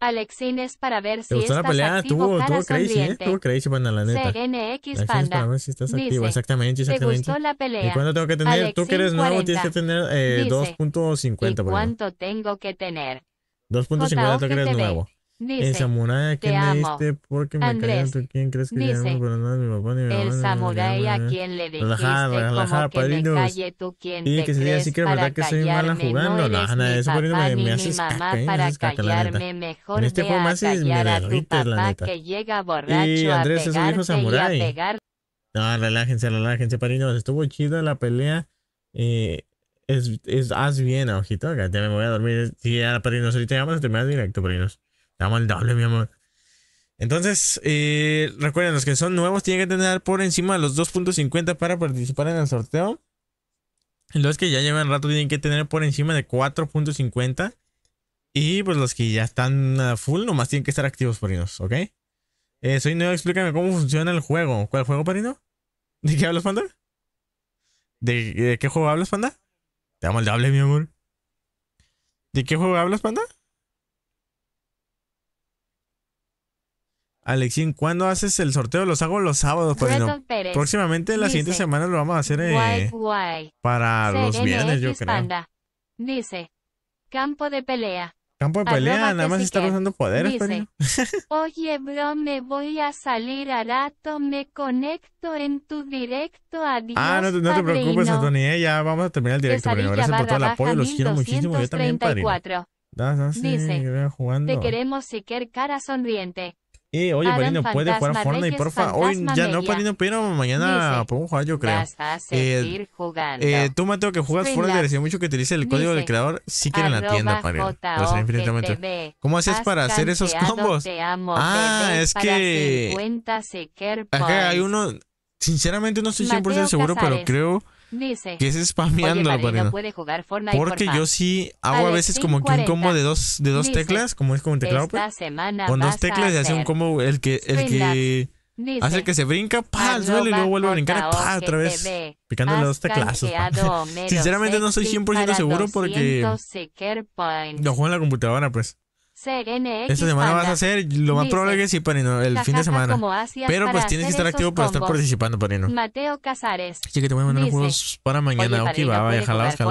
Alexine es para ver si estás pelea? activo tuvo, tuvo crazy, Eh, tuvo crazy, panda, pues, la neta. CNX Panda. Para ver si estás dice, activo, exactamente, exactamente. ¿Te gustó la pelea? ¿Y cuánto tengo que tener? Tú que eres nuevo tienes que tener eh, 2.50. ¿Y cuánto tengo que tener? 2.50 tú que eres nuevo. Dice, el samurái a quien le diste porque me cayó tú quién crees que dice, le pero no es mi papá ni mi mamá. El samurái a ¿eh? quien le dijiste relajada, relajada, como que me calle tú quien te que crees así que verdad que soy mala jugando. No eres mi eso papá me, ni me haces mamá ¿eh? para callarme mejor en este juego me haces a tu papá que llega borracho y Andrés es un hijo samurái. No, relájense, relájense, parinos. Estuvo chida la pelea. Eh, es, es, haz bien, ojito, que me voy a dormir. Si ya, parinos, ahorita vamos a terminar directo, parinos. Te amo el doble, mi amor. Entonces, eh, recuerden, los que son nuevos tienen que tener por encima de los 2.50 para participar en el sorteo. Los que ya llevan rato tienen que tener por encima de 4.50. Y pues los que ya están full, nomás tienen que estar activos, parinos, ¿ok? Eh, soy nuevo, explícame cómo funciona el juego. ¿Cuál juego, parino? ¿De qué hablas, panda? ¿De, de qué juego hablas, panda? Te amo el doble, mi amor. ¿De qué juego hablas, panda? Alexín, ¿cuándo haces el sorteo? Los hago los sábados, padrino. Próximamente, la siguiente semana lo vamos a hacer eh, para los viernes, yo creo. Dice, campo de pelea. Campo de pelea, nada más está usando poderes, dice, (laughs) Oye, bro, me voy a salir a rato, me conecto en tu directo, adiós, Ah, no, no te preocupes, Antonio, eh, ya vamos a terminar el directo, pero Gracias por todo el apoyo, los quiero muchísimo, yo también, padrino. dice, te queremos, Siquer, cara sonriente. Eh, oye, Palino, ¿puede jugar Fortnite, porfa? Hoy ya no, Palino, pero mañana podemos jugar, yo creo. eh, jugando. eh, tú, Mateo, que juegas Fortnite, decía mucho que utilice el código del creador. Sí que en la tienda, Palino. Infinitamente. ¿Cómo haces para hacer esos combos? ah, es que... Acá hay uno... Sinceramente no estoy 100% seguro, pero creo Dice, que es spameando, Porque yo sí hago a veces como que un combo de dos, de dos teclas, como es como un teclado, pues. con dos teclas y hace un combo el que, el que hace que se brinca, pa, al suelo y luego vuelve a brincar, pa, otra vez, picándole dos teclas (laughs) Sinceramente no soy 100% seguro porque lo juego en la computadora, pues. Esta semana vas a hacer lo más probable que sí, Panino, el fin de semana. Pero pues tienes que estar activo para estar participando, Panino. Mateo Casares. Así que te voy a mandar los juegos para mañana. ok, va, vaya, Jalabas ¿quién,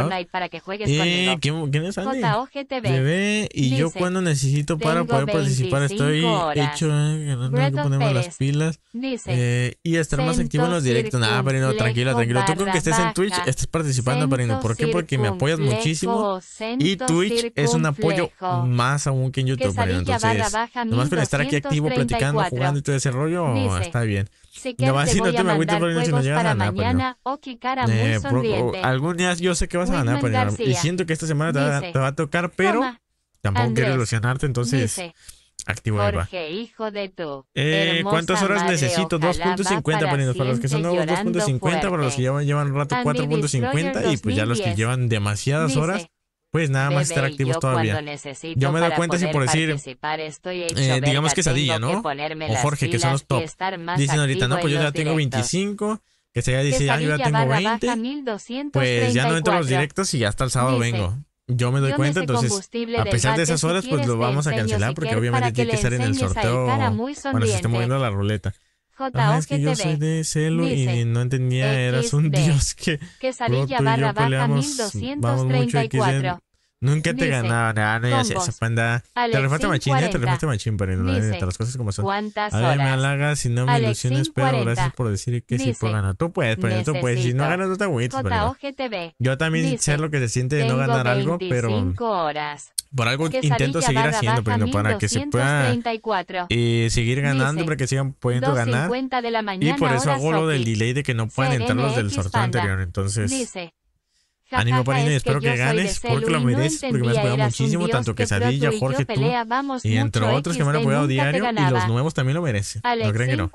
es Andy? TV. Y yo cuando necesito para poder participar estoy hecho, eh, no tengo que ponerme las pilas. Eh, y estar más activo en los directos. Nada, Panino, Tranquila, tranquilo. Tú con que estés en Twitch, estés participando, Panino. ¿Por qué? Porque me apoyas muchísimo. Y Twitch es un apoyo más aún que en YouTube. María, entonces, nomás para estar aquí activo, platicando, jugando y todo ese rollo, está bien. No nomás si no te me por mandar si no llegas a nada, pero no. eh, oh, Algún yo sé que vas a ganar, pero y siento que esta semana te, va, a tocar, pero tampoco quiero ilusionarte, entonces... Activo Jorge, hijo eh, ¿Cuántas horas necesito? 2.50 para, para los que son nuevos, 2.50 para los que llevan, llevan un rato, 4.50 y pues ya los que llevan demasiadas horas pues nada más estar activos todavía. Yo me doy cuenta si por decir, eh, digamos que Sadilla, ¿no? o Jorge, que son los top. Dicen ahorita, no, pues yo ya tengo 25, que Sadilla dice, ya ah, yo ya tengo 20. Pues ya no entro a los directos y ya hasta el sábado vengo. Yo me doy cuenta, entonces, a pesar de esas horas, pues lo vamos a cancelar porque obviamente tiene que estar en el sorteo cuando se esté moviendo la ruleta. Ajá, es que yo soy de celo y no entendía, eras un dios que... que Quesadilla barra baja 1234. Nunca te ganaba, no, ah, no, ya se esa panda. Te ¿eh? te a machín, te a machín, para Dice, las cosas como son. ¿Cuántas a ver, me halagas si no me ilusiones, pero gracias por decir que sí puedo ganar. Tú puedes, pero tú puedes. Si no ganas, no te agüites, Yo también sé lo que se siente de no ganar algo, pero. Por algo intento seguir haciendo, pero para que se pueda Y seguir ganando, para que sigan pudiendo ganar. y por eso hago lo del delay de que no puedan entrar los del sorteo anterior. Entonces. Ánimo y espero que, ganes porque lo mereces, porque me has apoyado muchísimo, tanto Quesadilla, Jorge, tú y entre otros que me han apoyado diario y los nuevos también lo merecen. ¿No creen que no?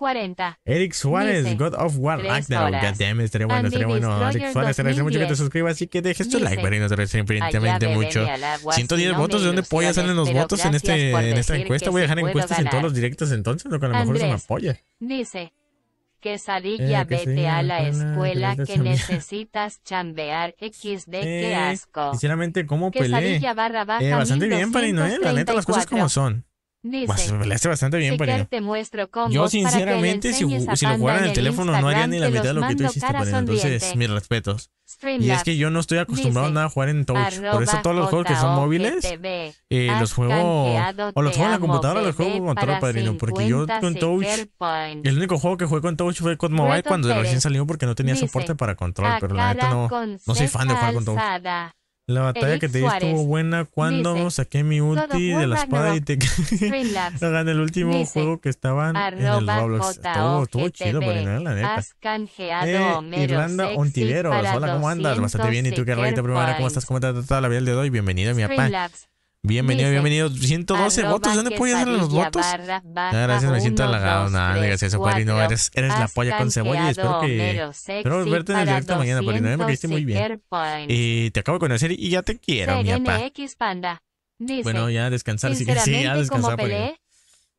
Eric Suárez, God of War, damn goddammit, estaría bueno, estaría bueno. Eric Suárez, te mucho que te suscribas y que dejes tu like, Marino, te agradezco infinitamente mucho. 110 votos, ¿de dónde polla salen los votos en, este, en esta encuesta? Voy a dejar encuestas en todos los directos entonces, lo que a lo mejor se me apoya. Dice. Quesadilla, eh, vete a la escuela que, necesitas chambear. XD, eh, qué asco. Sinceramente, ¿cómo quesadilla peleé? Quesadilla barra baja. Eh, bastante 1234. bien, palino, ¿eh? La neta, las cosas como son. Dice, hace bastante bien, cómo, Yo, sinceramente, si, si lo jugara en el teléfono, Instagram no haría ni la mitad de lo que tú hiciste, Entonces, mis respetos. Y es que yo no estoy acostumbrado a nada a jugar en touch. Por eso todos los juegos que son móviles, eh, eh, los juego o los juego en la computadora los juego con control padrino. Porque yo con touch, el único juego que jugué con touch fue con mobile cuando recién salió porque no tenía soporte para control. Pero la neta no, no soy fan de jugar con touch. La batalla que te di estuvo buena cuando saqué mi ulti de la espada y te (laughs) en el último juego que estaban en el Roblox. estuvo chido por la neta. Has canjeado eh, Irlanda Ontiveros, hola, ¿cómo andas? Bastante bien. ¿Y tú, Carlita primera? ¿Cómo estás? ¿Cómo te ha la vida el día de hoy? Bienvenido, mi papá. Bienvenido, bienvenido. 112 votos. ¿Dónde podías hacer los votos? Ah, gracias, me siento halagado. Nada, gracias, Padrino. Eres, eres la polla con cebolla. Y espero verte en el directo mañana, Padrino. Me caíste muy bien. Y te acabo de conocer y ya te quiero, mi papá. Bueno, ya descansar. Sí, ya descansar, Pelé,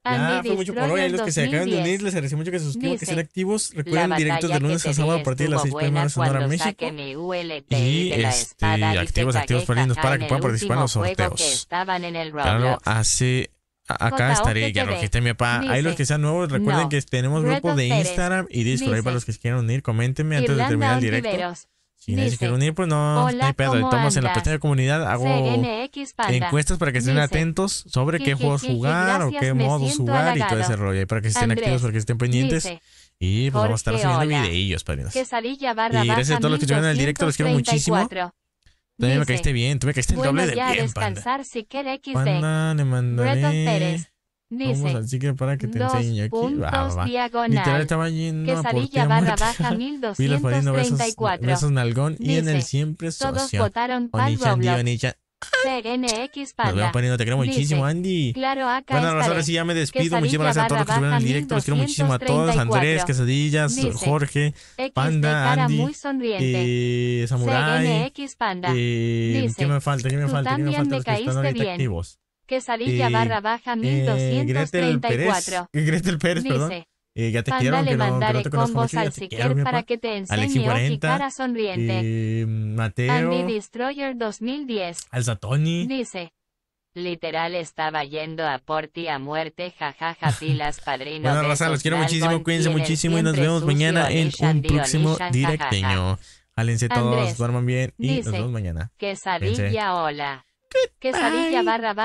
Ah, ya, fue mucho por hoy. Hay los que se acaban de unir, les agradecemos mucho que se suscriban, que sean activos. Recuerden directos de lunes a sábado a partir de las 6 pm Sonora, México. Y este, activos, activos, para que puedan participar en los sorteos. Claro, hace Acá estaré, ya lo mi papá. Ahí los que sean nuevos, recuerden que tenemos grupo de Instagram y Discord. Ahí para los que se quieran unir, coméntenme antes de terminar el directo y se quiere unir, pues no, no hay pedo. Estamos en la pestaña de comunidad, hago encuestas para que estén atentos sobre qué juegos jugar o qué modos jugar y todo ese rollo. Para que estén activos, para que estén pendientes. y pues vamos a estar haciendo videillos, padrinos. Y gracias a todos los que estuvieron en el directo, los quiero muchísimo. También me caíste bien, tú me caíste el doble de bien, panda. Panda, le mandaré... Vamos, así que para que te enseñe aquí. Vamos, va, va. Literal estaba yendo quesadilla barra baja 1234. (laughs) Besos, besos nalgón y en el siempre socio. Todos votaron Onichan, Onichan. CNX Panda. te quiero muchísimo, Andy. Claro, acá Bueno, ahora sí ya me despido. Muchísimas gracias a todos los que estuvieron en el directo. Los quiero muchísimo a todos. Andrés, Quesadillas, Jorge, Panda, Andy, eh, Samurai. CNX Panda. Eh, ¿Qué me falta? ¿Qué me falta? ¿Qué me falta? Los que están ahorita activos quesadilla eh, barra baja 1234. Eh, Gretel Pérez, eh, Gretel Pérez perdón. ya te quiero, pero no, que no te conozco mucho, ya para que te enseñe sonriente. Mateo. Andy Destroyer 2010. Alzatoni. Dice. Literal estaba yendo a por ti a muerte, jajaja, pilas, (laughs) padrinas. bueno, raza, los quiero muchísimo, cuídense muchísimo y nos vemos mañana en un próximo directeño. Álense todos, duerman bien y nos vemos mañana. Quesadilla, hola. Quesadilla barra baja.